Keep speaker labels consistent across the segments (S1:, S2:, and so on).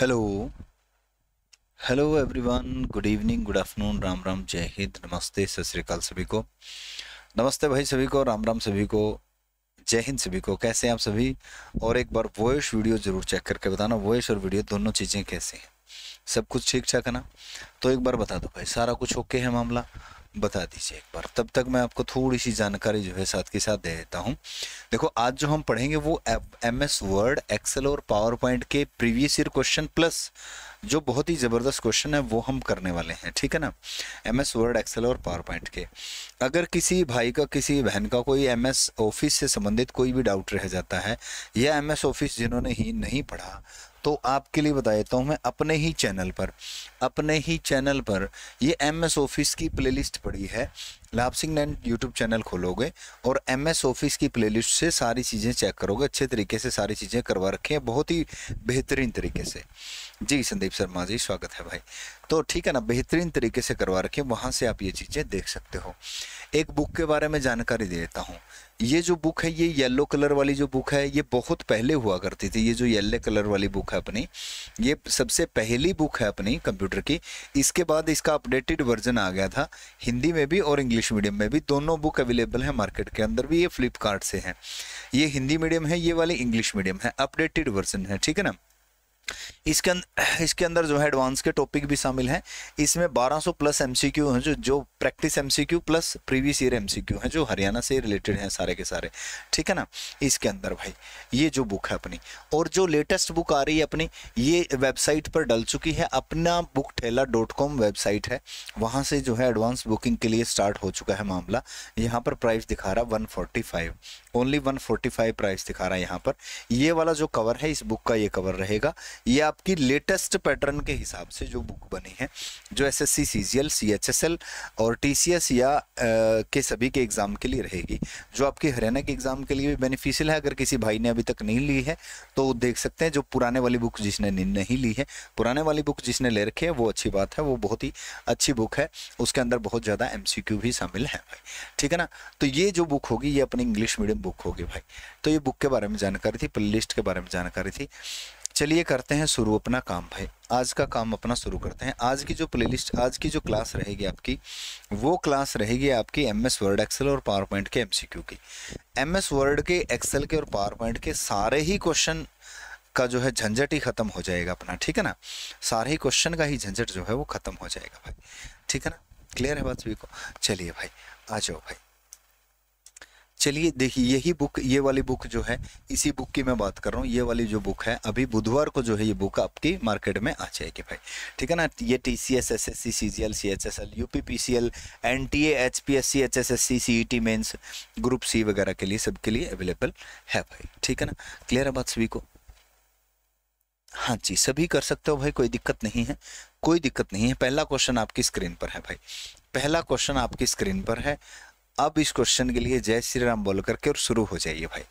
S1: Hello hello everyone good evening good afternoon Ram Ram Jai Hind नमस्ते सत श्रीकाल सभी को नमस्ते भाई सभी को राम राम सभी को जय हिंद सभी को कैसे हैं आप सभी और एक बार वॉइस वीडियो ज़रूर चेक करके बताना वॉइस और वीडियो दोनों चीज़ें कैसे हैं सब कुछ ठीक ठाक है ना तो एक बार बता दो भाई सारा कुछ ओके है मामला बता दीजिए एक बार तब तक मैं आपको थोड़ी सी जानकारी जो है साथ के साथ दे देता हूँ देखो आज जो हम पढ़ेंगे वो एम एस वर्ड एक्सेल और पावर पॉइंट के प्रीवियस ईयर क्वेश्चन प्लस जो बहुत ही ज़बरदस्त क्वेश्चन है वो हम करने वाले हैं ठीक है ना एम एस वर्ड एक्सेल और पावर पॉइंट के अगर किसी भाई का किसी बहन का कोई एम एस ऑफिस से संबंधित कोई भी डाउट रह जाता है या एम एस ऑफिस जिन्होंने ही नहीं पढ़ा तो आपके लिए बता देता हूँ मैं अपने ही चैनल पर अपने ही चैनल पर ये एम एस ऑफिस की लिस्ट पड़ी है लाभ सिंह नैन यूट्यूब चैनल खोलोगे और एम एस ऑफिस की लिस्ट से सारी चीज़ें चेक करोगे अच्छे तरीके से सारी चीज़ें करवा रखी हैं बहुत ही बेहतरीन तरीके से जी संदीप शर्मा जी स्वागत है भाई तो ठीक है ना बेहतरीन तरीके से करवा रखें वहाँ से आप ये चीज़ें देख सकते हो एक बुक के बारे में जानकारी देता हूँ ये जो बुक है ये येलो कलर वाली जो बुक है ये बहुत पहले हुआ करती थी ये जो येल्ले कलर वाली बुक है अपनी ये सबसे पहली बुक है अपनी कंप्यूटर की इसके बाद इसका अपडेटेड वर्जन आ गया था हिंदी में भी और इंग्लिश मीडियम में भी दोनों बुक अवेलेबल है मार्केट के अंदर भी ये फ्लिपकार्ट से है ये हिंदी मीडियम है ये वाली इंग्लिश मीडियम है अपडेटेड वर्जन है ठीक है ना इसके अन, अं-, इसके अंदर जो है एडवांस के टॉपिक भी शामिल हैं इसमें 1200 प्लस एमसीक्यू हैं जो जो practice MCQ plus previous year MCQ हैं जो हरियाणा से रिलेटेड हैं सारे के सारे ठीक है ना इसके अंदर भाई ये जो बुक है अपनी और जो लेटेस्ट बुक आ रही है अपनी ये वेबसाइट पर डल चुकी है अपना बुक ठेला डॉट कॉम वेबसाइट है वहाँ से जो है एडवांस बुकिंग के लिए स्टार्ट हो चुका है मामला यहाँ पर प्राइस दिखा रहा वन ओनली 145 प्राइस दिखा रहा है यहाँ पर ये वाला जो कवर है इस बुक का ये कवर रहेगा ये आपकी लेटेस्ट पैटर्न के हिसाब से जो बुक बनी है जो S S C C L C H S L और टी सी एस या आ, के सभी के एग्ज़ाम के लिए रहेगी जो आपके हरियाणा के एग्ज़ाम के लिए भी बेनिफिशियल है अगर किसी भाई ने अभी तक नहीं ली है तो देख सकते हैं जो पुराने वाली बुक जिसने नहीं ली है पुराने वाली बुक जिसने ले रखी है वो अच्छी बात है वो बहुत ही अच्छी बुक है उसके अंदर बहुत ज़्यादा एम भी शामिल है ठीक है ना तो ये जो बुक होगी ये अपनी इंग्लिश मीडियम बुक होगी भाई तो ये बुक के बारे में जानकारी थी प्ले लिस्ट के बारे में जानकारी थी चलिए करते हैं शुरू अपना काम भाई आज का काम अपना शुरू करते हैं आज की जो प्लेलिस्ट आज की जो क्लास रहेगी आपकी वो क्लास रहेगी आपकी एम एस वर्ड एक्सेल और पावर पॉइंट के एमसीक्यू की एम एस वर्ड के एक्सेल के और पावर पॉइंट के सारे ही क्वेश्चन का जो है झंझट ही खत्म हो जाएगा अपना ठीक है ना सारे ही क्वेश्चन का ही झंझट जो है वो खत्म हो जाएगा भाई ठीक है ना क्लियर है बात सभी को चलिए भाई आ जाओ भाई चलिए देखिए यही बुक ये वाली बुक जो है इसी बुक की मैं बात कर रहा हूँ ये वाली जो बुक है अभी बुधवार को जो है ये बुक आपकी मार्केट में आ जाएगी भाई ठीक है ना ये T C S S S C C G L C H S L U P P C L N T H P S C H S S C C E T mains group C वगैरह के लिए सबके लिए available है भाई ठीक है ना क्लियर है बात सभी को हाँ जी सभी कर सकते हो भाई कोई दिक्कत नहीं है कोई दिक्कत नहीं है पहला क्वेश्चन आपकी स्क्रीन पर है भाई पहला क्वेश्चन आपकी स्क्रीन पर है अब इस क्वेश्चन के लिए जय श्री राम बोल करके और शुरू हो जाइए भाई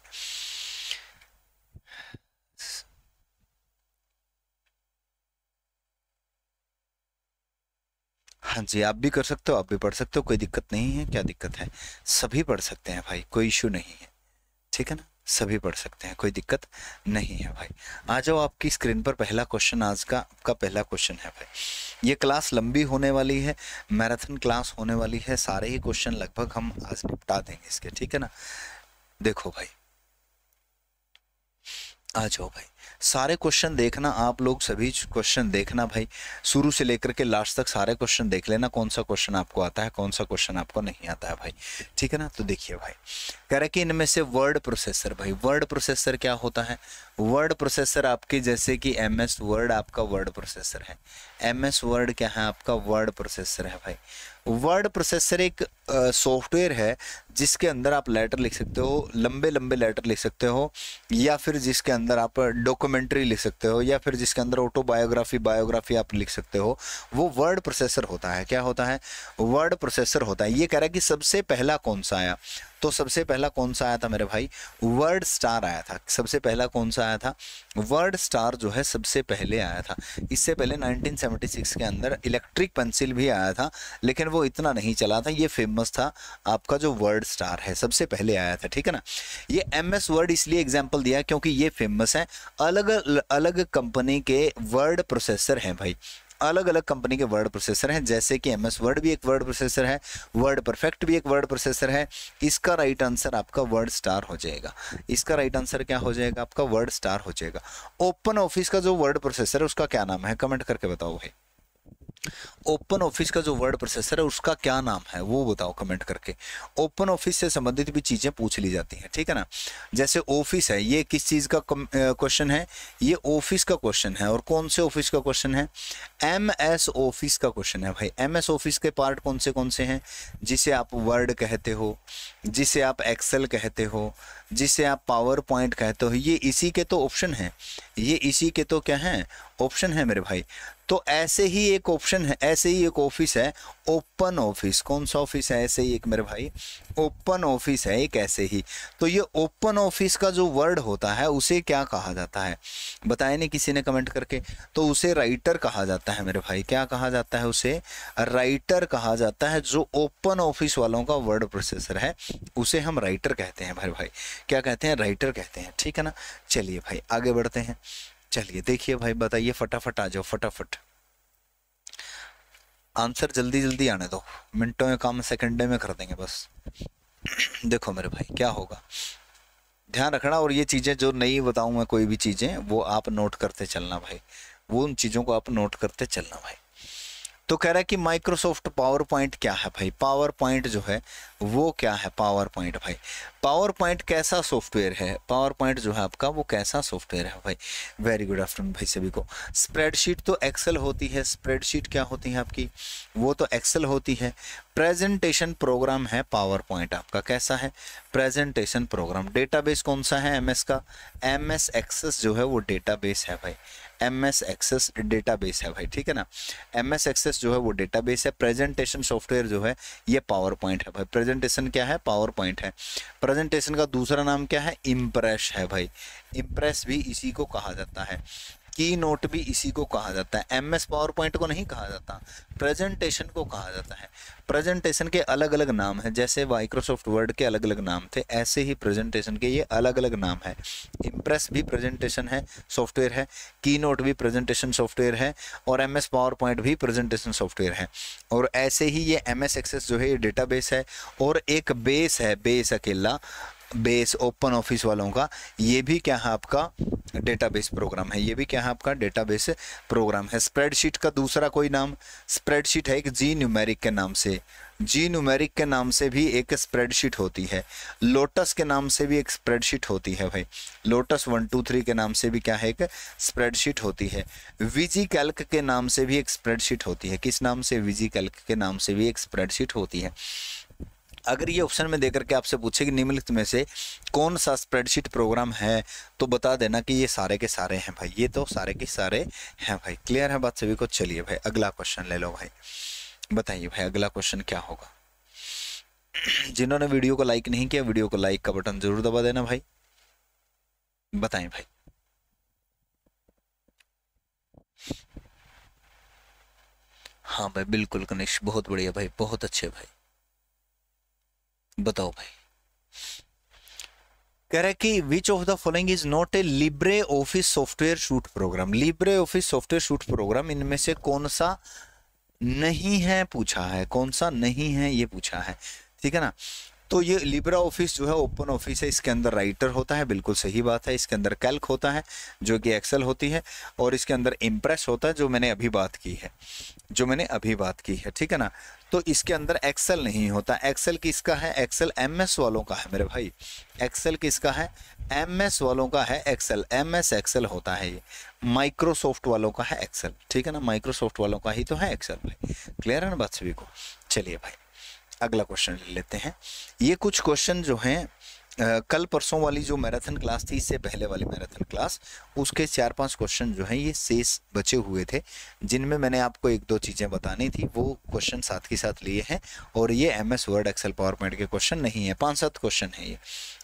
S1: हाँ जी आप भी कर सकते हो आप भी पढ़ सकते हो कोई दिक्कत नहीं है क्या दिक्कत है सभी पढ़ सकते हैं भाई कोई इशू नहीं है ठीक है ना सभी पढ़ सकते हैं कोई दिक्कत नहीं है भाई आ जाओ आपकी स्क्रीन पर पहला क्वेश्चन आज का आपका पहला क्वेश्चन है भाई ये क्लास लंबी होने वाली है मैराथन क्लास होने वाली है सारे ही क्वेश्चन लगभग हम आज निपटा देंगे इसके ठीक है ना देखो भाई आ जाओ भाई सारे क्वेश्चन देखना आप लोग सभी क्वेश्चन देखना भाई शुरू से लेकर के लास्ट तक सारे क्वेश्चन देख लेना कौन सा क्वेश्चन आपको आता है कौन सा क्वेश्चन आपको नहीं आता है भाई ठीक है ना तो देखिए भाई कह रहे कि इनमें से वर्ड प्रोसेसर भाई वर्ड प्रोसेसर क्या होता है वर्ड प्रोसेसर आपके जैसे कि एम एस वर्ड आपका वर्ड प्रोसेसर है एम एस वर्ड क्या है आपका वर्ड प्रोसेसर है भाई वर्ड प्रोसेसर एक सॉफ्टवेयर है जिसके अंदर आप लेटर लिख सकते हो लंबे लंबे लेटर लिख सकते हो या फिर जिसके अंदर आप डॉक्यूमेंट्री लिख सकते हो या फिर जिसके अंदर ऑटोबायोग्राफी बायोग्राफी आप लिख सकते हो वो वर्ड प्रोसेसर होता है क्या होता है वर्ड प्रोसेसर होता है ये कह रहा है कि सबसे पहला कौन सा आया तो सबसे पहला कौन सा आया था मेरे भाई वर्ड स्टार आया था सबसे पहला कौन सा आया था वर्ड स्टार जो है सबसे पहले आया था इससे पहले 1976 के अंदर इलेक्ट्रिक पेंसिल भी आया था लेकिन वो इतना नहीं चला था ये फेमस था आपका जो वर्ड स्टार है सबसे पहले आया था ठीक है ना ये एम एस वर्ड इसलिए एग्जाम्पल दिया क्योंकि ये फेमस है अलग अलग कंपनी के वर्ड प्रोसेसर हैं भाई अलग अलग कंपनी के वर्ड प्रोसेसर हैं जैसे कि एम एस वर्ड भी एक वर्ड प्रोसेसर है वर्ड परफेक्ट भी एक वर्ड प्रोसेसर है इसका राइट आंसर आपका वर्ड स्टार हो जाएगा इसका राइट आंसर क्या हो जाएगा आपका वर्ड स्टार हो जाएगा ओपन ऑफिस का जो वर्ड प्रोसेसर है उसका क्या नाम है कमेंट करके बताओ भाई ओपन ऑफिस का जो वर्ड प्रोसेसर है उसका क्या नाम है वो बताओ कमेंट करके ओपन ऑफिस से संबंधित भी चीज़ें पूछ ली जाती हैं ठीक है ना जैसे ऑफिस है ये किस चीज़ का क्वेश्चन है ये ऑफिस का क्वेश्चन है और कौन से ऑफिस का क्वेश्चन है एम एस ऑफिस का क्वेश्चन है भाई एम एस ऑफिस के पार्ट कौन से कौन से हैं जिसे आप वर्ड कहते हो जिसे आप एक्सेल कहते हो जिसे आप पावर पॉइंट कहते हो ये इसी के तो ऑप्शन हैं ये इसी के तो क्या हैं ऑप्शन है मेरे भाई तो ऐसे ही एक ऑप्शन है ऐसे ही एक ऑफिस है ओपन ऑफिस कौन सा ऑफिस है ऐसे ही एक मेरे भाई ओपन ऑफिस है एक ऐसे ही तो ये ओपन ऑफिस का जो वर्ड होता है उसे क्या कहा जाता है बताए नहीं किसी ने कमेंट करके तो उसे राइटर कहा जाता है मेरे भाई क्या कहा जाता है उसे राइटर कहा जाता है जो ओपन ऑफिस वालों का वर्ड प्रोसेसर है उसे हम राइटर कहते हैं भाई भाई क्या कहते हैं राइटर कहते हैं ठीक है ना चलिए भाई आगे बढ़ते हैं चलिए देखिए भाई बताइए फटाफट आ जाओ फटाफट आंसर जल्दी जल्दी आने दो मिनटों में काम सेकंडे में कर देंगे बस देखो मेरे भाई क्या होगा ध्यान रखना और ये चीज़ें जो नहीं बताऊं मैं कोई भी चीज़ें वो आप नोट करते चलना भाई वो उन चीज़ों को आप नोट करते चलना भाई तो कह रहा है कि माइक्रोसॉफ्ट पावर पॉइंट क्या है भाई पावर पॉइंट जो है वो क्या है पावर पॉइंट भाई पावर पॉइंट कैसा सॉफ्टवेयर है पावर पॉइंट जो है आपका वो कैसा सॉफ्टवेयर है भाई वेरी गुड आफ्टरनून भाई सभी को स्प्रेडशीट तो एक्सेल होती है स्प्रेडशीट क्या होती है आपकी वो तो एक्सेल होती है प्रेजेंटेशन प्रोग्राम है पावर पॉइंट आपका कैसा है प्रेजेंटेशन प्रोग्राम डेटाबेस कौन सा है एमएस का एमएस एक्सेस जो है वो डेटाबेस है भाई एम एस एक्सेस डेटाबेस है भाई ठीक है ना एम एस एक्सेस जो है वो डेटाबेस है प्रेजेंटेशन सॉफ्टवेयर जो है ये पावर पॉइंट है भाई प्रेजेंटेशन क्या है पावर पॉइंट है प्रेजेंटेशन का दूसरा नाम क्या है इम्प्रेस है भाई इम्प्रेस भी इसी को कहा जाता है की नोट भी इसी को कहा जाता है एम एस पावर पॉइंट को नहीं कहा जाता प्रेजेंटेशन को कहा जाता है प्रेजेंटेशन के अलग अलग नाम हैं जैसे माइक्रोसॉफ्ट वर्ड के अलग अलग नाम थे ऐसे ही प्रेजेंटेशन के ये अलग अलग नाम है इम्प्रेस भी प्रेजेंटेशन है सॉफ्टवेयर है की नोट भी प्रेजेंटेशन सॉफ्टवेयर है और एम एस पावर पॉइंट भी प्रेजेंटेशन सॉफ्टवेयर है और ऐसे ही ये एम एस एक्सेस जो है ये बेस है और एक बेस है बेस अकेला बेस ओपन ऑफिस वालों का ये भी क्या है आपका डेटाबेस प्रोग्राम है ये भी क्या है आपका डेटाबेस प्रोग्राम है स्प्रेडशीट का दूसरा कोई नाम स्प्रेडशीट है एक जी न्यूमेरिक के नाम से जी न्यूमेरिक के नाम से भी एक स्प्रेडशीट होती है लोटस के नाम से भी एक स्प्रेडशीट होती है भाई लोटस वन टू थ्री के नाम से भी क्या है एक स्प्रेडशीट होती है विजी कैल्क के नाम से भी एक स्प्रेडशीट होती है किस नाम से विजी कैल्क के नाम से भी एक स्प्रेडशीट होती है अगर ये ऑप्शन में देकर के आपसे पूछे कि निम्नलिखित में से कौन सा स्प्रेडशीट प्रोग्राम है तो बता देना कि ये सारे के सारे हैं भाई ये तो सारे के सारे हैं भाई क्लियर है बात सभी को चलिए भाई अगला क्वेश्चन ले लो भाई बताइए भाई अगला क्वेश्चन क्या होगा जिन्होंने वीडियो को लाइक नहीं किया वीडियो को लाइक का बटन जरूर दबा देना भाई बताए भाई हाँ भाई बिल्कुल कनिष्क बहुत बढ़िया भाई बहुत अच्छे भाई बताओ भाई कह रहा है कि which of the following is not a LibreOffice software suite program LibreOffice software suite program इनमें से कौन सा नहीं है पूछा है कौन सा नहीं है ये पूछा है ठीक है ना तो ये लिब्रा ऑफिस जो है ओपन ऑफिस है इसके अंदर राइटर होता है बिल्कुल सही बात है इसके अंदर कैल्क होता है जो कि एक्सेल होती है और इसके अंदर इम्प्रेस होता है जो मैंने अभी बात की है जो मैंने अभी बात की है ठीक है ना तो इसके अंदर एक्सेल नहीं होता एक्सेल किसका है एक्सेल एस वालों का है मेरे भाई एक्सेल किसका है एस वालों का है एक्सेल एस एक्सेल होता है ये माइक्रोसॉफ्ट वालों का है एक्सेल ठीक है ना माइक्रोसॉफ्ट वालों का ही तो है एक्सेल क्लियर है ना बात सभी को चलिए भाई अगला क्वेश्चन ले लेते हैं ये कुछ क्वेश्चन जो हैं कल परसों वाली जो मैराथन क्लास थी इससे पहले वाली मैराथन क्लास उसके चार पांच क्वेश्चन जो हैं ये शेष बचे हुए थे जिनमें मैंने आपको एक दो चीज़ें बतानी थी वो क्वेश्चन साथ के साथ लिए हैं और ये M S Word Excel PowerPoint के क्वेश्चन नहीं है पाँच सात क्वेश्चन है ये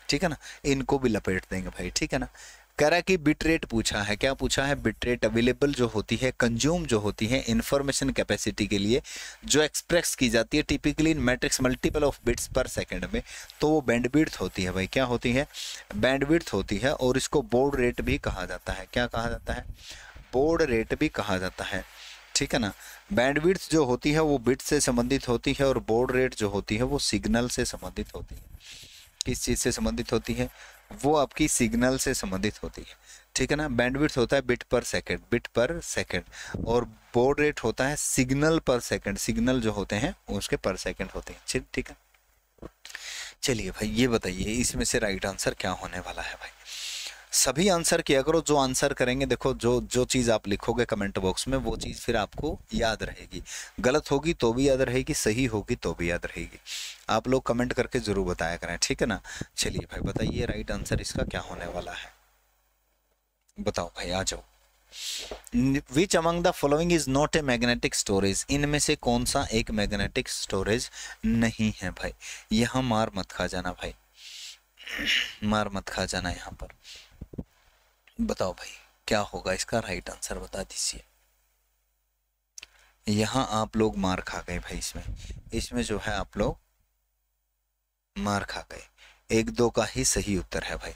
S1: ठीक है ना इनको भी लपेट देंगे भाई ठीक है ना कह रहा है कि बिट रेट पूछा है क्या पूछा है बिट रेट अवेलेबल जो होती है कंज्यूम जो होती है इन्फॉर्मेशन कैपेसिटी के लिए जो एक्सप्रेस की जाती है typically in matrix multiple of bits per second में तो वो बैंडविड्थ होती है भाई क्या होती है बैंडविड्थ होती है और इसको बोर्ड रेट भी कहा जाता है क्या कहा जाता है बोर्ड रेट भी कहा जाता है ठीक है ना बैंडविड्थ जो होती है वो बिट से संबंधित होती है और बोर्ड रेट जो होती है वो सिग्नल से संबंधित होती है किस चीज़ से संबंधित होती है वो आपकी सिग्नल से संबंधित होती है ठीक है ना बैंडविड्थ होता है bit per second bit per second और बोर्ड रेट होता है सिग्नल पर सेकंड सिग्नल जो होते हैं उसके पर सेकंड होते हैं ठीक है चलिए भाई ये बताइए इसमें से राइट आंसर क्या होने वाला है भाई सभी आंसर किया करो जो आंसर करेंगे देखो जो जो चीज़ आप लिखोगे कमेंट बॉक्स में वो चीज़ फिर आपको याद रहेगी गलत होगी तो भी याद रहेगी सही होगी तो भी याद रहेगी आप लोग कमेंट करके ज़रूर बताया करें ठीक है ना चलिए भाई बताइए राइट आंसर इसका क्या होने वाला है बताओ भाई आ जाओ which among the following is not a magnetic storage इनमें से कौन सा एक मैग्नेटिक स्टोरेज नहीं है भाई यहाँ मार मत खा जाना भाई मार मत खा जाना यहाँ पर बताओ भाई क्या होगा इसका राइट आंसर बता दीजिए यहाँ आप लोग मार खा गए भाई इसमें इसमें जो है आप लोग मार खा गए एक दो का ही सही उत्तर है भाई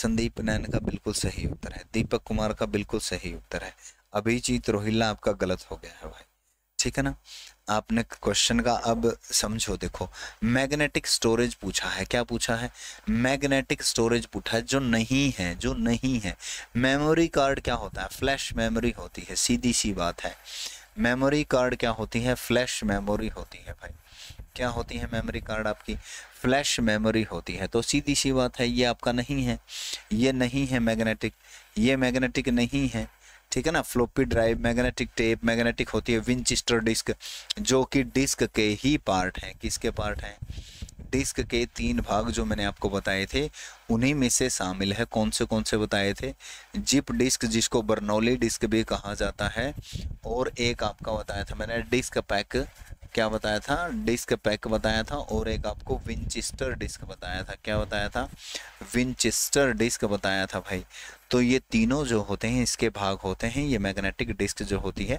S1: संदीप नैन का बिल्कुल सही उत्तर है दीपक कुमार का बिल्कुल सही उत्तर है अभिजीत रोहिल्ला आपका गलत हो गया है भाई ठीक है ना आपने क्वेश्चन का अब समझो देखो मैग्नेटिक स्टोरेज पूछा है क्या पूछा है मैग्नेटिक स्टोरेज पूछा है जो नहीं है जो नहीं है मेमोरी कार्ड क्या होता है फ्लैश मेमोरी होती है सीधी सी बात है मेमोरी कार्ड क्या होती है फ्लैश मेमोरी होती है भाई क्या होती है मेमोरी कार्ड आपकी फ्लैश मेमोरी होती है तो सीधी सी बात है ये आपका नहीं है ये नहीं है मैग्नेटिक ये मैग्नेटिक नहीं है ठीक है ना floppy drive magnetic tape magnetic होती है विंचिस्टर डिस्क जो कि डिस्क के ही पार्ट हैं किसके पार्ट हैं डिस्क के तीन भाग जो मैंने आपको बताए थे उन्हीं में से शामिल है कौन से कौन से बताए थे जिप डिस्क जिसको बर्नौली डिस्क भी कहा जाता है और एक आपका बताया था मैंने डिस्क पैक क्या बताया था डिस्क पैक बताया था और एक आपको विंचेस्टर डिस्क बताया था क्या बताया था विंचेस्टर डिस्क बताया था भाई तो ये तीनों जो होते हैं इसके भाग होते हैं ये मैग्नेटिक डिस्क जो होती है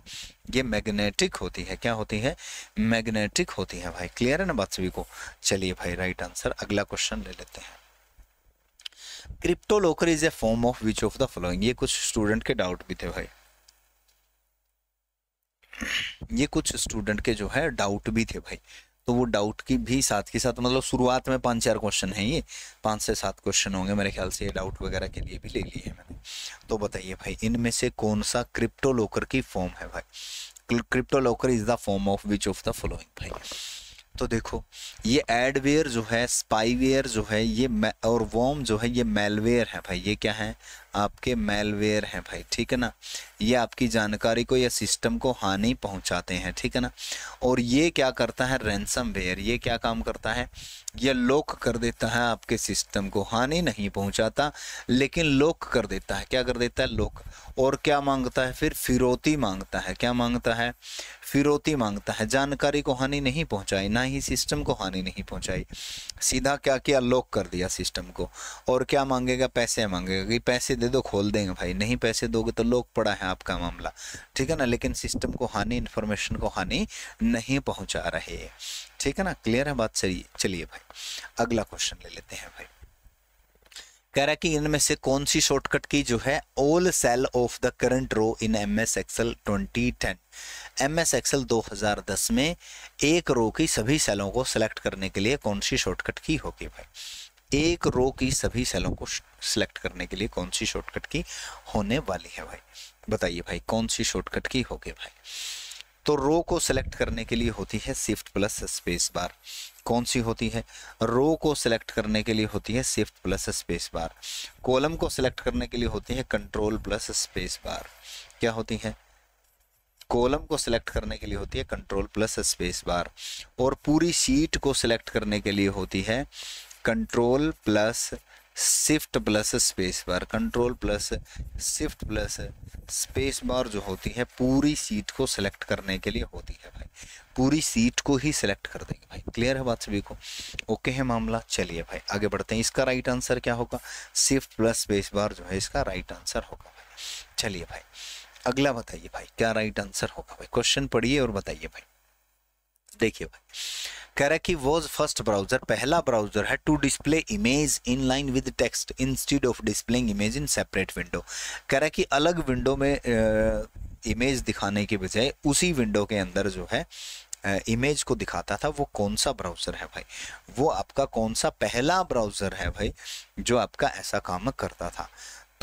S1: ये मैग्नेटिक होती है क्या होती है मैग्नेटिक होती है भाई क्लियर है ना बात सभी को चलिए भाई राइट आंसर अगला क्वेश्चन ले लेते हैं crypto is a form of which of the following ये कुछ स्टूडेंट के डाउट भी थे भाई ये कुछ स्टूडेंट के जो है डाउट भी थे भाई तो वो डाउट की भी साथ के साथ मतलब शुरुआत में पाँच चार क्वेश्चन है ये पाँच से सात क्वेश्चन होंगे मेरे ख्याल से ये डाउट वगैरह के लिए भी ले लिए हैं मैंने तो बताइए भाई इनमें से कौन सा क्रिप्टो लॉकर की फॉर्म है भाई CryptoLocker is the form of which of the following भाई तो देखो ये एडवेयर जो है स्पाईवेयर जो है ये और वॉम जो है ये मेलवेयर है भाई ये क्या है आपके मेलवेयर है भाई ठीक है ना ये आपकी जानकारी को या सिस्टम को हानि पहुंचाते हैं ठीक है ना और ये क्या करता है रैनसम वेयर ये क्या काम करता है यह लॉक कर देता है आपके सिस्टम को हानि नहीं पहुंचाता लेकिन लॉक कर देता है क्या कर देता है लॉक और क्या मांगता है फिर फिरौती मांगता है क्या मांगता है फिरौती मांगता है जानकारी को हानि नहीं पहुंचाई ना ही सिस्टम को हानि नहीं पहुंचाई सीधा क्या किया लॉक कर दिया सिस्टम को और क्या मांगेगा पैसे मांगेगा कि पैसे दे दो खोल देंगे भाई नहीं पैसे दोगे तो लॉक पड़ा है आपका मामला ठीक है ना लेकिन सिस्टम को हानि इन्फॉर्मेशन को हानि नहीं पहुंचा रहे ठीक है ना क्लियर है बात सही चलिए भाई अगला क्वेश्चन ले लेते हैं भाई कह रहा है कि इनमें से कौन सी शॉर्टकट की जो है all cell of the current row in M S Excel twenty ten M S Excel दो हजार दस में एक रो की सभी सेलों को सिलेक्ट करने के लिए कौन सी शॉर्टकट की होगी भाई एक रो की सभी सेलों को सिलेक्ट करने के लिए कौन सी शॉर्टकट की होने वाली है भाई बताइए भाई कौन सी शॉर्टकट की होगी भाई तो रो को सिलेक्ट करने के लिए होती है शिफ्ट प्लस स्पेस बार कौन सी होती है रो को सिलेक्ट करने के लिए होती है shift plus space bar column को सिलेक्ट करने के लिए होती है कंट्रोल प्लस स्पेस बार क्या होती है कॉलम को सिलेक्ट करने के लिए होती है कंट्रोल प्लस स्पेस बार और पूरी सीट को सिलेक्ट करने के लिए होती है control plus shift plus space bar control plus shift plus space bar जो होती है पूरी सीट को सिलेक्ट करने के लिए होती है भाई पूरी सीट को ही सिलेक्ट कर देंगे भाई क्लियर है बात सभी को ओके है मामला चलिए भाई आगे बढ़ते हैं इसका राइट आंसर क्या होगा शिफ्ट प्लस स्पेस बार जो है इसका राइट आंसर होगा भाई चलिए भाई अगला बताइए भाई क्या राइट आंसर होगा भाई क्वेश्चन पढ़िए और बताइए भाई देखिए भाई कह रहा है कि वॉज फर्स्ट ब्राउजर पहला ब्राउजर है to display image inline with text instead of displaying image in separate window कह रहा है कि अलग विंडो में इमेज दिखाने के बजाय उसी विंडो के अंदर जो है इमेज uh, को दिखाता था वो कौन सा ब्राउज़र है भाई वो आपका कौन सा पहला ब्राउज़र है भाई जो आपका ऐसा काम करता था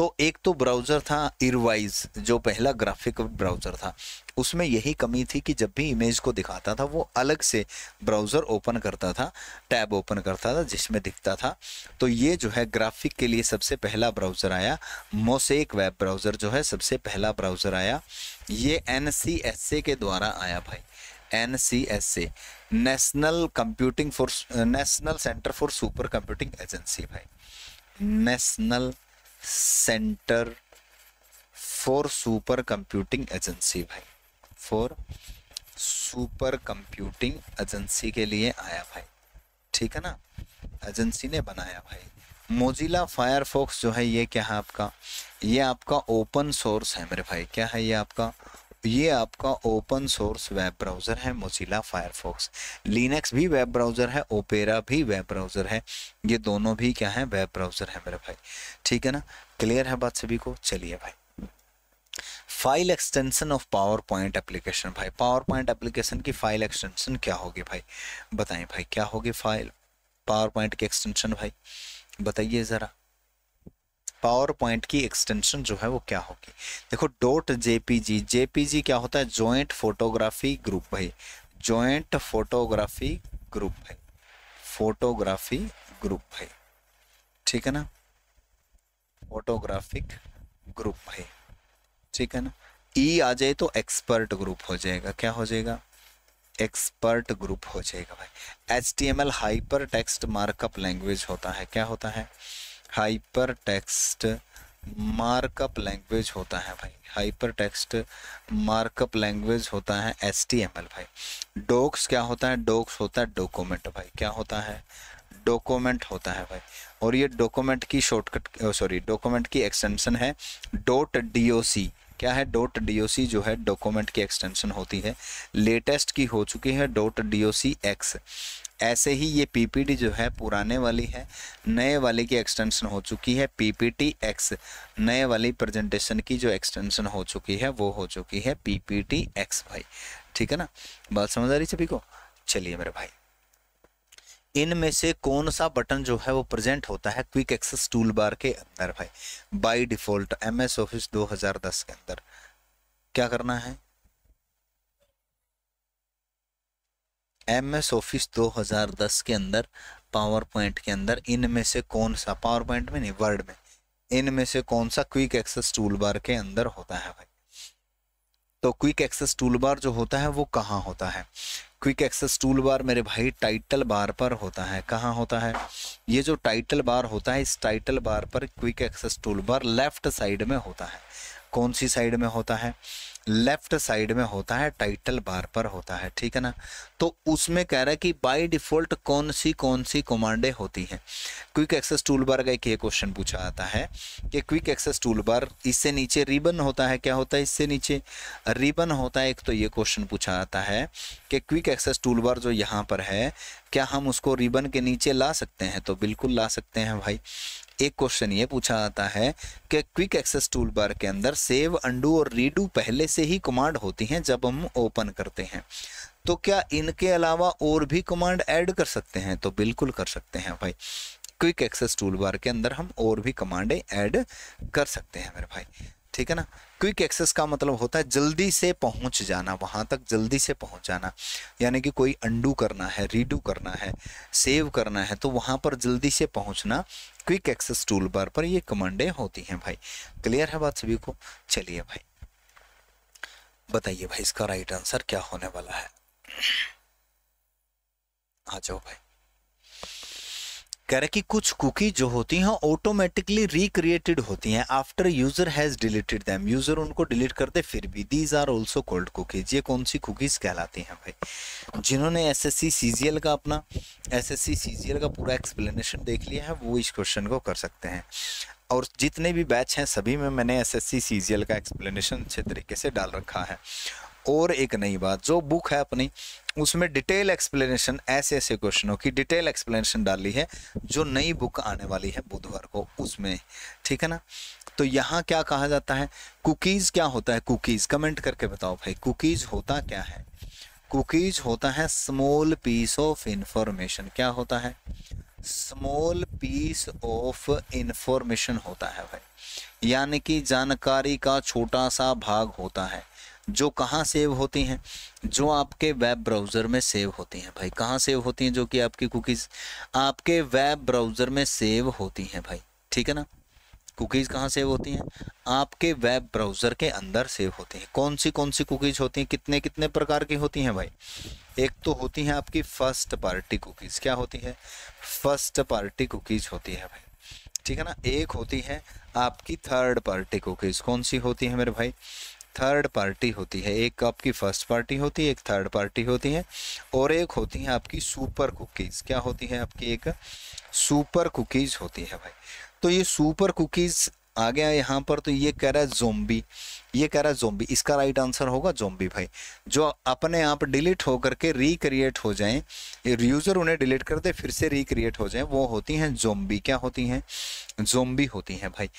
S1: तो एक तो ब्राउज़र था इरवाइज जो पहला ग्राफिक ब्राउज़र था उसमें यही कमी थी कि जब भी इमेज को दिखाता था वो अलग से ब्राउज़र ओपन करता था टैब ओपन करता था जिसमें दिखता था तो ये जो है ग्राफिक के लिए सबसे पहला ब्राउज़र आया मोसेक वेब ब्राउज़र जो है सबसे पहला ब्राउज़र आया ये एन के द्वारा आया भाई N C S A national computing for national center for supercomputing agency भाई national center for supercomputing agency भाई फॉर सुपर कंप्यूटिंग एजेंसी के लिए आया भाई ठीक है ना एजेंसी ने बनाया भाई मोजिला फायरफॉक्स जो है ये क्या है आपका ये आपका ओपन सोर्स है मेरे भाई क्या है ये आपका ये आपका ओपन सोर्स वेब ब्राउज़र है मोजिला फायरफॉक्स लिनक्स भी वेब ब्राउज़र है ओपेरा भी वेब ब्राउज़र है ये दोनों भी क्या है वेब ब्राउज़र है मेरे भाई ठीक है ना क्लियर है बात सभी को चलिए भाई file extension of PowerPoint application भाई पावर पॉइंट एप्लीकेशन की फाइल एक्सटेंशन क्या होगी भाई बताएं भाई क्या होगी फाइल पावर पॉइंट की एक्सटेंशन भाई बताइए ज़रा पावर पॉइंट की एक्सटेंशन जो है वो क्या होगी देखो डॉट जेपीजी जेपीजी क्या होता है जॉइंट फोटोग्राफी ग्रुप है जॉइंट फोटोग्राफी ग्रुप है फोटोग्राफी ग्रुप है ठीक है ना फोटोग्राफिक ग्रुप है ठीक है ना ई e आ जाए तो एक्सपर्ट ग्रुप हो जाएगा क्या हो जाएगा एक्सपर्ट ग्रुप हो जाएगा भाई H T M L hypertext markup language होता है क्या होता है हाइपर टेक्स्ट मार्कअप लैंग्वेज होता है भाई हाइपर टेक्स्ट मार्कअप लैंग्वेज होता है एस टी एम एल भाई डोक्स क्या होता है डोक्स होता है डॉक्यूमेंट भाई क्या होता है डॉक्यूमेंट होता है भाई और ये डॉक्यूमेंट की शॉर्टकट सॉरी डॉक्यूमेंट की एक्सटेंशन है डॉट डी ओ सी क्या है डॉट डी जो है डॉक्यूमेंट की एक्सटेंशन होती है लेटेस्ट की हो चुकी है डॉट डी एक्स ऐसे ही ये पीपीटी जो है पुराने वाली है नए वाले की एक्सटेंशन हो चुकी है पीपीटी एक्स नए वाली प्रेजेंटेशन की जो एक्सटेंशन हो चुकी है वो हो चुकी है पीपीटी एक्स भाई ठीक है ना बात समझ आ रही सभी को चलिए मेरे भाई इन में से कौन सा बटन जो है वो प्रेजेंट होता है क्विक एक्सेस टूल बार के अंदर भाई बाय डिफॉल्ट एमएस ऑफिस 2010 के अंदर क्या करना है एम एस ऑफिस 2010 के अंदर पावर पॉइंट के अंदर इनमें से कौन सा पावर पॉइंट में नहीं वर्ड में इनमें से कौन सा क्विक एक्सेस टूल बार के अंदर होता है भाई तो क्विक एक्सेस टूल बार जो होता है वो कहाँ होता है क्विक एक्सेस टूल बार मेरे भाई टाइटल बार पर होता है कहाँ होता है ये जो टाइटल बार होता है इस टाइटल बार पर quick access toolbar left side में होता है कौन सी साइड में होता है लेफ्ट साइड में होता है टाइटल बार पर होता है ठीक है ना तो उसमें कह रहा है कि बाय डिफॉल्ट कौन सी कौन सी कमांडे होती हैं क्विक एक्सेस टूल बार का एक ये क्वेश्चन पूछा जाता है कि क्विक एक्सेस टूल बार इससे नीचे रिबन होता है क्या होता है इससे नीचे रिबन होता है एक तो ये क्वेश्चन पूछा जाता है कि क्विक एक्सेस टूल बार जो यहाँ पर है क्या हम उसको रिबन के नीचे ला सकते हैं तो बिल्कुल ला सकते हैं भाई एक क्वेश्चन ये पूछा जाता है कि क्विक एक्सेस टूल बार के अंदर सेव अंडू और रीडू पहले से ही कमांड होती हैं जब हम ओपन करते हैं तो क्या इनके अलावा और भी कमांड ऐड कर सकते हैं तो बिल्कुल कर सकते हैं भाई क्विक एक्सेस टूल बार के अंदर हम और भी कमांडें ऐड कर सकते हैं मेरे भाई ठीक है ना क्विक एक्सेस का मतलब होता है जल्दी से पहुंच जाना वहां तक जल्दी से पहुंच जाना यानी कि कोई अंडू करना है रीडू करना है सेव करना है तो वहां पर जल्दी से पहुंचना क्विक एक्सेस टूल बार पर ये कमांडे होती हैं भाई क्लियर है बात सभी को चलिए भाई बताइए भाई इसका राइट आंसर क्या होने वाला है आ जाओ भाई कह रहा है कि कुछ कुकी जो होती हैं ऑटोमेटिकली रिक्रिएटेड होती हैं after user has deleted them user उनको डिलीट करते फिर भी these are also called cookies ये कौन सी कुकीज कहलाती हैं भाई जिन्होंने S S C C G L का अपना S S C C G L का पूरा एक्सप्लेनेशन देख लिया है वो इस क्वेश्चन को कर सकते हैं और जितने भी बैच हैं सभी में मैंने S S C C G L का एक्सप्लेनेशन अच्छे तरीके से डाल रखा है और एक नई बात जो बुक है अपनी उसमें डिटेल एक्सप्लेनेशन ऐसे ऐसे क्वेश्चनों की डिटेल एक्सप्लेनेशन डाली है जो नई बुक आने वाली है बुधवार को उसमें ठीक है ना तो यहाँ क्या कहा जाता है कुकीज़ क्या होता है कुकीज़ कमेंट करके बताओ भाई कुकीज़ होता क्या है कुकीज़ होता है स्मॉल पीस ऑफ इंफॉर्मेशन क्या होता है स्मॉल पीस ऑफ इंफॉर्मेशन होता है भाई यानी कि जानकारी का छोटा सा भाग होता है जो कहाँ सेव होती हैं जो आपके वेब ब्राउज़र में सेव होती हैं भाई कहाँ सेव होती हैं जो कि आपकी कुकीज़ आपके वेब ब्राउज़र में सेव होती हैं भाई ठीक है ना कुकीज़ कहाँ सेव होती हैं आपके वेब ब्राउज़र के अंदर सेव होती हैं कौन सी कौन सी कुकीज़ होती हैं कितने कितने प्रकार की होती हैं भाई एक तो होती हैं आपकी फ़र्स्ट पार्टी कुकीज़ क्या होती है फर्स्ट पार्टी कुकीज़ होती है भाई ठीक है ना एक होती है आपकी थर्ड पार्टी कुकीज़ कौन सी होती है मेरे भाई थर्ड पार्टी होती है एक आपकी फर्स्ट पार्टी होती है एक थर्ड पार्टी होती है और एक होती है आपकी सुपर कुकीज़ क्या होती है आपकी एक सुपर कुकीज़ होती है भाई तो ये सुपर कुकीज़ आ गया यहाँ पर तो ये कह रहा है जोम्बी ये कह रहा है जोम्बी इसका राइट आंसर होगा जोम्बी भाई जो अपने आप डिलीट होकर के रिक्रिएट हो जाएं यूज़र उन्हें डिलीट कर दे फिर से रिक्रिएट हो जाएं वो होती हैं जोम्बी क्या होती हैं जोम्बी होती हैं भाई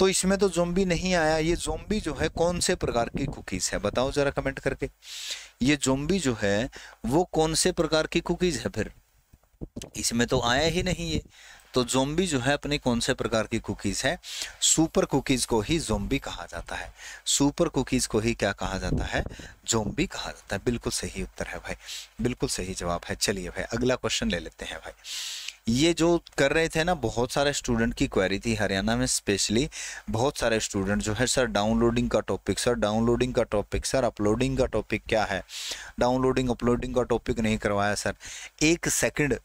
S1: तो इसमें तो जोम्बी नहीं आया ये जोम्बी जो है कौन से प्रकार की कुकीज़ है बताओ ज़रा कमेंट करके ये जोम्बी जो है वो कौन से प्रकार की कुकीज़ है फिर इसमें तो आया ही नहीं ये तो जोम्बी जो है अपनी कौन से प्रकार की कुकीज़ है सुपर कुकीज़ को ही जोम्बी कहा जाता है सुपर कुकीज़ को ही क्या कहा जाता है जोम्बी कहा जाता है बिल्कुल सही उत्तर है भाई बिल्कुल सही जवाब है चलिए भाई अगला क्वेश्चन ले लेते हैं भाई ये जो कर रहे थे ना बहुत सारे स्टूडेंट की क्वेरी थी हरियाणा में स्पेशली बहुत सारे स्टूडेंट जो है सर डाउनलोडिंग का टॉपिक सर डाउनलोडिंग का टॉपिक सर अपलोडिंग का टॉपिक क्या है डाउनलोडिंग अपलोडिंग का टॉपिक नहीं करवाया सर एक सेकंड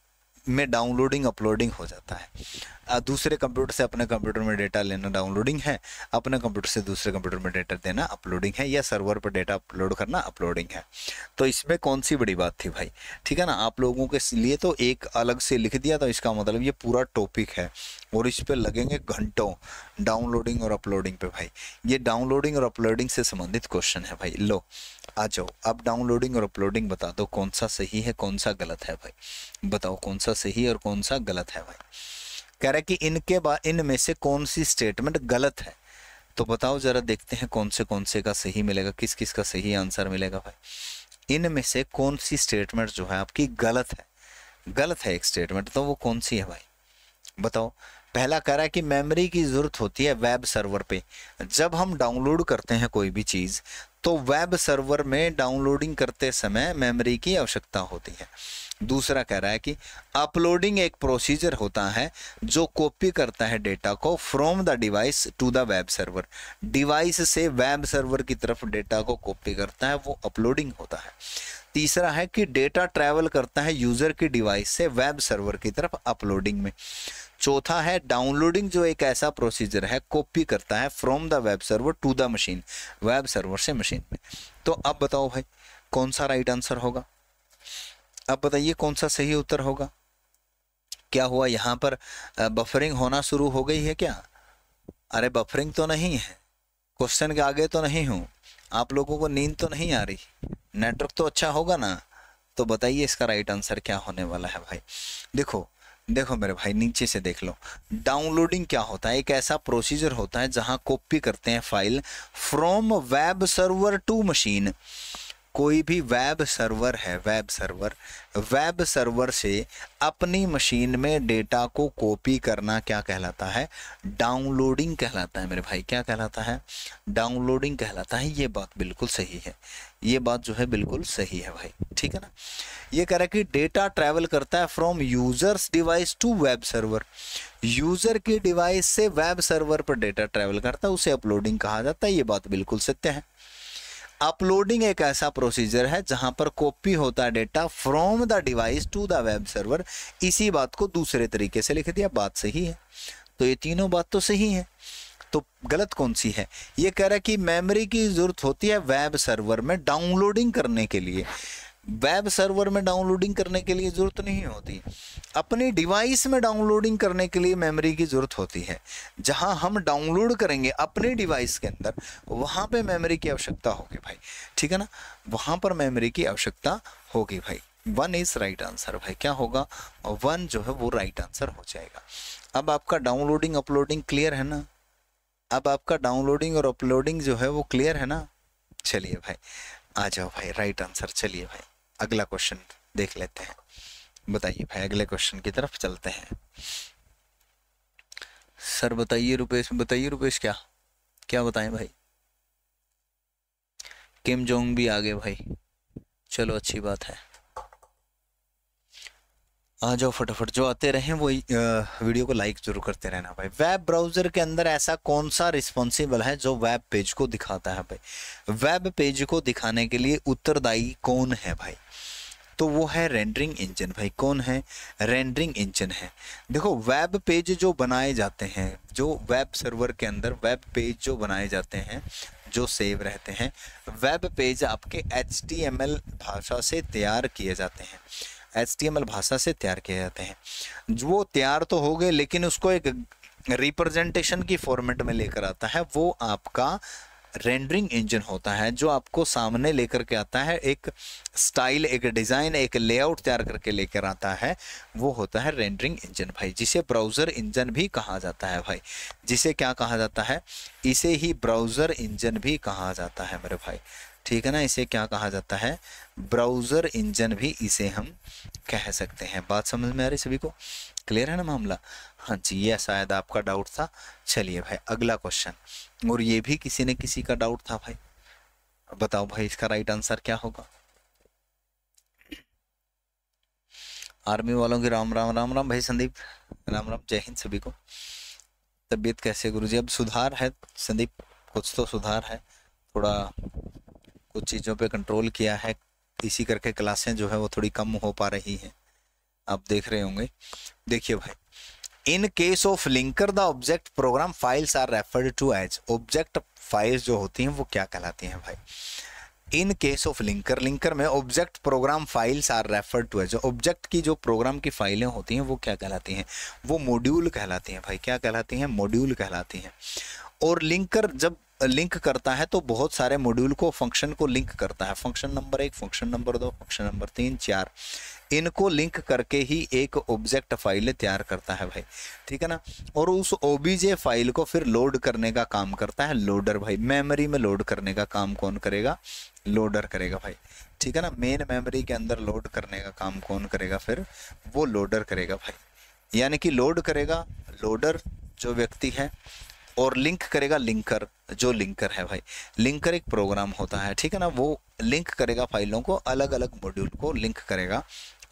S1: में डाउनलोडिंग अपलोडिंग हो जाता है दूसरे कंप्यूटर से अपने कंप्यूटर में डेटा लेना डाउनलोडिंग है अपने कंप्यूटर से दूसरे कंप्यूटर में डेटा देना अपलोडिंग है या सर्वर पर डेटा अपलोड करना अपलोडिंग है तो इसमें कौन सी बड़ी बात थी भाई ठीक है ना आप लोगों के लिए तो एक अलग से लिख दिया तो इसका मतलब ये पूरा टॉपिक है और इस पर लगेंगे घंटों डाउनलोडिंग और अपलोडिंग पे भाई ये डाउनलोडिंग और अपलोडिंग से संबंधित क्वेश्चन है भाई लो आ जाओ अब डाउनलोडिंग और अपलोडिंग बता दो कौन सा सही है कौन सा गलत है भाई बताओ कौन सा सही और कौन सा गलत है भाई कह रहे कि इनके बाद इनमें से कौन सी स्टेटमेंट गलत है तो बताओ जरा देखते हैं कौन से कौन से का सही मिलेगा किस किस का सही आंसर मिलेगा भाई इनमें से कौन सी स्टेटमेंट जो है आपकी गलत है गलत है एक स्टेटमेंट तो वो कौन सी है भाई बताओ पहला कह रहा है कि मेमोरी की ज़रूरत होती है वेब सर्वर पे जब हम डाउनलोड करते हैं कोई भी चीज़ तो वेब सर्वर में डाउनलोडिंग करते समय मेमोरी की आवश्यकता होती है दूसरा कह रहा है कि अपलोडिंग एक प्रोसीजर होता है जो कॉपी करता है डेटा को from the device to the web server device से वेब सर्वर की तरफ डेटा को कॉपी करता है वो अपलोडिंग होता है तीसरा है कि डेटा ट्रैवल करता है यूज़र की डिवाइस से वेब सर्वर की तरफ अपलोडिंग में चौथा है डाउनलोडिंग जो एक ऐसा प्रोसीजर है कॉपी करता है from the web server to the machine web server से मशीन में तो अब बताओ भाई कौन सा राइट आंसर होगा अब बताइए कौन सा सही उत्तर होगा क्या हुआ यहाँ पर बफरिंग होना शुरू हो गई है क्या अरे बफरिंग तो नहीं है क्वेश्चन के आगे तो नहीं हूँ आप लोगों को नींद तो नहीं आ रही नेटवर्क तो अच्छा होगा ना तो बताइए इसका राइट आंसर क्या होने वाला है भाई देखो देखो मेरे भाई नीचे से देख लो डाउनलोडिंग क्या होता है एक ऐसा प्रोसीजर होता है जहां कॉपी करते हैं file from web server to machine कोई भी वेब सर्वर है वेब सर्वर वेब सर्वर से अपनी मशीन में डेटा को कॉपी करना क्या कहलाता है डाउनलोडिंग कहलाता है मेरे भाई क्या कहलाता है डाउनलोडिंग कहलाता है ये बात बिल्कुल सही है ये बात जो है बिल्कुल सही है भाई ठीक है ना ये कह रहा है कि डेटा ट्रैवल करता है from user's device to web server user के डिवाइस से वेब सर्वर पर डेटा ट्रैवल करता है उसे अपलोडिंग कहा जाता है ये बात बिल्कुल सत्य है अपलोडिंग एक ऐसा प्रोसीजर है जहां पर कॉपी होता है data from the device to the web server इसी बात को दूसरे तरीके से लिख दिया बात सही है तो ये तीनों बात तो सही है तो गलत कौन सी है ये कह रहा है कि मेमोरी की जरूरत होती है वेब सर्वर में डाउनलोडिंग करने के लिए वेब सर्वर में डाउनलोडिंग करने के लिए ज़रूरत नहीं होती अपने डिवाइस में डाउनलोडिंग करने के लिए मेमोरी की ज़रूरत होती है जहां हम डाउनलोड करेंगे अपने डिवाइस के अंदर वहां पे मेमोरी की आवश्यकता होगी भाई ठीक है ना वहां पर मेमोरी की आवश्यकता होगी भाई वन इज़ राइट आंसर भाई क्या होगा वन जो है वो राइट आंसर हो जाएगा अब आपका डाउनलोडिंग अपलोडिंग क्लियर है ना अब आपका डाउनलोडिंग और अपलोडिंग जो है वो क्लियर है ना चलिए भाई आ जाओ भाई राइट आंसर चलिए भाई अगला क्वेश्चन देख लेते हैं बताइए भाई अगले क्वेश्चन की तरफ चलते हैं सर बताइए रुपेश बताइए रुपेश क्या क्या बताएं भाई किम जोंग भी आ गए भाई चलो अच्छी बात है आ जाओ फटाफट जो आते रहे वो वीडियो को लाइक जरूर करते रहना भाई वेब ब्राउज़र के अंदर ऐसा कौन सा रिस्पॉन्सिबल है जो वेब पेज को दिखाता है भाई वेब पेज को दिखाने के लिए उत्तरदायी कौन है भाई तो वो है रेंडरिंग इंजन भाई कौन है रेंडरिंग इंजन है देखो वेब पेज जो बनाए जाते हैं जो वेब सर्वर के अंदर वेब पेज जो बनाए जाते हैं जो सेव रहते हैं वेब पेज आपके एच भाषा से तैयार किए जाते हैं एच भाषा से तैयार किए जाते हैं वो तैयार तो हो गए लेकिन उसको एक रिप्रेजेंटेशन की फॉर्मेट में लेकर आता है वो आपका रेंडरिंग इंजन होता है जो आपको सामने लेकर के आता है एक स्टाइल एक डिज़ाइन एक लेआउट तैयार करके लेकर आता है वो होता है रेंडरिंग इंजन भाई जिसे ब्राउज़र इंजन भी कहा जाता है भाई जिसे क्या कहा जाता है इसे ही ब्राउज़र इंजन भी कहा जाता है मेरे भाई ठीक है ना इसे क्या कहा जाता है ब्राउज़र इंजन भी इसे हम कह सकते हैं बात समझ में आ रही सभी को क्लियर है ना मामला हाँ जी यह शायद आपका डाउट था चलिए भाई अगला क्वेश्चन और ये भी किसी ने किसी का डाउट था भाई बताओ भाई इसका राइट आंसर क्या होगा आर्मी वालों की राम राम राम राम भाई संदीप राम राम जय हिंद सभी को तबीयत कैसे गुरु जी अब सुधार है संदीप कुछ तो सुधार है थोड़ा कुछ चीज़ों पे कंट्रोल किया है इसी करके क्लासें जो है वो थोड़ी कम हो पा रही हैं आप देख रहे होंगे देखिए भाई in case of linker the object program files are referred to as object files जो होती हैं वो क्या कहलाती हैं भाई in case of linker linker में object program files are referred to as object की जो प्रोग्राम की फाइलें होती हैं वो क्या कहलाती हैं वो मॉड्यूल कहलाती हैं भाई क्या कहलाती हैं मॉड्यूल कहलाती हैं और लिंकर जब लिंक करता है तो बहुत सारे मॉड्यूल को फंक्शन को लिंक करता है फंक्शन नंबर एक फंक्शन नंबर दो फंक्शन नंबर तीन चार इनको लिंक करके ही एक ऑब्जेक्ट फाइल तैयार करता है भाई ठीक है ना और उस ओबीजे फाइल को फिर लोड करने का काम करता है लोडर भाई मेमोरी में लोड करने का काम कौन करेगा लोडर करेगा भाई ठीक है ना मेन मेमोरी के अंदर लोड करने का काम कौन करेगा फिर वो लोडर करेगा भाई यानी कि लोड करेगा लोडर जो व्यक्ति है और लिंक करेगा लिंकर जो लिंकर है भाई लिंकर एक प्रोग्राम होता है ठीक है ना वो लिंक करेगा फाइलों को अलग अलग मॉड्यूल को लिंक करेगा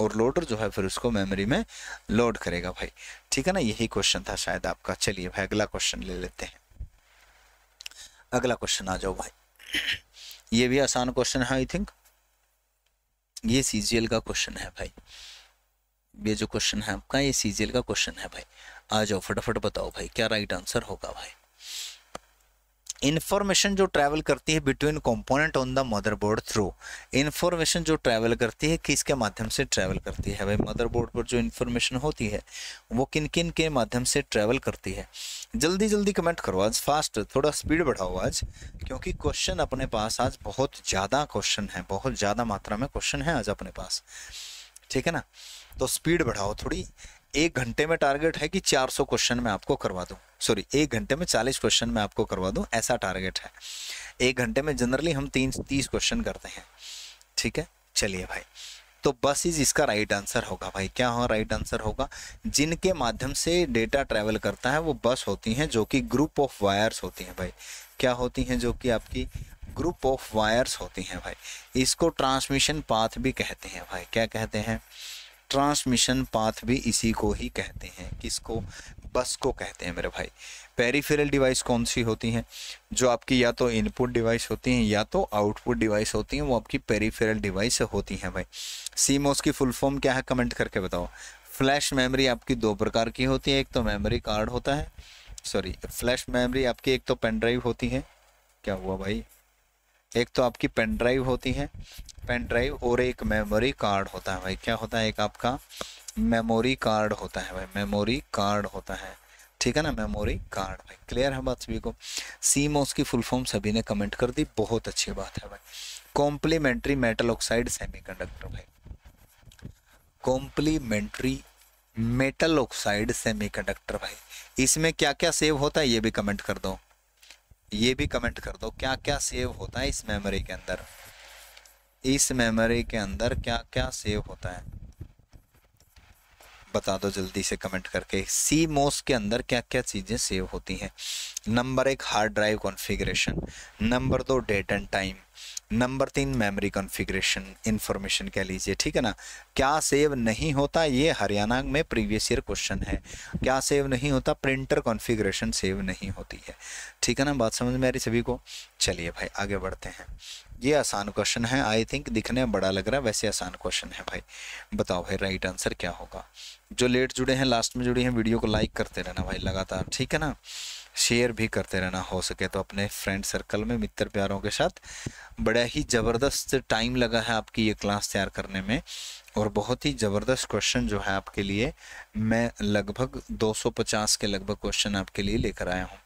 S1: और लोडर जो है फिर उसको मेमोरी में लोड करेगा भाई ठीक है ना यही क्वेश्चन था शायद आपका चलिए भाई अगला क्वेश्चन ले लेते हैं अगला क्वेश्चन आ जाओ भाई ये भी आसान क्वेश्चन है आई थिंक ये सीजीएल का क्वेश्चन है भाई ये जो क्वेश्चन है आपका ये सीजीएल का क्वेश्चन है भाई आ जाओ फटाफट बताओ भाई क्या राइट आंसर होगा भाई इन्फॉर्मेशन जो ट्रैवल करती है between component on the motherboard through information जो ट्रैवल करती है किसके माध्यम से ट्रैवल करती है भाई मदरबोर्ड पर जो इन्फॉर्मेशन होती है वो किन किन के माध्यम से ट्रैवल करती है जल्दी जल्दी कमेंट करो आज फास्ट थोड़ा स्पीड बढ़ाओ आज क्योंकि क्वेश्चन अपने पास आज बहुत ज़्यादा क्वेश्चन है बहुत ज़्यादा मात्रा में क्वेश्चन है आज अपने पास ठीक है ना तो स्पीड बढ़ाओ थोड़ी एक घंटे में टारगेट है कि 400 क्वेश्चन में आपको करवा दूँ सॉरी एक घंटे में 40 क्वेश्चन में आपको करवा दूँ ऐसा टारगेट है एक घंटे में जनरली हम तीन तीस क्वेश्चन करते हैं ठीक है चलिए भाई तो बस इज इसका राइट आंसर होगा भाई क्या हो राइट आंसर होगा जिनके माध्यम से डेटा ट्रेवल करता है वो बस होती हैं जो कि ग्रुप ऑफ वायर्स होती हैं भाई क्या होती हैं जो कि आपकी ग्रुप ऑफ वायर्स होती हैं भाई इसको ट्रांसमिशन पाथ भी कहते हैं भाई क्या कहते हैं ट्रांसमिशन पाथ भी इसी को ही कहते हैं किसको बस को कहते हैं मेरे भाई पेरीफेरल डिवाइस कौन सी होती हैं जो आपकी या तो इनपुट डिवाइस होती हैं या तो आउटपुट डिवाइस होती हैं वो आपकी पेरीफेरल डिवाइस होती हैं भाई सीमोस की फुल फॉर्म क्या है कमेंट करके बताओ फ्लैश मेमोरी आपकी दो प्रकार की होती है एक तो मेमोरी कार्ड होता है सॉरी फ्लैश मेमोरी आपकी एक तो पेन ड्राइव होती है क्या हुआ भाई एक तो आपकी पेन ड्राइव होती है पेन ड्राइव और एक मेमोरी कार्ड होता है भाई क्या होता है एक आपका मेमोरी कार्ड होता है भाई मेमोरी कार्ड होता है ठीक है ना मेमोरी कार्ड भाई क्लियर है बात सभी को सीमोस की फुल फॉर्म सभी ने कमेंट कर दी बहुत अच्छी बात है भाई कॉम्प्लीमेंट्री मेटल ऑक्साइड सेमीकंडक्टर भाई कॉम्प्लीमेंट्री मेटल ऑक्साइड सेमीकंडक्टर भाई इसमें क्या क्या सेव होता है ये भी कमेंट कर दो ये भी कमेंट कर दो क्या क्या सेव होता है इस मेमोरी के अंदर इस मेमोरी के अंदर क्या क्या सेव होता है बता दो जल्दी से कमेंट करके सी मोस के अंदर क्या क्या चीज़ें सेव होती हैं नंबर एक हार्ड ड्राइव कॉन्फ़िगरेशन नंबर दो डेट एंड टाइम नंबर तीन मेमोरी कॉन्फ़िगरेशन इन्फॉर्मेशन कह लीजिए ठीक है ना क्या सेव नहीं होता ये हरियाणा में प्रीवियस ईयर क्वेश्चन है क्या सेव नहीं होता प्रिंटर कॉन्फ़िगरेशन सेव नहीं होती है ठीक है ना बात समझ में आ रही सभी को चलिए भाई आगे बढ़ते हैं ये आसान क्वेश्चन है आई थिंक दिखने में बड़ा लग रहा है वैसे आसान क्वेश्चन है भाई बताओ भाई राइट आंसर क्या होगा जो लेट जुड़े हैं लास्ट में जुड़े हैं वीडियो को लाइक करते रहना भाई लगातार ठीक है ना शेयर भी करते रहना हो सके तो अपने फ्रेंड सर्कल में मित्र प्यारों के साथ बड़ा ही ज़बरदस्त टाइम लगा है आपकी ये क्लास तैयार करने में और बहुत ही ज़बरदस्त क्वेश्चन जो है आपके लिए मैं लगभग 250 के लगभग क्वेश्चन आपके लिए लेकर आया हूँ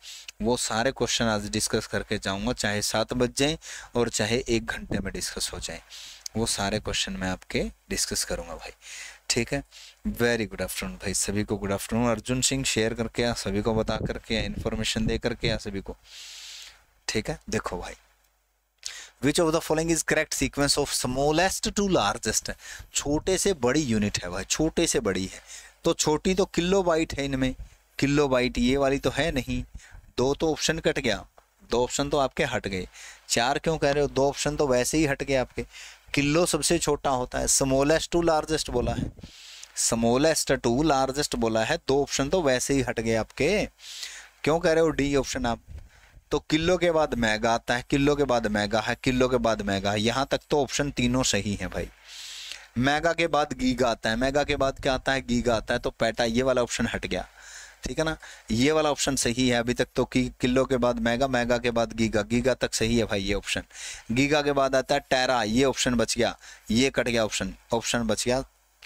S1: वो सारे क्वेश्चन आज डिस्कस करके जाऊँगा चाहे सात बज जाएँ और चाहे एक घंटे में डिस्कस हो जाएँ वो सारे क्वेश्चन मैं आपके डिस्कस करूँगा भाई ठीक है वेरी गुड आफ्टरनून भाई सभी को good afternoon Arjun Singh share करके या सभी को बता करके या इन्फॉर्मेशन दे करके या सभी को ठीक है देखो भाई which of the following is correct sequence of smallest to largest छोटे से बड़ी यूनिट है भाई छोटे से बड़ी है तो छोटी तो किलो बाइट है इनमें किलो बाइट ये वाली तो है नहीं दो तो ऑप्शन कट गया दो ऑप्शन तो आपके हट गए चार क्यों कह रहे हो दो ऑप्शन तो वैसे ही हट गए आपके किलो सबसे छोटा होता है स्मोलेस्ट टू लार्जेस्ट बोला है समोलेस्ट टू लार्जेस्ट बोला है दो ऑप्शन तो वैसे ही हट गए आपके क्यों कह रहे हो डी ऑप्शन आप तो किलो के बाद मैगा आता है किलो के बाद मैगा है किलो के बाद मैगा है यहाँ तक तो ऑप्शन तीनों सही है भाई मैगा के बाद गीगा आता है मैगा के बाद क्या आता है गीगा आता है तो पैटा ये वाला ऑप्शन हट गया ठीक है ना ये वाला ऑप्शन सही है अभी तक तो की किलो के बाद मेगा मेगा के बाद गीगा गीगा तक सही है भाई ये ऑप्शन गीगा के बाद आता है टेरा ये ऑप्शन बच गया ये कट गया ऑप्शन ऑप्शन बच गया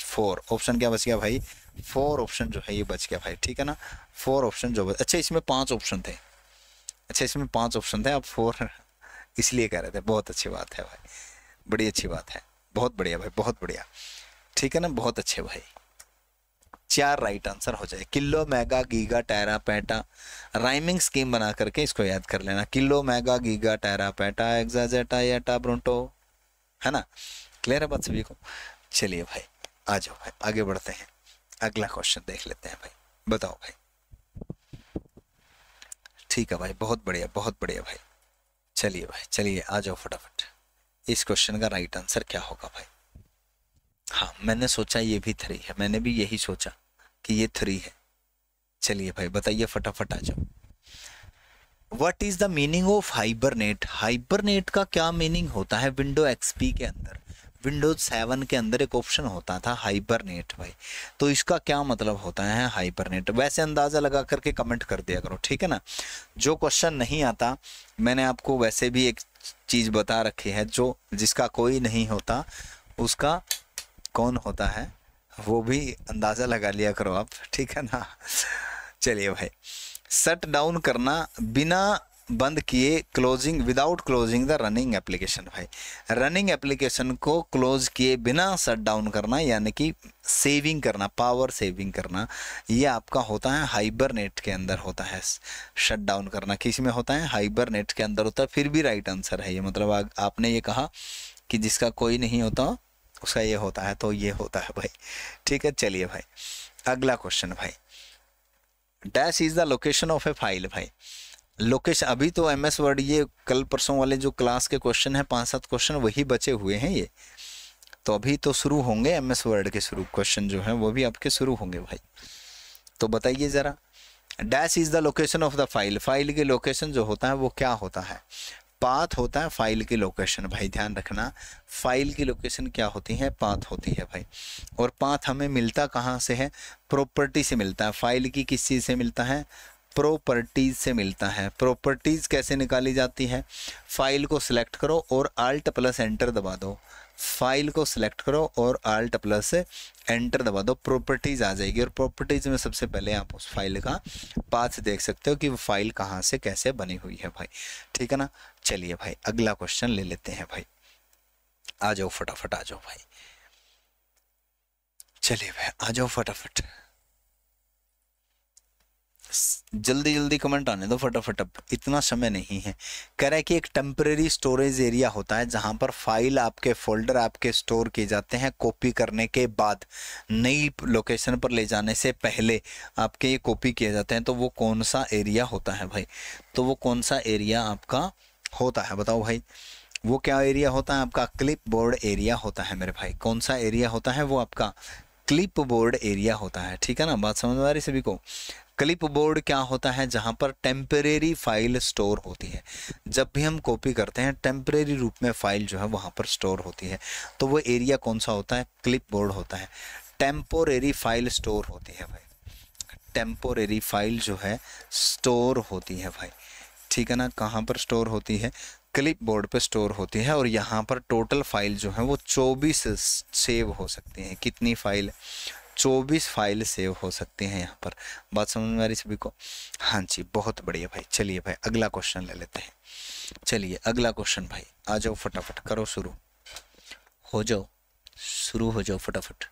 S1: फोर ऑप्शन क्या बच गया भाई फोर ऑप्शन जो है ये बच गया भाई ठीक है ना फोर ऑप्शन जो अच्छा इसमें पांच ऑप्शन थे अच्छा इसमें पांच ऑप्शन थे आप फोर इसलिए कह रहे थे बहुत अच्छी बात है भाई बड़ी अच्छी बात है बहुत बढ़िया भाई बहुत बढ़िया ठीक है ना बहुत अच्छे भाई चार राइट आंसर हो जाए kilo mega giga tera peta rhyming scheme बना करके इसको याद कर लेना kilo mega giga tera peta exa zetta yotta bronto है ना क्लियर है बात सभी को चलिए भाई आ जाओ भाई आगे बढ़ते हैं अगला क्वेश्चन देख लेते हैं भाई बताओ भाई ठीक है भाई बहुत बढ़िया बहुत बढ़िया भाई चलिए भाई चलिए आ जाओ फटाफट इस क्वेश्चन का राइट आंसर क्या होगा भाई हाँ मैंने सोचा ये भी थ्री है मैंने भी यही सोचा कि ये थ्री है चलिए भाई बताइए फटाफट आ जाओ what is the meaning of hibernate hibernate का क्या मीनिंग होता है विंडो एक्सपी के अंदर विंडोज सेवन के अंदर एक ऑप्शन होता था हाइबरनेट भाई तो इसका क्या मतलब होता है हाइबरनेट वैसे अंदाज़ा लगा करके कमेंट कर दिया करो ठीक है ना जो क्वेश्चन नहीं आता मैंने आपको वैसे भी एक चीज़ बता रखी है जो जिसका कोई नहीं होता उसका कौन होता है वो भी अंदाज़ा लगा लिया करो आप ठीक है ना चलिए भाई शट डाउन करना बिना बंद किए closing without closing the running application भाई रनिंग एप्लीकेशन को क्लोज किए बिना शट डाउन करना यानी कि सेविंग करना पावर सेविंग करना ये आपका होता है हाइबरनेट के अंदर होता है शट डाउन करना किस में होता है हाइबरनेट के अंदर होता है फिर भी राइट आंसर है ये मतलब आ, आपने ये कहा कि जिसका कोई नहीं होता उसका ये होता है तो ये होता है भाई ठीक है चलिए भाई अगला क्वेश्चन भाई dash is the location of a file भाई लोकेशन अभी तो एम एस वर्ड ये कल परसों वाले जो क्लास के क्वेश्चन है पांच सात क्वेश्चन वही बचे हुए हैं ये तो अभी तो शुरू होंगे एम एस वर्ड के शुरू क्वेश्चन जो है वो भी आपके शुरू होंगे भाई तो बताइए ज़रा dash is the location of the file file के लोकेशन जो होता है वो क्या होता है पाथ होता है फाइल की लोकेशन भाई ध्यान रखना फाइल की लोकेशन क्या होती है पाथ होती है भाई और पाथ हमें मिलता कहाँ से है प्रॉपर्टी से मिलता है फाइल की किस चीज़ से मिलता है प्रॉपर्टीज़ से मिलता है प्रॉपर्टीज़ कैसे निकाली जाती है फाइल को सिलेक्ट करो और आल्ट प्लस एंटर दबा दो फाइल को सिलेक्ट करो और आल्ट प्लस से एंटर दबा दो प्रॉपर्टीज़ आ जाएगी और प्रॉपर्टीज़ में सबसे पहले आप उस फाइल का पाथ देख सकते हो कि वो फाइल कहाँ से कैसे बनी हुई है भाई ठीक है ना चलिए भाई अगला क्वेश्चन ले लेते हैं भाई आ जाओ फटाफट आ जाओ भाई चलिए भाई आ जाओ फटाफट जल्दी जल्दी कमेंट आने दो फटाफट अब इतना समय नहीं है कह रहा है कि एक टेम्प्रेरी स्टोरेज एरिया होता है जहां पर फाइल आपके फोल्डर आपके स्टोर किए जाते हैं कॉपी करने के बाद नई लोकेशन पर ले जाने से पहले आपके ये कॉपी किए जाते हैं तो वो कौन सा एरिया होता है भाई तो वो कौन सा एरिया आपका होता है बताओ भाई वो क्या एरिया होता है आपका क्लिप बोर्ड एरिया होता है मेरे भाई कौन सा एरिया होता है वो आपका क्लिप बोर्ड एरिया होता है ठीक है ना बात समझ में आ रही सभी को क्लिप बोर्ड क्या होता है जहाँ पर टेम्परेरी फाइल स्टोर होती है जब भी हम कॉपी करते हैं टेम्परेरी रूप में फाइल जो है वहाँ पर स्टोर होती है तो वो एरिया कौन सा होता है क्लिप बोर्ड होता है टेम्पोरेरी फाइल स्टोर होती है भाई टेम्पोरेरी फाइल जो है स्टोर होती है भाई ठीक है ना कहाँ पर स्टोर होती है क्लिप बोर्ड पर स्टोर होती है और यहाँ पर टोटल फाइल जो है वो 24 सेव हो सकती हैं कितनी फाइल चौबीस फाइल सेव हो सकती हैं यहाँ पर बात समझ में आ रही सभी को हाँ जी बहुत बढ़िया भाई चलिए भाई अगला क्वेश्चन ले लेते हैं चलिए अगला क्वेश्चन भाई आ जाओ फटाफट करो शुरू हो जाओ शुरू हो जाओ फटाफट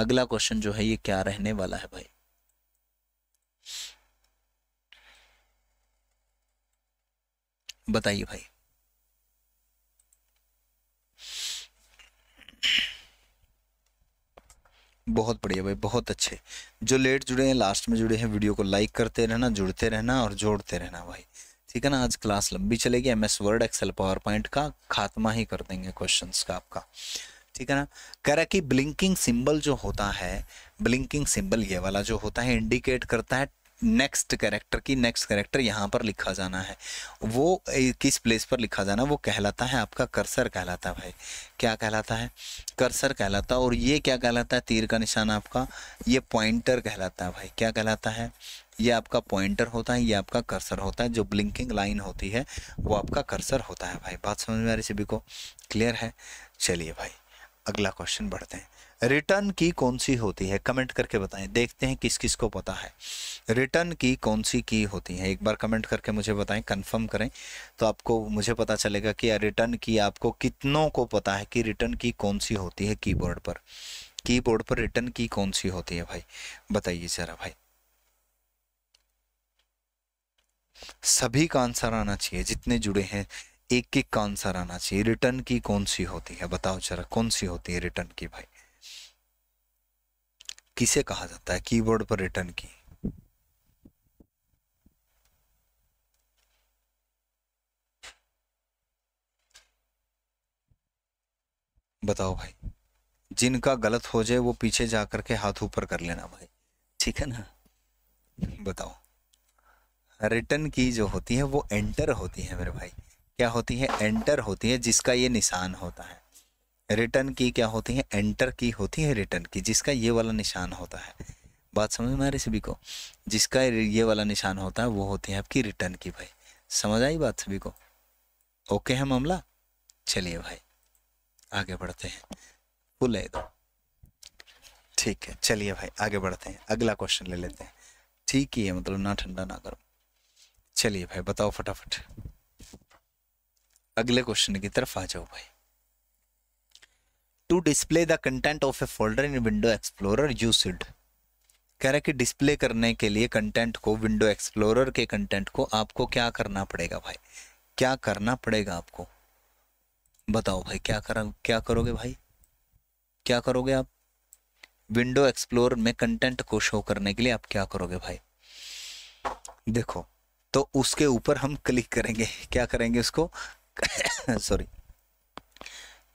S1: अगला क्वेश्चन जो है ये क्या रहने वाला है भाई बताइए भाई बहुत बढ़िया भाई बहुत अच्छे जो लेट जुड़े हैं लास्ट में जुड़े हैं वीडियो को लाइक करते रहना जुड़ते रहना और जोड़ते रहना भाई ठीक है ना आज क्लास लंबी चलेगी M S Word Excel PowerPoint का खात्मा ही कर देंगे क्वेश्चन का आपका ठीक है ना कह रहा कि ब्लिंकिंग सिंबल जो होता है ब्लिंकिंग सिंबल ये वाला जो होता है इंडिकेट करता है नेक्स्ट कैरेक्टर की नेक्स्ट कैरेक्टर यहाँ पर लिखा जाना है वो किस प्लेस पर लिखा जाना वो कहलाता है आपका कर्सर कहलाता है भाई क्या कहलाता है कर्सर कहलाता है और ये क्या कहलाता है तीर का निशान आपका ये पॉइंटर कहलाता है भाई क्या कहलाता है ये आपका पॉइंटर होता है ये आपका कर्सर होता है जो ब्लिंकिंग लाइन होती है वो आपका कर्सर होता है भाई बात समझ में आ रही सभी को क्लियर है चलिए भाई अगला क्वेश्चन बढ़ते हैं रिटर्न की कौन सी होती है कमेंट करके बताएं देखते हैं किस किस को पता है रिटर्न की कौन सी की होती है एक बार कमेंट करके मुझे बताएं कंफर्म करें तो आपको मुझे पता चलेगा कि रिटर्न की आपको कितनों को पता है कि रिटर्न की कौन सी होती है कीबोर्ड पर कीबोर्ड पर रिटर्न की कौन सी होती है भाई बताइए ज़रा भाई सभी का आंसर आना चाहिए जितने जुड़े हैं एक एक का आंसर आना चाहिए रिटर्न की कौन सी होती है बताओ जरा कौन सी होती है रिटर्न की भाई किसे कहा जाता है कीबोर्ड पर रिटर्न की बताओ भाई जिनका गलत हो जाए वो पीछे जाकर के हाथ ऊपर कर लेना भाई ठीक है ना बताओ रिटर्न की जो होती है वो एंटर होती है मेरे भाई क्या होती है एंटर होती है जिसका ये निशान होता है रिटर्न की क्या होती है एंटर की होती है रिटर्न की जिसका ये वाला निशान होता है बात समझ में आ रही सभी को जिसका ये वाला निशान होता है वो होती है आपकी रिटर्न की भाई समझ आई बात सभी को ओके है मामला चलिए भाई आगे बढ़ते हैं फुल है दो ठीक है चलिए भाई आगे बढ़ते हैं अगला क्वेश्चन ले लेते हैं ठीक ही है मतलब ना ठंडा ना गर्म चलिए भाई बताओ फटाफट अगले क्वेश्चन की तरफ आ जाओ भाई to display the content of a folder in window explorer used कह रहा है कि डिस्प्ले करने के लिए कंटेंट को विंडो एक्सप्लोरर के कंटेंट को आपको क्या करना पड़ेगा भाई क्या करना पड़ेगा आपको बताओ भाई क्या कर क्या करोगे भाई क्या करोगे आप विंडो एक्सप्लोर में कंटेंट को शो करने के लिए आप क्या करोगे भाई देखो तो उसके ऊपर हम क्लिक करेंगे क्या करेंगे उसको सॉरी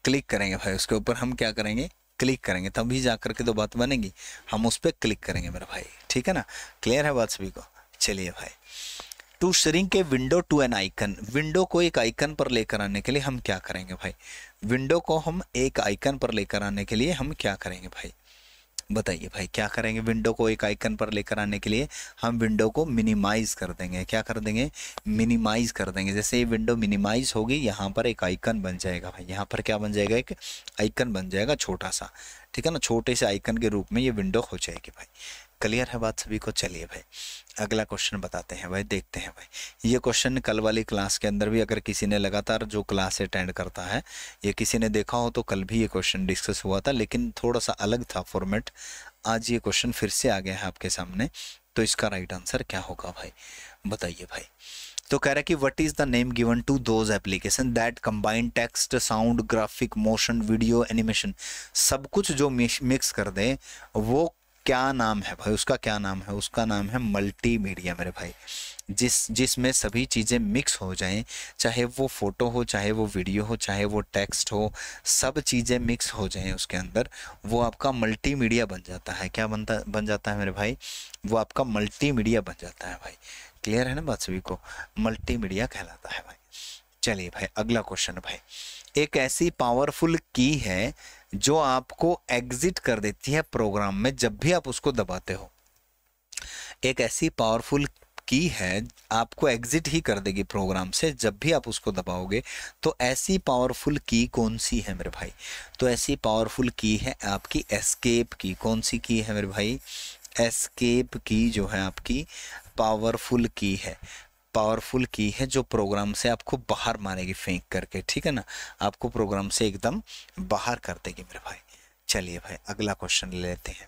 S1: क्लिक करेंगे भाई उसके ऊपर हम क्या करेंगे क्लिक करेंगे तभी जा करके तो बात बनेगी हम उस पर क्लिक करेंगे मेरा भाई ठीक है ना क्लियर है बात सभी को चलिए भाई टू श्रिंक के window to an icon window को एक आइकन पर लेकर आने के लिए हम क्या करेंगे भाई विंडो को हम एक आइकन पर लेकर आने के लिए हम क्या करेंगे भाई बताइए भाई क्या करेंगे विंडो को एक आइकन पर लेकर आने के लिए हम विंडो को मिनिमाइज़ कर देंगे क्या कर देंगे मिनिमाइज़ कर देंगे जैसे ये विंडो मिनिमाइज़ होगी यहाँ पर एक आइकन बन जाएगा भाई यहाँ पर क्या बन जाएगा एक आइकन बन जाएगा छोटा सा ठीक है ना छोटे से आइकन के रूप में ये विंडो हो जाएगी भाई क्लियर है बात सभी को चलिए भाई अगला क्वेश्चन बताते हैं भाई देखते हैं भाई ये क्वेश्चन कल वाली क्लास के अंदर भी अगर किसी ने लगातार जो क्लास अटेंड करता है ये किसी ने देखा हो तो कल भी ये क्वेश्चन डिस्कस हुआ था लेकिन थोड़ा सा अलग था फॉर्मेट आज ये क्वेश्चन फिर से आ गया है आपके सामने तो इसका राइट आंसर क्या होगा भाई बताइए भाई तो कह रहा है कि what is the name given to those application that combine text sound graphic motion video animation सब कुछ जो मिक्स कर दे वो क्या नाम है भाई उसका क्या नाम है उसका नाम है मल्टीमीडिया मेरे भाई जिस जिसमें सभी चीज़ें मिक्स हो जाएं चाहे वो फ़ोटो हो चाहे वो वीडियो हो चाहे वो टेक्स्ट हो सब चीज़ें मिक्स हो जाएं उसके अंदर वो आपका मल्टीमीडिया बन जाता है क्या बनता बन जाता है मेरे भाई वो आपका मल्टीमीडिया बन जाता है भाई क्लियर है ना बात सभी को मल्टीमीडिया कहलाता है भाई चलिए भाई अगला क्वेश्चन भाई एक ऐसी पावरफुल की है जो आपको एग्जिट कर देती है प्रोग्राम में जब भी आप उसको दबाते हो एक ऐसी पावरफुल की है आपको एग्जिट ही कर देगी प्रोग्राम से जब भी आप उसको दबाओगे तो ऐसी पावरफुल की कौन सी है मेरे भाई तो ऐसी पावरफुल की है आपकी एस्केप की कौन सी की है मेरे भाई एस्केप की जो है आपकी पावरफुल की है पावरफुल की है जो प्रोग्राम से आपको बाहर मारेगी फेंक करके ठीक है ना आपको प्रोग्राम से एकदम बाहर कर देगी मेरे भाई चलिए भाई अगला क्वेश्चन ले लेते हैं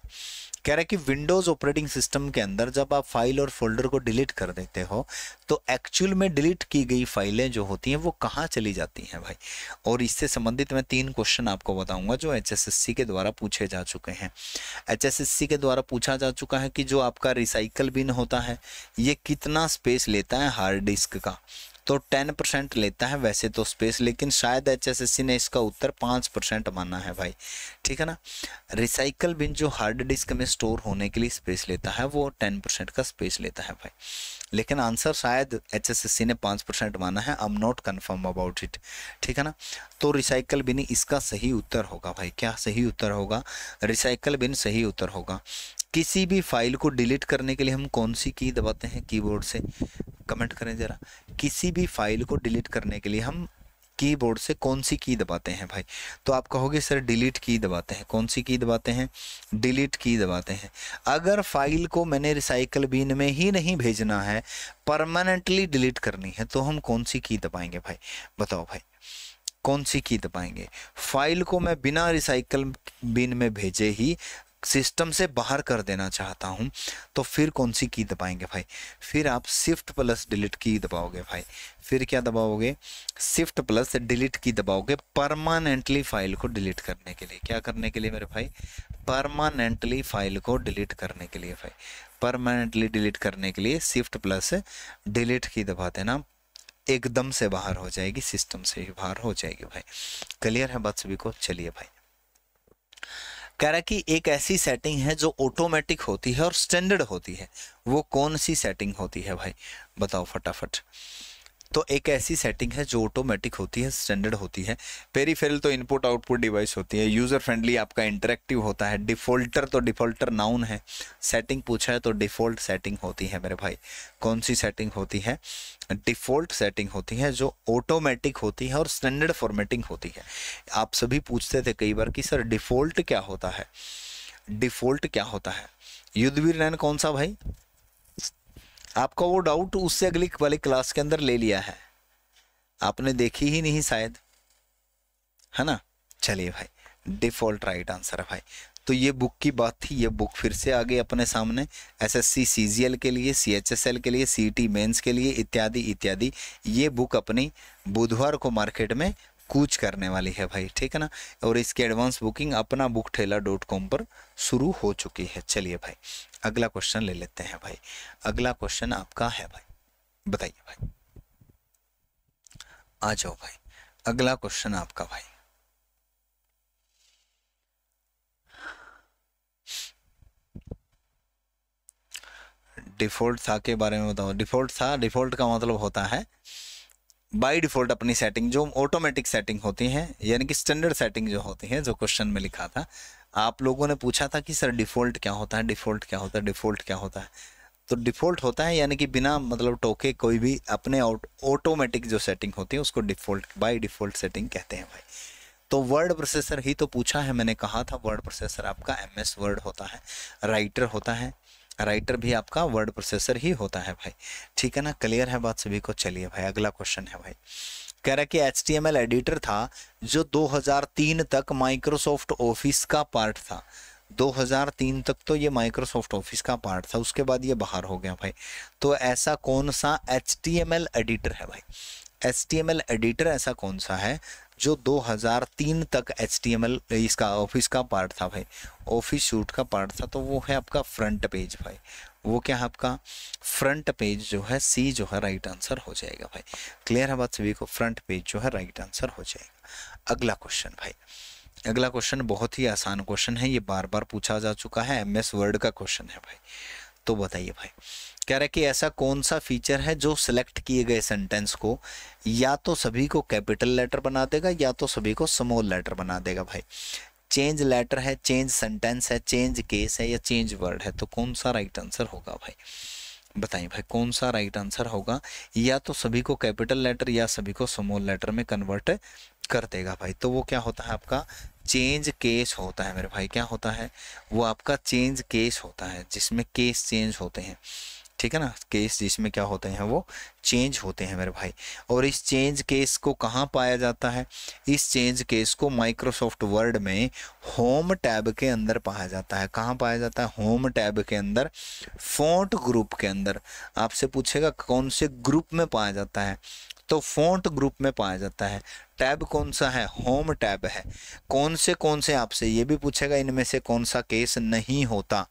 S1: कह रहा है कि विंडोज ऑपरेटिंग सिस्टम के अंदर जब आप फाइल और फोल्डर को डिलीट कर देते हो तो एक्चुअल में डिलीट की गई फाइलें जो होती हैं वो कहाँ चली जाती हैं भाई और इससे संबंधित मैं तीन क्वेश्चन आपको बताऊंगा जो एच के द्वारा पूछे जा चुके हैं एच के द्वारा पूछा जा चुका है कि जो आपका रिसाइकल बिन होता है ये कितना स्पेस लेता है हार्ड डिस्क का तो टेन परसेंट लेता है वैसे तो स्पेस लेकिन शायद एचएसएससी ने इसका उत्तर पाँच परसेंट माना है भाई ठीक है ना रिसाइकल बिन जो हार्ड डिस्क में स्टोर होने के लिए स्पेस लेता है वो टेन परसेंट का स्पेस लेता है भाई लेकिन आंसर शायद एचएसएससी ने पाँच परसेंट माना है I am not confirm about it ठीक है ना तो रिसाइकल बिन इसका सही उत्तर होगा भाई क्या सही उत्तर होगा रिसाइकल बिन सही उत्तर होगा किसी भी फाइल को डिलीट करने के लिए हम कौन सी की दबाते हैं कीबोर्ड से कमेंट करें ज़रा किसी भी फाइल को डिलीट करने के लिए हम कीबोर्ड से कौन सी की दबाते हैं भाई तो आप कहोगे सर डिलीट की दबाते हैं कौन सी की दबाते हैं डिलीट की दबाते हैं अगर फाइल को मैंने रिसाइकल बीन में ही नहीं भेजना है परमानेंटली डिलीट करनी है तो हम कौन सी की दबाएंगे भाई बताओ भाई कौन सी की दबाएंगे फाइल को मैं बिना रिसाइकल बिन में भेजे ही सिस्टम से बाहर कर देना चाहता हूँ तो फिर कौन सी की दबाएंगे भाई फिर आप शिफ्ट प्लस डिलीट की दबाओगे भाई फिर क्या दबाओगे शिफ्ट प्लस डिलीट की दबाओगे परमानेंटली फाइल को डिलीट करने के लिए क्या करने के लिए मेरे भाई परमानेंटली फाइल को डिलीट करने के लिए भाई परमानेंटली डिलीट करने के लिए शिफ्ट प्लस डिलीट की दबा देना एकदम से बाहर हो जाएगी सिस्टम से बाहर हो जाएगी भाई क्लियर है बात सभी को चलिए भाई कह रहा कि एक ऐसी सेटिंग है जो ऑटोमेटिक होती है और स्टैंडर्ड होती है वो कौन सी सेटिंग होती है भाई बताओ फटाफट तो एक ऐसी सेटिंग है जो ऑटोमेटिक होती है स्टैंडर्ड होती है पेरीफेरल तो इनपुट आउटपुट डिवाइस होती है यूज़र फ्रेंडली आपका इंटरेक्टिव होता है डिफ़ॉल्टर तो डिफ़ॉल्टर नाउन है सेटिंग पूछा है तो डिफ़ॉल्ट सेटिंग होती है मेरे भाई कौन सी सेटिंग होती है डिफ़ॉल्ट सेटिंग होती है जो ऑटोमेटिक होती है और स्टैंडर्ड फॉर्मेटिंग होती है आप सभी पूछते थे कई बार कि सर डिफ़ॉल्ट क्या होता है डिफ़ॉल्ट क्या होता है युद्धवीर नैन कौन सा भाई आपका वो डाउट उससे अगली वाली क्लास के अंदर ले लिया है आपने देखी ही नहीं शायद है ना चलिए भाई डिफॉल्ट राइट आंसर है भाई तो ये बुक की बात थी ये बुक फिर से आगे अपने सामने एसएससी सीजीएल के लिए सीएचएसएल के लिए सीटी मेंस के लिए इत्यादि इत्यादि ये बुक अपनी बुधवार को मार्केट में कूच करने वाली है भाई ठीक है ना और इसकी एडवांस बुकिंग अपना बुक ठेला डॉट कॉम पर शुरू हो चुकी है चलिए भाई अगला क्वेश्चन ले लेते हैं भाई अगला क्वेश्चन आपका है भाई बताइए भाई आ जाओ भाई अगला क्वेश्चन आपका भाई डिफॉल्ट था के बारे में बताओ डिफॉल्ट था डिफॉल्ट का मतलब होता है बाय डिफॉल्ट अपनी सेटिंग जो ऑटोमेटिक सेटिंग होती है यानी कि स्टैंडर्ड सेटिंग जो होती है जो क्वेश्चन में लिखा था आप लोगों ने पूछा था कि सर डिफ़ॉल्ट क्या होता है डिफ़ॉल्ट क्या होता है डिफ़ॉल्ट क्या होता है तो डिफ़ॉल्ट होता है यानी कि बिना मतलब टोके कोई भी अपने ऑटोमेटिक जो सेटिंग होती है उसको डिफ़ॉल्ट बाई डिफ़ॉल्ट सेटिंग कहते हैं भाई तो वर्ड प्रोसेसर ही तो पूछा है मैंने कहा था वर्ड प्रोसेसर आपका एम एस वर्ड होता है राइटर होता है राइटर भी आपका वर्ड प्रोसेसर ही होता है भाई ठीक है ना क्लियर है बात सभी को चलिए भाई अगला क्वेश्चन है भाई कह रहा कि एच एडिटर था जो 2003 तक माइक्रोसॉफ्ट ऑफिस का पार्ट था 2003 तक तो ये माइक्रोसॉफ्ट ऑफिस का पार्ट था उसके बाद ये बाहर हो गया भाई तो ऐसा कौन सा एच एडिटर है भाई एच एडिटर ऐसा कौन सा है जो 2003 तक एच इसका ऑफिस का पार्ट था भाई ऑफिस शूट का पार्ट था तो वो है आपका फ्रंट पेज भाई वो क्या है आपका फ्रंट पेज जो है सी जो है राइट आंसर हो जाएगा भाई क्लियर है बात सभी को फ्रंट पेज जो है राइट आंसर हो जाएगा अगला क्वेश्चन भाई अगला क्वेश्चन बहुत ही आसान क्वेश्चन है ये बार बार पूछा जा चुका है एम एस वर्ड का क्वेश्चन है भाई तो बताइए भाई कह रहा है कि ऐसा कौन सा फीचर है जो सिलेक्ट किए गए सेंटेंस को या तो सभी को कैपिटल लेटर बना देगा या तो सभी को स्मॉल लेटर बना देगा भाई चेंज लेटर है चेंज सेंटेंस है चेंज केस है या चेंज वर्ड है तो कौन सा राइट आंसर होगा भाई बताइए भाई कौन सा राइट आंसर होगा या तो सभी को कैपिटल लेटर या सभी को स्मॉल लेटर में कन्वर्ट कर देगा भाई तो वो क्या होता है आपका चेंज केस होता है मेरे भाई क्या होता है वो आपका चेंज केस होता है जिसमें केस चेंज होते हैं ठीक है ना केस जिसमें क्या होते हैं वो चेंज होते हैं मेरे भाई और इस चेंज केस को कहाँ पाया जाता है इस चेंज केस को माइक्रोसॉफ्ट वर्ड में होम टैब के अंदर पाया जाता है कहाँ पाया जाता है होम टैब के अंदर फोट ग्रुप के अंदर आपसे पूछेगा कौन से ग्रुप में पाया जाता है तो फोट ग्रुप में पाया जाता है टैब कौन सा है होम टैब है कौन से कौन से आपसे ये भी पूछेगा इनमें से कौन सा केस नहीं होता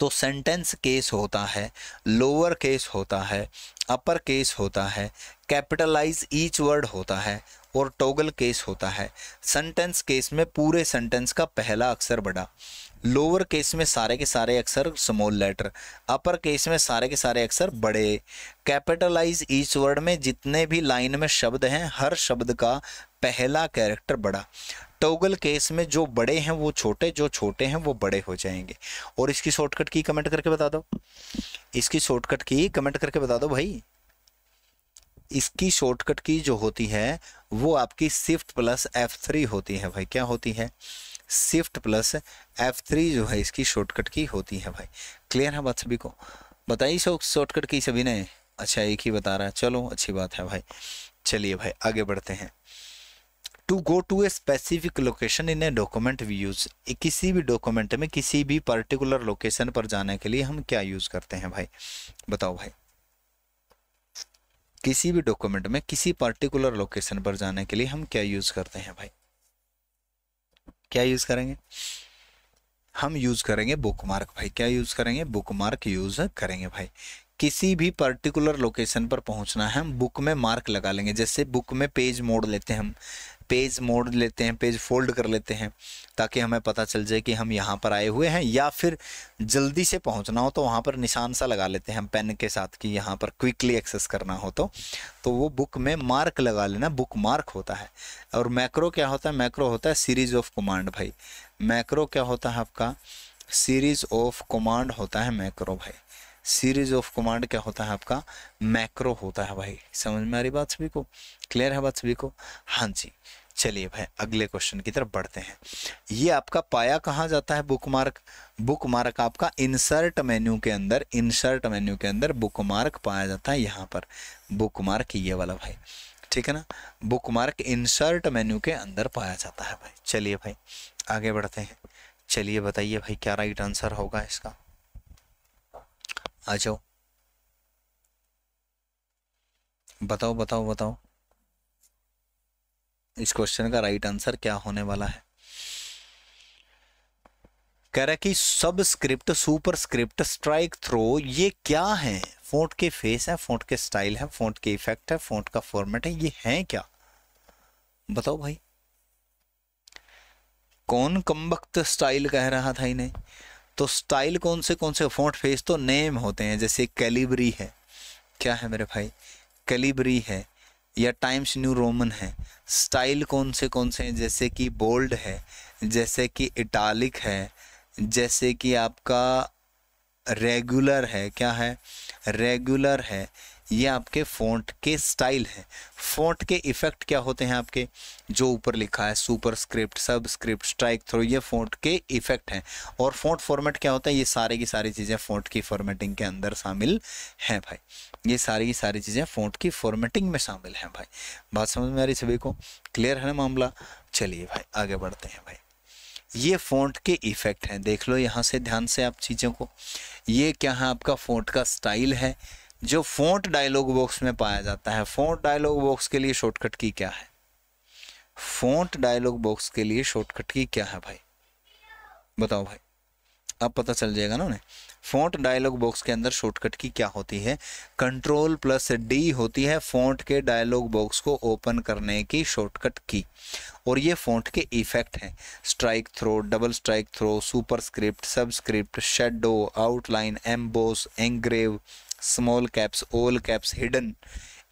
S1: तो सेंटेंस केस होता है लोअर केस होता है अपर केस होता है कैपिटलाइज ईच वर्ड होता है और टोगल केस होता है सेंटेंस केस में पूरे सेंटेंस का पहला अक्षर बड़ा लोअर केस में सारे के सारे अक्षर स्मॉल लेटर अपर केस में सारे के सारे अक्षर बड़े कैपिटलाइज ईच वर्ड में जितने भी लाइन में शब्द हैं हर शब्द का पहला कैरेक्टर बड़ा टोगल केस में जो बड़े हैं वो छोटे जो छोटे हैं वो बड़े हो जाएंगे और इसकी शॉर्टकट की कमेंट करके बता दो इसकी शॉर्टकट की कमेंट करके बता दो भाई इसकी शॉर्टकट की जो होती है वो आपकी शिफ्ट प्लस एफ थ्री होती है भाई क्या होती है शिफ्ट प्लस एफ थ्री जो है इसकी शॉर्टकट की होती है भाई क्लियर है बात सभी को बताइए सो शॉर्टकट की सभी ने अच्छा एक ही बता रहा है चलो अच्छी बात है भाई चलिए भाई आगे बढ़ते हैं to go to a specific location in a document we use किसी भी डॉक्यूमेंट में किसी भी पर्टिकुलर लोकेशन पर जाने के लिए हम क्या यूज करते हैं भाई बताओ भाई किसी भी डॉक्यूमेंट में किसी पर्टिकुलर लोकेशन पर जाने के लिए हम क्या यूज करते हैं भाई क्या यूज़ करेंगे हम यूज़ करेंगे बुक मार्क भाई क्या यूज़ करेंगे बुक मार्क यूज़ करेंगे भाई किसी भी पर्टिकुलर लोकेशन पर पहुंचना है हम बुक में मार्क लगा लेंगे जैसे बुक में पेज मोड़ लेते हैं हम पेज मोड़ लेते हैं पेज फोल्ड कर लेते हैं ताकि हमें पता चल जाए कि हम यहाँ पर आए हुए हैं या फिर जल्दी से पहुँचना हो तो वहाँ पर निशान सा लगा लेते हैं हम पेन के साथ कि यहाँ पर क्विकली एक्सेस करना हो तो तो वो बुक में मार्क लगा लेना बुक मार्क होता है और मैक्रो क्या होता है मैक्रो होता है सीरीज ऑफ कमांड भाई मैक्रो क्या होता है आपका सीरीज ऑफ कमांड होता है मैक्रो भाई सीरीज ऑफ कमांड क्या होता है आपका मैक्रो होता है भाई समझ में आ रही बात सभी को क्लियर है बात सभी को हाँ जी चलिए भाई अगले क्वेश्चन की तरफ बढ़ते हैं ये आपका पाया कहाँ जाता है बुक मार्क बुक मार्क आपका इंसर्ट मेन्यू के अंदर इंसर्ट मेन्यू के अंदर बुक मार्क पाया जाता है यहाँ पर बुक मार्क ये वाला भाई ठीक है ना बुक मार्क इंसर्ट मेन्यू के अंदर पाया जाता है भाई चलिए भाई आगे बढ़ते हैं चलिए बताइए भाई क्या राइट आंसर होगा इसका आ जाओ बताओ बताओ बताओ इस क्वेश्चन का राइट आंसर क्या होने वाला है कह रहा है कि सबस्क्रिप्ट स्क्रिप्ट स्ट्राइक थ्रो ये क्या है फोट के फेस है फोट के स्टाइल है फोट के इफेक्ट है फोट का फॉर्मेट है ये है क्या बताओ भाई कौन कमबख्त स्टाइल कह रहा था इन्हें तो स्टाइल कौन से कौन से फॉन्ट फेस तो नेम होते हैं जैसे कैलिबरी है क्या है मेरे भाई कैलिबरी है या टाइम्स न्यू रोमन है स्टाइल कौन से कौन से हैं जैसे कि बोल्ड है जैसे कि इटालिक है जैसे कि आपका रेगुलर है क्या है रेगुलर है ये आपके फ़ॉन्ट के स्टाइल है फ़ॉन्ट के इफ़ेक्ट क्या होते हैं आपके जो ऊपर लिखा है superscript subscript strikethrough ये फ़ॉन्ट के इफ़ेक्ट हैं और फ़ॉन्ट फॉर्मेट क्या होता है ये सारे की सारी चीज़ें फ़ॉन्ट की फॉर्मेटिंग के अंदर शामिल हैं भाई ये सारी की सारी चीज़ें फ़ॉन्ट की फॉर्मेटिंग में शामिल हैं भाई बात समझ में आ रही सभी को क्लियर है ना मामला चलिए भाई आगे बढ़ते हैं भाई ये फ़ॉन्ट के इफ़ेक्ट हैं देख लो यहाँ से ध्यान से आप चीज़ों को ये क्या है आपका फ़ॉन्ट का स्टाइल है जो फोट डायलॉग बॉक्स में पाया जाता है फोंट डायलॉग बॉक्स के लिए शॉर्टकट की क्या है फोंट डायलॉग बॉक्स के लिए शॉर्टकट की क्या है भाई बताओ भाई अब पता चल जाएगा ना उन्हें फोंट डायलॉग बॉक्स के अंदर शॉर्टकट की क्या होती है कंट्रोल प्लस डी होती है फोट के डायलॉग बॉक्स को ओपन करने की शॉर्टकट की और ये फोट के इफेक्ट हैं strikethrough double strikethrough super sub subscript shadow outline emboss engrave small caps all caps hidden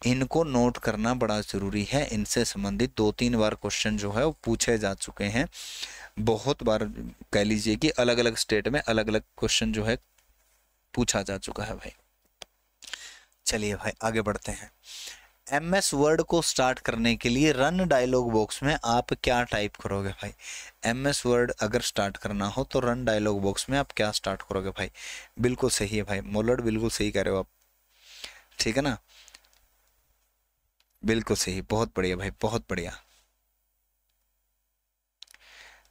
S1: इनको नोट करना बड़ा ज़रूरी है इनसे संबंधित दो तीन बार क्वेश्चन जो है वो पूछे जा चुके हैं बहुत बार कह लीजिए कि अलग अलग स्टेट में अलग अलग क्वेश्चन जो है पूछा जा चुका है भाई चलिए भाई आगे बढ़ते हैं एम एस वर्ड को स्टार्ट करने के लिए रन डायलॉग बॉक्स में आप क्या टाइप करोगे भाई एम एस वर्ड अगर स्टार्ट करना हो तो रन डायलॉग बॉक्स में आप क्या स्टार्ट करोगे भाई बिल्कुल सही है भाई मोलड बिल्कुल सही कह रहे हो आप ठीक है ना बिल्कुल सही बहुत बढ़िया भाई बहुत बढ़िया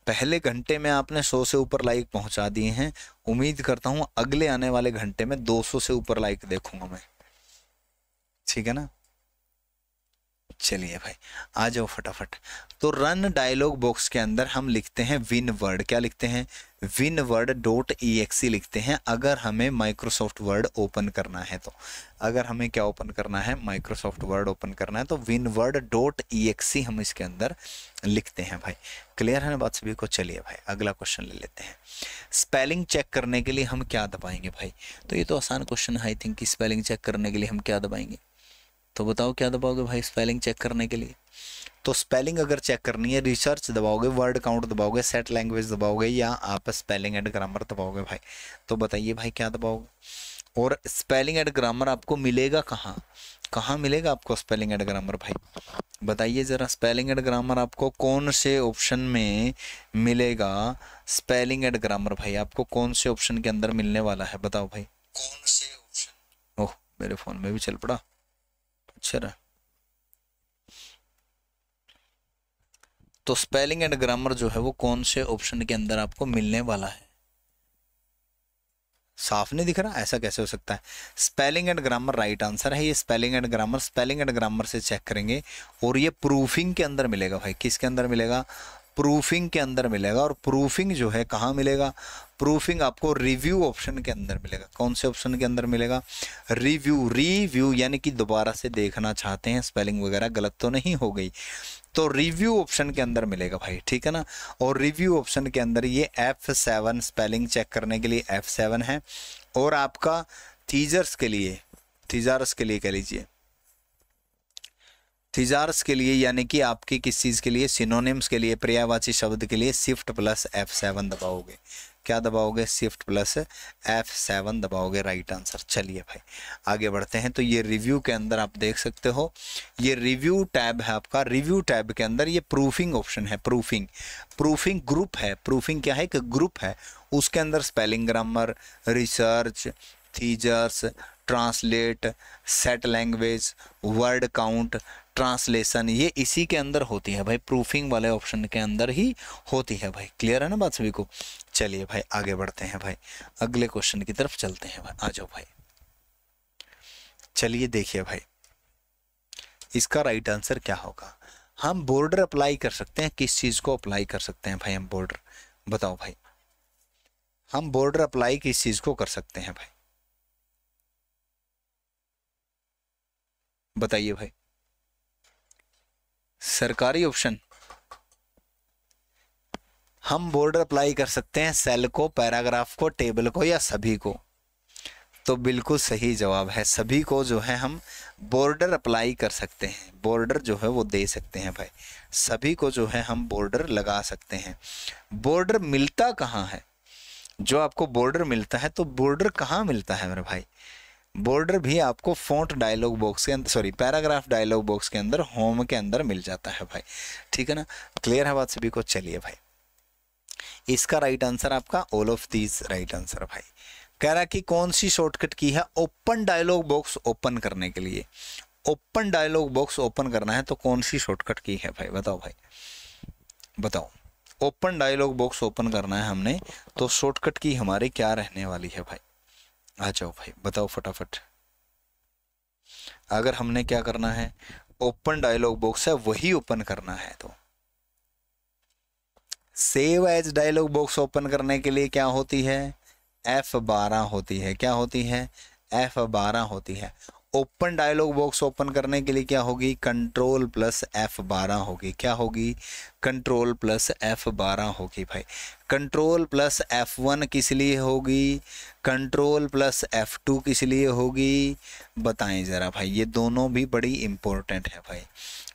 S1: पहले घंटे में आपने 100 से ऊपर लाइक पहुंचा दिए हैं उम्मीद करता हूं अगले आने वाले घंटे में 200 से ऊपर लाइक देखूंगा मैं ठीक है ना चलिए भाई आ जाओ फटाफट तो रन डायलॉग बॉक्स के अंदर हम लिखते हैं विन वर्ड क्या लिखते हैं win word dot E X E लिखते हैं अगर हमें माइक्रोसॉफ्ट वर्ड ओपन करना है तो अगर हमें क्या ओपन करना है माइक्रोसॉफ्ट वर्ड ओपन करना है तो win word dot E X E हम इसके अंदर लिखते हैं भाई क्लियर है ना बात सभी को चलिए भाई अगला क्वेश्चन ले लेते हैं स्पेलिंग चेक करने के लिए हम क्या दबाएंगे भाई तो ये तो आसान क्वेश्चन है आई थिंक स्पेलिंग चेक करने के लिए हम क्या दबाएंगे तो बताओ क्या दबाओगे भाई स्पेलिंग चेक करने के लिए तो स्पेलिंग अगर चेक करनी है रिसर्च दबाओगे वर्ड काउंट दबाओगे सेट लैंग्वेज दबाओगे या आप स्पेलिंग एंड ग्रामर दबाओगे भाई तो बताइए भाई क्या दबाओगे और स्पेलिंग एंड ग्रामर आपको मिलेगा कहाँ कहाँ मिलेगा आपको स्पेलिंग एंड ग्रामर भाई बताइए ज़रा स्पेलिंग एंड ग्रामर आपको कौन से ऑप्शन में मिलेगा स्पेलिंग एंड ग्रामर भाई आपको कौन से ऑप्शन के अंदर मिलने वाला है बताओ भाई कौन से ऑप्शन ओह मेरे फ़ोन में भी चल पड़ा अक्षर है तो स्पेलिंग एंड ग्रामर जो है वो कौन से ऑप्शन के अंदर आपको मिलने वाला है साफ नहीं दिख रहा ऐसा कैसे हो सकता है spelling and grammar right answer है ये spelling and grammar spelling and grammar से चेक करेंगे और ये प्रूफिंग के अंदर मिलेगा भाई किसके अंदर मिलेगा प्रूफिंग के अंदर मिलेगा और प्रूफिंग जो है कहाँ मिलेगा प्रूफिंग आपको रिव्यू ऑप्शन के अंदर मिलेगा कौन से ऑप्शन के अंदर मिलेगा रिव्यू रिव्यू यानी कि दोबारा से देखना चाहते हैं स्पेलिंग वगैरह गलत तो नहीं हो गई तो रिव्यू ऑप्शन के अंदर मिलेगा भाई ठीक है ना और रिव्यू ऑप्शन के अंदर ये एफ सेवन स्पेलिंग चेक करने के लिए एफ सेवन है और आपका थीजर्स के लिए थीजर्स के लिए कह लीजिए थिजार्स के लिए यानी कि आपकी किस चीज़ के लिए सिनोनिम्स के लिए पर्यावाची शब्द के लिए शिफ्ट प्लस एफ सेवन दबाओगे क्या दबाओगे शिफ्ट प्लस एफ सेवन दबाओगे राइट आंसर चलिए भाई आगे बढ़ते हैं तो ये रिव्यू के अंदर आप देख सकते हो ये रिव्यू टैब है आपका रिव्यू टैब के अंदर ये प्रूफिंग ऑप्शन है प्रूफिंग प्रूफिंग ग्रुप है प्रूफिंग क्या है एक ग्रुप है उसके अंदर spelling grammar research thesaurus translate set language word count translation ये इसी के अंदर होती है भाई प्रूफिंग वाले ऑप्शन के अंदर ही होती है भाई क्लियर है ना बात सभी को चलिए भाई आगे बढ़ते हैं भाई अगले क्वेश्चन की तरफ चलते हैं भाई आ जाओ भाई चलिए देखिए भाई इसका राइट आंसर क्या होगा हम बॉर्डर अप्लाई कर सकते हैं किस चीज़ को अप्लाई कर सकते हैं भाई हम बॉर्डर बताओ भाई हम बॉर्डर अप्लाई किस चीज़ को कर सकते हैं भाई बताइए भाई सरकारी ऑप्शन हम बॉर्डर अप्लाई कर सकते हैं सेल को पैराग्राफ को टेबल को या सभी को तो बिल्कुल सही जवाब है सभी को जो है हम बॉर्डर अप्लाई कर सकते हैं बॉर्डर जो है वो दे सकते हैं भाई सभी को जो है हम बॉर्डर लगा सकते हैं बॉर्डर मिलता कहाँ है जो आपको बॉर्डर मिलता है तो बॉर्डर कहाँ मिलता है मेरे भाई बॉर्डर भी आपको फोट डायलॉग बॉक्स के अंदर सॉरी पैराग्राफ डायलॉग बॉक्स के अंदर होम के अंदर मिल जाता है भाई ठीक है ना क्लियर है बात सभी को चलिए भाई इसका राइट आंसर आपका all of these right answer भाई कह रहा कि कौन सी शॉर्टकट की है ओपन डायलॉग बॉक्स ओपन करने के लिए ओपन डायलॉग बॉक्स ओपन करना है तो कौन सी शॉर्टकट की है भाई बताओ भाई बताओ ओपन डायलॉग बॉक्स ओपन करना है हमने तो शॉर्टकट की हमारी क्या रहने वाली है भाई आ जाओ भाई बताओ फटाफट अगर हमने क्या करना है ओपन डायलॉग बॉक्स है वही ओपन करना है तो save as dialog box open करने के लिए क्या होती है एफ बारह होती है क्या होती है एफ बारह होती है ओपन डायलॉग बॉक्स ओपन करने के लिए क्या होगी कंट्रोल प्लस एफ बारह होगी क्या होगी कंट्रोल प्लस एफ बारह होगी भाई कंट्रोल प्लस एफ वन किस लिए होगी कंट्रोल प्लस एफ टू किस लिए होगी बताएं ज़रा भाई ये दोनों भी बड़ी इंपॉर्टेंट है भाई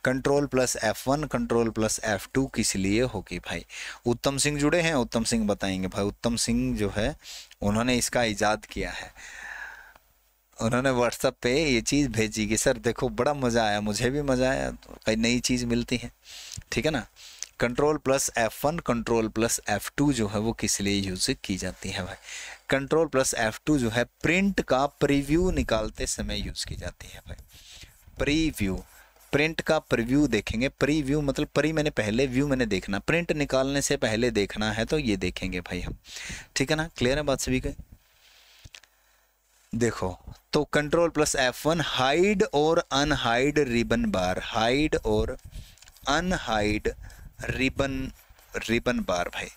S1: control plus F one control plus F two किस लिए होगी भाई उत्तम सिंह जुड़े हैं उत्तम सिंह बताएंगे भाई उत्तम सिंह जो है उन्होंने इसका ईजाद किया है उन्होंने व्हाट्सअप पे ये चीज़ भेजी कि सर देखो बड़ा मज़ा आया मुझे भी मज़ा आया तो कई नई चीज़ मिलती है ठीक है ना control plus F one control plus F two जो है वो किस लिए यूज़ की जाती है भाई कंट्रोल प्लस एफ टू जो है प्रिंट का प्रीव्यू निकालते समय यूज़ की जाती है भाई प्रीव्यू प्रिंट का प्रीव्यू देखेंगे प्रीव्यू मतलब प्री मैंने पहले व्यू मैंने देखना प्रिंट निकालने से पहले देखना है तो ये देखेंगे भाई हम ठीक है ना क्लियर है बात सभी के देखो तो control plus F one hide और अनहाइड रिबन बार हाइड और अनहाइड रिबन रिबन बार भाई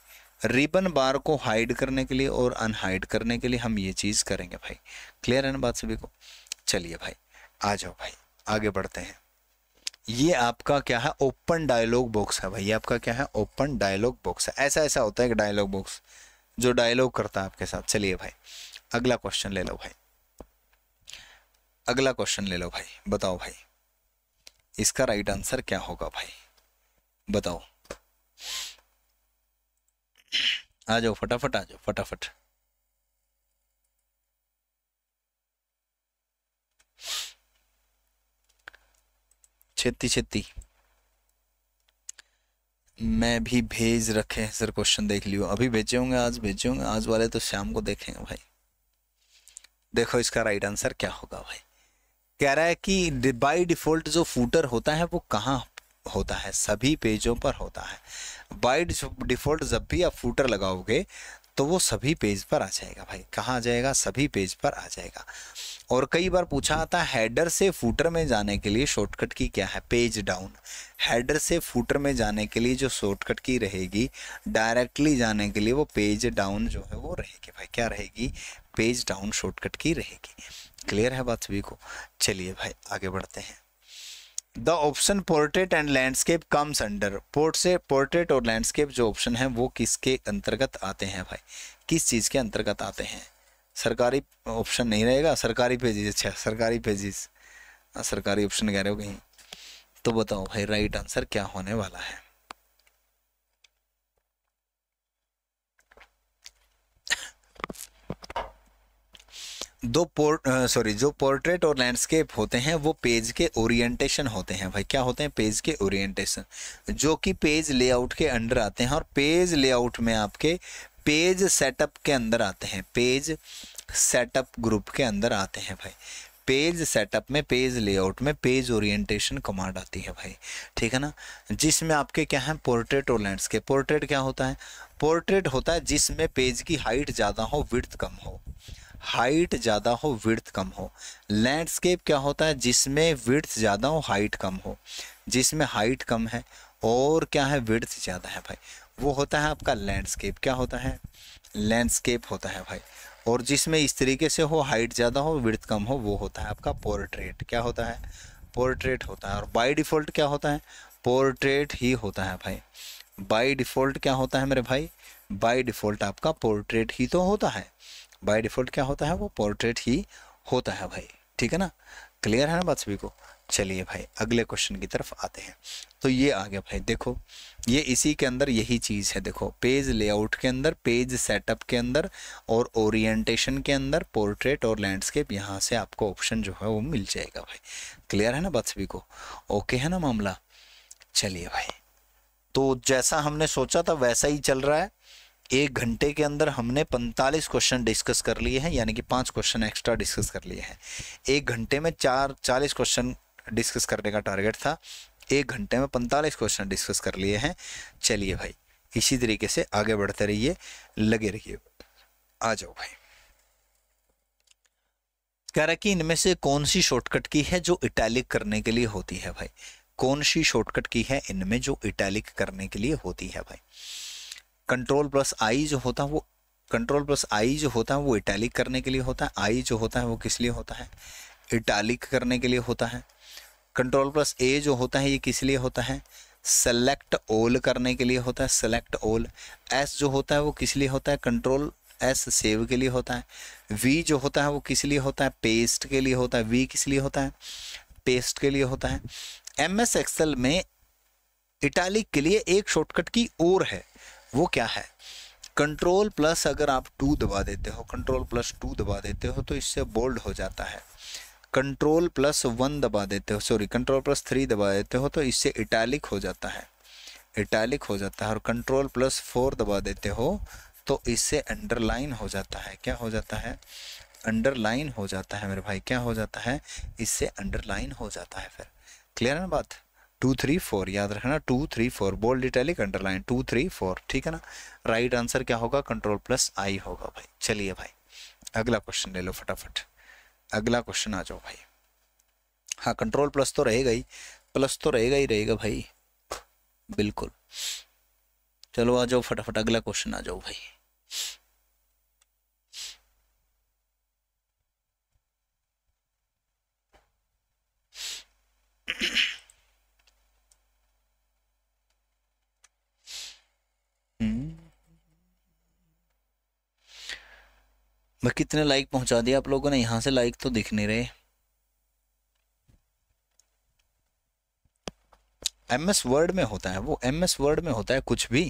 S1: रिबन बार को हाइड करने के लिए और अनहाइड करने के लिए हम ये चीज़ करेंगे भाई क्लियर है ना बात सभी को चलिए भाई आ जाओ भाई आगे बढ़ते हैं ये आपका क्या है ओपन डायलॉग बॉक्स है भाई ये आपका क्या है ओपन डायलॉग बॉक्स है ऐसा ऐसा होता है कि डायलॉग बॉक्स जो डायलॉग करता है आपके साथ चलिए भाई अगला क्वेश्चन ले लो भाई अगला क्वेश्चन ले लो भाई बताओ भाई इसका राइट आंसर क्या होगा भाई बताओ आ जाओ फटाफट आ जाओ फटाफट छेती छेती मैं भी भेज रखे हैं सर क्वेश्चन देख लियो अभी भेजे होंगे आज भेजे होंगे आज वाले तो शाम को देखेंगे भाई देखो इसका राइट आंसर क्या होगा भाई कह रहा है कि बाई डिफॉल्ट जो फूटर होता है वो कहाँ होता है सभी पेजों पर होता है बाई डिफॉल्ट जब भी आप फूटर लगाओगे तो वो सभी पेज पर आ जाएगा भाई कहाँ आ जाएगा सभी पेज पर आ जाएगा और कई बार पूछा आता है हेडर से फूटर में जाने के लिए शॉर्टकट की क्या है पेज डाउन हेडर से फूटर में जाने के लिए जो शॉर्टकट की रहेगी डायरेक्टली जाने के लिए वो पेज डाउन जो है वो रहेगी भाई क्या रहेगी पेज डाउन शॉर्टकट की रहेगी क्लियर है बात सभी को चलिए भाई आगे बढ़ते हैं the option portrait and landscape comes under port से पोर्ट्रेट और लैंडस्केप जो ऑप्शन है वो किसके अंतर्गत आते हैं भाई किस चीज़ के अंतर्गत आते हैं सरकारी ऑप्शन नहीं रहेगा सरकारी पेजेस अच्छा सरकारी पेजेस हाँ, सरकारी ऑप्शन कह रहे हो कहीं तो बताओ भाई राइट आंसर क्या होने वाला है दो पोर्ट सॉरी जो पोर्ट्रेट और लैंडस्केप होते हैं वो पेज के ओरिएंटेशन होते हैं भाई क्या होते हैं पेज के ओरिएंटेशन जो कि पेज लेआउट के अंडर आते हैं और पेज लेआउट में आपके पेज सेटअप के अंदर आते हैं पेज सेटअप ग्रुप के अंदर आते हैं भाई पेज सेटअप में पेज लेआउट में पेज ओरिएंटेशन कमांड आती है भाई ठीक है ना जिसमें आपके क्या है पोर्ट्रेट और लैंडस्केप पोर्ट्रेट क्या होता है पोर्ट्रेट होता है जिसमें पेज की हाइट ज़्यादा हो विड्थ कम हो हाइट ज़्यादा हो विड्थ कम हो लैंडस्केप क्या होता है जिसमें विड्थ ज़्यादा हो हाइट कम हो जिसमें हाइट कम है और क्या है विड्थ ज़्यादा है भाई वो होता है आपका लैंडस्केप क्या होता है लैंडस्केप होता है भाई और जिसमें इस तरीके से हो हाइट ज़्यादा हो विड्थ कम हो वो होता है आपका पोर्ट्रेट क्या होता है पोर्ट्रेट होता है और बाई डिफ़ॉल्ट क्या होता है पोर्ट्रेट ही होता है भाई बाई डिफ़ॉल्ट क्या होता है मेरे भाई बाई डिफ़ॉल्ट आपका पोर्ट्रेट ही तो होता है बाय डिफ़ॉल्ट क्या होता है वो पोर्ट्रेट ही होता है भाई ठीक है ना क्लियर है ना बात सभी को चलिए भाई अगले क्वेश्चन की तरफ आते हैं तो ये आ गया भाई देखो ये इसी के अंदर यही चीज़ है देखो पेज लेआउट के अंदर पेज सेटअप के अंदर और ओरिएंटेशन के अंदर पोर्ट्रेट और लैंडस्केप यहाँ से आपको ऑप्शन जो है वो मिल जाएगा भाई क्लियर है ना बात सभी को ओके है ना मामला चलिए भाई तो जैसा हमने सोचा था वैसा ही चल रहा है एक घंटे के अंदर हमने 45 क्वेश्चन डिस्कस कर लिए हैं यानी कि पांच क्वेश्चन एक्स्ट्रा डिस्कस कर लिए हैं एक घंटे में चार चालीस क्वेश्चन डिस्कस करने का टारगेट था एक घंटे में पैंतालीस क्वेश्चन डिस्कस कर लिए हैं चलिए भाई इसी तरीके से आगे बढ़ते रहिए लगे रहिए आ जाओ भाई कह रहा कि इनमें से कौन सी शॉर्टकट की है जो इटैलिक करने के लिए होती है भाई कौन सी शॉर्टकट की है इनमें जो इटैलिक करने के लिए होती है भाई कंट्रोल प्लस आई जो होता है वो कंट्रोल प्लस आई जो होता है वो इटैलिक करने के लिए होता है आई जो होता है वो किस लिए होता है इटैलिक करने के लिए होता है कंट्रोल प्लस ए जो होता है ये किस लिए होता है सेलेक्ट ऑल करने के लिए होता है सेलेक्ट ऑल एस जो होता है वो किस लिए होता है कंट्रोल एस सेव के लिए होता है वी जो होता है वो किस लिए होता है पेस्ट के लिए होता है वी किस लिए होता है पेस्ट के लिए होता है एम एस एक्सेल में इटालिक के लिए एक शॉर्टकट की ओर है वो क्या है कंट्रोल प्लस अगर आप टू दबा देते हो कंट्रोल प्लस टू दबा देते हो तो इससे बोल्ड हो जाता है कंट्रोल प्लस वन दबा देते हो सॉरी कंट्रोल प्लस थ्री दबा देते हो तो इससे इटैलिक हो जाता है इटैलिक हो जाता है और कंट्रोल प्लस फोर दबा देते हो तो इससे अंडरलाइन हो जाता है क्या हो जाता है अंडरलाइन हो जाता है मेरे भाई क्या हो जाता है इससे अंडरलाइन हो जाता है फिर क्लियर है ना बात टू थ्री फोर याद रखना two three four bold italic underline two three four ठीक है ना राइट आंसर क्या होगा कंट्रोल प्लस आई होगा भाई चलिए भाई अगला क्वेश्चन ले लो फटाफट अगला क्वेश्चन आ जाओ भाई हाँ कंट्रोल प्लस तो रहेगा ही प्लस तो रहेगा ही रहेगा भाई बिल्कुल चलो आ जाओ फटाफट अगला क्वेश्चन आ जाओ भाई Yeah. मैं कितने लाइक पहुंचा दिया आप लोगों ने यहां से लाइक तो दिख नहीं रहे एम एस वर्ड में होता है वो एम एस वर्ड में होता है कुछ भी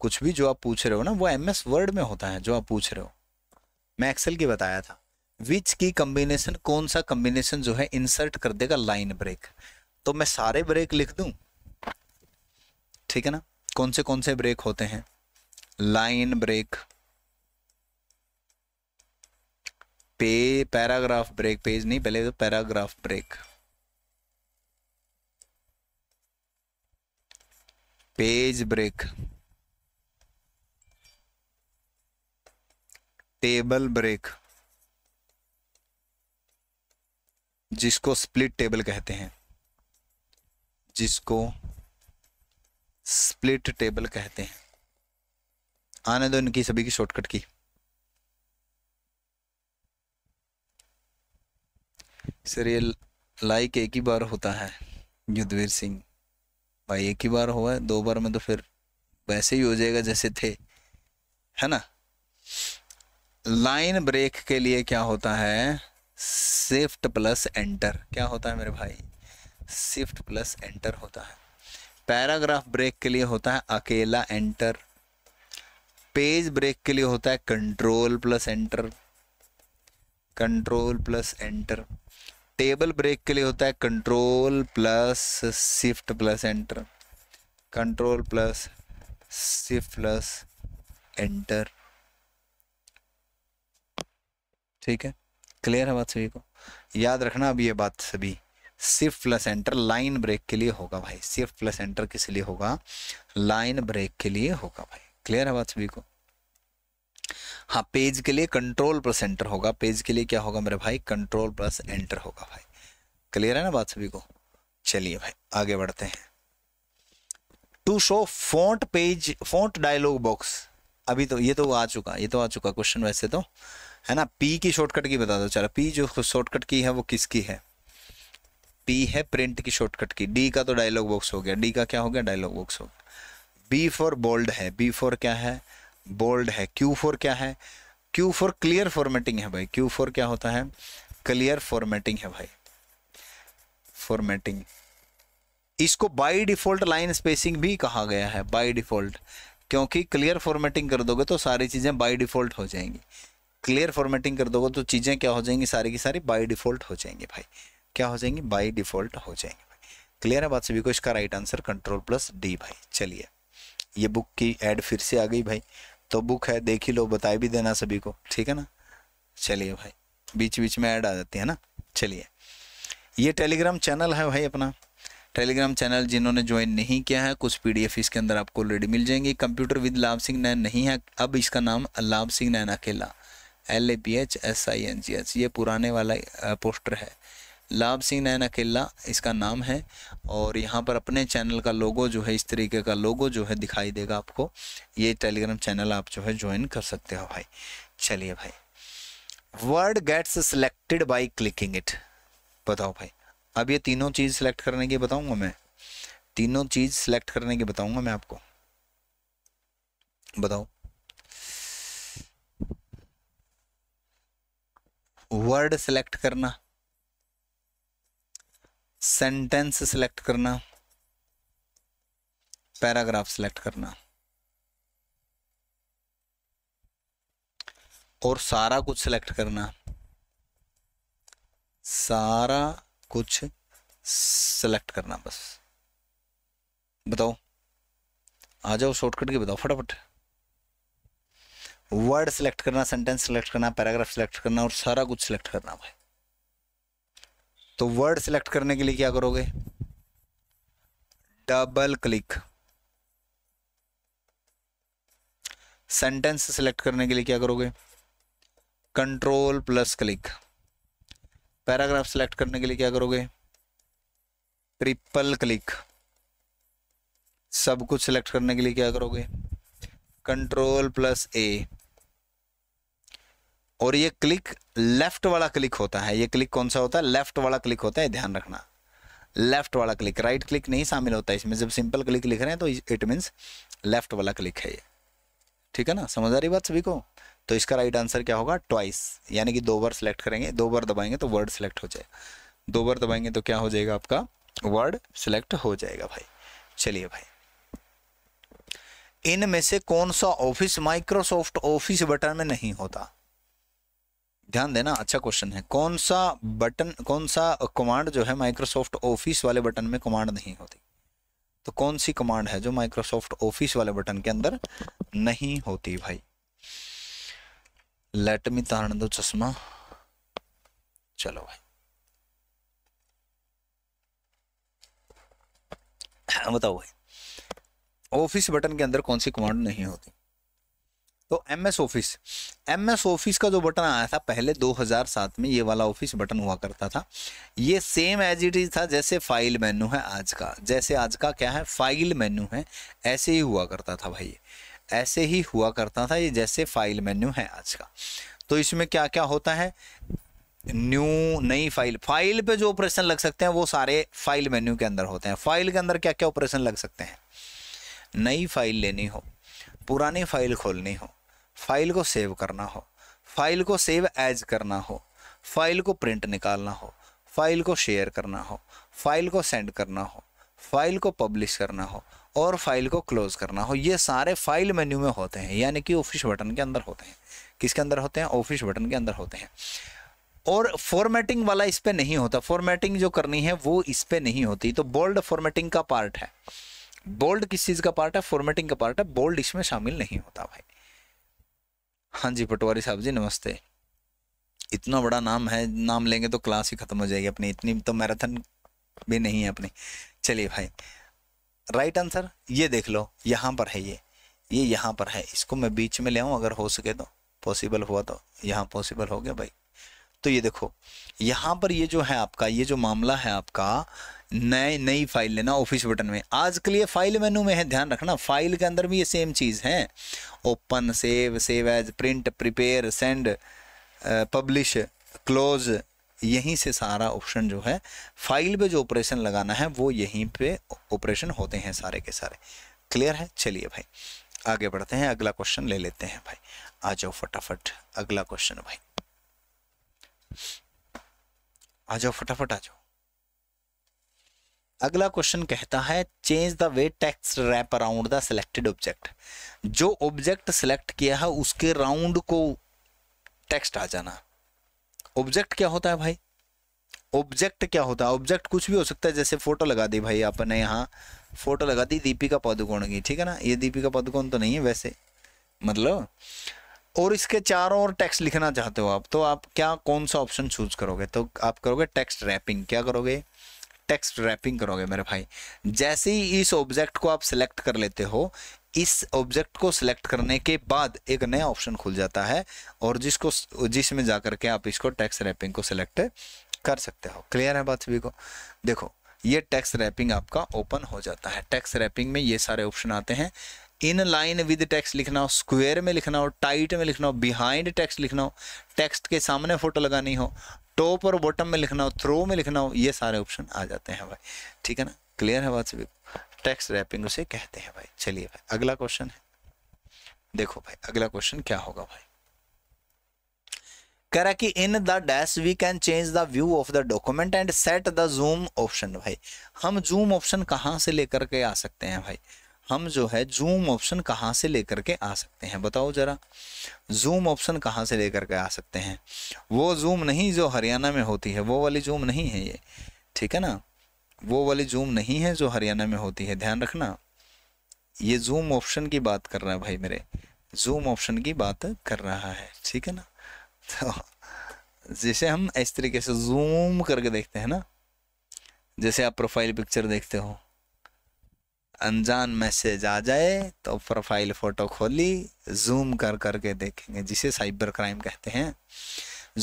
S1: कुछ भी जो आप पूछ रहे हो ना वो एम एस वर्ड में होता है जो आप पूछ रहे हो मैं एक्सेल की बताया था विच की कम्बिनेशन कौन सा कम्बिनेशन जो है इंसर्ट कर देगा लाइन ब्रेक तो मैं सारे ब्रेक लिख दू ठीक है ना कौन से कौन से ब्रेक होते हैं लाइन ब्रेक पे पैराग्राफ ब्रेक पेज नहीं पहले तो paragraph break page break table break जिसको स्प्लिट टेबल कहते हैं जिसको स्प्लिट टेबल कहते हैं आने दो इनकी सभी की शॉर्टकट की सर ये लाइक एक ही बार होता है युद्धवीर सिंह भाई एक ही बार हुआ है दो बार में तो फिर वैसे ही हो जाएगा जैसे थे है ना लाइन ब्रेक के लिए क्या होता है शिफ्ट प्लस एंटर क्या होता है मेरे भाई शिफ्ट प्लस एंटर होता है पैराग्राफ ब्रेक के लिए होता है अकेला एंटर पेज ब्रेक के लिए होता है control plus enter control plus enter table break के लिए होता है control plus shift plus enter control plus shift plus enter ठीक है क्लियर है बात सभी को याद रखना अभी ये बात सभी सिर्फ प्लस एंटर लाइन ब्रेक के लिए होगा भाई सिर्फ प्लस एंटर किस लिए होगा लाइन ब्रेक के लिए होगा भाई क्लियर है बात सभी को हाँ पेज के लिए कंट्रोल प्लस एंटर होगा पेज के लिए क्या होगा मेरे भाई कंट्रोल प्लस एंटर होगा भाई क्लियर है ना बात सभी को चलिए भाई आगे बढ़ते हैं to show font page font dialog box अभी तो ये तो आ चुका ये तो आ चुका क्वेश्चन वैसे तो है ना पी की शॉर्टकट की बता दो चलो पी जो शॉर्टकट की है वो किसकी है पी है प्रिंट की शॉर्टकट की डी का तो डायलॉग बॉक्स हो गया डी का क्या हो गया डायलॉग बॉक्स हो गया बी फॉर बोल्ड है बी फॉर क्या है बोल्ड है क्यू फोर क्या है क्यू फोर क्लियर फॉर्मेटिंग है भाई क्यू फोर क्या होता है क्लियर फॉर्मेटिंग है भाई फॉर्मेटिंग इसको बाई डिफॉल्ट लाइन स्पेसिंग भी कहा गया है बाई डिफॉल्ट क्योंकि क्लियर फॉर्मेटिंग कर दोगे तो सारी चीज़ें बाई डिफॉल्ट हो जाएंगी क्लियर फॉर्मेटिंग कर दोगे तो चीज़ें क्या हो जाएंगी सारी की सारी बाई डिफॉल्ट हो जाएंगी भाई क्या हो जाएंगी बाई डिफॉल्ट हो जाएंगे क्लियर है बात सभी को इसका right answer control plus D भाई चलिए ये बुक की एड फिर से आ गई भाई तो बुक है देख ही लो बताए भी देना सभी को ठीक है ना चलिए भाई बीच बीच में ऐड आ जाती है ना चलिए ये टेलीग्राम चैनल है भाई अपना टेलीग्राम चैनल जिन्होंने ज्वाइन नहीं किया है कुछ पीडीएफ इसके अंदर आपको ऑलरेडी मिल जाएंगी कंप्यूटर विद लाभ सिंह नैन नहीं है अब इसका नाम लाभ सिंह नैन अकेला L A P H S I N G H ये पुराने वाला पोस्टर है लाभ सिंह नैन अकेला इसका नाम है और यहाँ पर अपने चैनल का लोगो जो है इस तरीके का लोगो जो है दिखाई देगा आपको ये टेलीग्राम चैनल आप जो है ज्वाइन कर सकते हो भाई चलिए भाई word gets selected by clicking it बताओ भाई अब ये तीनों चीज़ सेलेक्ट करने की बताऊंगा मैं तीनों चीज़ सेलेक्ट करने की बताऊंगा मैं आपको बताओ वर्ड सेलेक्ट करना सेंटेंस सेलेक्ट करना पैराग्राफ सेलेक्ट करना और सारा कुछ सेलेक्ट करना सारा कुछ सेलेक्ट करना बस बताओ आ जाओ शॉर्टकट के बताओ फटाफट वर्ड सिलेक्ट करना सेंटेंस सिलेक्ट करना पैराग्राफ सेलेक्ट करना और सारा कुछ सेलेक्ट करना भाई तो वर्ड सेलेक्ट करने के लिए क्या करोगे डबल क्लिक सेंटेंस सेलेक्ट करने के लिए क्या करोगे control plus click paragraph select करने के लिए क्या करोगे ट्रिपल क्लिक सब कुछ सेलेक्ट करने के लिए क्या करोगे कंट्रोल प्लस ए और ये क्लिक लेफ्ट वाला क्लिक होता है ये क्लिक कौन सा होता है लेफ्ट वाला क्लिक होता है ध्यान रखना लेफ्ट वाला क्लिक राइट क्लिक नहीं शामिल होता है इसमें जब सिंपल क्लिक लिख रहे हैं तो इट मीन्स लेफ्ट वाला क्लिक है ये ठीक है ना समझ आ रही बात सभी को तो इसका राइट आंसर क्या होगा ट्वाइस यानी कि दो बार सिलेक्ट करेंगे दो बार दबाएंगे तो वर्ड सिलेक्ट हो जाएगा दो बार दबाएंगे तो क्या हो जाएगा आपका वर्ड सिलेक्ट हो जाएगा भाई चलिए भाई इनमें से कौन सा ऑफिस माइक्रोसॉफ्ट ऑफिस बटन में नहीं होता ध्यान देना अच्छा क्वेश्चन है कौन सा बटन कौन सा कमांड जो है माइक्रोसॉफ्ट ऑफिस वाले बटन में कमांड नहीं होती तो कौन सी कमांड है जो माइक्रोसॉफ्ट ऑफिस वाले बटन के अंदर नहीं होती भाई लेट मी तारण दो चश्मा चलो भाई हाँ, बताओ भाई ऑफिस बटन के अंदर कौन सी कमांड नहीं होती तो M S Office M S office का जो बटन आया था पहले 2007 में ये वाला ऑफिस बटन हुआ करता था ये सेम एज इट इज था जैसे फाइल मेन्यू है आज का जैसे आज का क्या है फाइल मेन्यू है ऐसे ही हुआ करता था भाई ऐसे ही हुआ करता था ये जैसे फाइल मेन्यू है आज का तो इसमें क्या क्या होता है न्यू नई फाइल फाइल पे जो ऑपरेशन लग सकते हैं वो सारे फाइल मेन्यू के अंदर होते हैं फाइल के अंदर क्या क्या ऑपरेशन लग सकते हैं नई फाइल लेनी हो पुरानी फाइल खोलनी हो फाइल को सेव करना हो फाइल को सेव एज करना हो फाइल को प्रिंट निकालना हो फाइल को शेयर करना हो फाइल को सेंड करना हो फाइल को पब्लिश करना हो और फाइल को क्लोज करना हो ये सारे फाइल मेन्यू में होते हैं यानी कि ऑफिस बटन के अंदर होते हैं किसके अंदर होते हैं ऑफिस बटन के अंदर होते हैं और फॉर्मेटिंग वाला इस पर नहीं होता फॉर्मेटिंग जो करनी है वो इस पर नहीं होती तो बोल्ड फॉर्मेटिंग का पार्ट है बोल्ड किस चीज़ का पार्ट है फॉर्मेटिंग का पार्ट है बोल्ड इसमें शामिल नहीं होता भाई हाँ जी पटवारी साहब जी नमस्ते इतना बड़ा नाम है नाम लेंगे तो क्लास ही खत्म हो जाएगी अपनी इतनी तो मैराथन भी नहीं है अपनी चलिए भाई राइट आंसर ये देख लो यहाँ पर है ये ये यहाँ पर है इसको मैं बीच में ले आऊँ अगर हो सके तो पॉसिबल हुआ तो यहाँ पॉसिबल हो गया भाई तो ये देखो यहाँ पर ये जो है आपका ये जो मामला है आपका नए नई फाइल लेना ऑफिस बटन में आज के लिए फाइल मेनू में है ध्यान रखना फाइल के अंदर भी ये सेम चीज़ है open save save as print prepare send publish close यहीं से सारा ऑप्शन जो है फाइल पे जो ऑपरेशन लगाना है वो यहीं पे ऑपरेशन होते हैं सारे के सारे क्लियर है चलिए भाई आगे बढ़ते हैं अगला क्वेश्चन ले लेते हैं भाई आ जाओ फटाफट अगला क्वेश्चन भाई आ जाओ फटाफट आ जाओ अगला क्वेश्चन कहता है change the way text wrap around the selected object जो ऑब्जेक्ट सिलेक्ट किया है उसके राउंड को टेक्स्ट आ जाना ऑब्जेक्ट क्या होता है भाई ऑब्जेक्ट क्या होता है ऑब्जेक्ट कुछ भी हो सकता है जैसे फोटो लगा दी भाई आपने यहाँ फोटो लगा दी दीपिका पादुकोण की ठीक है ना ये दीपिका पादुकोण तो नहीं है वैसे मतलब और इसके चारों ओर टेक्स्ट लिखना चाहते हो आप तो आप क्या कौन सा ऑप्शन चूज करोगे तो आप करोगे टेक्स्ट रैपिंग क्या करोगे टेक्स्ट रैपिंग करोगे मेरे भाई जैसे ही इस ऑब्जेक्ट को आप सिलेक्ट कर लेते हो इस ऑब्जेक्ट को सिलेक्ट करने के बाद एक नया ऑप्शन खुल जाता है और जिसको जिसमें जा करके आप इसको टैक्स रैपिंग को सिलेक्ट कर सकते हो क्लियर है बात सभी को देखो ये टैक्स रैपिंग आपका ओपन हो जाता है टैक्स रैपिंग में ये सारे ऑप्शन आते हैं इन लाइन विद टेक्स्ट लिखना हो स्क्वेयर में लिखना हो टाइट में लिखना हो बिहाइंड टेक्स्ट लिखना हो टेक्स्ट के सामने फोटो लगानी हो टॉप और बॉटम में लिखना हो थ्रो में लिखना हो ये सारे ऑप्शन आ जाते हैं भाई ठीक है ना क्लियर है बात सभी टेक्स्ट रैपिंग उसे कहते हैं भाई चलिए भाई अगला क्वेश्चन है देखो भाई अगला क्वेश्चन क्या होगा भाई कह रहा कि in the dash we can change the view of the document and set the zoom option भाई हम जूम ऑप्शन कहाँ से लेकर के आ सकते हैं भाई हम जो है जूम ऑप्शन कहाँ से लेकर के आ सकते हैं बताओ ज़रा जूम ऑप्शन कहाँ से लेकर के आ सकते हैं वो जूम नहीं जो हरियाणा में होती है वो वाली जूम नहीं है ये ठीक है ना वो वाली जूम नहीं है जो हरियाणा में होती है ध्यान रखना ये जूम ऑप्शन की बात कर रहा है भाई मेरे जूम ऑप्शन की बात कर रहा है ठीक है ना तो जैसे हम इस तरीके से जूम करके देखते हैं ना जैसे आप प्रोफाइल पिक्चर देखते हो अनजान मैसेज आ जाए तो प्रोफाइल फ़ोटो खोली जूम कर करके देखेंगे जिसे साइबर क्राइम कहते हैं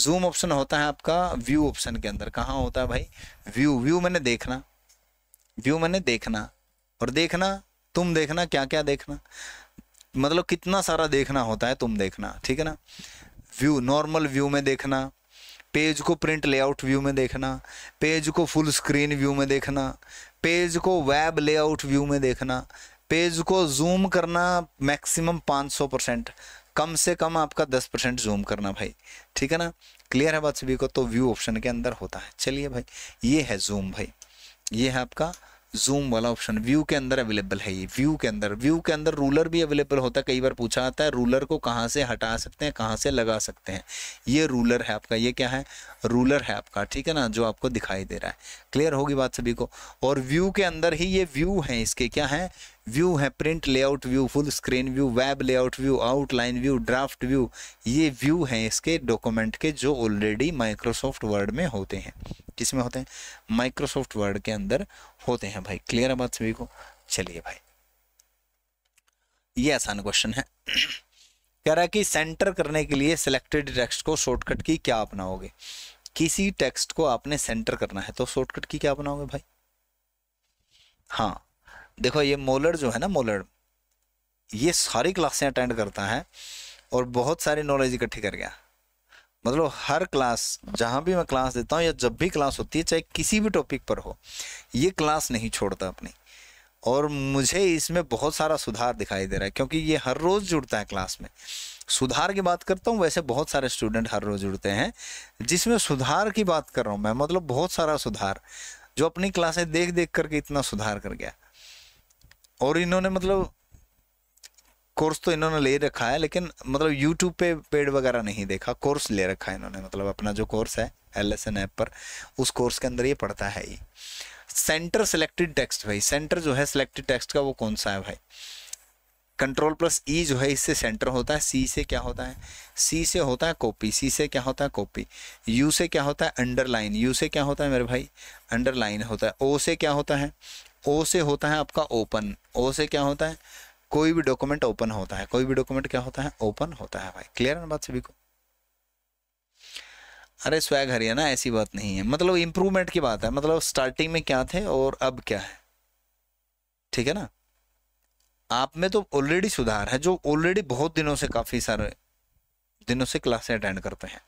S1: जूम ऑप्शन होता है आपका व्यू ऑप्शन के अंदर कहाँ होता है भाई व्यू व्यू मैंने देखना व्यू मैंने देखना और देखना तुम देखना क्या क्या देखना मतलब कितना सारा देखना होता है तुम देखना ठीक है ना व्यू नॉर्मल व्यू में देखना पेज को प्रिंट लेआउट व्यू में देखना पेज को फुल स्क्रीन व्यू में देखना पेज को वेब लेआउट व्यू में देखना पेज को जूम करना मैक्सिमम 500 परसेंट कम से कम आपका 10 परसेंट जूम करना भाई ठीक है ना क्लियर है बात सभी को तो व्यू ऑप्शन के अंदर होता है चलिए भाई ये है जूम भाई ये है आपका जूम वाला ऑप्शन व्यू के अंदर अवेलेबल है ये व्यू के अंदर व्यू के अंदर रूलर भी अवेलेबल होता है कई बार पूछा आता है रूलर को कहाँ से हटा सकते हैं कहाँ से लगा सकते हैं ये रूलर है आपका ये क्या है रूलर है आपका ठीक है ना जो आपको दिखाई दे रहा है क्लियर होगी बात सभी को और व्यू के अंदर ही ये व्यू है इसके क्या है व्यू है print layout view full screen view web layout view outline view draft view ये व्यू हैं इसके डॉक्यूमेंट के जो ऑलरेडी माइक्रोसॉफ्ट वर्ड में होते हैं किसमें होते हैं माइक्रोसॉफ्ट वर्ड के अंदर होते हैं भाई क्लियर है बात सभी को चलिए भाई ये आसान क्वेश्चन है कह रहा है कि सेंटर करने के लिए सिलेक्टेड टेक्स्ट को शॉर्टकट की क्या अपनाओगे किसी टेक्स्ट को आपने सेंटर करना है तो शॉर्टकट की क्या अपनाओगे भाई हाँ देखो ये मोलर जो है ना मोलर ये सारी क्लासें अटेंड करता है और बहुत सारी नॉलेज इकट्ठी कर गया मतलब हर क्लास जहाँ भी मैं क्लास देता हूँ या जब भी क्लास होती है चाहे किसी भी टॉपिक पर हो ये क्लास नहीं छोड़ता अपनी और मुझे इसमें बहुत सारा सुधार दिखाई दे रहा है क्योंकि ये हर रोज़ जुड़ता है क्लास में सुधार की बात करता हूँ वैसे बहुत सारे स्टूडेंट हर रोज़ जुड़ते हैं जिसमें सुधार की बात कर रहा हूँ मैं मतलब बहुत सारा सुधार जो अपनी क्लासें देख देख करके इतना सुधार कर गया और इन्होंने मतलब कोर्स तो इन्होंने ले रखा है लेकिन मतलब यूट्यूब पे पेड वगैरह नहीं देखा कोर्स ले रखा है इन्होंने मतलब अपना जो कोर्स है एल एस एन ऐप पर उस कोर्स के अंदर ये पढ़ता है ही सेंटर सेलेक्टेड टेक्स्ट भाई सेंटर जो है सिलेक्टेड टेक्स्ट का वो कौन सा है भाई कंट्रोल प्लस ई जो है इससे सेंटर होता है सी से क्या होता है सी से होता है कॉपी सी से क्या होता है कॉपी यू से क्या होता है अंडरलाइन यू से क्या होता है मेरे भाई अंडरलाइन होता है ओ से क्या होता है ओ से होता है आपका ओपन ओ से क्या होता है कोई भी डॉक्यूमेंट ओपन होता है कोई भी डॉक्यूमेंट क्या होता है ओपन होता है भाई क्लियर है ना बात सभी को अरे स्वैग हरियाणा ऐसी बात नहीं है मतलब इम्प्रूवमेंट की बात है मतलब स्टार्टिंग में क्या थे और अब क्या है ठीक है ना आप में तो ऑलरेडी सुधार है जो ऑलरेडी बहुत दिनों से काफ़ी सारे दिनों से क्लासें अटेंड करते हैं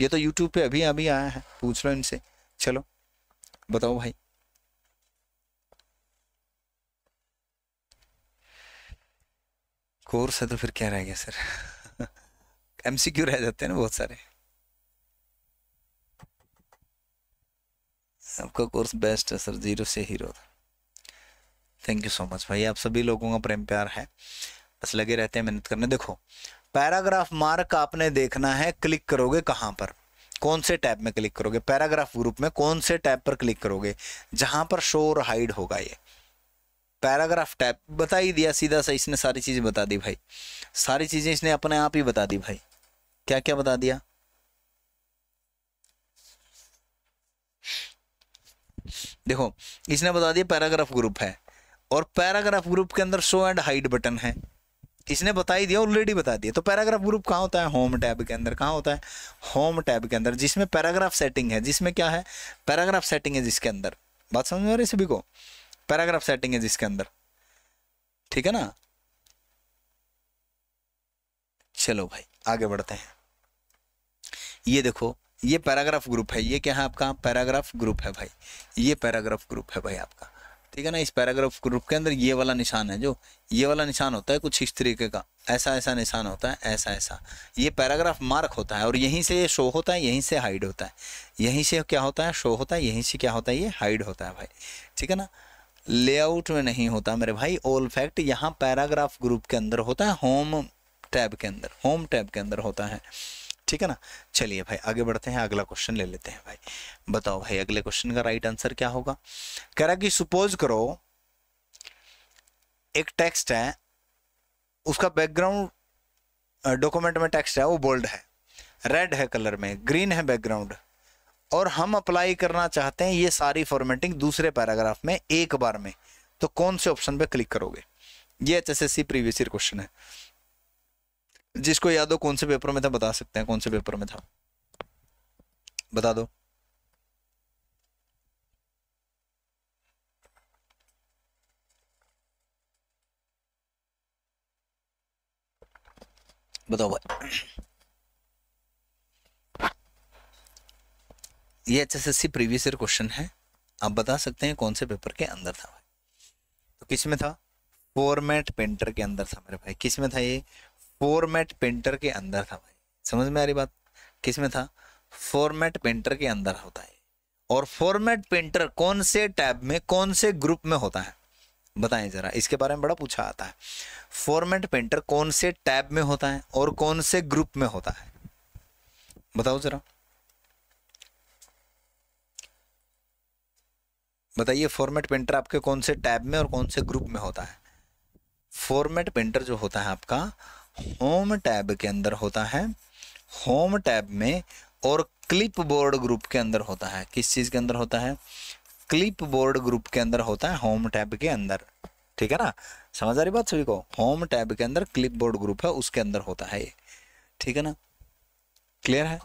S1: ये तो यूट्यूब पे अभी अभी आया है पूछ लो इनसे चलो बताओ भाई कोर्स है तो फिर क्या रह गया सर एम सी क्यू रह जाते हैं ना बहुत सारे आपका कोर्स बेस्ट है सर जीरो से hero thank you so much भाई आप सभी लोगों का प्रेम प्यार है बस लगे रहते हैं मेहनत करने देखो पैराग्राफ मार्क आपने देखना है क्लिक करोगे कहाँ पर कौन से टैब में क्लिक करोगे पैराग्राफ ग्रुप में कौन से टैब पर क्लिक करोगे जहां पर शोर हाइड होगा ये पैराग्राफ टाइप बता ही दिया सीधा सा इसने सारी चीज़ें बता दी भाई सारी चीज़ें इसने अपने आप ही बता दी भाई क्या क्या बता दिया देखो इसने बता दिया पैराग्राफ ग्रुप है और पैराग्राफ ग्रुप के अंदर शो एंड हाइड बटन है इसने बता ही दिया ऑलरेडी बता दिया तो पैराग्राफ ग्रुप कहाँ होता है होम टैब के अंदर कहाँ होता है होम टैब के अंदर जिसमें पैराग्राफ सेटिंग है जिसमें क्या है पैराग्राफ सेटिंग है जिसके अंदर बात समझ में आ रही सभी को पैराग्राफ सेटिंग है जिसके अंदर ठीक है ना चलो भाई आगे बढ़ते हैं ये देखो ये पैराग्राफ ग्रुप है ये क्या है आपका पैराग्राफ ग्रुप है भाई ये पैराग्राफ ग्रुप है भाई आपका ठीक है ना इस पैराग्राफ ग्रुप के अंदर ये वाला निशान है जो ये वाला निशान होता है कुछ इस तरीके का ऐसा ऐसा निशान होता है ऐसा ऐसा ये पैराग्राफ मार्क होता है और यहीं से ये शो होता है यहीं से हाइड होता है यहीं से क्या होता है शो होता है यहीं से क्या होता है ये हाइड होता है भाई ठीक है ना लेआउट में नहीं होता मेरे भाई ऑल फैक्ट यहाँ पैराग्राफ ग्रुप के अंदर होता है होम टैब के अंदर होम टैब के अंदर होता है ठीक है ना चलिए भाई आगे बढ़ते हैं अगला क्वेश्चन ले लेते हैं भाई बताओ भाई अगले क्वेश्चन का राइट आंसर क्या होगा कह रहा कि सुपोज करो एक टेक्स्ट है उसका बैकग्राउंड डॉक्यूमेंट में टेक्स्ट है वो बोल्ड है रेड है कलर में ग्रीन है बैकग्राउंड और हम अप्लाई करना चाहते हैं ये सारी फॉर्मेटिंग दूसरे पैराग्राफ में एक बार में तो कौन से ऑप्शन पे क्लिक करोगे ये H S S C previous year question है जिसको याद हो कौन से पेपर में था बता सकते हैं कौन से पेपर में था बता दो बताओ भाई ये H S S C previous year question है आप बता सकते हैं कौन से पेपर के अंदर था भाई तो किस में था फॉर्मेट पेंटर के अंदर था मेरे भाई किस में था ये फॉर्मेट पेंटर के अंदर था भाई समझ में आ रही बात किस में था फॉर्मेट पेंटर के अंदर होता है और फॉर्मेट पेंटर कौन से टैब में कौन से ग्रुप में होता है बताएं जरा इसके बारे में बड़ा पूछा आता है फॉर्मेट पेंटर कौन से टैब में होता है और कौन से ग्रुप में होता है बताओ जरा बताइए फॉर्मेट प्रिंटर आपके कौन से टैब में और कौन से ग्रुप में होता है फॉर्मेट प्रिंटर जो होता है आपका होम टैब के अंदर होता है होम टैब में और क्लिप बोर्ड ग्रुप के अंदर होता है किस चीज़ के अंदर होता है क्लिप बोर्ड ग्रुप के अंदर होता है होम टैब के अंदर ठीक है ना समझ आ रही बात सभी को होम टैब के अंदर क्लिप बोर्ड ग्रुप है उसके अंदर होता है ये ठीक है ना क्लियर है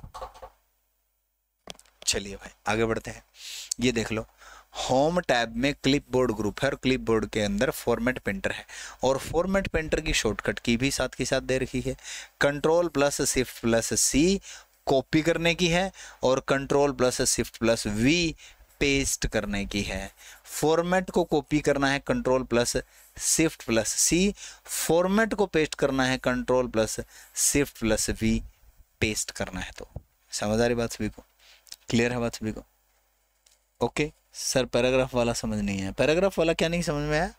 S1: चलिए भाई आगे बढ़ते हैं ये देख लो होम टैब में क्लिपबोर्ड ग्रुप है और क्लिपबोर्ड के अंदर फॉर्मेट पेंटर है और फॉर्मेट पेंटर की शॉर्टकट की भी साथ के साथ दे रखी है control plus shift plus C copy करने की है और control plus shift plus V paste करने की है फॉर्मेट को कॉपी करना है control plus shift plus C format को पेस्ट करना है control plus shift plus V paste करना है तो समझ आ रही बात सभी को क्लियर है बात सभी को ओके सर पैराग्राफ वाला समझ नहीं है पैराग्राफ वाला क्या नहीं समझ में आया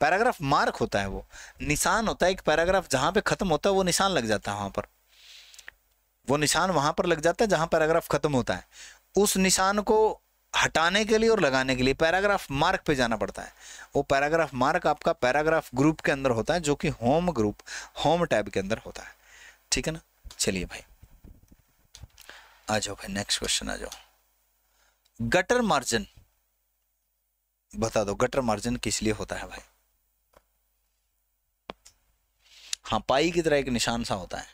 S1: पैराग्राफ मार्क होता है वो निशान होता है एक पैराग्राफ जहाँ पे ख़त्म होता है वो निशान लग जाता है वहाँ पर वो निशान वहाँ पर लग जाता है जहाँ पैराग्राफ ख़त्म होता है उस निशान को हटाने के लिए और लगाने के लिए पैराग्राफ मार्क पे जाना पड़ता है वो पैराग्राफ मार्क आपका पैराग्राफ ग्रुप के अंदर होता है जो कि होम ग्रुप होम टैब के अंदर होता है ठीक है ना चलिए भाई आ जाओ भाई नेक्स्ट क्वेश्चन आ जाओ गटर मार्जिन बता दो गटर मार्जिन किस लिए होता है भाई हाँ पाई की तरह एक निशान सा होता है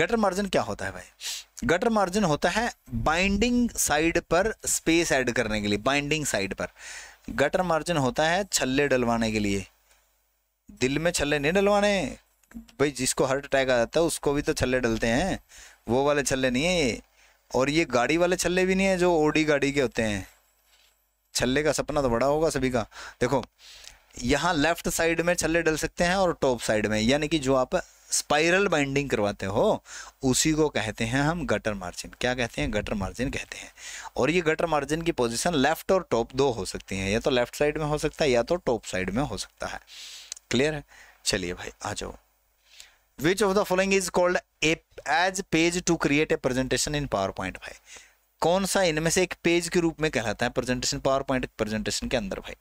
S1: गटर मार्जिन क्या होता है भाई गटर मार्जिन होता है बाइंडिंग साइड पर स्पेस ऐड करने के लिए बाइंडिंग साइड पर गटर मार्जिन होता है छल्ले डलवाने के लिए दिल में छल्ले नहीं डलवाने भाई जिसको हार्ट अटैक आ जाता है उसको भी तो छल्ले डलते हैं वो वाले छल्ले नहीं है और ये गाड़ी वाले छल्ले भी नहीं है जो ओडी गाड़ी के होते हैं छल्ले का सपना तो बड़ा होगा सभी का देखो यहाँ लेफ्ट साइड में छल्ले डल सकते हैं और टॉप साइड में यानी कि जो आप स्पाइरल बाइंडिंग करवाते हो उसी को कहते हैं हम गटर मार्जिन क्या कहते हैं गटर मार्जिन कहते हैं और ये गटर मार्जिन की पोजीशन लेफ्ट और टॉप दो हो सकती हैं या तो लेफ्ट साइड में हो सकता है या तो टॉप साइड में हो सकता है क्लियर है चलिए भाई आ जाओ which of the following is called a as page to create a presentation in PowerPoint भाई कौन सा इनमें से एक पेज के रूप में कहलाता है प्रेजेंटेशन पावर पॉइंट प्रेजेंटेशन के अंदर भाई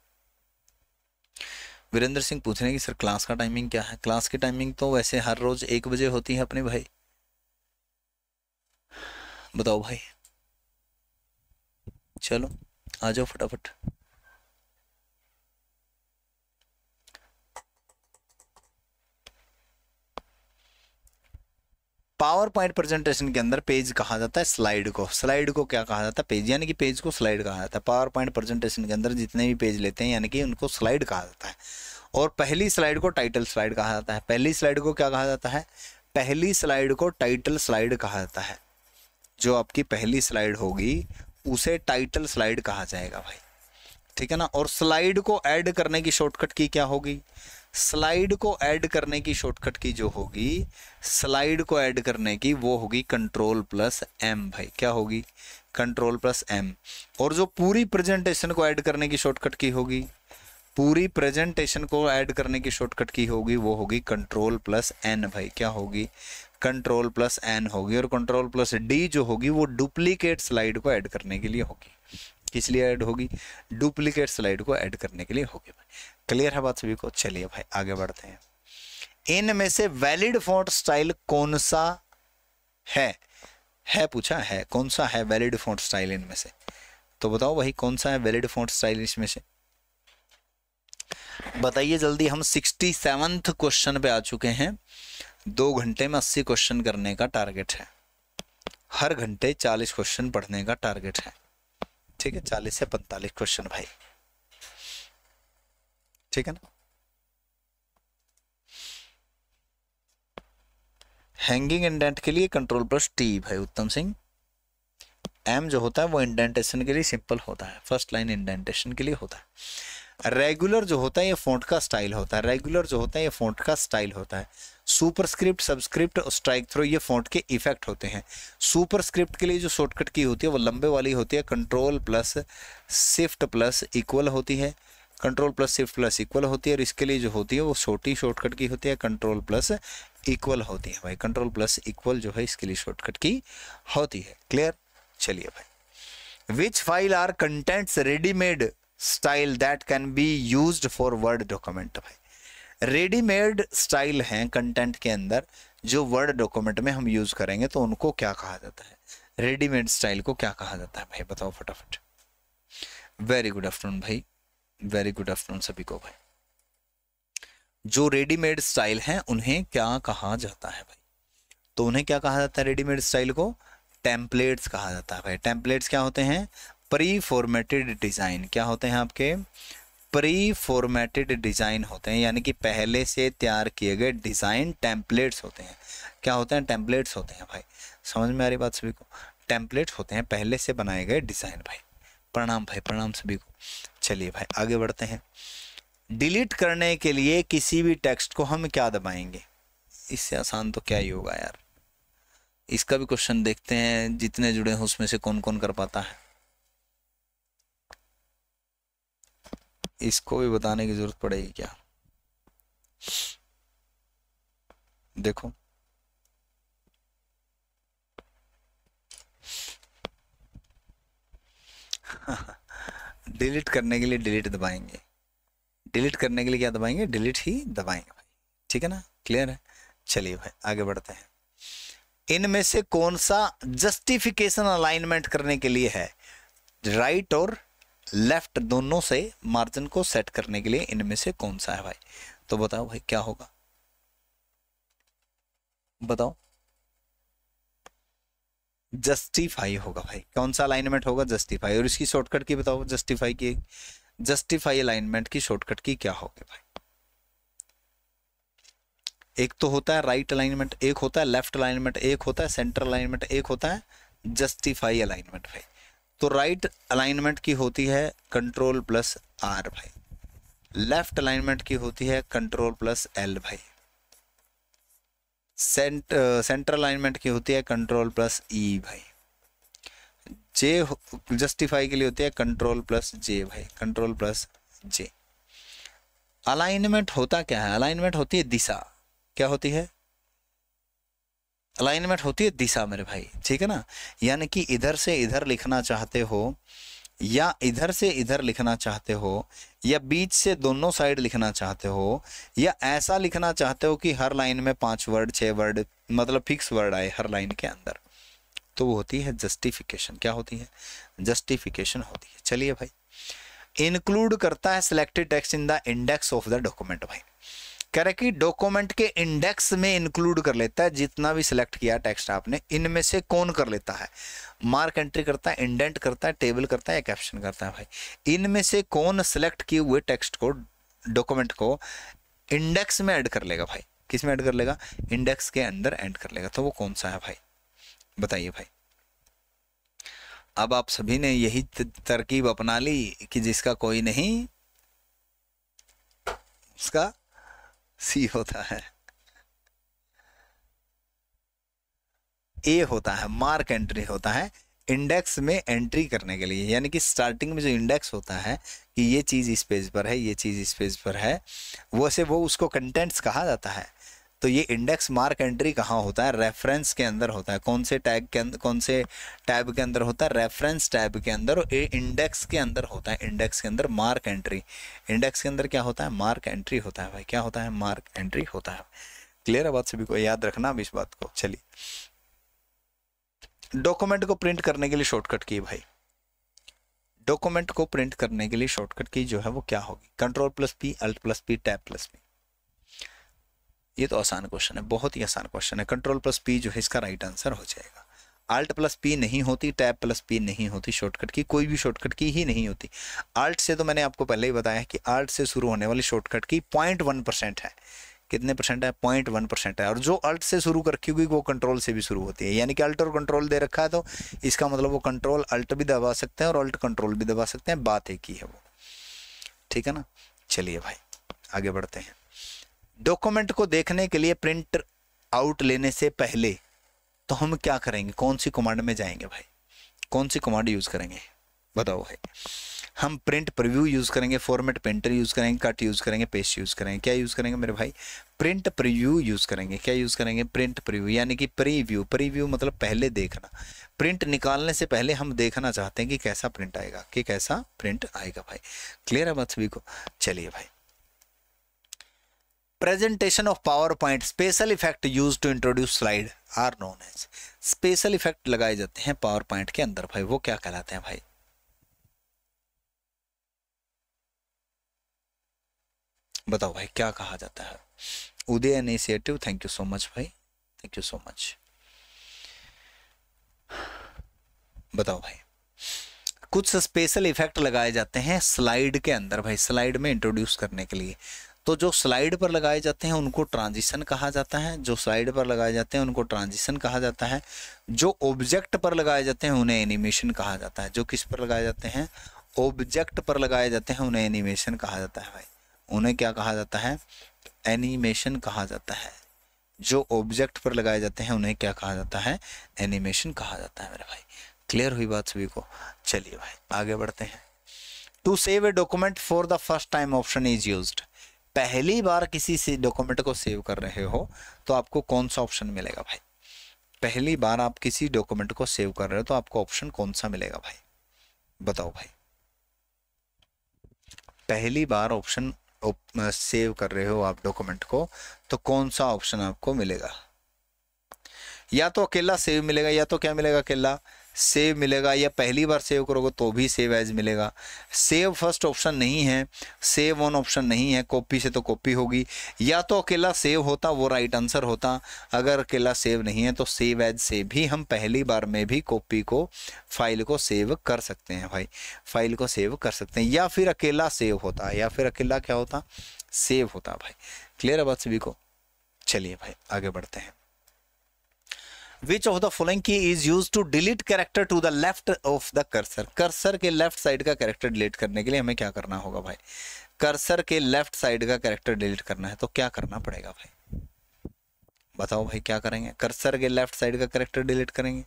S1: वीरेंद्र सिंह पूछ रहे हैं कि सर क्लास का टाइमिंग क्या है क्लास की टाइमिंग तो वैसे हर रोज एक बजे होती है अपने भाई बताओ भाई चलो आ जाओ फटाफट पावर पॉइंट प्रेजेंटेशन के अंदर पेज कहा जाता है स्लाइड को स्लाइड को क्या कहा जाता है पेज यानी कि पेज को स्लाइड कहा जाता है पावर पॉइंट प्रेजेंटेशन के अंदर जितने भी पेज लेते हैं यानी कि उनको स्लाइड कहा जाता है और पहली स्लाइड को टाइटल स्लाइड कहा जाता है पहली स्लाइड को क्या कहा जाता है पहली स्लाइड को टाइटल स्लाइड कहा जाता है जो आपकी पहली स्लाइड होगी उसे टाइटल स्लाइड कहा जाएगा भाई ठीक है ना और स्लाइड को ऐड करने की शॉर्टकट की क्या होगी स्लाइड को ऐड करने की शॉर्टकट की जो होगी स्लाइड को ऐड करने की वो होगी कंट्रोल प्लस एम भाई क्या होगी कंट्रोल प्लस एम और जो पूरी प्रेजेंटेशन को ऐड करने की शॉर्टकट की होगी पूरी प्रेजेंटेशन को ऐड करने की शॉर्टकट की होगी वो होगी कंट्रोल प्लस एन भाई क्या होगी कंट्रोल प्लस एन होगी और कंट्रोल प्लस डी जो होगी वो डुप्लीकेट स्लाइड को ऐड करने के लिए होगी किस लिए ऐड होगी डुप्लीकेट स्लाइड को ऐड करने के लिए होगी भाई क्लियर है बात सभी को चलिए भाई आगे बढ़ते हैं इन में से वैलिड फॉन्ट स्टाइल कौन सा है है पूछा है कौन सा है वैलिड फॉन्ट स्टाइल इनमें से तो बताओ भाई कौन सा है वैलिड फॉन्ट स्टाइल इसमें से बताइए जल्दी हम सिक्सटी सेवंथ क्वेश्चन पे आ चुके हैं दो घंटे में अस्सी क्वेश्चन करने का टारगेट है हर घंटे चालीस क्वेश्चन पढ़ने का टारगेट है ठीक है चालीस से पैंतालीस क्वेश्चन भाई ठीक है ना हैंगिंग इंडेंट के लिए कंट्रोल प्लस टी भाई उत्तम सिंह एम जो होता है वो इंडेंटेशन के लिए सिंपल होता है फर्स्ट लाइन इंडेंटेशन के लिए होता है रेगुलर जो होता है ये फोन का स्टाइल होता है रेगुलर जो होता है ये फोन का स्टाइल होता है सुपरस्क्रिप्ट सबस्क्रिप्ट और स्ट्राइक थ्रो ये फोन के इफेक्ट होते हैं सुपरस्क्रिप्ट के लिए जो शॉर्टकट की होती है वो लंबे वाली होती है control plus shift plus equal होती है कंट्रोल प्लस सिर्फ प्लस इक्वल होती है और इसके लिए जो होती है वो छोटी शॉर्टकट की होती है कंट्रोल प्लस इक्वल होती है भाई कंट्रोल प्लस इक्वल जो है इसके लिए शॉर्टकट की होती है क्लियर चलिए भाई which file are contents readymade style that can be use for word document भाई रेडीमेड स्टाइल हैं कंटेंट के अंदर जो वर्ड डॉक्यूमेंट में हम यूज करेंगे तो उनको क्या कहा जाता है रेडीमेड स्टाइल को क्या कहा जाता है भाई बताओ फटाफट वेरी गुड आफ्टरनून भाई वेरी गुड आफ्टरनून सभी को भाई जो रेडीमेड स्टाइल है उन्हें क्या कहा जाता है भाई तो उन्हें क्या कहा जाता है रेडीमेड स्टाइल को टेम्पलेट्स कहा जाता है भाई टेम्पलेट्स क्या होते हैं प्री फॉर्मेटेड डिज़ाइन क्या होते हैं आपके प्री फॉर्मेटेड डिज़ाइन होते हैं यानी कि पहले से तैयार किए गए डिज़ाइन टेम्पलेट्स होते हैं क्या होते हैं टेम्पलेट्स होते हैं भाई समझ में आ रही बात सभी को टेम्पलेट्स होते हैं पहले से बनाए गए डिज़ाइन भाई प्रणाम भाई प्रणाम सभी को चलिए भाई आगे बढ़ते हैं डिलीट करने के लिए किसी भी टेक्स्ट को हम क्या दबाएंगे इससे आसान तो क्या ही होगा यार इसका भी क्वेश्चन देखते हैं जितने जुड़े हैं उसमें से कौन कौन कर पाता है इसको भी बताने की जरूरत पड़ेगी क्या देखो डिलीट करने के लिए डिलीट दबाएंगे डिलीट करने के लिए क्या दबाएंगे डिलीट ही दबाएंगे भाई ठीक है ना क्लियर है चलिए भाई आगे बढ़ते हैं इनमें से कौन सा जस्टिफिकेशन अलाइनमेंट करने के लिए है राइट right और लेफ्ट दोनों से मार्जिन को सेट करने के लिए इनमें से कौन सा है भाई तो बताओ भाई क्या होगा बताओ जस्टिफाई होगा भाई कौन सा अलाइनमेंट होगा जस्टिफाई और इसकी शॉर्टकट की बताओ जस्टिफाई की जस्टिफाई अलाइनमेंट की शॉर्टकट की क्या होगी भाई एक तो होता है राइट अलाइनमेंट एक होता है लेफ्ट अलाइनमेंट एक होता है सेंटर अलाइनमेंट एक होता है जस्टिफाई अलाइनमेंट भाई तो राइट right अलाइनमेंट की होती है कंट्रोल प्लस आर भाई लेफ्ट अलाइनमेंट की होती है कंट्रोल प्लस एल भाई सेंट सेंटर अलाइनमेंट की होती है कंट्रोल प्लस ई भाई जे जस्टिफाई के लिए होती है कंट्रोल प्लस जे भाई कंट्रोल प्लस जे अलाइनमेंट होता क्या है अलाइनमेंट होती है दिशा क्या होती है अलाइनमेंट होती है दिशा मेरे भाई ठीक है ना यानी कि इधर से इधर लिखना चाहते हो या इधर से इधर लिखना चाहते हो या बीच से दोनों साइड लिखना चाहते हो या ऐसा लिखना चाहते हो कि हर लाइन में पांच वर्ड छह वर्ड मतलब फिक्स वर्ड आए हर लाइन के अंदर तो वो होती है जस्टिफिकेशन क्या होती है जस्टिफिकेशन होती है चलिए भाई इंक्लूड करता है selected text in the index of the document भाई कह रहे कि डॉक्यूमेंट के इंडेक्स में इंक्लूड कर लेता है जितना भी सिलेक्ट किया टेक्स्ट आपने इनमें से कौन कर लेता है मार्क एंट्री करता है इंडेंट करता है टेबल करता है या कैप्शन करता है भाई इनमें से कौन सिलेक्ट किए हुए टेक्स्ट को डॉक्यूमेंट को इंडेक्स में ऐड कर लेगा भाई किस में ऐड कर लेगा इंडेक्स के अंदर ऐड कर लेगा तो वो कौन सा है भाई बताइए भाई अब आप सभी ने यही तरकीब अपना ली कि जिसका कोई नहीं उसका सी होता है ए होता है मार्क एंट्री होता है इंडेक्स में एंट्री करने के लिए यानी कि स्टार्टिंग में जो इंडेक्स होता है कि ये चीज़ इस पेज पर है ये चीज़ इस पेज पर है वो से वो उसको कंटेंट्स कहा जाता है तो ये इंडेक्स मार्क एंट्री कहाँ होता है रेफरेंस के अंदर होता है कौन से टैग के अंदर कौन से टैब के अंदर होता है रेफरेंस टैब के अंदर और इंडेक्स के अंदर होता है इंडेक्स के अंदर मार्क एंट्री इंडेक्स के अंदर क्या होता है मार्क एंट्री होता है भाई क्या होता है मार्क एंट्री होता है क्लियर है बात सभी को याद रखना अब इस बात को चलिए डॉक्यूमेंट को प्रिंट करने के लिए शॉर्टकट की भाई डॉक्यूमेंट को प्रिंट करने के लिए शॉर्टकट की जो है वो क्या होगी control plus P alt plus P tap plus P ये तो आसान क्वेश्चन है बहुत ही आसान क्वेश्चन है कंट्रोल प्लस पी जो है इसका राइट आंसर हो जाएगा आल्ट प्लस पी नहीं होती टैप प्लस पी नहीं होती शॉर्टकट की कोई भी शॉर्टकट की ही नहीं होती आल्ट से तो मैंने आपको पहले ही बताया कि आल्ट से शुरू होने वाली शॉर्टकट की पॉइंट वन परसेंट है कितने परसेंट है पॉइंट वन परसेंट है और जो अल्ट से शुरू कर रखी हुई वो कंट्रोल से भी शुरू होती है यानी कि अल्ट और कंट्रोल दे रखा है तो इसका मतलब वो कंट्रोल अल्ट भी दबा सकते हैं और अल्ट कंट्रोल भी दबा सकते हैं बात एक ही है वो ठीक है ना चलिए भाई आगे बढ़ते हैं डॉक्यूमेंट को देखने के लिए प्रिंट आउट लेने से पहले तो हम क्या करेंगे कौन सी कमांड में जाएंगे भाई कौन सी कमांड यूज़ करेंगे बताओ भाई हम प्रिंट प्रिव्यू यूज़ करेंगे फॉर्मेट प्रिंटर यूज़ करेंगे कट यूज़ करेंगे पेस्ट यूज़ करेंगे क्या यूज़ करेंगे मेरे भाई प्रिंट प्रिव्यू यूज़ करेंगे क्या यूज़ करेंगे प्रिंट प्रिव्यू यानी कि प्रीव्यू प्रीव्यू मतलब पहले देखना प्रिंट निकालने से पहले हम देखना चाहते हैं कि कैसा प्रिंट आएगा कि कैसा प्रिंट आएगा भाई क्लियर है मत सभी को चलिए भाई presentation of powerpoint special effect used to introduce slide are known as special effect लगाए जाते हैं powerpoint के अंदर भाई वो क्या कहलाते हैं भाई बताओ भाई क्या कहा जाता है Uday initiative thank you so much भाई थैंक यू सो मच बताओ भाई कुछ स्पेशल इफेक्ट लगाए जाते हैं स्लाइड के अंदर भाई स्लाइड में इंट्रोड्यूस करने के लिए तो जो स्लाइड पर लगाए जाते हैं उनको ट्रांजिशन कहा जाता है जो स्लाइड पर लगाए जाते हैं उनको ट्रांजिशन कहा जाता है जो ऑब्जेक्ट पर लगाए जाते हैं उन्हें एनिमेशन कहा जाता है जो किस पर लगाए जाते हैं ऑब्जेक्ट पर लगाए जाते हैं उन्हें एनिमेशन कहा जाता है भाई उन्हें क्या कहा जाता है एनिमेशन कहा जाता है जो ऑब्जेक्ट पर लगाए जाते हैं उन्हें क्या कहा जाता है एनिमेशन कहा जाता है मेरे भाई क्लियर हुई बात सभी को चलिए भाई आगे बढ़ते हैं to save a document for the first time option is used पहली बार किसी से डॉक्यूमेंट को सेव कर रहे हो तो आपको कौन सा ऑप्शन मिलेगा भाई पहली बार आप किसी डॉक्यूमेंट को सेव कर रहे हो तो आपको ऑप्शन कौन सा मिलेगा भाई बताओ भाई पहली बार ऑप्शन सेव कर रहे हो आप डॉक्यूमेंट को तो कौन सा ऑप्शन आपको मिलेगा या तो अकेला सेव मिलेगा या तो क्या मिलेगा अकेला सेव मिलेगा या पहली बार सेव करोगे तो भी सेव एज मिलेगा सेव फर्स्ट ऑप्शन नहीं है सेव ऑन ऑप्शन नहीं है कॉपी से तो कॉपी होगी या तो अकेला सेव होता वो राइट आंसर होता अगर अकेला सेव नहीं है तो सेव एज से भी हम पहली बार में भी कॉपी को फाइल को सेव कर सकते हैं भाई फाइल को सेव कर सकते हैं या फिर अकेला सेव होता या फिर अकेला क्या होता सेव होता भाई क्लियर है बात सभी को चलिए भाई आगे बढ़ते हैं विच ऑफ द फॉलोइंग की is use to delete character to the left of the cursor cursor के लेफ्ट साइड का कैरेक्टर डिलीट करने के लिए हमें क्या करना होगा भाई कर्सर के लेफ्ट साइड का कैरेक्टर डिलीट करना है तो क्या करना पड़ेगा भाई बताओ भाई क्या करेंगे कर्सर के लेफ्ट साइड का कैरेक्टर डिलीट करेंगे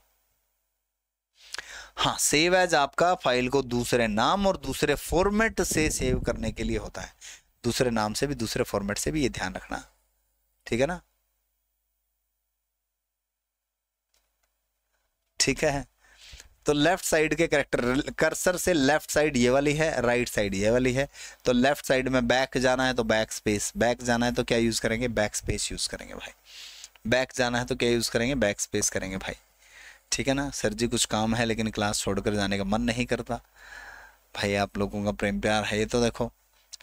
S1: हाँ सेव एज आपका फाइल को दूसरे नाम और दूसरे फॉर्मेट से सेव करने के लिए होता है दूसरे नाम से भी दूसरे फॉर्मेट से भी ये ध्यान रखना ठीक है ना ठीक है तो लेफ्ट साइड के करेक्टर कर्सर से लेफ्ट साइड ये वाली है राइट साइड ये वाली है तो लेफ्ट साइड में बैक जाना है तो बैक स्पेस बैक जाना है तो क्या यूज़ करेंगे बैक स्पेस यूज़ करेंगे भाई बैक जाना है तो क्या यूज़ करेंगे बैक स्पेस करेंगे भाई ठीक है ना सर जी कुछ काम है लेकिन क्लास छोड़कर जाने का मन नहीं करता भाई आप लोगों का प्रेम प्यार है ये तो देखो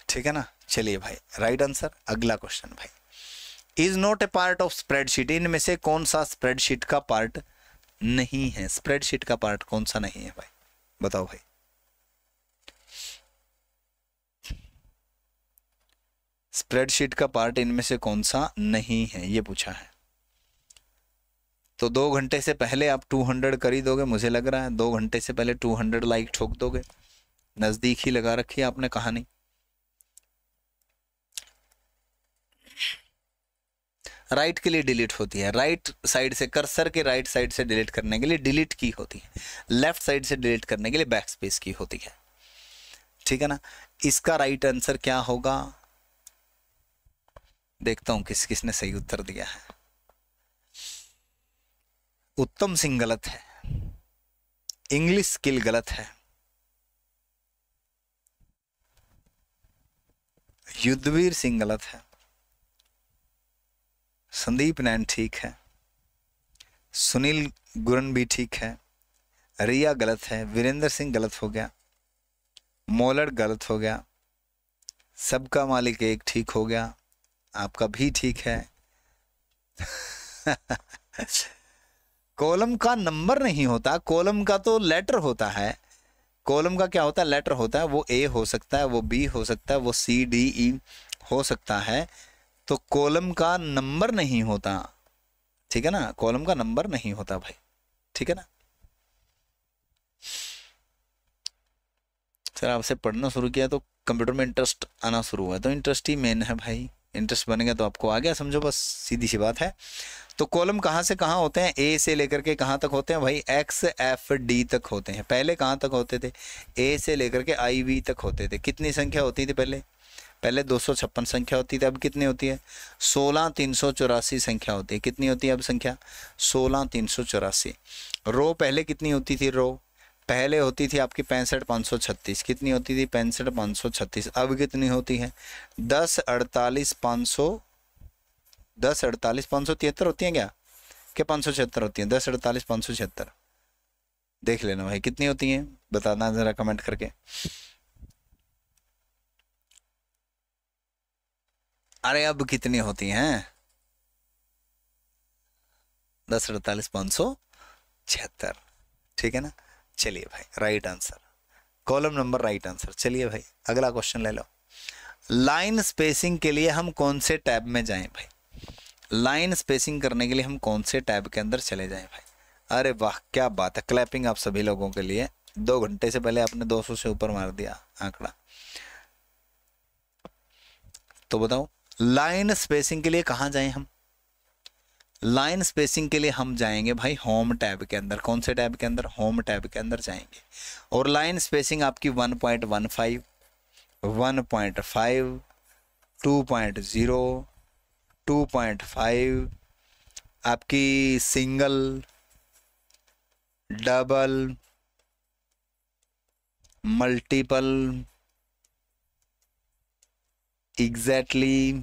S1: ठीक है ना चलिए भाई राइट आंसर अगला क्वेश्चन भाई is not a part of spreadsheet इनमें से कौन सा स्प्रेडशीट का पार्ट नहीं है स्प्रेडशीट का पार्ट कौन सा नहीं है भाई बताओ भाई स्प्रेडशीट का पार्ट इनमें से कौन सा नहीं है ये पूछा है तो दो घंटे से पहले आप 200 हंड्रेड करी दोगे मुझे लग रहा है दो घंटे से पहले 200 लाइक ठोक दोगे नज़दीक ही लगा रखी आपने कहानी राइट के लिए डिलीट होती है राइट साइड से कर्सर के राइट साइड से डिलीट करने के लिए डिलीट की होती है लेफ्ट साइड से डिलीट करने के लिए बैक स्पेस की होती है ठीक है ना इसका राइट आंसर क्या होगा देखता हूं किस किसने सही उत्तर दिया है उत्तम सिंह गलत है इंग्लिश स्किल गलत है युद्धवीर सिंह गलत है संदीप नैन ठीक है सुनील गुरन भी ठीक है रिया गलत है वीरेंद्र सिंह गलत हो गया मोलर गलत हो गया सबका मालिक एक ठीक हो गया आपका भी ठीक है कॉलम का नंबर नहीं होता कॉलम का तो लेटर होता है कॉलम का क्या होता है लेटर होता है वो ए हो सकता है वो बी हो सकता है वो सी डी ई हो सकता है तो कॉलम का नंबर नहीं होता ठीक है ना कॉलम का नंबर नहीं होता भाई ठीक है ना सर आपसे पढ़ना शुरू किया तो कंप्यूटर में इंटरेस्ट आना शुरू हुआ तो इंटरेस्ट ही मेन है भाई इंटरेस्ट बनेगा तो आपको आ गया समझो बस सीधी सी बात है तो कॉलम कहाँ से कहाँ होते हैं ए से लेकर के कहाँ तक होते हैं भाई एक्स एफ डी तक होते हैं पहले कहाँ तक होते थे ए से लेकर के आई वी तक होते थे कितनी संख्या होती थी पहले पहले दो संख्या होती थी अब कितनी होती है सोलह तीन सौ चौरासी संख्या होती है कितनी होती है अब संख्या सोलह तीन सौ चौरासी रो पहले कितनी होती थी रो पहले होती थी आपकी पैंसठ पाँच सौ छत्तीस कितनी होती थी पैंसठ पाँच सौ छत्तीस अब कितनी होती है दस अड़तालीस पाँच सौ दस अड़तालीस पाँच सौ तिहत्तर होती हैं क्या क्या पाँच सौ छिहत्तर होती हैं दस अड़तालीस पाँच सौ छिहत्तर देख लेना भाई कितनी होती हैं बताना ज़रा कमेंट करके अरे अब कितनी होती हैं दस अड़तालीस पाँच सौ छिहत्तर ठीक है ना चलिए भाई right answer column number right answer चलिए भाई अगला क्वेश्चन ले लो लाइन स्पेसिंग के लिए हम कौन से टैब में जाएं भाई लाइन स्पेसिंग करने के लिए हम कौन से टैब के अंदर चले जाएं भाई अरे वाह क्या बात है क्लैपिंग आप सभी लोगों के लिए दो घंटे से पहले आपने 200 से ऊपर मार दिया आंकड़ा तो बताओ लाइन स्पेसिंग के लिए कहाँ जाएं हम लाइन स्पेसिंग के लिए हम जाएंगे भाई होम टैब के अंदर कौन से टैब के अंदर होम टैब के अंदर जाएंगे और लाइन स्पेसिंग आपकी 1.15 1.5 2.0 2.5 आपकी सिंगल डबल मल्टीपल एग्जैक्टली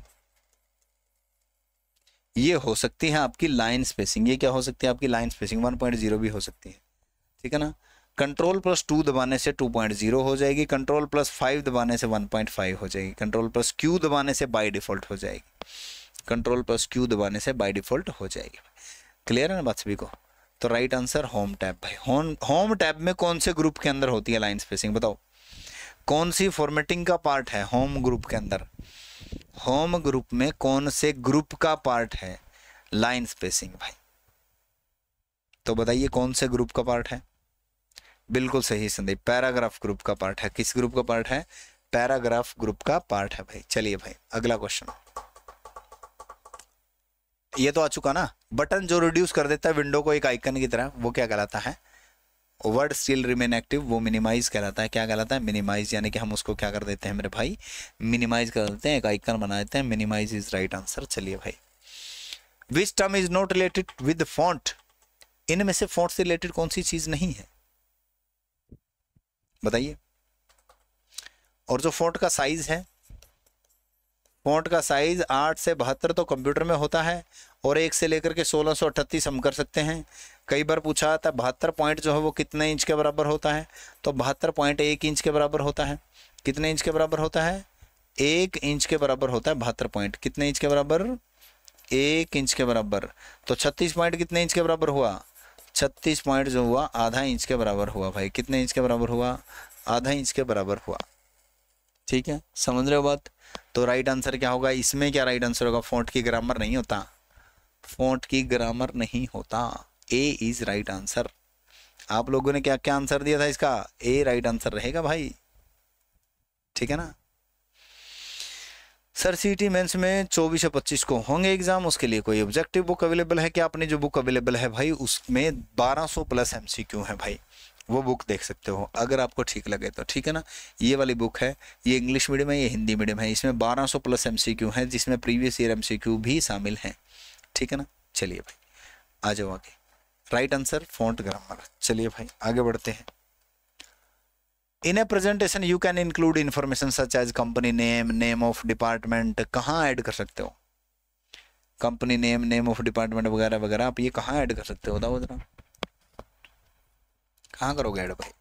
S1: ये हो सकती है आपकी लाइन स्पेसिंग ये क्या हो सकती है आपकी लाइन स्पेसिंग 1.0 भी हो सकती है ठीक है ना कंट्रोल प्लस टू दबाने से 2.0 हो जाएगी कंट्रोल प्लस फाइव दबाने से 1.5 हो जाएगी कंट्रोल प्लस क्यू दबाने से बाई डिफ़ॉल्ट हो जाएगी कंट्रोल प्लस क्यू दबाने से बाई डिफ़ॉल्ट हो जाएगी क्लियर है ना बात सभी को तो राइट आंसर होम टैब भाई होम होम टैब में कौन से ग्रुप के अंदर होती है लाइन स्पेसिंग बताओ कौन सी फॉर्मेटिंग का पार्ट है होम ग्रुप के अंदर होम ग्रुप में कौन से ग्रुप का पार्ट है लाइन स्पेसिंग भाई तो बताइए कौन से ग्रुप का पार्ट है बिल्कुल सही संदीप पैराग्राफ ग्रुप का पार्ट है किस ग्रुप का पार्ट है पैराग्राफ ग्रुप का पार्ट है भाई चलिए भाई अगला क्वेश्चन ये तो आ चुका ना बटन जो रिड्यूस कर देता है विंडो को एक आइकन की तरह वो क्या कहलाता है वर्ड स्टिल रिमेन एक्टिव वो मिनिमाइज कहलाता है क्या कहलाता है मिनिमाइज यानी कि हम उसको क्या कर देते हैं मेरे भाई मिनिमाइज कर देते हैं एक आइकन बना देते हैं मिनिमाइज इज राइट आंसर चलिए भाई which term is not related with font इनमें से फॉन्ट से रिलेटेड कौन सी चीज नहीं है बताइए और जो फॉन्ट का साइज है फ़ॉन्ट का साइज़ आठ से बहत्तर तो कंप्यूटर में होता है और एक से लेकर के सोलह सौ अठतीस हम कर सकते हैं कई बार पूछा था बहत्तर पॉइंट जो है वो कितने इंच के बराबर होता है तो बहत्तर पॉइंट एक इंच के बराबर होता है कितने इंच के बराबर होता है एक इंच के बराबर होता है बहत्तर पॉइंट कितने इंच के बराबर एक इंच के बराबर तो छत्तीस पॉइंट कितने इंच के बराबर हुआ छत्तीस पॉइंट जो हुआ आधा इंच के बराबर हुआ भाई कितने इंच के बराबर हुआ आधा इंच के बराबर हुआ ठीक है समझ रहे हो बात तो राइट आंसर क्या होगा इसमें क्या राइट आंसर होगा फॉन्ट की ग्रामर नहीं होता फॉन्ट की ग्रामर नहीं होता ए इज राइट आंसर आप लोगों ने क्या क्या आंसर दिया था इसका ए राइट आंसर रहेगा भाई ठीक है ना सर सीटी मेंस में चौबीस या पच्चीस को होंगे एग्जाम उसके लिए कोई ऑब्जेक्टिव बुक अवेलेबल है क्या अपनी जो बुक अवेलेबल है भाई उसमें 1200 प्लस एमसीक्यू है भाई वो बुक देख सकते हो अगर आपको ठीक लगे तो ठीक है ना ये वाली बुक है ये इंग्लिश मीडियम है ये हिंदी मीडियम है इसमें 1200 प्लस एमसीक्यू हैं जिसमें प्रीवियस ईयर एमसीक्यू भी शामिल हैं ठीक है ना चलिए भाई आ जाओ आगे राइट आंसर फॉन्ट ग्रामर चलिए भाई आगे बढ़ते हैं in a presentation you can include information such as company name name of department कहाँ ऐड कर सकते हो company name name of department वगैरह वगैरह आप ये कहाँ ऐड कर सकते हो बताओ जरा कहाँ करोगे ऐड भाई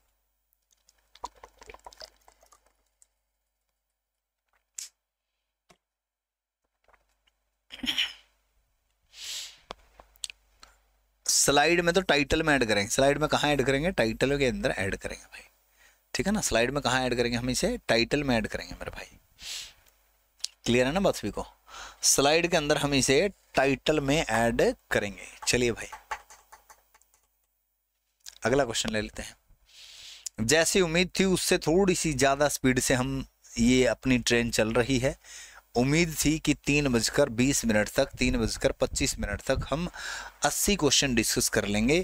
S1: स्लाइड में तो टाइटल में ऐड करेंगे स्लाइड में कहाँ ऐड करेंगे टाइटल के अंदर ऐड करेंगे भाई ठीक है ना स्लाइड में कहाँ ऐड करेंगे हम इसे टाइटल में ऐड करेंगे मेरे भाई क्लियर है ना बस भी को स्लाइड के अंदर हम इसे टाइटल में ऐड करेंगे चलिए भाई अगला क्वेश्चन ले लेते हैं जैसी उम्मीद थी उससे थोड़ी सी ज़्यादा स्पीड से हम ये अपनी ट्रेन चल रही है उम्मीद थी कि तीन बजकर बीस मिनट तक तीन बजकर पच्चीस मिनट तक हम अस्सी क्वेश्चन डिस्कस कर लेंगे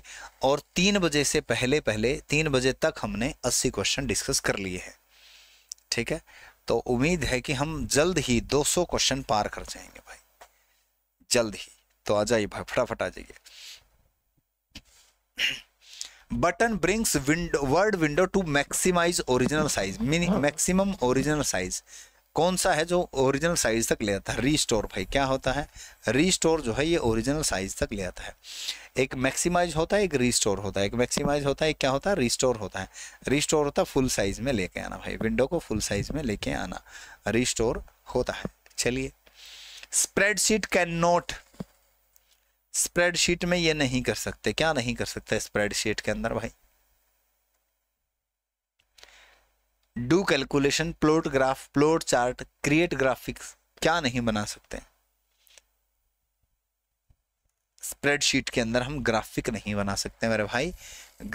S1: और तीन बजे से पहले पहले तीन बजे तक हमने अस्सी क्वेश्चन डिस्कस कर लिए हैं ठीक है तो उम्मीद है कि हम जल्द ही 200 क्वेश्चन पार कर जाएंगे भाई जल्द ही तो आ जाइए भाई फटाफट आ जाइए button brings window word window to maximize original size meaning maximum original size कौन सा है जो ओरिजिनल साइज तक ले आता है रीस्टोर भाई क्या होता है रीस्टोर जो है ये ओरिजिनल साइज तक ले आता है एक मैक्सिमाइज होता है एक रीस्टोर होता है एक मैक्सिमाइज होता है क्या होता है रीस्टोर होता है रीस्टोर होता है फुल साइज में लेके आना भाई विंडो को फुल साइज में लेके आना रीस्टोर होता है चलिए स्प्रेडशीट कैन नॉट स्प्रेडशीट में ये नहीं कर सकते क्या नहीं कर सकते स्प्रेडशीट के अंदर भाई do calculation plot graph plot chart create graphics क्या नहीं बना सकते स्प्रेडशीट के अंदर हम ग्राफिक नहीं बना सकते मेरे भाई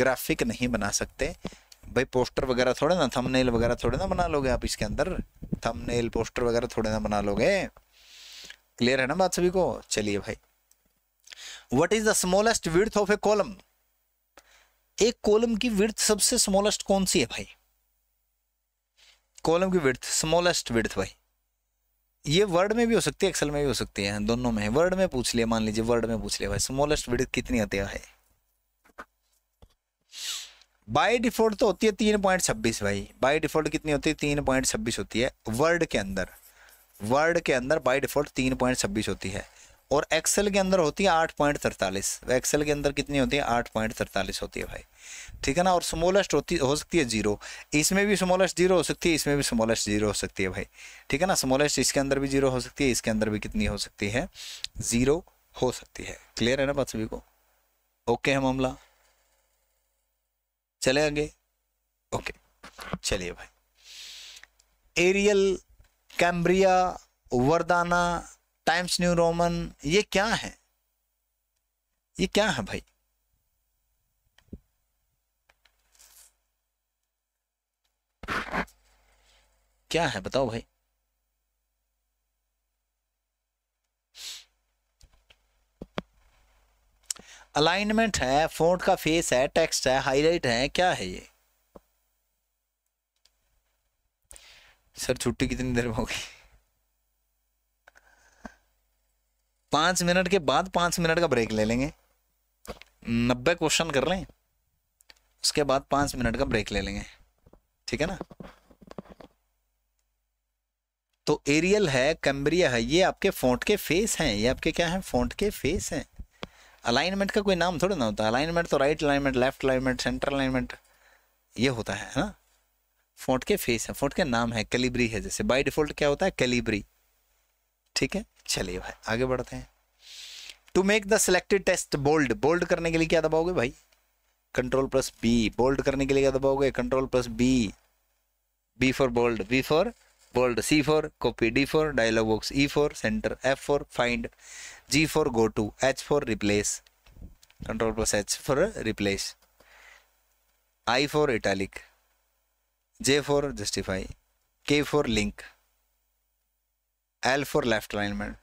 S1: ग्राफिक नहीं बना सकते भाई पोस्टर वगैरह थोड़े ना थंबनेल वगैरह थोड़े ना बना लोगे आप इसके अंदर थंबनेल पोस्टर वगैरह थोड़े ना बना लोगे क्लियर है ना बात सभी को चलिए भाई what is the smallest width of a column एक कॉलम की विर्थ सबसे स्मॉलेस्ट कौन सी है भाई कॉलम की विर्थ स्मॉलेस्ट विर्थ भाई ये वर्ड में भी हो सकती है एक्सल में भी हो सकती है दोनों में वर्ड में पूछ लिया मान लीजिए वर्ड में पूछ लिया भाई स्मॉलेस्ट विर्थ कितनी होती है बाय डिफॉल्ट तो होती है तीन पॉइंट छब्बीस भाई बाय डिफॉल्ट कितनी होती है तीन पॉइंट छब्बीस होती है वर्ड के अंदर वर्ड के अंदर बाय डिफॉल्ट तीन पॉइंट छब्बीस होती है और एक्सेल के अंदर होती है आठ पॉइंट तरतालीस एक्सेल के अंदर कितनी होती है आठ पॉइंट तरतालीस होती है भाई ठीक है ना और स्मॉलेस्ट होती हो सकती है जीरो इसमें भी स्मॉलेस्ट जीरो हो सकती है इसमें भी स्मॉलेस्ट जीरो हो सकती है भाई ठीक है ना स्मॉलेस्ट इसके अंदर भी जीरो हो सकती है इसके अंदर भी कितनी हो सकती है जीरो हो सकती है क्लियर है ना बात सभी को ओके है मामला चले आगे ओके चलिए भाई Arial Cambria Verdana Times New Roman ये क्या है ये क्या है भाई क्या है बताओ भाई अलाइनमेंट है फोर्ट का फेस है टेक्स्ट है हाईलाइट है क्या है ये सर छुट्टी कितनी देर में होगी पांच मिनट के बाद पांच मिनट का ब्रेक ले लेंगे नब्बे क्वेश्चन कर लें उसके बाद पांच मिनट का ब्रेक ले लेंगे ठीक है ना तो एरियल है कैम्ब्रिया है ये आपके फोंट के फेस हैं ये आपके क्या हैं फोंट के फेस हैं अलाइनमेंट का कोई नाम थोड़ा ना होता अलाइनमेंट तो right alignment left alignment centre alignment ये होता है ना फोंट के फेस है फोंट के नाम है कैलिब्री है जैसे बाय डिफॉल्ट क्या होता है कैलिब्री ठीक है चलिए भाई आगे बढ़ते हैं to make the selected test bold bold करने के लिए क्या दबाओगे भाई कंट्रोल प्लस बी बोल्ड करने के लिए क्या दबाओगे control plus B B for bold B for bold C for copy D for dialog box E for centre F for find G for go to H for replace control plus H for replace I for italic J for justify K for link L for left alignment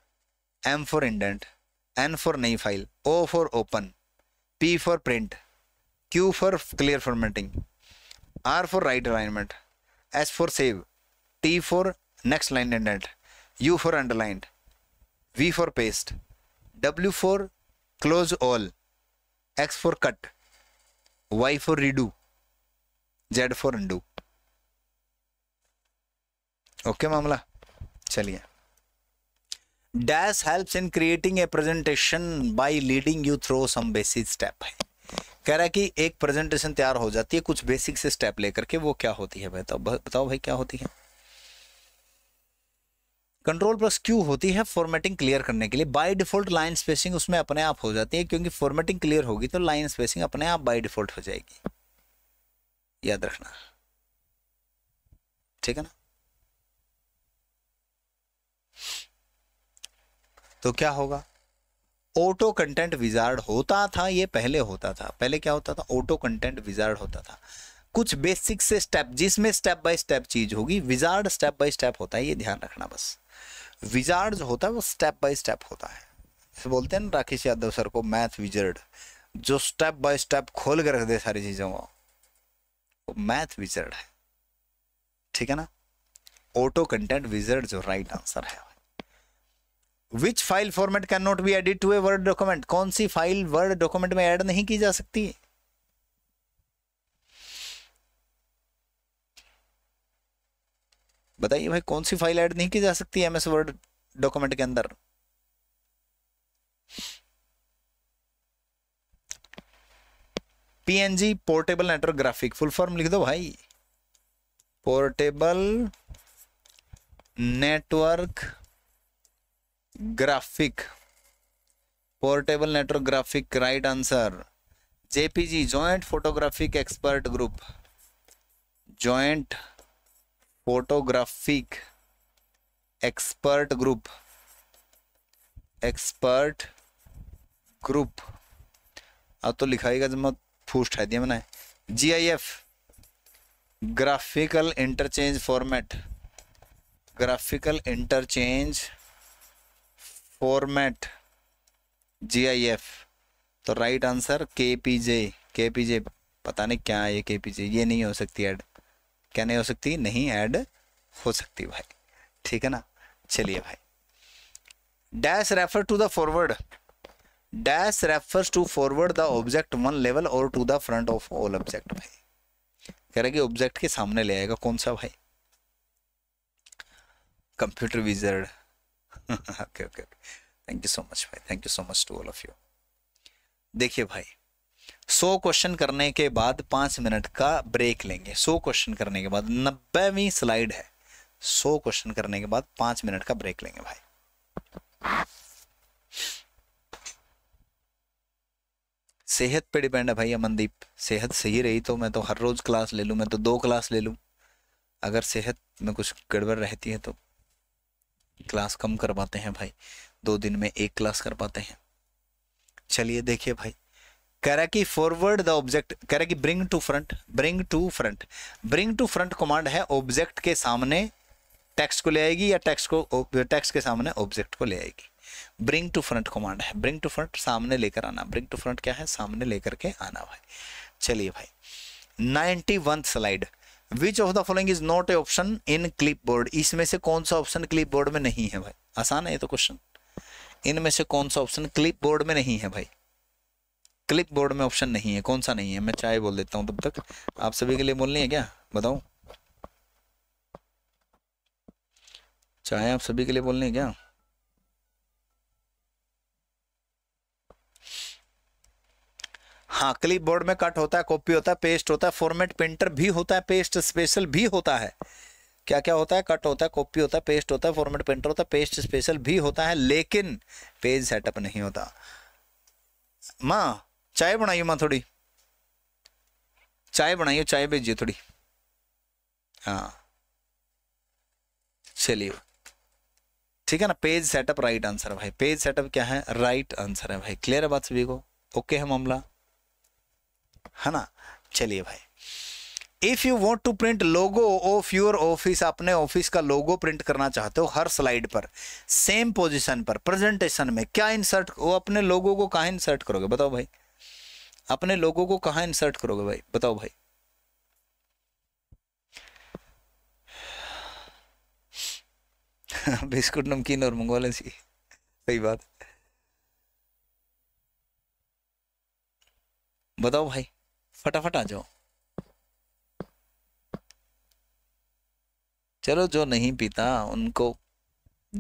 S1: M for indent N for नई file O for open P for print Q for clear formatting are for right alignment S for save T for next line indent U for underlined V for paste W for close all X for cut Y for redo Z for undo okay मामला चलिए helps in creating a presentation presentation leading you through some basic step है कह रहा है कि एक presentation तैयार हो जाती है कुछ बेसिक से स्टेप लेकर के वो क्या होती है बताओ बताओ भाई क्या होती है कंट्रोल प्लस क्यू होती है फॉर्मेटिंग क्लियर करने के लिए बाय डिफॉल्ट लाइन स्पेसिंग उसमें अपने आप हो जाती है क्योंकि फॉर्मेटिंग क्लियर होगी तो लाइन स्पेसिंग अपने आप बाय डिफॉल्ट हो जाएगी याद रखना ठीक है ना तो क्या होगा ऑटो कंटेंट विजार्ड होता था ये पहले होता था पहले क्या होता था ऑटो कंटेंट विजार्ड होता था कुछ बेसिक से स्टेप जिसमें स्टेप बाय स्टेप चीज होगी विजार्ड स्टेप बाय स्टेप होता है ये ध्यान रखना बस विजार्ड जो होता है वो स्टेप बाय स्टेप होता है इसे बोलते हैं ना राकेश यादव सर को मैथ विजर्ड जो स्टेप बाय स्टेप खोल कर रख दे सारी चीज़ों को तो मैथ विजर्ड है ठीक है ना ऑटो कंटेंट विजर्ड जो राइट आंसर है which file format can not be edit to a word document कौन सी फाइल वर्ड डॉक्यूमेंट में एड नहीं की जा सकती बताइए भाई कौन सी फाइल ऐड नहीं की जा सकती है एमएस वर्ड डॉक्यूमेंट के अंदर PNG portable network graphic full form लिख दो भाई portable network graphic portable network graphic right answer JPG joint photographic expert group joint photographic expert group expert group अब तो लिखाई का जमा फूस्ट है दिया मैंने G I F graphical interchange format graphical interchange format F तो right answer K P J K P जे पता नहीं क्या है ये के पी जे ये नहीं हो सकती ऐड क्या नहीं हो सकती नहीं ऐड हो सकती भाई ठीक है ना चलिए भाई dash refer to the forward dash refers to forward the object one level और to the front of all object भाई कह रहे कि ऑब्जेक्ट के सामने ले आएगा कौन सा भाई computer wizard okay okay thank you so much भाई thank you so much to all of you देखिए भाई सौ क्वेश्चन करने के बाद पांच मिनट का ब्रेक लेंगे सौ क्वेश्चन करने के बाद नब्बेवीं स्लाइड है सौ क्वेश्चन करने के बाद पांच मिनट का ब्रेक लेंगे भाई सेहत पे डिपेंड है भाई अमनदीप सेहत सही रही तो मैं तो हर रोज़ क्लास ले लूँ मैं तो दो क्लास ले लूँ अगर सेहत में कुछ गड़बड़ रहती है तो क्लास कम कर पाते हैं भाई दो दिन में एक क्लास कर पाते हैं चलिए देखिए भाई कह रहा कि फॉरवर्ड द ऑब्जेक्ट कह रहा कि bring to front bring to front bring to front command है ऑब्जेक्ट के सामने टेक्स्ट को ले आएगी या टेक्स्ट को टेक्स्ट के सामने ऑब्जेक्ट को ले आएगी ब्रिंग टू फ्रंट कमांड है ब्रिंग टू फ्रंट सामने लेकर आना ब्रिंग टू फ्रंट क्या है सामने लेकर के आना भाई चलिए भाई ninety one slide which of the following is not a option in board इसमें से कौन सा ऑप्शन बोर्ड में नहीं है भाई आसान है ये तो क्वेश्चन इनमें से कौन सा ऑप्शन बोर्ड में नहीं है भाई क्लिप बोर्ड में ऑप्शन नहीं है कौन सा नहीं है मैं चाय बोल देता हूँ तब तक आप सभी के लिए बोलनी है क्या बताओ चाय आप सभी के लिए बोलनी है क्या हाँ क्लिप बोर्ड में कट होता है कॉपी होता है पेस्ट होता है फॉर्मेट प्रिंटर भी होता है पेस्ट स्पेशल भी होता है क्या क्या होता है कट होता है कॉपी होता है पेस्ट होता है फॉर्मेट प्रिंटर होता है पेस्ट स्पेशल भी होता है लेकिन पेज सेटअप नहीं होता माँ चाय बनाइए माँ थोड़ी चाय बनाइए चाय भेजिए थोड़ी हाँ चलिए ठीक है ना पेज सेटअप राइट आंसर है भाई पेज सेटअप क्या है राइट आंसर है भाई क्लियर है बात सभी को ओके है मामला है ना चलिए भाई if you want to print logo of your office अपने ऑफिस का लोगो प्रिंट करना चाहते हो हर स्लाइड पर सेम पोजिशन पर प्रेजेंटेशन में क्या इंसर्ट वो अपने लोगो को कहा इंसर्ट करोगे बताओ भाई अपने लोगों को कहा इंसर्ट करोगे भाई बताओ भाई बिस्कुट नमकीन और मंगोलियन सी सही बात बताओ भाई फटाफट आ जाओ चलो जो नहीं पीता उनको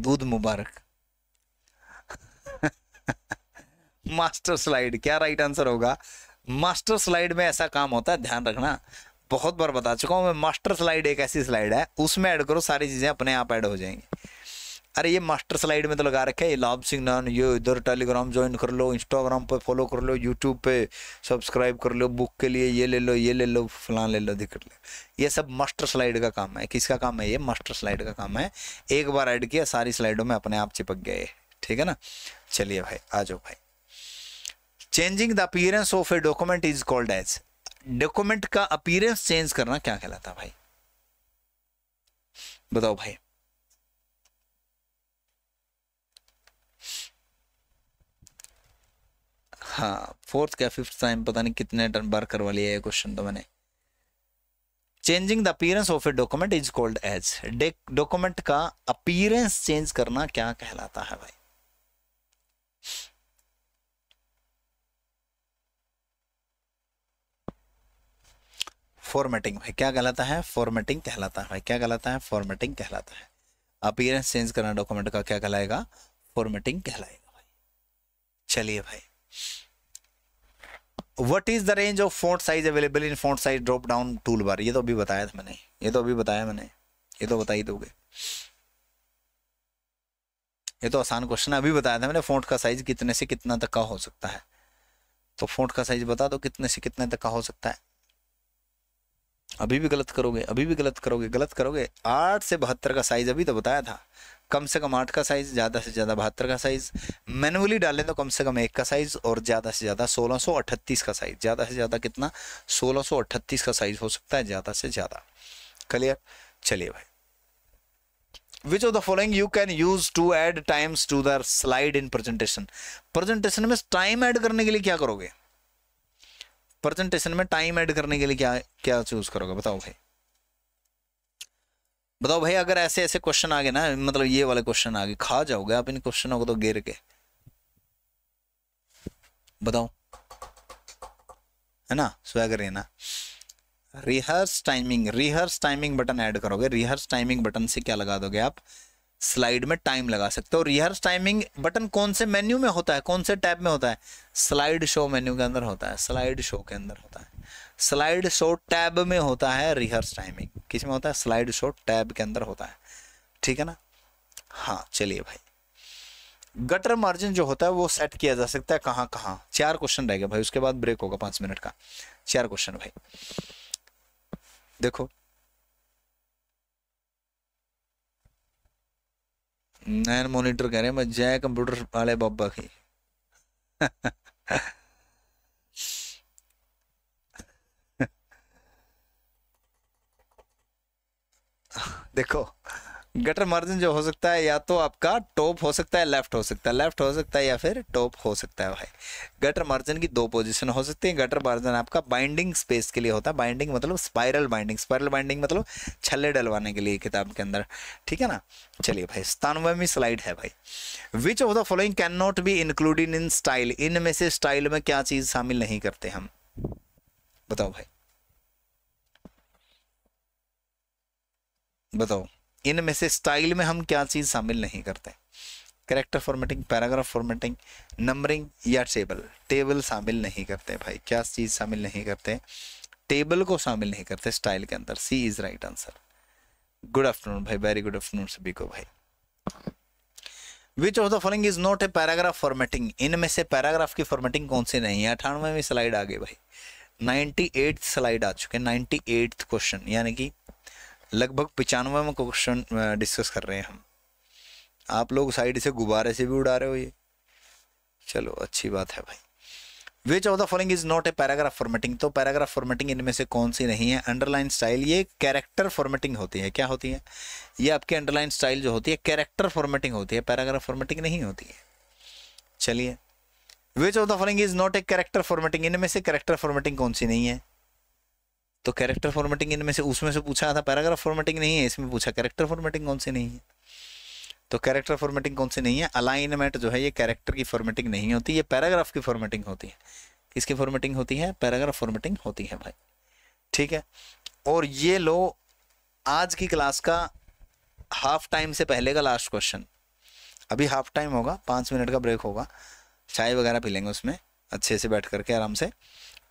S1: दूध मुबारक मास्टर स्लाइड क्या राइट आंसर होगा मास्टर स्लाइड में ऐसा काम होता है ध्यान रखना बहुत बार बता चुका हूँ मैं मास्टर स्लाइड एक ऐसी स्लाइड है उसमें ऐड करो सारी चीज़ें अपने आप ऐड हो जाएंगी अरे ये मास्टर स्लाइड में तो लगा रखे है लाभ सिंह नान ये इधर टेलीग्राम ज्वाइन कर लो इंस्टाग्राम पर फॉलो कर लो यूट्यूब पे सब्सक्राइब कर लो बुक के लिए ये ले लो ये ले लो फलान ले लो दिक्कत ले ये सब मास्टर स्लाइड का काम है किसका काम है ये मास्टर स्लाइड का काम है एक बार ऐड किया सारी स्लाइडों में अपने आप चिपक गए ठीक है ना चलिए भाई आ जाओ भाई changing the appearance of a document is called as document का अपीयरेंस चेंज करना क्या कहलाता भाई बताओ भाई हाँ फोर्थ क्या फिफ्थ टाइम पता नहीं कितने टर्न बार करवा लिया ये क्वेश्चन तो मैंने changing the appearance of a document is called as document का अपीरेंस चेंज करना क्या कहलाता है भाई फॉर्मेटिंग भाई क्या कहलाता है फॉर्मेटिंग कहलाता है भाई क्या कहलाता है फॉर्मेटिंग कहलाता है अपीयरेंस चेंज करना डॉक्यूमेंट का क्या कहलाएगा फॉर्मेटिंग कहलाएगा भाई चलिए भाई what is the range of font size available in font size drop down tool bar ये तो अभी बताया था मैंने ये तो अभी बताया मैंने ये तो बता ही दोगे ये तो आसान क्वेश्चन है अभी बताया था मैंने फॉन्ट का साइज कितने से कितना तक का हो सकता है तो फॉन्ट का साइज बता दो कितने से कितने तक का हो सकता है अभी भी गलत करोगे अभी भी गलत करोगे गलत करोगे आठ से बहत्तर का साइज अभी तो बताया था कम से कम आठ का साइज़ ज़्यादा से ज़्यादा बहत्तर का साइज़ मैनुअली डालें तो कम से कम एक का साइज़ और ज़्यादा से ज़्यादा सोलह सौ का साइज़ ज़्यादा से ज़्यादा कितना सोलह का साइज़ हो सकता है ज़्यादा से ज़्यादा क्लियर चलिए भाई which of the following you can use to add times to the slide in presentation presentation में टाइम ऐड करने के लिए क्या करोगे प्रेजेंटेशन में टाइम ऐड करने के लिए क्या क्या चूज करोगे बताओ भाई बताओ भाई अगर ऐसे ऐसे क्वेश्चन आ गए ना मतलब ये वाले क्वेश्चन आ गए खा जाओगे आप इन क्वेश्चनों को तो गिर के बताओ है ना है ना rehearse timing rehearse timing button add करोगे रिहर्स टाइमिंग बटन से क्या लगा दोगे आप स्लाइड में टाइम लगा सकते हो रिहर्स टाइमिंग बटन कौन से मेन्यू में होता है कौन से टैब में होता है स्लाइड शो मेन्यू के अंदर होता है स्लाइड शो के अंदर होता है स्लाइड शो टैब में होता है रिहर्स टाइमिंग किस में होता है स्लाइड शो टैब के अंदर होता है ठीक है ना हाँ चलिए भाई गटर मार्जिन जो होता है वो सेट किया जा सकता है कहाँ कहाँ चार क्वेश्चन रहेगा भाई उसके बाद ब्रेक होगा पांच मिनट का चार क्वेश्चन भाई देखो नैन मॉनिटर कह रहे हैं मैं जय कंप्यूटर वाले बाबा की देखो गटर मार्जिन जो हो सकता है या तो आपका टॉप हो सकता है लेफ्ट हो सकता है लेफ्ट हो सकता है या फिर टॉप हो सकता है भाई गटर मार्जिन की दो पोजीशन हो सकती है गटर मार्जिन आपका बाइंडिंग स्पेस के लिए होता है बाइंडिंग मतलब स्पाइरल बाइंडिंग स्पाइरल बाइंडिंग मतलब छल्ले डलवाने के लिए किताब के अंदर ठीक है ना चलिए भाई सतानवेवीं स्लाइड है भाई which of the following can not be included in style इनमें से स्टाइल में क्या चीज़ शामिल नहीं करते हम बताओ भाई बताओ इनमें से स्टाइल में हम क्या चीज़ शामिल नहीं करते character formatting paragraph formatting numbering या टेबल टेबल शामिल नहीं करते भाई क्या चीज़ शामिल नहीं करते टेबल को शामिल नहीं करते स्टाइल के अंदर C is right answer good afternoon भाई वेरी गुड आफ्टरनून सभी को भाई which of the following is not a paragraph formatting इनमें से पैराग्राफ की फॉर्मेटिंग कौन सी नहीं है अठानवे में स्लाइड आ गई भाई नाइन्टी एट्थ स्लाइड आ चुके नाइन्टी एट्थ क्वेश्चन यानी कि लगभग पचानवे क्वेश्चन डिस्कस कर रहे हैं हम आप लोग साइड से गुब्बारे से भी उड़ा रहे हो ये चलो अच्छी बात है भाई which of the following is not a paragraph formatting तो पैराग्राफ फॉर्मेटिंग इनमें से कौन सी नहीं है अंडरलाइन स्टाइल ये कैरेक्टर फॉर्मेटिंग होती है क्या होती है ये आपकी अंडरलाइन स्टाइल जो होती है कैरेक्टर फॉर्मेटिंग होती है पैराग्राफ फॉर्मेटिंग नहीं होती है चलिए which of the following is not a character formatting इनमें से कैरेक्टर फॉर्मेटिंग कौन सी नहीं है तो कैरेक्टर फॉर्मेटिंग इनमें से उसमें से पूछा था पैराग्राफ फॉर्मेटिंग नहीं है इसमें पूछा कैरेक्टर फॉर्मेटिंग कौन सी नहीं है तो कैरेक्टर फॉर्मेटिंग कौन सी नहीं है अलाइनमेंट जो है ये कैरेक्टर की फॉर्मेटिंग नहीं होती ये पैराग्राफ की फॉर्मेटिंग होती है किसकी फॉर्मेटिंग होती है पैराग्राफ फॉर्मेटिंग होती है भाई ठीक है और ये लो आज की क्लास का हाफ टाइम से पहले का लास्ट क्वेश्चन अभी हाफ टाइम होगा पाँच मिनट का ब्रेक होगा चाय वगैरह पी लेंगे उसमें अच्छे से बैठ करके आराम से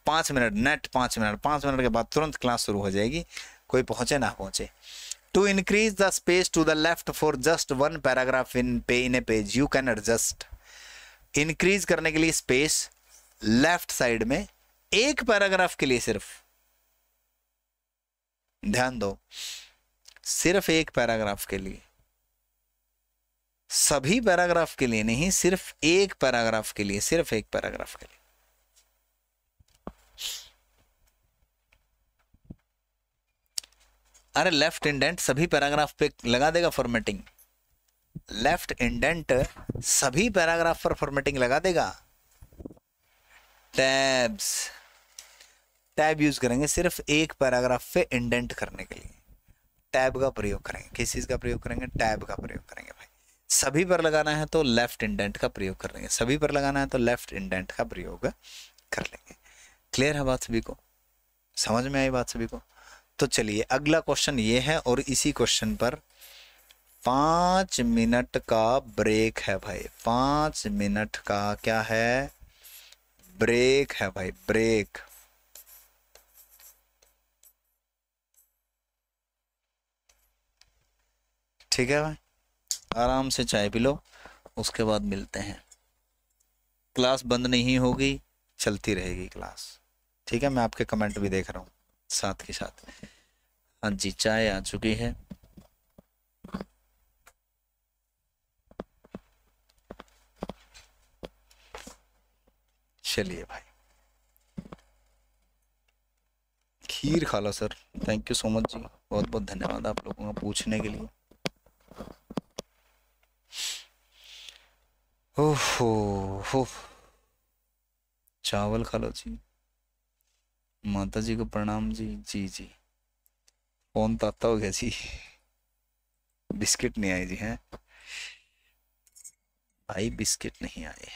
S1: पाँच मिनट नेट पाँच मिनट पाँच मिनट के बाद तुरंत क्लास शुरू हो जाएगी कोई पहुंचे ना पहुंचे to increase the space to the left for just one paragraph in पे in a page you can adjust increase करने के लिए स्पेस लेफ्ट साइड में एक पैराग्राफ के लिए सिर्फ ध्यान दो सिर्फ एक पैराग्राफ के लिए सभी पैराग्राफ के लिए नहीं सिर्फ एक पैराग्राफ के लिए सिर्फ एक पैराग्राफ के लिए अरे लेफ्ट इंडेंट सभी पैराग्राफ पे लगा देगा फॉर्मेटिंग लेफ्ट इंडेंट सभी पैराग्राफ पर फॉर्मेटिंग लगा देगा टैब्स टैब यूज करेंगे सिर्फ एक पैराग्राफ पे इंडेंट करने के लिए टैब का प्रयोग करेंगे किस चीज का प्रयोग करेंगे टैब का प्रयोग करेंगे भाई सभी पर लगाना है तो लेफ्ट इंडेंट का प्रयोग कर लेंगे सभी पर लगाना है तो लेफ्ट इंडेंट का प्रयोग कर लेंगे क्लियर है बात सभी को समझ में आई बात सभी को तो चलिए अगला क्वेश्चन ये है और इसी क्वेश्चन पर पांच मिनट का ब्रेक है भाई पांच मिनट का क्या है ब्रेक है भाई ब्रेक ठीक है भाई आराम से चाय पी लो उसके बाद मिलते हैं क्लास बंद नहीं होगी चलती रहेगी क्लास ठीक है मैं आपके कमेंट भी देख रहा हूँ साथ के साथ हाँ जी चाय आ चुकी है चलिए भाई खीर खा लो sir thank you so much जी बहुत बहुत धन्यवाद आप लोगों का पूछने के लिए ओह हो चावल खा लो जी माता जी को प्रणाम जी जी जी फोन ताता हो गया जी बिस्किट नहीं आए जी हैं भाई बिस्किट नहीं आए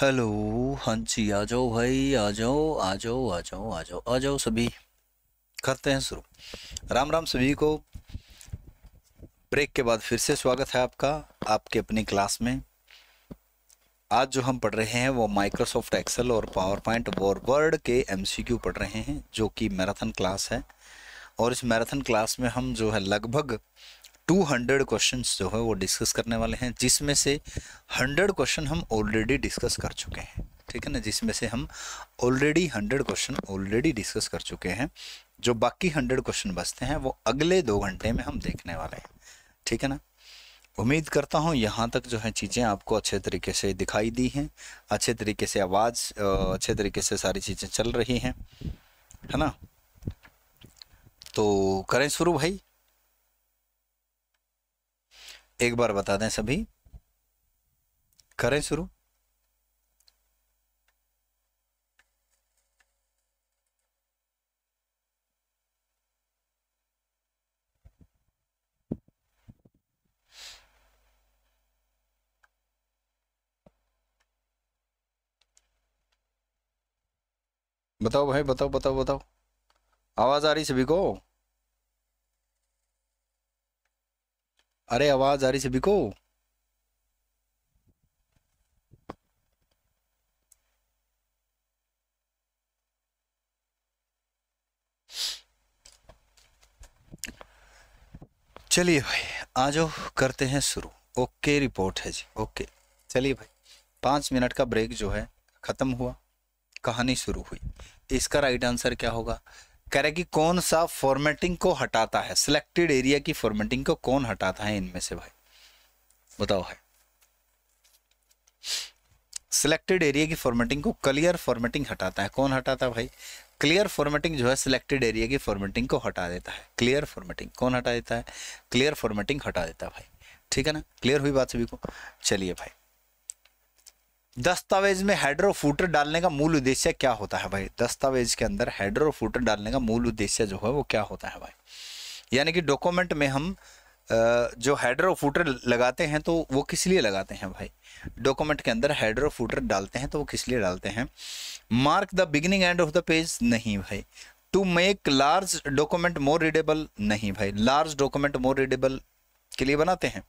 S1: हेलो हाँ जी आ जाओ भाई आ जाओ आ जाओ आ जाओ आ जाओ आ जाओ सभी करते हैं शुरू राम राम सभी को ब्रेक के बाद फिर से स्वागत है आपका आपके अपनी क्लास में आज जो हम पढ़ रहे हैं वो माइक्रोसॉफ्ट एक्सेल और पावर पॉइंट वर्ड के एमसीक्यू पढ़ रहे हैं जो कि मैराथन क्लास है और इस मैराथन क्लास में हम जो है लगभग 200 क्वेश्चन जो है वो डिस्कस करने वाले हैं जिसमें से 100 क्वेश्चन हम ऑलरेडी डिस्कस कर चुके हैं ठीक है ना जिसमें से हम ऑलरेडी 100 क्वेश्चन ऑलरेडी डिस्कस कर चुके हैं जो बाकी 100 क्वेश्चन बचते हैं वो अगले दो घंटे में हम देखने वाले हैं ठीक है ना उम्मीद करता हूँ यहाँ तक जो है चीज़ें आपको अच्छे तरीके से दिखाई दी हैं अच्छे तरीके से आवाज़ अच्छे तरीके से सारी चीज़ें चल रही हैं है ना तो करें शुरू भाई एक बार बता दें सभी करें शुरू बताओ भाई बताओ बताओ बताओ आवाज आ रही सभी को अरे आवाज आ रही सभी को चलिए भाई आ जाओ करते हैं शुरू ओके रिपोर्ट है जी ओके चलिए भाई पांच मिनट का ब्रेक जो है ख़त्म हुआ कहानी शुरू हुई इसका राइट आंसर क्या होगा कह रहा है कि कौन सा फॉर्मेटिंग को हटाता है सिलेक्टेड एरिया की फॉर्मेटिंग को कौन हटाता है इनमें से भाई बताओ है सिलेक्टेड एरिया की फॉर्मेटिंग को क्लियर फॉर्मेटिंग हटाता है कौन हटाता है भाई क्लियर फॉर्मेटिंग जो है सिलेक्टेड एरिया की फॉर्मेटिंग को हटा देता है क्लियर फॉर्मेटिंग कौन हटा देता है क्लियर फॉर्मेटिंग हटा देता है भाई ठीक है ना क्लियर हुई बात सभी को चलिए भाई दस्तावेज में हेडर और फूटर डालने का मूल उद्देश्य क्या होता है भाई दस्तावेज के अंदर हेडर और फूटर डालने का मूल उद्देश्य जो है वो क्या होता है भाई यानी कि डॉक्यूमेंट में हम जो हेडर और फूटर लगाते हैं तो वो किस लिए लगाते हैं भाई डॉक्यूमेंट के अंदर हेडर और फूटर डालते हैं तो वो किस लिए डालते हैं mark the beginning end of the page नहीं भाई to make large document more readable नहीं भाई लार्ज डॉक्यूमेंट मोर रीडेबल के लिए बनाते हैं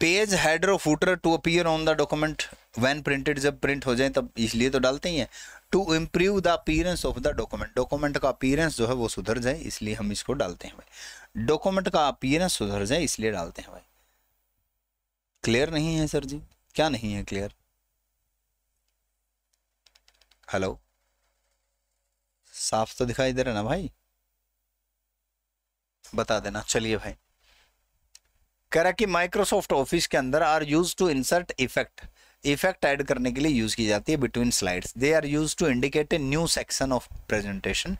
S1: पेज हेडर और footer to appear on the document when printed जब प्रिंट हो जाए तब इसलिए तो डालते ही हैं to improve the appearance of the document document का अपीयरेंस जो है वो सुधर जाए इसलिए हम इसको डालते हैं भाई डॉक्यूमेंट का अपीयरेंस सुधर जाए इसलिए डालते हैं भाई क्लियर नहीं है सर जी क्या नहीं है क्लियर हेलो साफ तो दिखाई दे रहा ना भाई बता देना चलिए भाई कह रहा कि माइक्रोसॉफ्ट ऑफिस के अंदर are used to insert effect effect add करने के लिए यूज की जाती है between slides they are used to indicate a new section of presentation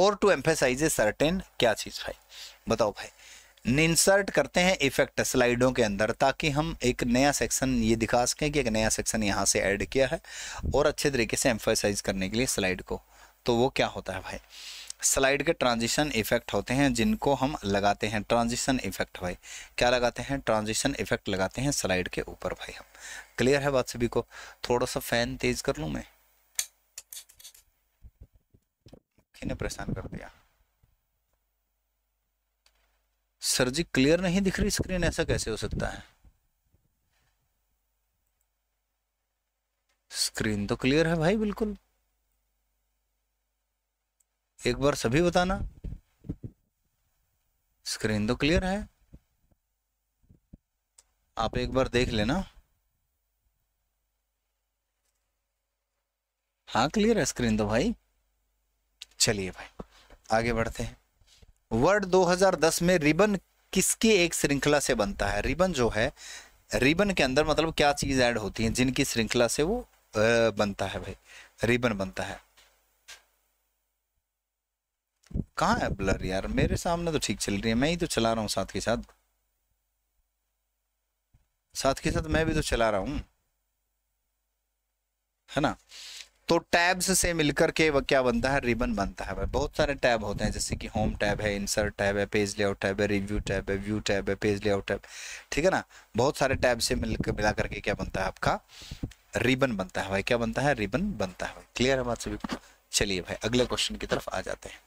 S1: और टू एम्फेसाइज ए सर्टेन क्या चीज़ भाई बताओ भाई इंसर्ट करते हैं इफेक्ट स्लाइडों के अंदर ताकि हम एक नया सेक्शन ये दिखा सकें कि एक नया सेक्शन यहाँ से ऐड किया है और अच्छे तरीके से एम्फेसाइज करने के लिए स्लाइड को तो वो क्या होता है भाई स्लाइड के ट्रांजिशन इफेक्ट होते हैं जिनको हम लगाते हैं ट्रांजिशन इफेक्ट भाई क्या लगाते हैं ट्रांजिशन इफेक्ट लगाते हैं स्लाइड के ऊपर भाई हम क्लियर है बात सभी को थोड़ा सा फैन तेज कर लूँ मैं ने परेशान कर दिया सर जी क्लियर नहीं दिख रही स्क्रीन ऐसा कैसे हो सकता है स्क्रीन तो क्लियर है भाई बिल्कुल एक बार सभी बताना स्क्रीन तो क्लियर है आप एक बार देख लेना हाँ क्लियर है स्क्रीन तो भाई चलिए भाई आगे बढ़ते हैं वर्ड 2010 में रिबन किसकी एक श्रृंखला से बनता है रिबन जो है रिबन के अंदर मतलब क्या चीज ऐड होती है जिनकी श्रृंखला से वो बनता है भाई रिबन बनता है कहाँ है ब्लर यार मेरे सामने तो ठीक चल रही है मैं ही तो चला रहा हूँ साथ के साथ साथ के साथ मैं भी तो चला रहा हूँ है ना तो टैब्स से मिलकर के वह क्या बनता है रिबन बनता है भाई बहुत सारे टैब होते हैं जैसे कि होम टैब है इंसर्ट टैब है पेज लेआउट टैब है रिव्यू टैब है व्यू टैब है पेज लेआउट टैब ठीक है ना बहुत सारे टैब से मिलकर मिला करके क्या बनता है आपका रिबन बनता है भाई क्या बनता है रिबन बनता है भाई क्लियर है बात सभी चलिए भाई अगले क्वेश्चन की तरफ आ जाते हैं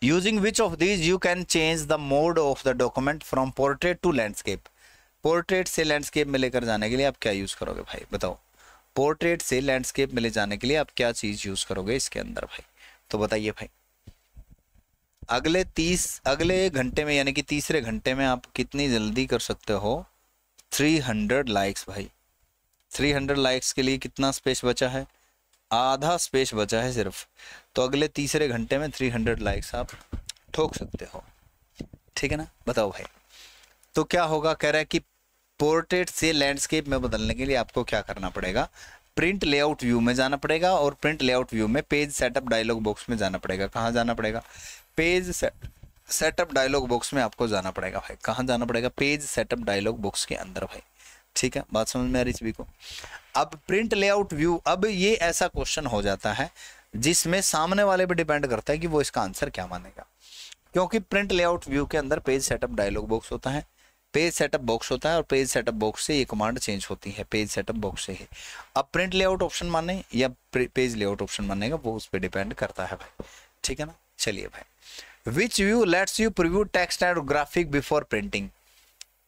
S1: using which of these you can change the mode of the document from portrait to landscape portrait से landscape में लेकर जाने के लिए आप क्या यूज करोगे भाई बताओ portrait से landscape में ले जाने के लिए आप क्या चीज यूज करोगे इसके अंदर भाई तो बताइए भाई अगले तीस अगले घंटे में यानी कि तीसरे घंटे में आप कितनी जल्दी कर सकते हो थ्री हंड्रेड लाइक्स भाई थ्री हंड्रेड लाइक्स के लिए कितना स्पेस बचा है आधा स्पेस बचा है सिर्फ तो अगले तीसरे घंटे में थ्री हंड्रेड लाइक्स आप ठोक सकते हो ठीक है ना बताओ भाई तो क्या होगा कह रहा है कि पोर्ट्रेट से लैंडस्केप में बदलने के लिए आपको क्या करना पड़ेगा प्रिंट लेआउट व्यू में जाना पड़ेगा और प्रिंट लेआउट व्यू में पेज सेटअप डायलॉग बॉक्स में जाना पड़ेगा कहाँ जाना पड़ेगा पेज सेटअप डायलॉग बॉक्स में आपको जाना पड़ेगा भाई कहाँ जाना पड़ेगा पेज सेटअप डायलॉग बॉक्स के अंदर भाई ठीक है बात समझ में आ रही सभी को अब प्रिंट लेआउट व्यू अब ये ऐसा क्वेश्चन हो जाता है जिसमें सामने वाले पर डिपेंड करता है कि वो इसका आंसर क्या मानेगा क्योंकि प्रिंट लेआउट व्यू के अंदर पेज सेटअप डायलॉग बॉक्स होता है पेज सेटअप बॉक्स होता है और पेज सेटअप बॉक्स से ये कमांड चेंज होती है पेज सेटअप बॉक्स से ही अब प्रिंट लेआउट ऑप्शन माने या पेज लेआउट ऑप्शन मानेगा वो उस पर डिपेंड करता है भाई ठीक है ना चलिए भाई which view lets you preview text and graphic before printing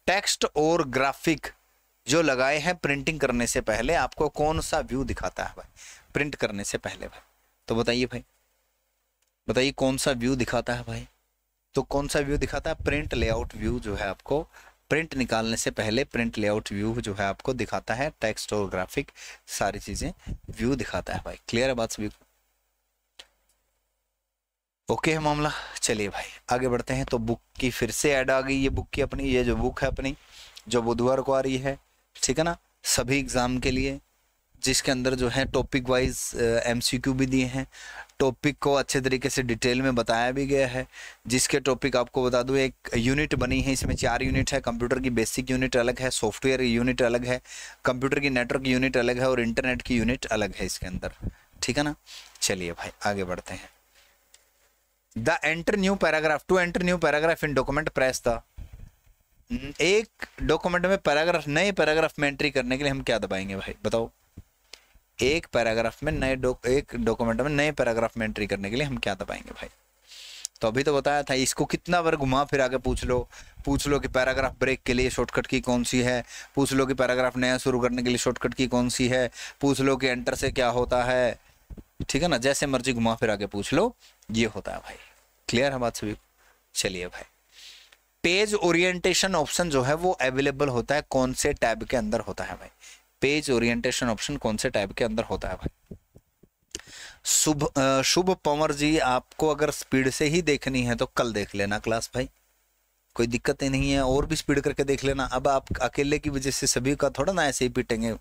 S1: text और ग्राफिक जो लगाए हैं प्रिंटिंग करने से पहले आपको कौन सा व्यू दिखाता है भाई प्रिंट करने से पहले भाई तो बताइए भाई बताइए कौन सा व्यू दिखाता है भाई तो कौन सा व्यू दिखाता है प्रिंट लेआउट व्यू जो है आपको प्रिंट निकालने से पहले प्रिंट लेआउट व्यू जो है आपको दिखाता है टेक्स्ट और ग्राफिक सारी चीजें व्यू दिखाता है भाई क्लियर है बात सभी को ओके है मामला चलिए भाई आगे बढ़ते हैं तो बुक की फिर से ऐड आ गई ये बुक की अपनी ये जो बुक है अपनी जो बुधवार को आ रही है ठीक है ना सभी एग्ज़ाम के लिए जिसके अंदर जो है टॉपिक वाइज एम भी दिए हैं टॉपिक को अच्छे तरीके से डिटेल में बताया भी गया है जिसके टॉपिक आपको बता दूँ एक यूनिट बनी है इसमें चार यूनिट है कंप्यूटर की बेसिक यूनिट अलग है सॉफ्टवेयर यूनिट अलग है कंप्यूटर की नेटवर्क यूनिट अलग है और इंटरनेट की यूनिट अलग है इसके अंदर ठीक है ना चलिए भाई आगे बढ़ते हैं the enter new paragraph to enter new paragraph in document press the hmm, एक डॉक्यूमेंट में पैराग्राफ नए पैराग्राफ में एंट्री करने के लिए हम क्या दबाएंगे भाई बताओ एक पैराग्राफ में नए एक डॉक्यूमेंट में नए पैराग्राफ में एंट्री करने के लिए हम क्या दबाएंगे भाई तो अभी तो बताया था इसको कितना बार घुमा फिरा आगे पूछ लो पूछ लो कि पैराग्राफ ब्रेक के लिए शॉर्टकट की कौन सी है पूछ लो कि पैराग्राफ नया शुरू करने के लिए शॉर्टकट की कौन सी है पूछ लो कि एंटर से क्या होता है ठीक है ना जैसे मर्जी घुमा फिरा के पूछ लो ये होता है भाई क्लियर है बात सभी चलिए भाई पेज ओरिएंटेशन ऑप्शन जो है वो अवेलेबल होता है कौन से टैब के अंदर होता है भाई पेज ओरिएंटेशन ऑप्शन कौन से टैब के अंदर होता है भाई शुभ शुभ पंवर जी आपको अगर स्पीड से ही देखनी है तो कल देख लेना क्लास भाई कोई दिक्कत ही नहीं है और भी स्पीड करके देख लेना अब आप अकेले की वजह से सभी का थोड़ा ना ऐसे ही पीटेंगे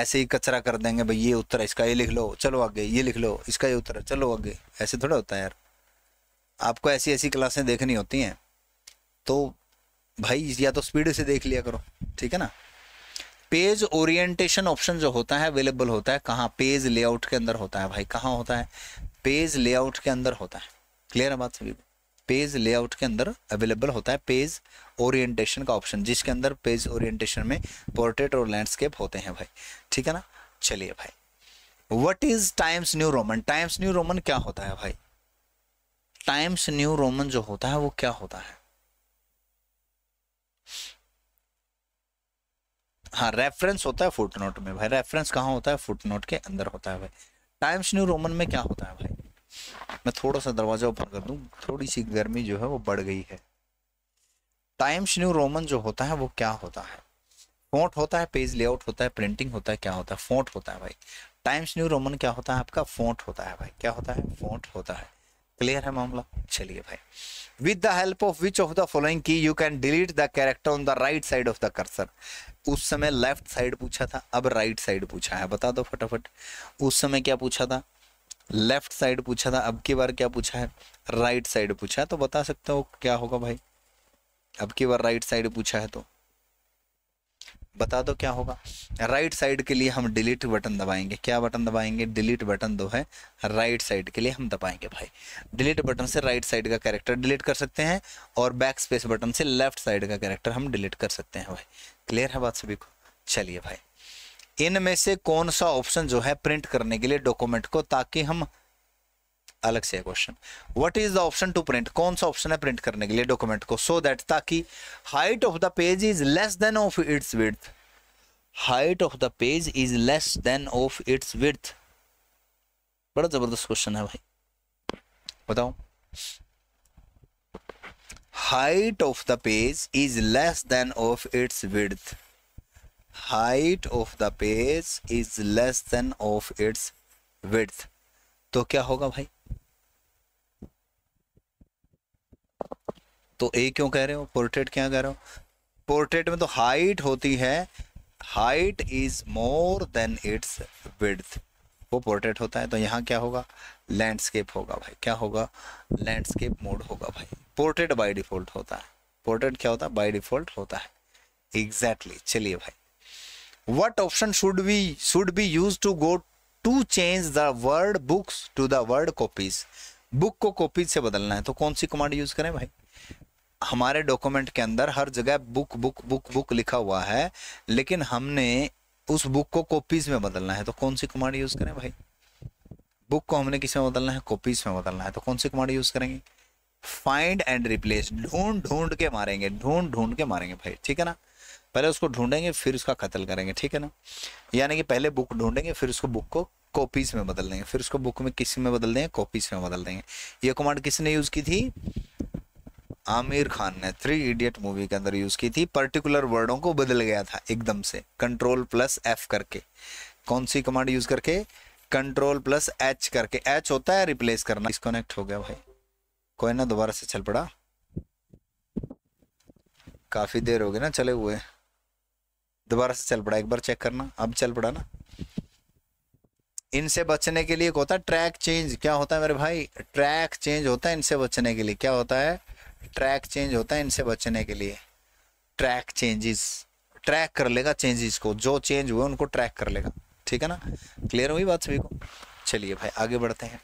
S1: ऐसे ही कचरा कर देंगे भाई ये उत्तर इसका ये लिख लो चलो आगे ये लिख लो इसका ये उत्तर चलो आगे ऐसे थोड़ा होता है यार आपको ऐसी ऐसी क्लासें देखनी होती हैं तो भाई या तो स्पीड से देख लिया करो ठीक है ना पेज ओरिएंटेशन ऑप्शन जो होता है अवेलेबल होता है कहाँ पेज लेआउट के अंदर होता है भाई कहाँ होता है पेज लेआउट के अंदर होता है क्लियर है बात सभी पेज लेआउट के अंदर अवेलेबल होता है पेज ओरिएंटेशन का ऑप्शन जिसके अंदर पेज ओरिएंटेशन में पोर्ट्रेट और लैंडस्केप होते हैं भाई ठीक है ना चलिए भाई what is Times New Roman Times New Roman क्या होता है भाई टाइम्स न्यू रोमन जो होता है वो क्या होता है हाँ रेफरेंस होता है फुट नोट में भाई रेफरेंस कहाँ होता है फुट नोट के अंदर होता है भाई टाइम्स न्यू रोमन में क्या होता है भाई मैं थोड़ा सा दरवाजा ओपन कर दूँ थोड़ी सी गर्मी जो है वो बढ़ गई है टाइम्स न्यू रोमन जो होता है वो क्या होता है फोट होता है पेज लेआउट होता है प्रिंटिंग होता है क्या होता है फोट होता है भाई टाइम्स न्यू रोमन क्या होता है आपका फोट होता है भाई क्या होता है फोट होता है क्लियर है मामला चलिए भाई with the help of which of the following key you can delete the character on the right side of the cursor उस समय लेफ्ट साइड पूछा था अब राइट right साइड पूछा है बता दो फटाफट उस समय क्या पूछा था लेफ्ट साइड पूछा था अब की बार क्या पूछा है राइट right साइड पूछा है तो बता सकते हो क्या होगा भाई अब की बार राइट साइड पूछा है तो बता दो क्या होगा राइट right साइड के लिए हम डिलीट बटन दबाएंगे क्या बटन दबाएंगे डिलीट बटन दो है राइट right साइड के लिए हम दबाएंगे भाई डिलीट बटन से राइट right साइड का कैरेक्टर डिलीट कर सकते हैं और बैक स्पेस बटन से लेफ्ट साइड का कैरेक्टर हम डिलीट कर सकते हैं भाई क्लियर है बात सभी को चलिए भाई इनमें से कौन सा ऑप्शन जो है प्रिंट करने के लिए डॉक्यूमेंट को ताकि हम अलग से है question what is the option to print कौन सा ऑप्शन है प्रिंट करने के लिए डॉक्यूमेंट को सो so दैट ताकि height of the page is less than of its width height of the page is less than of its width बड़ा जबरदस्त क्वेश्चन है भाई बताओ height of the page is less than of its width height of the page is less than of its width तो क्या होगा भाई तो ए क्यों कह रहे हो पोर्ट्रेट क्या कह रहे हो पोर्ट्रेट में तो हाइट होती है height is more than its width वो पोर्ट्रेट होता है तो यहाँ क्या होगा लैंडस्केप होगा भाई क्या होगा लैंडस्केप मोड होगा भाई पोर्ट्रेट बाय डिफॉल्ट होता है पोर्ट्रेट क्या होता है बाय डिफॉल्ट होता है एग्जैक्टली exactly. चलिए भाई what option should be should be use to go to change the word books to the word copies book को कॉपीज से बदलना है तो कौन सी कमांड यूज करें भाई हमारे डॉक्यूमेंट के अंदर हर जगह बुक बुक बुक बुक लिखा हुआ है लेकिन हमने उस बुक को कॉपीज में बदलना है तो कौन सी कमांड यूज करें भाई बुक को हमने किस में बदलना है कॉपीज में बदलना है तो कौन सी कमांड यूज करेंगे फाइंड एंड रिप्लेस ढूंढ ढूंढ के मारेंगे ढूंढ ढूंढ के मारेंगे भाई ठीक है ना पहले उसको ढूंढेंगे फिर उसका कत्ल करेंगे ठीक है ना यानी कि पहले बुक ढूंढेंगे फिर उसको बुक को कॉपीज में बदल देंगे फिर उसको बुक में किस में बदल देंगे कॉपीज में बदल देंगे ये कमांड किसने यूज की थी आमिर खान ने थ्री इडियट मूवी के अंदर यूज की थी पर्टिकुलर वर्डों को बदल गया था एकदम से कंट्रोल प्लस एफ करके कौन सी कमांड यूज करके कंट्रोल प्लस एच करके एच होता है रिप्लेस करना डिस्कनेक्ट हो गया भाई कोई ना दोबारा से चल पड़ा काफी देर हो गई ना चले हुए दोबारा से चल पड़ा एक बार चेक करना अब चल पड़ा ना इनसे बचने के लिए होता है ट्रैक चेंज क्या होता है मेरे भाई ट्रैक चेंज होता है इनसे बचने के लिए क्या होता है ट्रैक चेंज होता है इनसे बचने के लिए ट्रैक चेंजेस ट्रैक कर लेगा चेंजेस को जो चेंज हुए उनको ट्रैक कर लेगा ठीक है ना क्लियर हुई बात सभी को चलिए भाई आगे बढ़ते हैं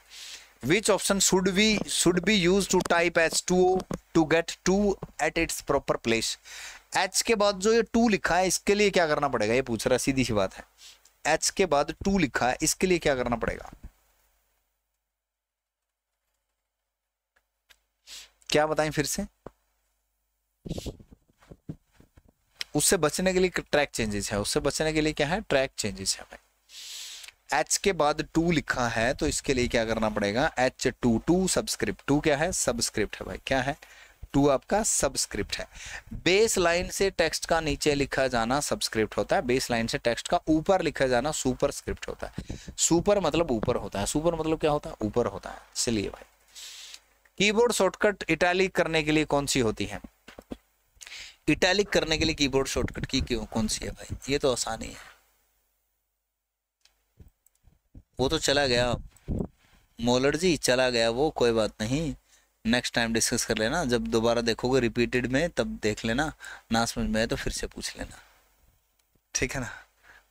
S1: which option should be should be use to type H two to get to at its proper place H के बाद जो ये टू लिखा है इसके लिए क्या करना पड़ेगा ये पूछ रहा सीधी सी बात है एच के बाद टू लिखा है इसके लिए क्या करना पड़ेगा क्या बताएं फिर से उससे बचने के लिए ट्रैक चेंजेस है उससे बचने के लिए क्या है ट्रैक चेंजेस है भाई एच के बाद टू लिखा है तो इसके लिए क्या करना पड़ेगा H two to subscript two क्या है सब्सक्रिप्ट है भाई क्या है टू आपका सब्सक्रिप्ट है बेस लाइन से टेक्स्ट का नीचे लिखा जाना सब्सक्रिप्ट होता है बेस लाइन से टेक्स्ट का ऊपर लिखा जाना सुपर स्क्रिप्ट होता है सुपर मतलब ऊपर होता है सुपर मतलब क्या होता है ऊपर होता है चलिए भाई कीबोर्ड शॉर्टकट इटैलिक करने के लिए कौन सी होती है इटैलिक करने के लिए कीबोर्ड शॉर्टकट की क्यों कौन सी है भाई ये तो आसानी है वो तो चला गया मोलर जी चला गया वो कोई बात नहीं नेक्स्ट टाइम डिस्कस कर लेना जब दोबारा देखोगे रिपीटेड में तब देख लेना ना समझ में आए तो फिर से पूछ लेना ठीक है ना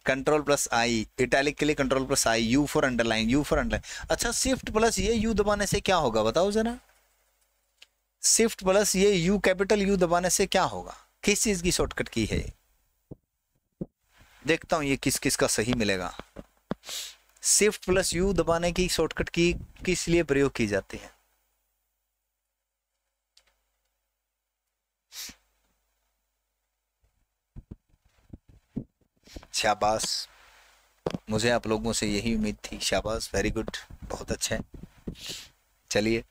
S1: कंट्रोल प्लस आई इटैलिक के लिए control plus I U for underline U for underline अच्छा शिफ्ट प्लस ये यू दबाने से क्या होगा बताओ जरा शिफ्ट प्लस ये यू कैपिटल यू दबाने से क्या होगा किस चीज की शॉर्टकट की है देखता हूं ये किस किस का सही मिलेगा शिफ्ट प्लस यू दबाने की शॉर्टकट की किस लिए प्रयोग की जाती है शाबाश मुझे आप लोगों से यही उम्मीद थी शाबाश वेरी गुड बहुत अच्छा है चलिए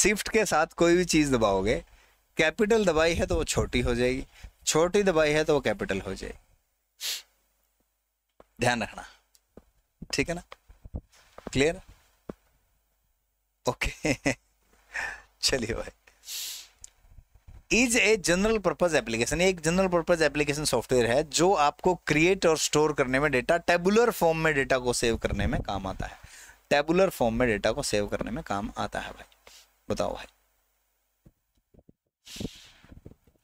S1: शिफ्ट के साथ कोई भी चीज़ दबाओगे कैपिटल दबाई है तो वो छोटी हो जाएगी छोटी दबाई है तो वो कैपिटल हो जाएगी ध्यान रखना ठीक है ना क्लियर ओके चलिए भाई is a general purpose application एक जनरल पर्पज एप्लीकेशन सॉफ्टवेयर है जो आपको क्रिएट और स्टोर करने में डेटा टेबुलर फॉर्म में डेटा को सेव करने में काम आता है टेबुलर फॉर्म में डेटा को सेव करने में काम आता है भाई बताओ भाई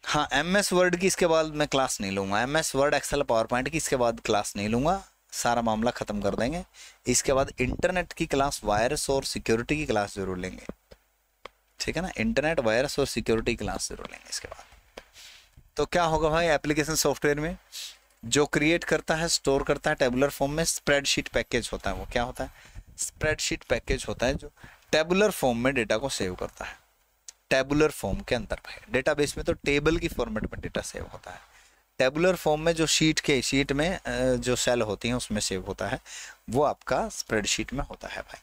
S1: हाँ एम एस वर्ड की इसके बाद मैं क्लास नहीं लूंगा M S Word Excel PowerPoint की इसके बाद क्लास नहीं लूंगा सारा मामला ख़त्म कर देंगे इसके बाद इंटरनेट की क्लास वायरस और सिक्योरिटी की क्लास जरूर लेंगे ठीक है ना इंटरनेट वायरस और सिक्योरिटी क्लास जरूर लेंगे इसके बाद तो क्या होगा भाई एप्लीकेशन सॉफ्टवेयर में जो क्रिएट करता है स्टोर करता है टेबुलर फॉर्म में स्प्रेडशीट पैकेज होता है वो क्या होता है स्प्रेडशीट पैकेज होता है जो टेबुलर फॉर्म में डेटा को सेव करता है टेबुलर फॉर्म के अंदर भाई डेटाबेस में तो टेबल की फॉर्मेट में डेटा सेव होता है टेबुलर फॉर्म में जो शीट के शीट में जो सेल होती हैं उसमें सेव होता है वो आपका स्प्रेडशीट में होता है भाई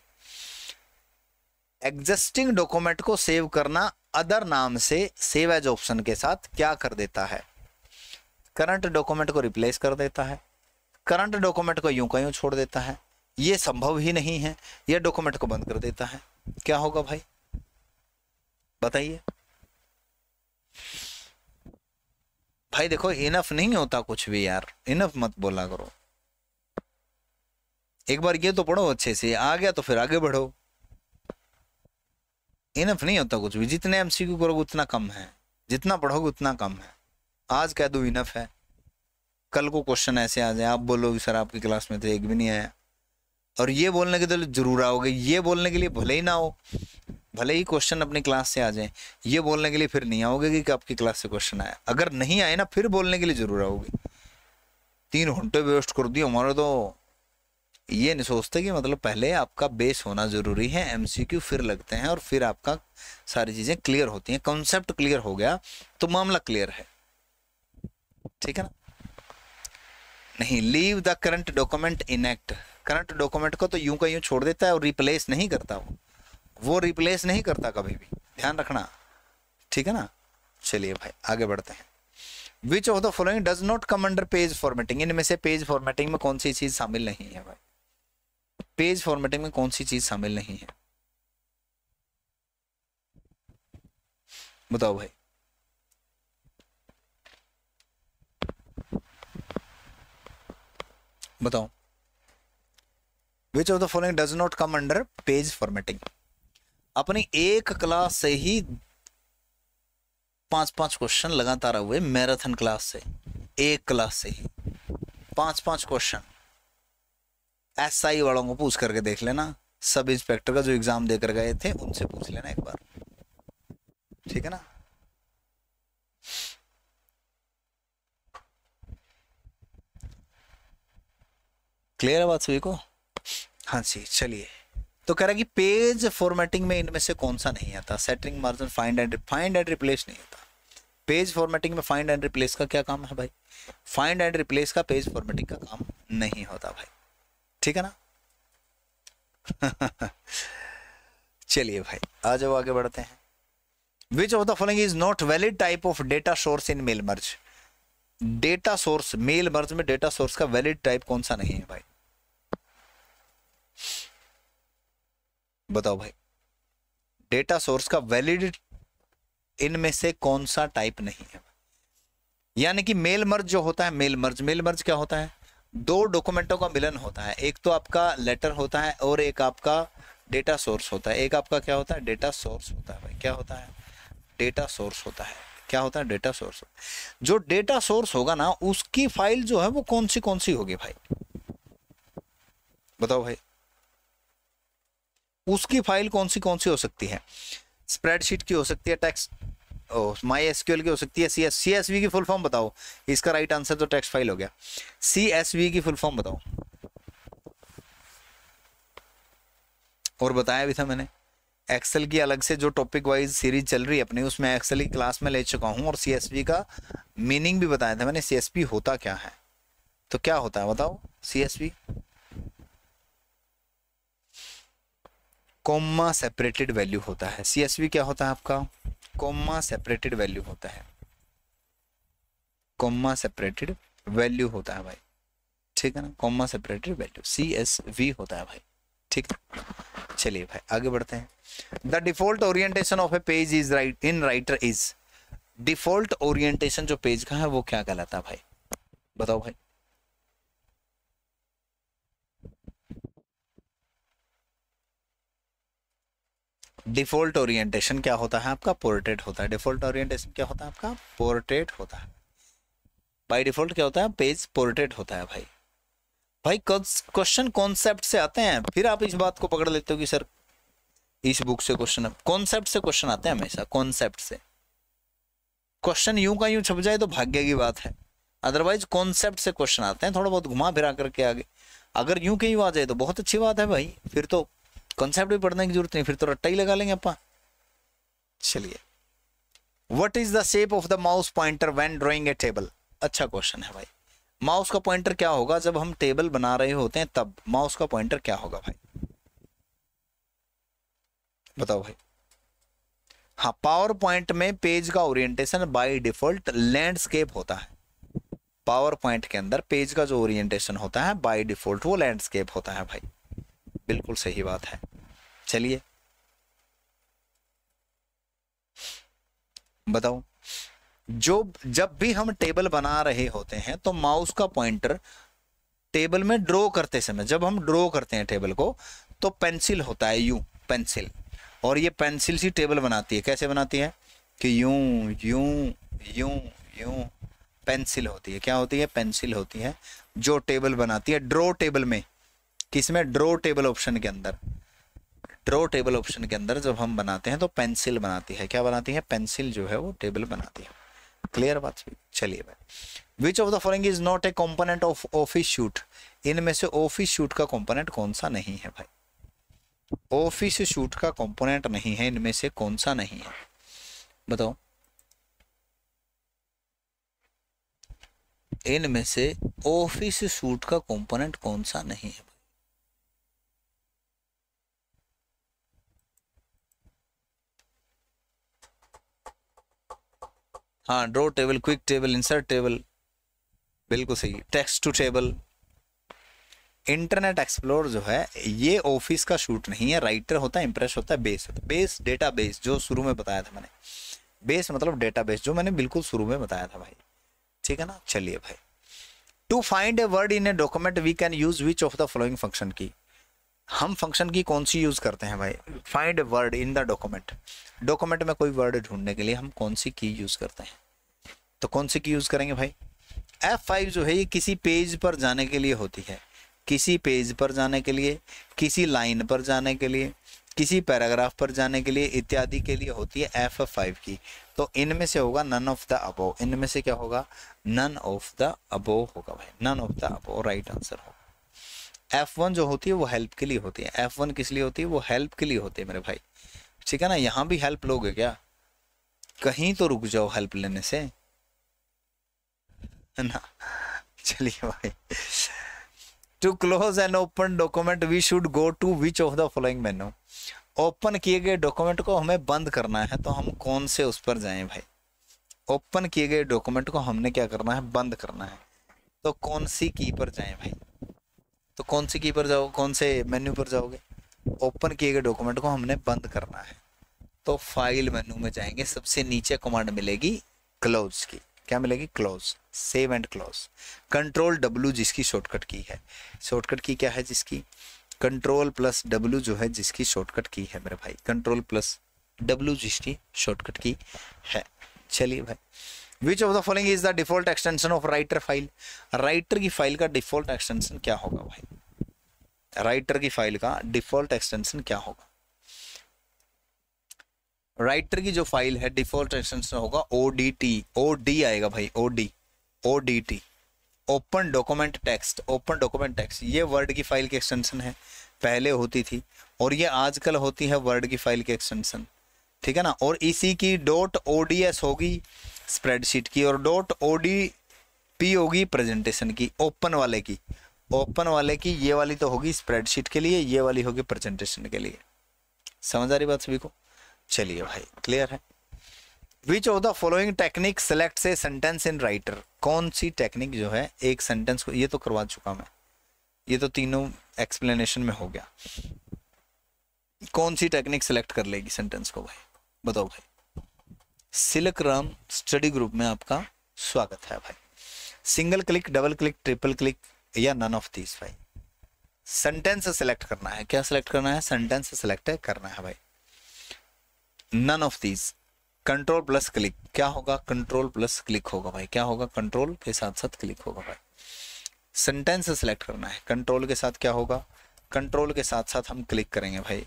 S1: एग्जिस्टिंग डॉक्यूमेंट को सेव करना अदर नाम से सेव एज ऑप्शन के साथ क्या कर देता है करंट डॉक्यूमेंट को रिप्लेस कर देता है करंट डॉक्यूमेंट को यूं का यूं छोड़ देता है ये संभव ही नहीं है यह डॉक्यूमेंट को बंद कर देता है क्या होगा भाई बताइए भाई देखो इनफ नहीं होता कुछ भी यार इनफ मत बोला करो एक बार ये तो पढ़ो अच्छे से आ गया तो फिर आगे बढ़ो इनफ नहीं होता कुछ भी जितने एमसीक्यू करोगे उतना कम है जितना पढ़ोगे उतना कम है आज कह दो इनफ है कल को क्वेश्चन ऐसे आ जाए आप बोलोगे सर आपकी क्लास में तो एक भी नहीं आया और ये बोलने के लिए तो जरूर आओगे ये बोलने के लिए भले ही ना हो भले ही क्वेश्चन अपनी क्लास से आ जाए ये बोलने के लिए फिर नहीं आओगे कि आपकी क्लास से क्वेश्चन आया अगर नहीं आए ना फिर बोलने के लिए जरूर आओगे तीन घंटे वेस्ट कर दिए हमारे तो ये नहीं सोचते कि मतलब पहले आपका बेस होना जरूरी है एम फिर लगते हैं और फिर आपका सारी चीजें क्लियर होती हैं कॉन्सेप्ट क्लियर हो गया तो मामला क्लियर है ठीक है ना नहीं leave the current document intact current document को तो यूं का यूं छोड़ देता है और रिप्लेस नहीं करता वो वो रिप्लेस नहीं करता कभी भी ध्यान रखना ठीक है ना चलिए भाई आगे बढ़ते हैं which of the following does not come under page formatting इनमें से पेज फॉर्मेटिंग में कौन सी चीज शामिल नहीं है भाई पेज फॉर्मेटिंग में कौन सी चीज शामिल नहीं है बताओ भाई बताओ which of the following does not come under page formatting अपनी एक क्लास से ही पांच पांच क्वेश्चन लगातार हुए मैराथन क्लास से एक क्लास से ही पांच पांच क्वेश्चन एस आई वालों को पूछ करके देख लेना सब इंस्पेक्टर का जो एग्जाम देकर गए थे उनसे पूछ लेना एक बार ठीक है ना क्लियर है बात सभी को हाँ जी चलिए तो कह रहा है कि पेज फॉर्मेटिंग में इनमें से कौन सा नहीं आता setting margin find and find and replace नहीं आता पेज फॉर्मेटिंग में फाइंड एंड रिप्लेस का क्या काम है भाई फाइंड एंड रिप्लेस का पेज फॉर्मेटिंग का काम नहीं होता भाई ठीक है ना चलिए भाई आ जाओ आगे बढ़ते हैं which of the following is not valid type of data source in mail merge data source mail merge में डेटा सोर्स का वैलिड टाइप कौन सा नहीं है भाई बताओ भाई डेटा सोर्स का वैलिड इनमें से कौन सा टाइप नहीं है यानी कि मेल मर्ज जो होता है मेल मर्ज मेल मर्ज क्या होता है दो डॉक्यूमेंटों का मिलन होता है एक तो आपका लेटर होता है और एक आपका डेटा सोर्स होता है एक आपका क्या होता है डेटा सोर्स होता है भाई क्या होता है डेटा सोर्स होता है क्या होता है डेटा सोर्स जो डेटा सोर्स होगा ना उसकी फाइल जो है वो कौन सी कौन सी होगी भाई बताओ भाई उसकी फाइल कौन सी कौन सी हो सकती है स्प्रेडशीट की हो सकती है टैक्स माई एस की हो सकती है C S C S V की फुल फॉर्म बताओ इसका राइट आंसर तो टेक्स्ट फाइल हो गया सी एस वी की फुल फॉर्म बताओ और बताया भी था मैंने एक्सेल की अलग से जो टॉपिक वाइज सीरीज चल रही है अपनी उसमें एक्सेल की क्लास में ले चुका हूं और सी एस वी का मीनिंग भी बताया था मैंने सी एस पी होता क्या है तो क्या होता है बताओ C S V comma separated value होता है सीएसवी क्या होता है आपका कोम्मा सेपरेटेड वैल्यू होता है कोमा सेपरेटेड वैल्यू होता है भाई ठीक है ना comma separated value C S V होता है भाई ठीक चलिए भाई आगे बढ़ते हैं the default orientation of a page is right in Writer is default orientation जो पेज का है वो क्या कहलाता है भाई बताओ भाई डिफॉल्ट ओरिएंटेशन क्या होता है आपका पोर्ट्रेट होता है डिफॉल्ट ओरिएंटेशन क्या होता है आपका पोर्ट्रेट होता है बाय डिफॉल्ट क्या होता है पेज पोर्ट्रेट होता है भाई भाई क्वेश्चन कॉन्सेप्ट से आते हैं फिर आप इस बात को पकड़ लेते हो कि सर इस बुक से क्वेश्चन कॉन्सेप्ट से क्वेश्चन आते हैं हमेशा कॉन्सेप्ट से क्वेश्चन यूं का यूं छप जाए तो भाग्य की बात है अदरवाइज कॉन्सेप्ट से क्वेश्चन आते हैं थोड़ा बहुत घुमा फिरा करके आगे अगर यूं के यूं आ जाए तो बहुत अच्छी बात है भाई फिर तो कॉन्सेप्ट भी पढ़ने की जरूरत नहीं फिर तो रट्टा ही लगा लेंगे अपा चलिए what is the shape of the mouse pointer when drawing a table अच्छा क्वेश्चन है भाई माउस का पॉइंटर क्या होगा जब हम टेबल बना रहे होते हैं तब माउस का पॉइंटर क्या होगा भाई बताओ भाई हाँ पावर पॉइंट में पेज का ओरिएंटेशन बाय डिफॉल्ट लैंडस्केप होता है पावर पॉइंट के अंदर पेज का जो ओरिएंटेशन होता है बाय डिफॉल्ट वो लैंडस्केप होता है भाई बिल्कुल सही बात है चलिए बताओ जो जब भी हम टेबल बना रहे होते हैं तो माउस का पॉइंटर टेबल में ड्रॉ करते समय जब हम ड्रॉ करते हैं टेबल को तो पेंसिल होता है यू पेंसिल और ये पेंसिल सी टेबल बनाती है कैसे बनाती है कि यूं यूं यूं यूं पेंसिल होती है क्या होती है पेंसिल होती है जो टेबल बनाती है ड्रॉ टेबल में किसमें ड्रो टेबल ऑप्शन के अंदर ड्रो टेबल ऑप्शन के अंदर जब हम बनाते हैं तो पेंसिल बनाती है क्या बनाती है पेंसिल जो है वो टेबल बनाती है क्लियर बात चलिए भाई which of the following is not a component of office suite इनमें से ऑफिस शूट का कॉम्पोनेंट कौन सा नहीं है भाई ऑफिस शूट का कॉम्पोनेंट नहीं है इनमें से कौन सा नहीं है बताओ इनमें से ऑफिस शूट का कॉम्पोनेंट कौन सा नहीं है हाँ draw table quick table insert table बिल्कुल सही text to table Internet Explorer जो है ये ऑफिस का शूट नहीं है राइटर होता है इंप्रेस होता है बेस होता है बेस डेटा बेस जो शुरू में बताया था मैंने बेस मतलब डेटा बेस जो मैंने बिल्कुल शुरू में बताया था भाई ठीक है ना चलिए भाई to find a word in a document we can use which of the following function की हम फंक्शन की कौन सी यूज़ करते हैं भाई find word in the document document में कोई वर्ड ढूंढने के लिए हम कौन सी की यूज़ करते हैं तो कौन सी की यूज़ करेंगे भाई एफ फाइव जो है ये किसी पेज पर जाने के लिए होती है किसी पेज पर जाने के लिए किसी लाइन पर जाने के लिए किसी पैराग्राफ पर जाने के लिए इत्यादि के लिए होती है एफ फाइव की तो इनमें से होगा नन ऑफ द अबो इनमें से क्या होगा नन ऑफ द अबो होगा भाई none of the above right answer होगा एफ वन जो होती है वो हेल्प के लिए होती है एफ वन किस लिए होती है वो हेल्प के लिए होती है मेरे भाई ठीक है ना यहाँ भी हेल्प लोगे क्या कहीं तो रुक जाओ हेल्प लेने से ना चलिए भाई to close an open document we should go to which of the following menu open किए गए डॉक्यूमेंट को हमें बंद करना है तो हम कौन से उस पर जाएं भाई ओपन किए गए डॉक्यूमेंट को हमने क्या करना है बंद करना है तो कौन सी की पर जाएं भाई तो कौन सी की पर जाओ कौन से मेन्यू पर जाओगे ओपन किए गए डॉक्यूमेंट को हमने बंद करना है तो फाइल मेन्यू में जाएंगे सबसे नीचे कमांड मिलेगी क्लोज की क्या मिलेगी close save and close control W जिसकी शॉर्टकट की है शॉर्टकट की क्या है जिसकी कंट्रोल प्लस डब्ल्यू जो है जिसकी शॉर्टकट की है मेरे भाई कंट्रोल प्लस डब्ल्यू जिसकी शॉर्टकट की है चलिए भाई which of the following is the default extension of Writer file Writer की फाइल का डिफॉल्ट एक्सटेंशन क्या होगा भाई राइटर की फाइल का डिफॉल्ट एक्सटेंशन क्या होगा राइटर की जो फाइल है डिफॉल्ट एक्सटेंशन होगा O D T O D आएगा भाई O D O D T open document text open document text ये वर्ड की फाइल की एक्सटेंशन है पहले होती थी और ये आजकल होती है वर्ड की फाइल की एक्सटेंशन ठीक है ना और इसी की डॉट ओ डी एस होगी स्प्रेडशीट की और डॉट ओ पी होगी प्रेजेंटेशन की ओपन वाले की ओपन वाले की ये वाली तो होगी स्प्रेडशीट के लिए ये वाली होगी प्रेजेंटेशन के लिए समझ आ रही बात सभी को चलिए भाई क्लियर है which of the following technique select से सेंटेंस इन राइटर कौन सी टेक्निक जो है एक सेंटेंस को ये तो करवा चुका मैं ये तो तीनों एक्सप्लेनेशन में हो गया कौन सी टेक्निक सेलेक्ट कर लेगी सेंटेंस को भाई बताओ भाई सिलक राम स्टडी ग्रुप में आपका स्वागत है भाई single click double click triple click या नन ऑफ दीज भाई सेंटेंस सेलेक्ट करना है क्या सेलेक्ट करना है सेंटेंस सेलेक्ट करना है भाई none of these control plus click क्या होगा कंट्रोल प्लस क्लिक होगा भाई क्या होगा कंट्रोल के साथ साथ क्लिक होगा भाई सेंटेंस सेलेक्ट करना है कंट्रोल के साथ क्या होगा कंट्रोल के साथ साथ हम क्लिक करेंगे भाई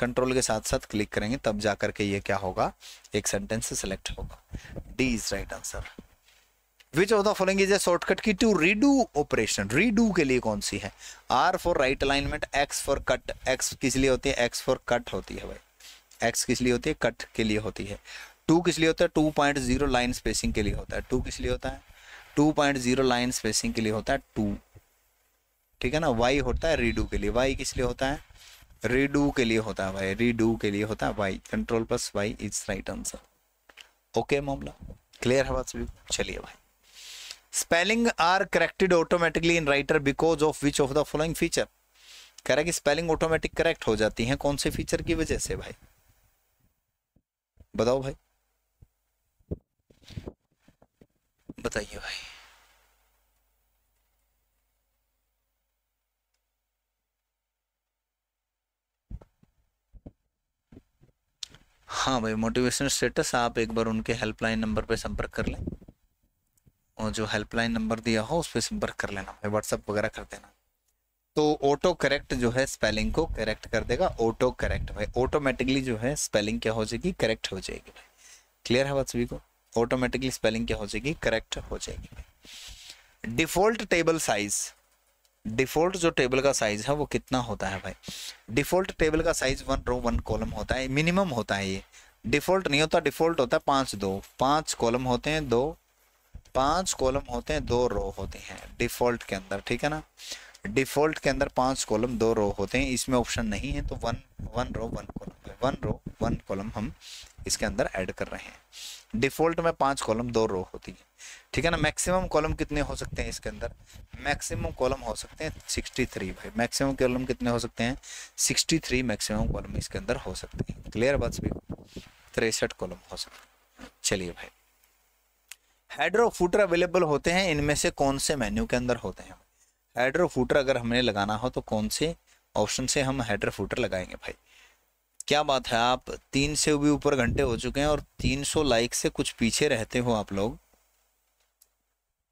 S1: कंट्रोल के साथ साथ क्लिक करेंगे तब जा करके ये क्या होगा एक सेंटेंस सेलेक्ट होगा D is right answer which of the following is a shortcut key to redo operation redo के लिए कौन सी है R for right alignment X for cut X किस लिए होती है एक्स फॉर कट होती है भाई एक्स किस लिए होती है कट के लिए होती है टू किस लिए होता है two point zero line spacing के लिए होता है टू किस लिए होता है two point zero line spacing के लिए होता है टू ठीक है ना वाई होता है रीडू के लिए वाई किस लिए होता है रीडू के लिए होता है भाई रीडू के लिए होता है Y control plus Y is right answer okay मामला क्लियर है बात सभी चलिए भाई spelling are corrected automatically in Writer because of which of the following feature कह रहा है कि स्पेलिंग ऑटोमेटिक करेक्ट हो जाती है कौन से फीचर की वजह से भाई बताओ भाई बताइए भाई हाँ भाई मोटिवेशन स्टेटस आप एक बार उनके हेल्पलाइन नंबर पे संपर्क कर लें और जो हेल्पलाइन नंबर दिया हो उस पर संपर्क कर लेना भाई व्हाट्सअप वगैरह कर देना तो ऑटो करेक्ट जो है स्पेलिंग को करेक्ट कर देगा ऑटो करेक्ट भाई ऑटोमेटिकली जो है स्पेलिंग क्या हो जाएगी करेक्ट हो जाएगी क्लियर है बात सभी को ऑटोमेटिकली स्पेलिंग क्या हो जाएगी करेक्ट हो जाएगी डिफॉल्ट टेबल साइज डिफ़ॉल्ट जो टेबल का साइज़ है वो कितना होता है भाई डिफ़ॉल्ट टेबल का size one row one column होता है मिनिमम होता है ये डिफ़ॉल्ट नहीं होता डिफ़ॉल्ट होता है पाँच दो पाँच कॉलम होते हैं दो पाँच कॉलम होते हैं दो रो होते हैं डिफ़ॉल्ट के अंदर ठीक है ना डिफ़ॉल्ट के अंदर पाँच कॉलम दो रो होते हैं इसमें ऑप्शन नहीं है तो one one row one column one row one column हम इसके अंदर ऐड कर रहे हैं डिफॉल्ट में पांच कॉलम दो रो होती है ठीक है ना मैक्सिमम कॉलम कितने हो सकते हैं इसके अंदर मैक्सिमम कॉलम हो सकते हैं 63 भाई मैक्सिमम कॉलम कितने हो सकते हैं 63 मैक्सिमम कॉलम इसके अंदर हो सकते हैं क्लियर बात सभी तिरसठ कॉलम हो सकते हैं चलिए भाई हाइड्रो फूटर अवेलेबल होते हैं इनमें से कौन से मेन्यू के अंदर होते हैं हाइड्रो फूटर अगर हमने लगाना हो तो कौन से ऑप्शन से हम हाइड्रो फूटर लगाएंगे भाई क्या बात है आप तीन से भी ऊपर घंटे हो चुके हैं और तीन सौ लाइक से कुछ पीछे रहते हो आप लोग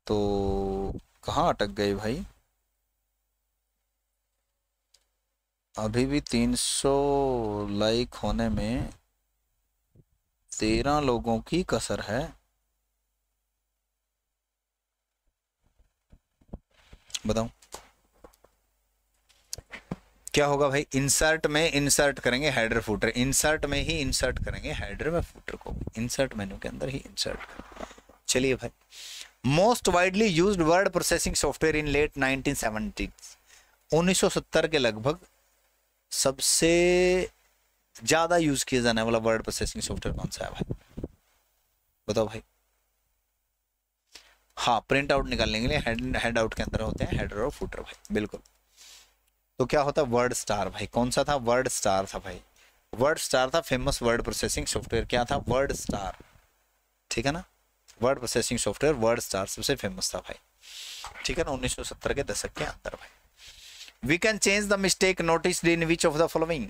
S1: तो कहाँ अटक गए भाई अभी भी 300 लाइक होने में तेरह लोगों की कसर है बताओ क्या होगा भाई इंसर्ट में इंसर्ट करेंगे हेडर फूटर इंसर्ट में ही इंसर्ट करेंगे हेडर में फूटर को इंसर्ट मेन्यू के अंदर ही इंसर्ट चलिए भाई most widely used word processing software in late nineteen seventy के लगभग सबसे ज्यादा यूज किया जाने वाला वर्ड प्रोसेसिंग सॉफ्टवेयर कौन सा है भाई बताओ भाई हाँ प्रिंट आउट निकालने के लिए हेड हेड आउट के अंदर होते हैं हेडर और फूटर भाई बिल्कुल तो क्या होता वर्ड स्टार भाई कौन सा था वर्ड स्टार था भाई वर्ड स्टार था फेमस वर्ड प्रोसेसिंग सॉफ्टवेयर क्या था वर्ड स्टार ठीक है ना word processing software WordStar सबसे फेमस था भाई ठीक है ना सत्तर के दशक के अंदर भाई we can change the mistake notice in which of the following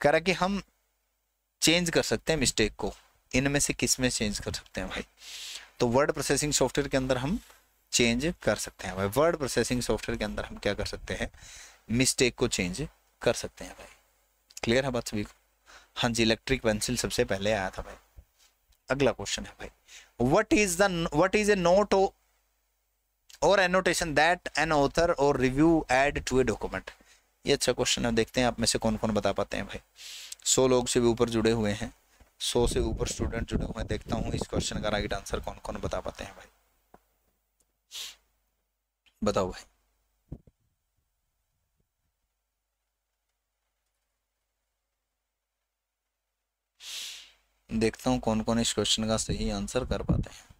S1: कह रहा कि हम चेंज कर सकते हैं मिस्टेक को इनमें से किस में चेंज कर सकते हैं भाई तो वर्ड प्रोसेसिंग सॉफ्टवेयर के अंदर हम चेंज कर सकते हैं भाई वर्ड प्रोसेसिंग सॉफ्टवेयर के अंदर हम क्या कर सकते हैं मिस्टेक को चेंज कर सकते हैं भाई क्लियर है बात सभी को हाँ जी इलेक्ट्रिक पेंसिल सबसे पहले आया था भाई अगला क्वेश्चन है भाई what is the what is a note or annotation that an author or review add to a document ये अच्छा क्वेश्चन है देखते हैं आप में से कौन कौन बता पाते हैं भाई सौ लोग से भी ऊपर जुड़े हुए हैं सौ से ऊपर स्टूडेंट जुड़े हुए हैं देखता हूँ इस क्वेश्चन का राइट आंसर कौन कौन बता पाते हैं भाई बताओ भाई देखता हूँ कौन कौन इस क्वेश्चन का सही आंसर कर पाते हैं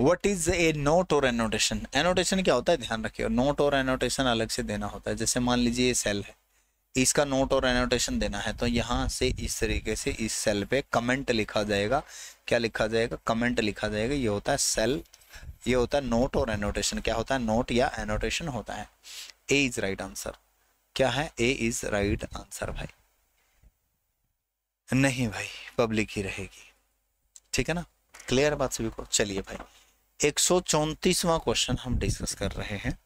S1: what is a note or annotation annotation क्या होता है ध्यान रखिए नोट और एनोटेशन अलग से देना होता है जैसे मान लीजिए ये सेल है इसका नोट और एनोटेशन देना है तो यहाँ से इस तरीके से इस सेल पे कमेंट लिखा जाएगा क्या लिखा जाएगा कमेंट लिखा जाएगा ये होता है सेल ये होता है नोट और एनोटेशन क्या होता है नोट या एनोटेशन होता है ए इज राइट आंसर क्या है ए इज राइट आंसर भाई नहीं भाई पब्लिक ही रहेगी ठीक है ना क्लियर बात सभी को चलिए भाई एक क्वेश्चन हम डिस्कस कर रहे हैं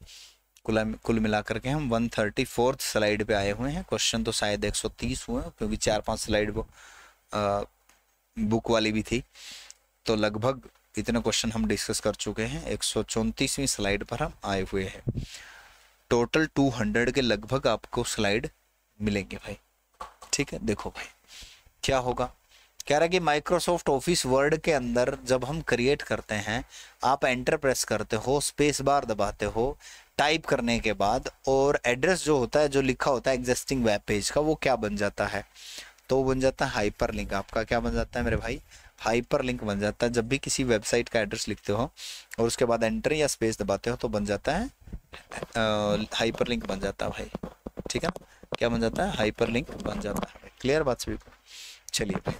S1: कुल मिलाकर के हम वन थर्टी फोर्थ स्लाइड पे आए हुए हैं क्वेश्चन तो शायद एक सौ तीस हुए क्योंकि चार पांच स्लाइड वो बुक वाली भी थी तो लगभग इतने क्वेश्चन हम डिस्कस कर चुके हैं एक सौ चौंतीसवीं स्लाइड पर हम आए हुए हैं टोटल टू हंड्रेड के लगभग आपको स्लाइड मिलेंगे भाई ठीक है देखो भाई क्या होगा कह रहा है कि माइक्रोसॉफ्ट ऑफिस वर्ड के अंदर जब हम क्रिएट करते हैं आप एंटर प्रेस करते हो स्पेस बार दबाते हो टाइप करने के बाद और एड्रेस जो होता है जो लिखा होता है एग्जिस्टिंग वेब पेज का वो क्या बन जाता है तो बन जाता है हाइपर लिंक आपका क्या बन जाता है मेरे भाई हाइपर लिंक बन जाता है जब भी किसी वेबसाइट का एड्रेस लिखते हो और उसके बाद एंटर या स्पेस दबाते हो तो बन जाता है हाइपर लिंक बन जाता है भाई ठीक है क्या बन जाता है हाइपर लिंक बन जाता है क्लियर बात सभी को चलिए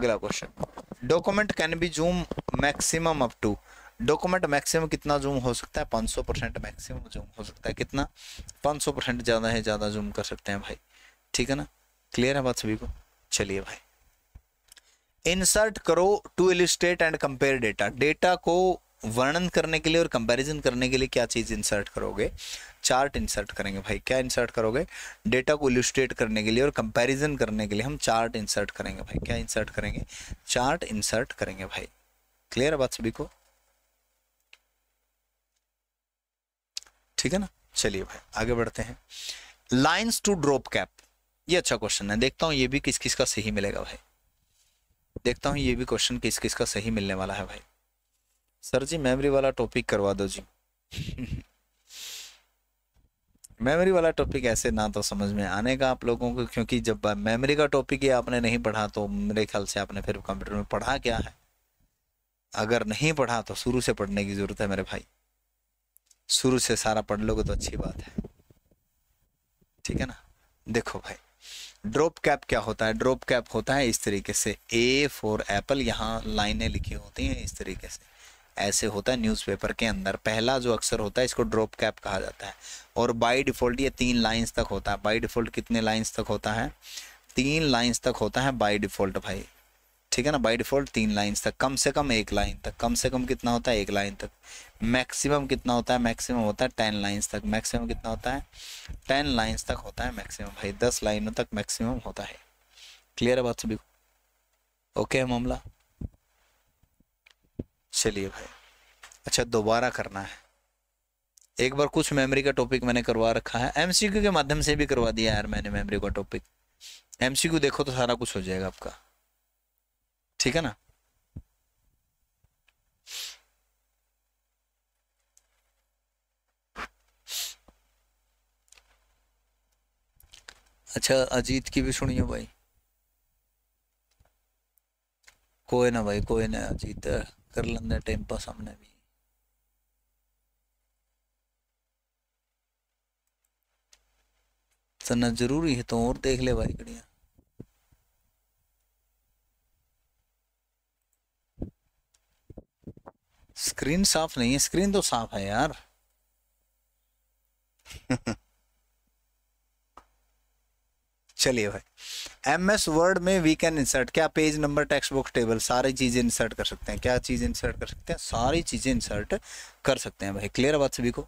S1: अगला question document can be zoom maximum up to document maximum कितना जूम हो सकता है 500 परसेंट मैक्सिमम जूम हो सकता है कितना 500 परसेंट ज़्यादा है ज़्यादा जूम कर सकते हैं भाई ठीक है ना क्लियर है बात सभी को चलिए भाई इंसर्ट करो to illustrate and compare data data को वर्णन करने के लिए और कंपैरिजन करने के लिए क्या चीज़ इंसर्ट करोगे चार्ट इंसर्ट करेंगे भाई क्या इंसर्ट करोगे डेटा को इलिस्ट्रेट करने के लिए और कंपैरिजन करने के लिए हम चार्ट इंसर्ट करेंगे भाई क्या इंसर्ट करेंगे चार्ट इंसर्ट करेंगे भाई क्लियर है बात सभी को ठीक है ना चलिए भाई आगे बढ़ते हैं लाइन्स टू ड्रॉप कैप ये अच्छा क्वेश्चन है देखता हूँ ये भी किस किस का सही मिलेगा भाई देखता हूँ ये भी क्वेश्चन किस किस का सही मिलने वाला है भाई सर जी मेमोरी वाला टॉपिक करवा दो जी मेमोरी वाला टॉपिक ऐसे ना तो समझ में आने का आप लोगों को क्योंकि जब मेमोरी का टॉपिक ये आपने नहीं पढ़ा तो मेरे ख्याल से आपने फिर कंप्यूटर में पढ़ा क्या है अगर नहीं पढ़ा तो शुरू से पढ़ने की ज़रूरत है मेरे भाई शुरू से सारा पढ़ लोगे तो अच्छी बात है ठीक है ना देखो भाई ड्रॉप कैप क्या होता है ड्रॉप कैप होता है इस तरीके से ए फॉर एप्पल यहाँ लाइनें लिखी होती हैं इस तरीके से ऐसे होता है न्यूज़पेपर के अंदर पहला जो अक्षर होता है इसको ड्रॉप कैप कहा जाता है और बाई डिफ़ॉल्ट ये तीन लाइंस तक होता है बाई डिफ़ॉल्ट कितने लाइंस तक होता है तीन लाइंस तक होता है बाई डिफ़ॉल्ट भाई ठीक है ना बाई डिफॉल्ट तीन लाइन्स तक कम से कम एक लाइन तक कम से कम कितना होता है एक लाइन तक मैक्सिमम कितना होता है मैक्सिमम होता है टेन लाइन्स तक मैक्सिमम कितना होता है टेन लाइन्स तक होता है मैक्सिमम भाई दस लाइनों तक मैक्सिमम होता है क्लियर है बात सभी को ओके है मामला चलिए भाई अच्छा दोबारा करना है एक बार कुछ मेमोरी का टॉपिक मैंने करवा रखा है एमसीक्यू के माध्यम से भी करवा दिया यार मैंने मेमोरी का टॉपिक एमसीक्यू देखो तो सारा कुछ हो जाएगा आपका ठीक है ना अच्छा अजीत की भी सुनियो भाई कोई ना भाई कोई ना अजीत कर लेंगे टाइम पास हमने भी ना जरूरी है तो और देख ले भाई कड़िया स्क्रीन साफ नहीं है स्क्रीन तो साफ है यार चलिए भाई एम एस वर्ड में वी कैन इंसर्ट क्या page number text book table सारी चीज़ें इंसर्ट कर सकते हैं क्या चीज़ इंसर्ट कर सकते हैं सारी चीज़ें इंसर्ट कर सकते हैं भाई क्लियर बात सभी को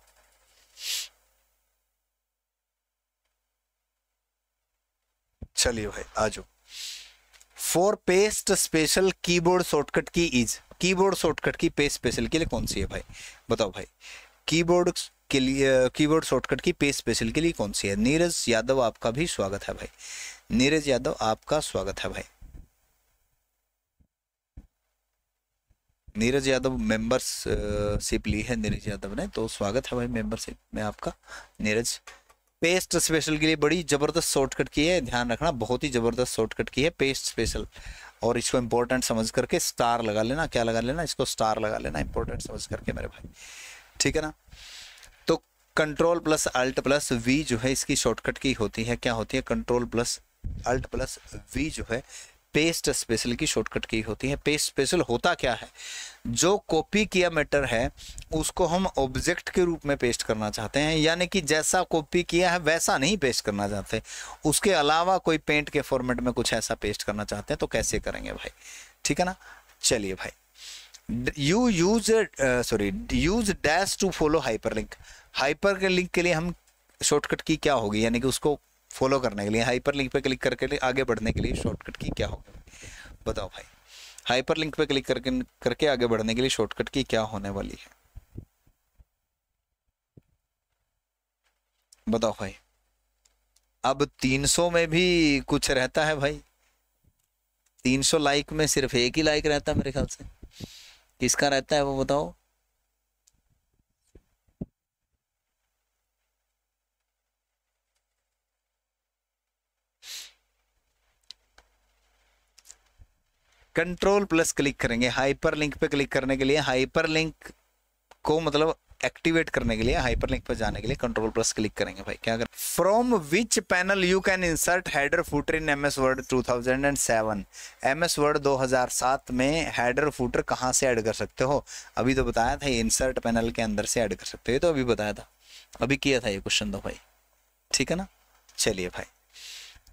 S1: चलिए भाई आ जाओ for paste special keyboard shortcut key is keyboard shortcut key पे स्पेशल के लिए कौन सी है भाई बताओ भाई कीबोर्ड के लिए कीबोर्ड शॉर्टकट की पे स्पेशल के लिए कौन सी है नीरज यादव आपका भी स्वागत है भाई नीरज यादव आपका स्वागत है भाई नीरज यादव मेंबरशिप ली है नीरज यादव ने तो स्वागत है भाई मेंबरशिप में आपका नीरज पेस्ट स्पेशल के लिए बड़ी जबरदस्त शॉर्टकट की है ध्यान रखना बहुत ही जबरदस्त शॉर्टकट की है पेस्ट स्पेशल और इसको इम्पोर्टेंट समझ करके स्टार लगा लेना क्या लगा लेना इसको स्टार लगा लेना इम्पोर्टेंट समझ करके मेरे भाई ठीक है ना तो control plus alt plus V जो है इसकी शॉर्टकट की होती है क्या होती है control plus alt plus V जो है पेस्ट स्पेशल की शॉर्टकट की होती है पेस्ट स्पेशल होता क्या है जो कॉपी किया मैटर है उसको हम ऑब्जेक्ट के रूप में पेस्ट करना चाहते हैं यानी कि जैसा कॉपी किया है वैसा नहीं पेस्ट करना चाहते उसके अलावा कोई पेंट के फॉर्मेट में कुछ ऐसा पेस्ट करना चाहते हैं तो कैसे करेंगे भाई ठीक है ना चलिए भाई you use sorry use dash to follow hyperlink hyper के लिंक के लिए हम शॉर्टकट की क्या होगी यानी कि उसको फॉलो करने के लिए हाइपर लिंक पर क्लिक करके आगे बढ़ने के लिए शॉर्टकट की क्या होगी बताओ भाई हाइपर लिंक पर क्लिक करके करके आगे बढ़ने के लिए शॉर्टकट की क्या होने वाली है बताओ भाई अब 300 में भी कुछ रहता है भाई 300 लाइक में सिर्फ एक ही लाइक रहता है मेरे ख्याल से किसका रहता है वो बताओ कंट्रोल प्लस क्लिक करेंगे हाइपर लिंक पे क्लिक करने के लिए हाइपर लिंक को मतलब एक्टिवेट करने के लिए हाइपर लिंक पर जाने के लिए कंट्रोल प्लस क्लिक करेंगे भाई क्या करें from which panel you can insert header footer in M S Word two thousand and seven M S Word दो हजार सात में हेडर फूटर कहाँ से ऐड कर सकते हो अभी तो बताया था इंसर्ट पैनल के अंदर से ऐड कर सकते हो तो अभी बताया था अभी किया था ये क्वेश्चन तो भाई ठीक है ना चलिए भाई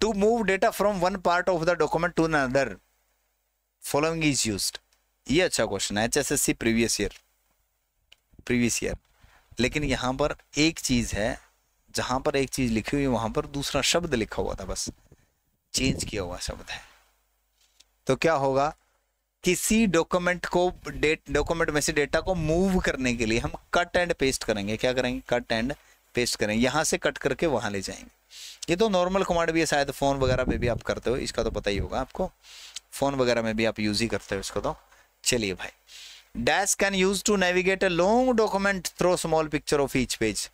S1: to move data from one part of the document to another following is use ये अच्छा क्वेश्चन है H S S C previous year previous year लेकिन यहाँ पर एक चीज़ है जहां पर एक चीज़ लिखी हुई वहां पर दूसरा शब्द लिखा हुआ था बस चेंज किया हुआ शब्द है तो क्या होगा किसी डॉक्यूमेंट को डेट डॉक्यूमेंट में से डेटा को मूव करने के लिए हम कट एंड पेस्ट करेंगे क्या करेंगे कट एंड पेस्ट करेंगे यहां से कट करके वहां ले जाएंगे ये तो नॉर्मल कमांड भी है शायद फ़ोन वगैरह पे भी आप करते हो इसका तो पता ही होगा आपको फ़ोन वगैरह में भी आप यूज़ ही करते हो इसको तो चलिए भाई dash can use to navigate a long document through small picture of each page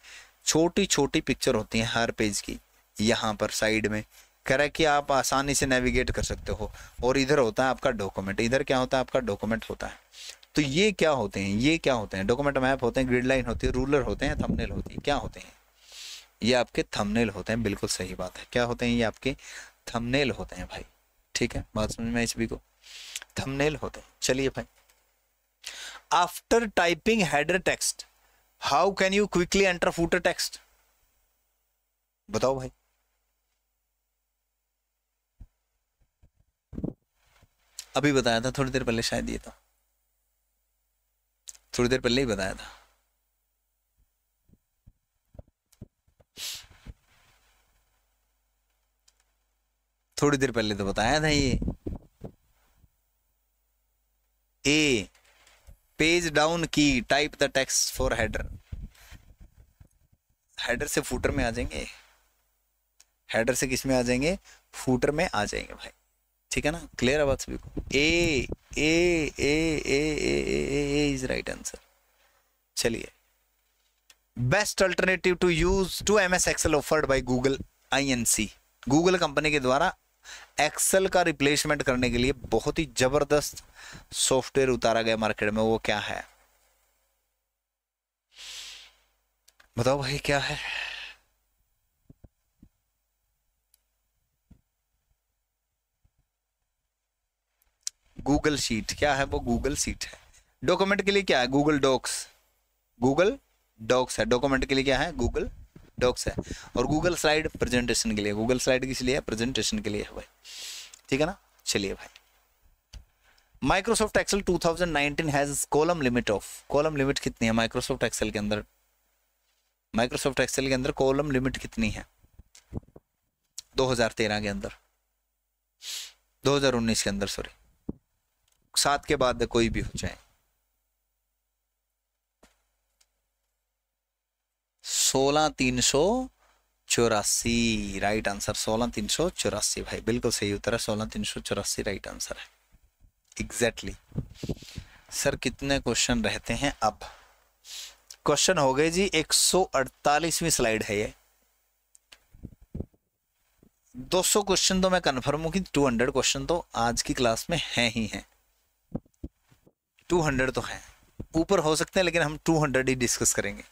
S1: छोटी छोटी पिक्चर होती हैं हर पेज की यहाँ पर साइड में कह रहा है कि आप आसानी से नेविगेट कर सकते हो और इधर होता है आपका डॉक्यूमेंट इधर क्या होता है आपका डॉक्यूमेंट होता है तो ये क्या होते हैं ये क्या होते हैं डॉक्यूमेंट मैप होते हैं ग्रिड लाइन होती है रूलर होते हैं थंबनेल होती है क्या होते हैं ये आपके थंबनेल होते हैं बिल्कुल सही बात है क्या होते हैं ये आपके थंबनेल होते हैं भाई ठीक है बात समझ में आई सभी को थंबनेल होते हैं चलिए भाई after typing header text how can you quickly enter footer text बताओ भाई अभी बताया था थोड़ी देर पहले शायद ये था थोड़ी देर पहले ही बताया था थोड़ी देर पहले तो बताया था ये a page down key type the text for header header से फूटर में आ जाएंगे हेडर से किस में आ जाएंगे फूटर में आ जाएंगे भाई ठीक है ना क्लियर है बात सभी को A A A A A A is right answer चलिए best alternative to use to M S Excel offered by Google I N C Google company के द्वारा एक्सेल का रिप्लेसमेंट करने के लिए बहुत ही ज़बरदस्त सॉफ्टवेयर उतारा गया मार्केट में वो क्या है बताओ भाई क्या है गूगल शीट क्या है वो गूगल शीट है डॉक्यूमेंट के लिए क्या है गूगल डॉक्स गूगल डॉक्स है डॉक्यूमेंट के लिए क्या है गूगल डॉक्स है और गूगल स्लाइड प्रेजेंटेशन के लिए गूगल स्लाइड किस लिए प्रेजेंटेशन के लिए है भाई ठीक है ना चलिए भाई Microsoft Excel 2019 has column limit of column limit कितनी है माइक्रोसॉफ्ट एक्सेल के अंदर माइक्रोसॉफ्ट एक्सेल के अंदर कॉलम लिमिट कितनी है 2013 के अंदर 2019 के अंदर सॉरी सात के बाद कोई भी हो चाहे सोलह तीन सौ चौरासी राइट आंसर सोलह तीन सौ चौरासी भाई बिल्कुल सही उत्तर है सोलह तीन सौ चौरासी राइट आंसर है एग्जैक्टली सर कितने क्वेश्चन रहते हैं अब क्वेश्चन हो गए जी अड़तालीसवीं स्लाइड है ये 200 क्वेश्चन तो मैं कन्फर्म हूं कि 200 क्वेश्चन तो आज की क्लास में है ही टू 200 तो है ऊपर हो सकते हैं लेकिन हम 200 ही डिस्कस करेंगे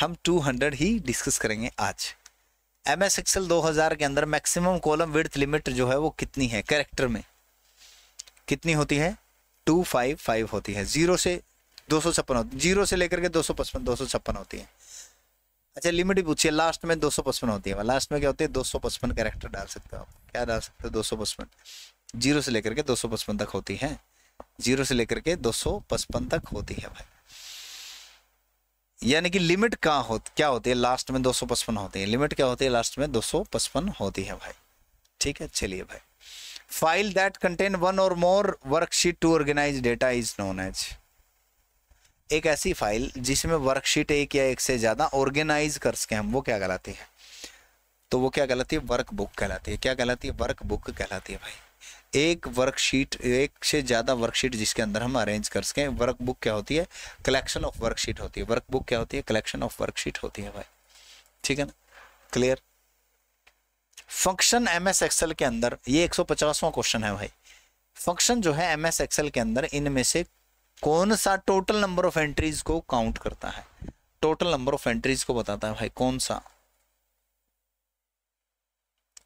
S1: हम 200 ही डिस्कस करेंगे आज एम एस एक्सएल दो के अंदर मैक्सिमम कॉलम विड्थ लिमिट जो है वो कितनी है कैरेक्टर में कितनी होती है टू फाइव फाइव होती है जीरो से दो सौ छप्पन होती जीरो से लेकर के दो सौ पचपन दो सौ छप्पन होती है अच्छा लिमिट ही पूछिए लास्ट में दो सौ पचपन होती है लास्ट में क्या होती है दो सौ पचपन कैरेक्टर डाल सकते हो आप क्या डाल सकते हो दो सौ पचपन जीरो से लेकर के दो सौ पचपन तक होती है जीरो से लेकर के दो सौ पचपन तक होती है भाई यानी कि लिमिट कहाँ हो क्या होती है लास्ट में दो सौ पचपन होती है लिमिट क्या होती है लास्ट में दो सौ पचपन होती है भाई ठीक है चलिए भाई फाइल दैट कंटेन वन और more worksheet to organize data is known as एक ऐसी फाइल जिसमें वर्कशीट एक या एक से ज्यादा ऑर्गेनाइज कर सके हम वो क्या कहलाती है तो वो क्या कहलाती है वर्क बुक कहलाती है क्या कहलाती है वर्क बुक कहलाती है भाई एक वर्कशीट एक से ज़्यादा वर्कशीट जिसके अंदर हम अरेंज कर सकें वर्क बुक क्या होती है कलेक्शन ऑफ वर्कशीट होती है वर्क बुक क्या होती है कलेक्शन ऑफ वर्कशीट होती है भाई ठीक है ना clear function M S Excel के अंदर ये एक सौ पचासवा क्वेश्चन है भाई फंक्शन जो है एम एस एक्सएल के अंदर इनमें से कौन सा टोटल नंबर ऑफ एंट्रीज को काउंट करता है टोटल नंबर ऑफ एंट्रीज को बताता है भाई कौन सा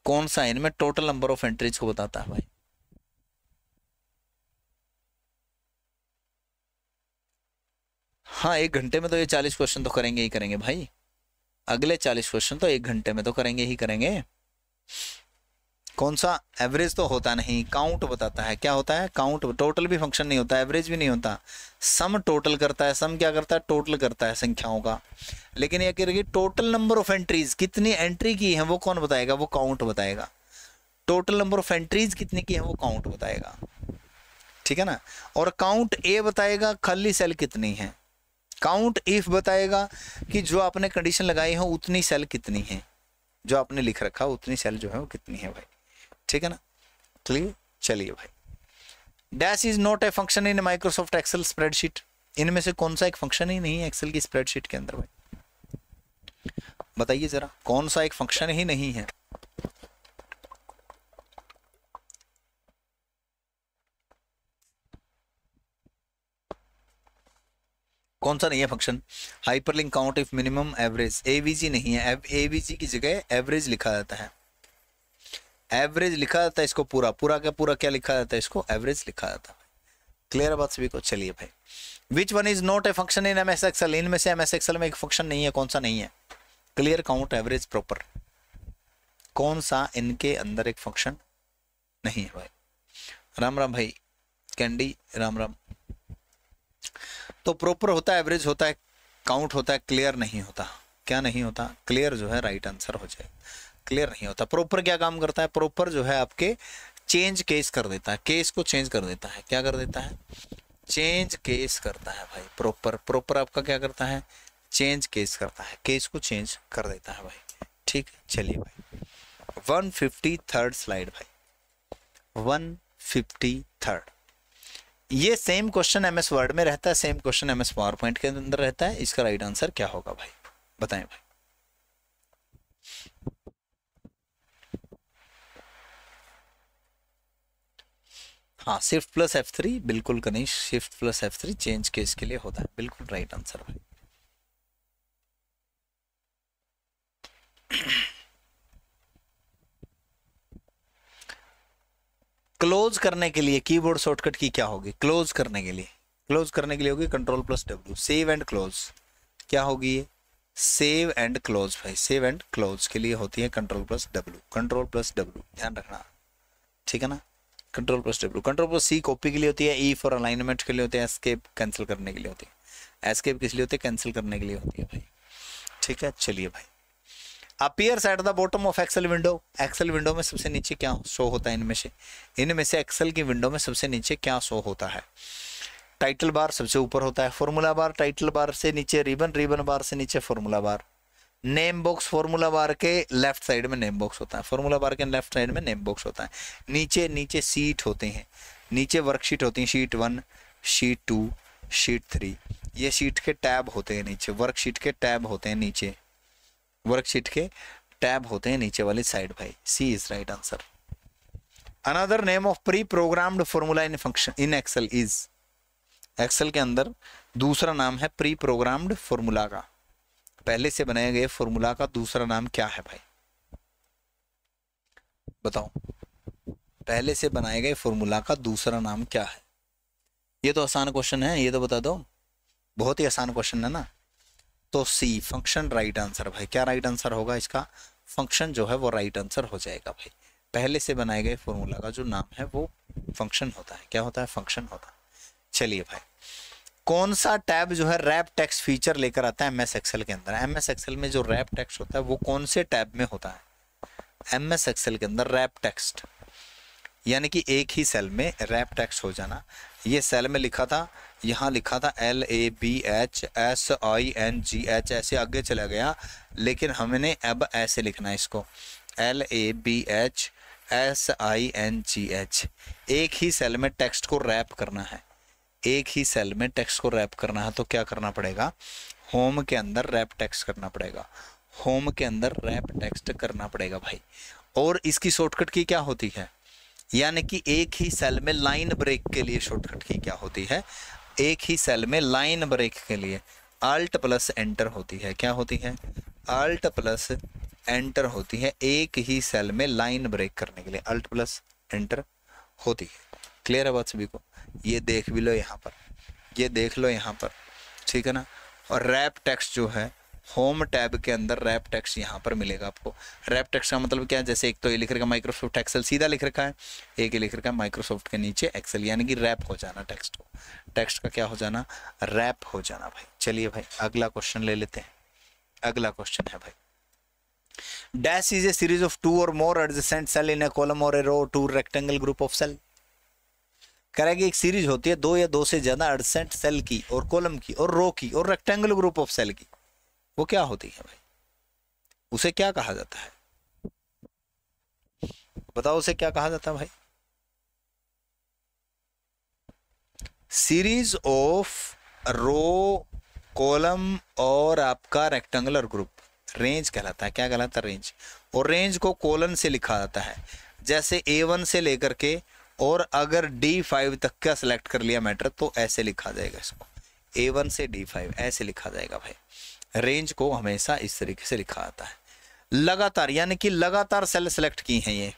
S1: कौन सा इनमें टोटल नंबर ऑफ एंट्रीज को बताता है भाई हाँ एक घंटे में तो ये चालीस क्वेश्चन तो करेंगे ही करेंगे भाई अगले चालीस क्वेश्चन तो एक घंटे में तो करेंगे ही करेंगे कौन सा एवरेज तो होता नहीं काउंट बताता है क्या होता है काउंट टोटल भी फंक्शन नहीं होता एवरेज भी नहीं होता सम टोटल करता है सम क्या करता है टोटल करता है संख्याओं का लेकिन यह करेगी टोटल नंबर ऑफ एंट्रीज कितनी एंट्री की है वो कौन बताएगा वो काउंट बताएगा टोटल नंबर ऑफ एंट्रीज कितनी की है वो काउंट बताएगा ठीक है ना और काउंट ए बताएगा खाली सेल कितनी है काउंट इफ बताएगा कि जो आपने कंडीशन लगाई है उतनी सेल कितनी है जो आपने लिख रखा उतनी सेल जो है वो कितनी है भाई ठीक है ना क्लियर चलिए भाई dash is not a function in Microsoft Excel spreadsheet इनमें से कौन सा एक फंक्शन ही नहीं है एक्सेल की स्प्रेडशीट के अंदर भाई बताइए जरा कौन सा एक फंक्शन ही नहीं है कौन सा नहीं है function hyperlink count if minimum average AVG नहीं है एवीजी की जगह एवरेज लिखा जाता है एवरेज लिखा जाता है इसको पूरा पूरा क्या पूरा क्या लिखा जाता है इसको एवरेज लिखा जाता है क्लियर बात सभी को चलिए भाई which one is not a function in M S Excel इनमें से एम एस एक्सएल में एक फंक्शन नहीं है कौन सा नहीं है क्लियर काउंट एवरेज प्रॉपर कौन सा इनके अंदर एक फंक्शन नहीं है भाई राम राम भाई कैंडी राम राम तो प्रॉपर होता है एवरेज होता है काउंट होता है क्लियर नहीं होता क्या नहीं होता क्लियर जो है राइट आंसर हो जाएगा क्लियर नहीं होता प्रॉपर क्या काम करता है प्रॉपर जो है आपके चेंज केस कर देता है केस को चेंज कर देता है क्या कर देता है चेंज केस करता है भाई प्रॉपर प्रॉपर आपका क्या करता है चेंज केस करता है केस को चेंज कर देता है भाई ठीक चलिए भाई वन फिफ्टी थर्ड स्लाइड भाई वन फिफ्टी थर्ड ये सेम क्वेश्चन एमएस वर्ड में रहता है same question MS PowerPoint के अंदर रहता है इसका राइट आंसर क्या होगा भाई बताएं भाई हाँ शिफ्ट प्लस एफ थ्री बिल्कुल कनिश shift plus F three change case के लिए होता है बिल्कुल राइट आंसर भाई क्लोज करने के लिए कीबोर्ड शॉर्टकट की क्या होगी क्लोज करने के लिए क्लोज करने के लिए होगी control plus W save and close क्या होगी ये सेव एंड क्लोज भाई सेव एंड क्लोज के लिए होती है control plus W control plus W ध्यान रखना ठीक है ना control plus W control plus C copy के लिए होती है ई फॉर अलाइनमेंट के लिए होते हैं एस्केप कैंसिल करने के लिए होती है एस्केप किस लिए होते हैं कैंसिल करने के लिए होती है भाई ठीक है चलिए भाई appears at the bottom of Excel window Excel window में सबसे नीचे क्या शो होता है इनमें से इनमें से एक्सेल की विंडो में सबसे नीचे क्या शो होता है टाइटल बार सबसे ऊपर होता है फॉर्मूला बार टाइटल बार से नीचे रिबन रिबन बार से नीचे formula bar name box formula bar के लेफ्ट साइड में नेम बॉक्स होता है फॉर्मूला बार के लेफ्ट साइड में नेम बॉक्स होता है नीचे नीचे सीट होते हैं नीचे वर्कशीट होती है sheet one sheet two sheet three ये शीट के टैब होते हैं नीचे वर्कशीट के टैब होते हैं नीचे वर्कशीट के टैब होते हैं नीचे वाली साइड भाई C is right answer another name of pre programmed formula in function in Excel is Excel के अंदर दूसरा नाम है प्री प्रोग्राम्ड फॉर्मूला का पहले से बनाए गए फॉर्मूला का दूसरा नाम क्या है भाई बताओ पहले से बनाए गए फॉर्मूला का दूसरा नाम क्या है ये तो आसान क्वेश्चन है ये तो बता दो बहुत ही आसान क्वेश्चन है ना तो सी फंक्शन राइट आंसर भाई क्या राइट आंसर होगा इसका फंक्शन जो है वो राइट आंसर हो जाएगा भाई पहले से बनाए गए फॉर्मूला का जो नाम है वो फंक्शन होता है क्या होता है फंक्शन होता है चलिए भाई कौन सा टैब जो है रैप टेक्स्ट फीचर लेकर आता है एम एस एक्सएल के अंदर एम एस एक्सएल में जो रैप टेक्स्ट होता है वो कौन से टैब में होता है एम एस एक्सएल के अंदर रैप टेक्स्ट यानी कि एक ही सेल में रैप टेक्स्ट हो जाना ये सेल में लिखा था यहाँ लिखा था L A B H S I N G H ऐसे आगे चला गया लेकिन हमने अब ऐसे लिखना है इसको L A B H S I N G H एक ही सेल में टेक्स्ट को रैप करना है एक ही सेल में टेक्स्ट को रैप करना है तो क्या करना पड़ेगा होम के अंदर रैप टेक्स्ट करना पड़ेगा होम के अंदर रैप टेक्स्ट करना पड़ेगा भाई और इसकी शॉर्टकट की क्या होती है यानी कि एक ही सेल में लाइन ब्रेक के लिए शॉर्टकट की क्या होती है एक ही सेल में लाइन ब्रेक के लिए आल्ट प्लस एंटर होती है क्या होती है आल्ट प्लस एंटर होती है एक ही सेल में लाइन ब्रेक करने के लिए अल्ट प्लस एंटर होती है क्लियर है बात सभी को ये देख भी लो यहाँ पर ये देख लो यहाँ पर ठीक है ना और रैप टेक्स्ट जो है होम टैब के अंदर रैप टेक्स्ट यहाँ पर मिलेगा आपको रैप टेक्स्ट का मतलब क्या है जैसे एक तो ये लिख रखा माइक्रोसॉफ्ट एक्सेल सीधा लिख रखा है एक ये लिख रखा है माइक्रोसॉफ्ट के नीचे एक्सेल यानी कि रैप हो जाना टेक्स्ट को टेक्स्ट का क्या हो जाना रैप हो जाना भाई चलिए भाई अगला क्वेश्चन ले लेते हैं अगला क्वेश्चन है भाई dash is a series of two और more adjacent cell in a column और a row to rectangle group of cell कह एक सीरीज होती है दो या दो से ज्यादा अड़सेंट सेल की और कॉलम की और रो की और रेक्टेंगल ग्रुप ऑफ सेल की वो क्या होती है भाई उसे क्या कहा जाता है बताओ उसे क्या कहा जाता है भाई सीरीज ऑफ रो कॉलम और आपका रेक्टेंगुलर ग्रुप रेंज कहलाता है क्या कहलाता है रेंज और रेंज को कोलन से लिखा जाता है जैसे ए वन से लेकर के और अगर D5 तक का सिलेक्ट कर लिया मैटर तो ऐसे लिखा जाएगा इसको A1 से D5 ऐसे लिखा जाएगा भाई रेंज को हमेशा इस तरीके से लिखा आता है लगातार यानी कि लगातार सेल सेलेक्ट की हैं ये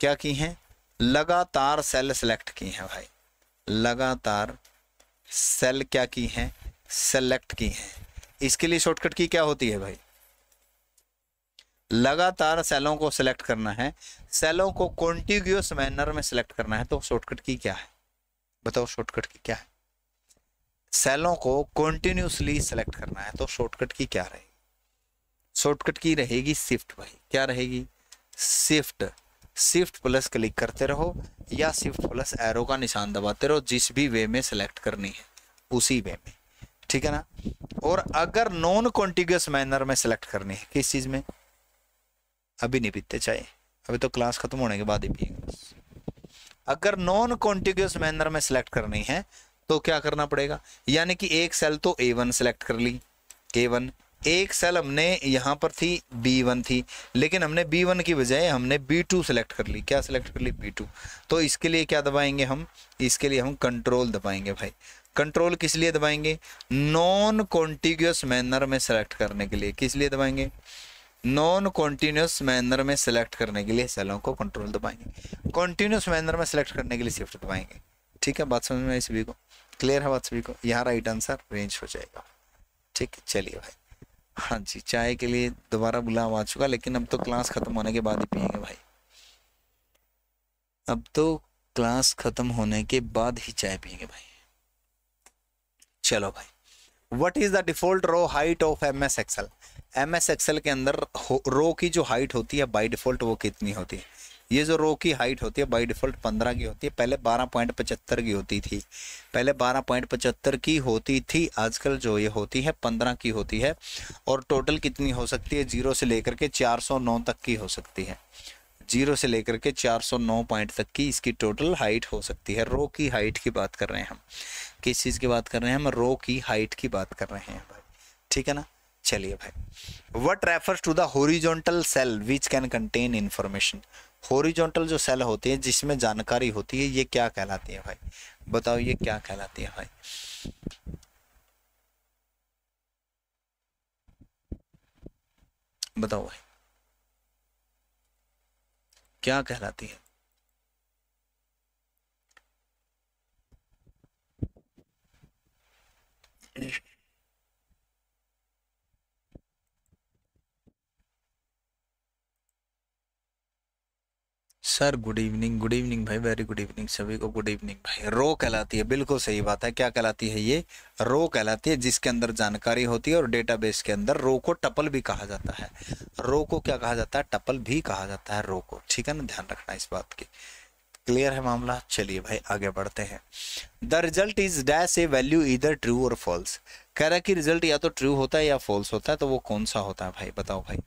S1: क्या की हैं लगातार सेल सेलेक्ट की हैं भाई लगातार सेल क्या की हैं सेलेक्ट की हैं इसके लिए शॉर्टकट की क्या होती है भाई लगातार सेलों को सिलेक्ट करना है सेलों को कॉन्टिग्यूस मैनर में सिलेक्ट करना है तो शॉर्टकट की क्या है बताओ शॉर्टकट की क्या है सेलों को कॉन्टिन्यूसली सिलेक्ट करना है तो शॉर्टकट की क्या रहेगी शॉर्टकट की रहेगी शिफ्ट भाई क्या रहेगी शिफ्ट शिफ्ट प्लस क्लिक करते रहो या शिफ्ट प्लस एरो का निशान दबाते रहो जिस भी वे में सिलेक्ट करनी है उसी वे में ठीक है ना और अगर नॉन कॉन्टिग्यूस मैनर में सिलेक्ट करनी है किस चीज़ में अभी नहीं पीते चाय अभी तो क्लास खत्म होने के बाद ही पिए अगर नॉन कॉन्टिग्यूस मैनर में सिलेक्ट करनी है तो क्या करना पड़ेगा यानी कि एक सेल तो ए वन सेलेक्ट कर ली ए वन एक सेल हमने यहाँ पर थी बी वन थी लेकिन हमने बी वन की बजाय हमने बी टू सेलेक्ट कर ली क्या सेलेक्ट कर ली बी टू तो इसके लिए क्या दबाएंगे हम इसके लिए हम कंट्रोल दबाएंगे भाई कंट्रोल किस लिए दबाएंगे नॉन कॉन्टिग्यूस मैनर में सेलेक्ट करने के लिए किस लिए दबाएंगे नॉन कॉन्टीन्यूस मैनर में सेलेक्ट करने के लिए सेलों को कंट्रोल दबाएंगे कॉन्टीन्यूस मैनर में सेलेक्ट करने के लिए शिफ्ट दबाएंगे ठीक है बात समझ में आई सभी को क्लियर है बात सभी को यहाँ राइट आंसर रेंज हो जाएगा ठीक चलिए भाई हाँ जी चाय के लिए दोबारा बुलाव आ चुका लेकिन अब तो क्लास खत्म होने के बाद ही पियेंगे भाई अब तो क्लास खत्म होने के बाद ही चाय पियेंगे भाई चलो भाई what is the default row height of M S Excel M S Excel के अंदर रो की जो हाइट होती है बाई डिफ़ॉल्ट वो कितनी होती है ये जो रो की हाइट होती है बाई डिफ़ॉल्ट पंद्रह की होती है पहले बारह पॉइंट पचहत्तर की होती थी पहले बारह पॉइंट पचहत्तर की होती थी आजकल जो ये होती है पंद्रह की होती है और टोटल कितनी हो सकती है जीरो से लेकर के चार सौ नौ तक की हो सकती है जीरो से लेकर के 409 पॉइंट तक की इसकी टोटल हाइट हो सकती है रो की हाइट की बात कर रहे हैं हम किस चीज़ की बात कर रहे हैं हम रो की हाइट की बात कर रहे हैं भाई ठीक है ना चलिए भाई what refers to the horizontal cell which can contain information horizontal जो सेल होती है जिसमें जानकारी होती है ये क्या कहलाती है भाई बताओ ये क्या कहलाती है भाई बताओ भाई क्या कहलाती है Thank you. Sir good evening good evening भाई वेरी गुड इवनिंग सभी को गुड इवनिंग भाई रो कहलाती है बिल्कुल सही बात है क्या कहलाती है ये रो कहलाती है जिसके अंदर जानकारी होती है और डेटाबेस के अंदर रो को टपल भी कहा जाता है रो को क्या कहा जाता है टपल भी कहा जाता है रो को ठीक है ना ध्यान रखना इस बात की क्लियर है मामला चलिए भाई आगे बढ़ते हैं the result is dash a value इधर ट्रू और फॉल्स कह रहा है कि रिजल्ट या तो ट्रू होता है या फॉल्स होता है तो वो कौन सा होता है भाई बताओ भाई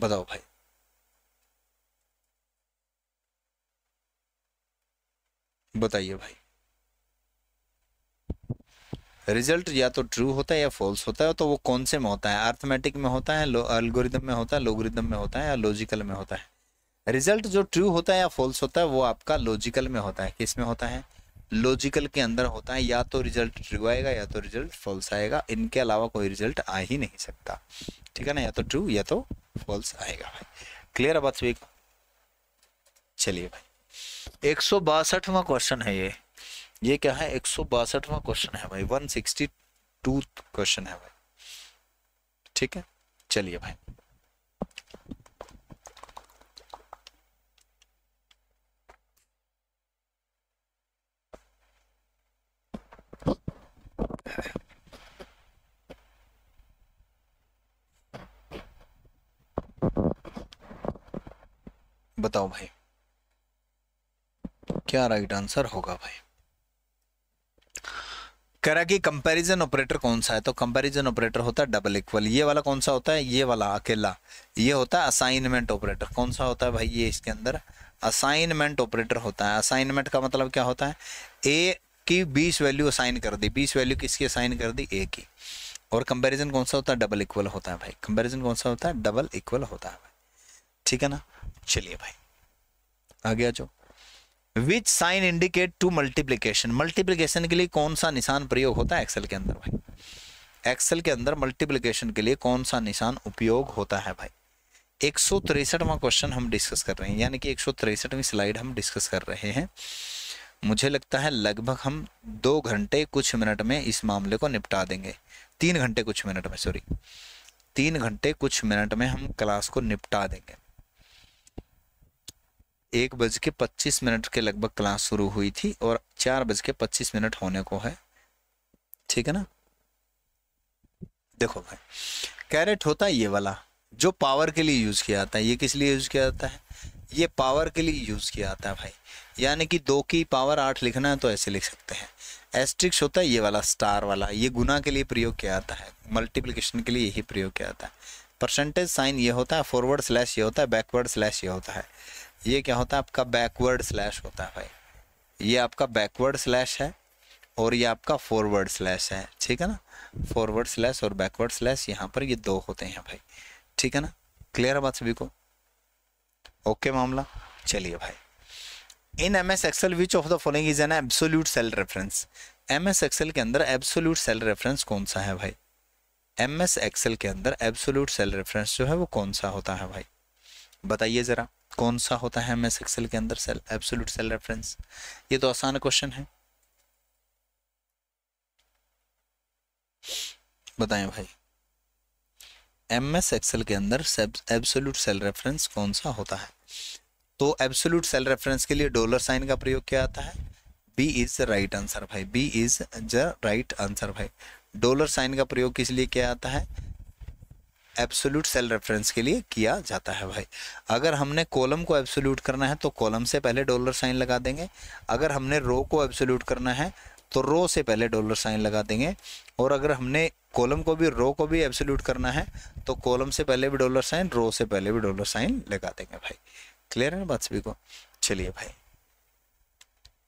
S1: बताओ भाई बताइए भाई रिजल्ट या तो ट्रू होता है या फॉल्स होता है तो वो कौन से में होता है आर्थमेटिक में होता है अल्गोरिदम में होता है लोगरिदम में होता है या लॉजिकल में होता है रिजल्ट जो ट्रू होता है या फॉल्स होता है वो आपका लॉजिकल में होता है किस में होता है लॉजिकल के अंदर होता है या तो रिजल्ट ट्रू आएगा या तो रिजल्ट फॉल्स आएगा इनके अलावा कोई रिजल्ट आ ही नहीं सकता ठीक है ना या तो ट्रू या तो फॉल्स आएगा भाई क्लियर है बात सभी चलिए भाई एक सौ बासठवा क्वेश्चन है ये ये क्या है एक सौ बासठवा क्वेश्चन है भाई वन सिक्सटी टू क्वेश्चन है भाई ठीक है चलिए भाई बताओ भाई क्या राइट आंसर होगा भाई कह रहा कि कंपैरिजन ऑपरेटर कौन सा है तो कंपैरिजन ऑपरेटर होता है डबल इक्वल ये वाला कौन सा होता है ये वाला अकेला ये होता है असाइनमेंट ऑपरेटर कौन सा होता है भाई ये इसके अंदर असाइनमेंट ऑपरेटर होता है असाइनमेंट का मतलब क्या होता है ए की बीस वैल्यू असाइन कर दी बीस वैल्यू किसकी असाइन कर दी ए की और कंपेरिजन कौन सा होता है डबल इक्वल होता है भाई कंपेरिजन कौन सा होता है डबल इक्वल होता है भाई ठीक है ना चलिए भाई आगे आ जाओ which sign indicate to multiplication multiplication के लिए कौन सा निशान प्रयोग होता है एक्सेल के अंदर भाई एक्सेल के अंदर मल्टीप्लीकेशन के लिए कौन सा निशान उपयोग होता है भाई एक सौ तिरसठवा क्वेश्चन हम डिस्कस कर रहे हैं यानी कि एक सौ तिरसठवीं स्लाइड हम डिस्कस कर रहे हैं मुझे लगता है लगभग हम दो घंटे कुछ मिनट में इस मामले को निपटा देंगे तीन घंटे कुछ मिनट में सॉरी तीन घंटे कुछ मिनट में हम क्लास को निपटा देंगे एक बज के पच्चीस मिनट के लगभग क्लास शुरू हुई थी और चार बज के पच्चीस मिनट होने को है ठीक है ना देखो भाई कैरेट होता है ये वाला जो पावर के लिए यूज़ किया जाता है ये किस लिए यूज़ किया जाता है ये पावर के लिए यूज़ किया जाता है भाई यानी कि दो की पावर आठ लिखना है तो ऐसे लिख सकते हैं एस्ट्रिक्स होता है ये वाला स्टार वाला ये गुना के लिए प्रयोग किया जाता है मल्टीप्लिकेशन के लिए यही प्रयोग किया जाता है परसेंटेज साइन ये होता है फॉरवर्ड स्लैश ये होता है बैकवर्ड स्लैश ये होता है ये क्या होता है आपका बैकवर्ड स्लैश होता है भाई ये आपका बैकवर्ड स्लैश है और ये आपका फॉरवर्ड स्लैश है ठीक है ना फॉरवर्ड स्लैश और बैकवर्ड स्लैश यहाँ पर ये दो होते हैं भाई ठीक है ना क्लियर है बात सभी को ओके मामला चलिए भाई in M S Excel which of the following is an absolute cell reference M S Excel के अंदर एब्सोल्यूट सेल रेफरेंस कौन सा है भाई एम एस एक्सएल के अंदर एब्सोल्यूट सेल रेफरेंस जो है वो कौन सा होता है भाई बताइए ज़रा कौन सा होता है एम एस एक्सेल के अंदर सेल एब्सोल्यूट सेल रेफरेंस ये तो आसान क्वेश्चन है बताएं भाई एम एस एक्सेल के अंदर एब्सोल्यूट सेल रेफरेंस कौन सा होता है तो एब्सोल्यूट सेल रेफरेंस के लिए डॉलर साइन का प्रयोग किया जाता है B is the right answer भाई B is the right answer भाई डॉलर साइन का प्रयोग किस लिए किया जाता है एब्सोल्यूट सेल रेफरेंस के लिए किया जाता है भाई अगर हमने कॉलम को एब्सोल्यूट करना है तो कॉलम से पहले डॉलर साइन लगा देंगे अगर हमने रो को एब्सोल्यूट करना है तो रो से पहले डॉलर साइन लगा देंगे और अगर हमने कॉलम को भी रो को भी एब्सोल्यूट करना है तो कॉलम से पहले भी डॉलर साइन रो से पहले भी डॉलर साइन लगा देंगे भाई क्लियर है ना बात सभी को चलिए भाई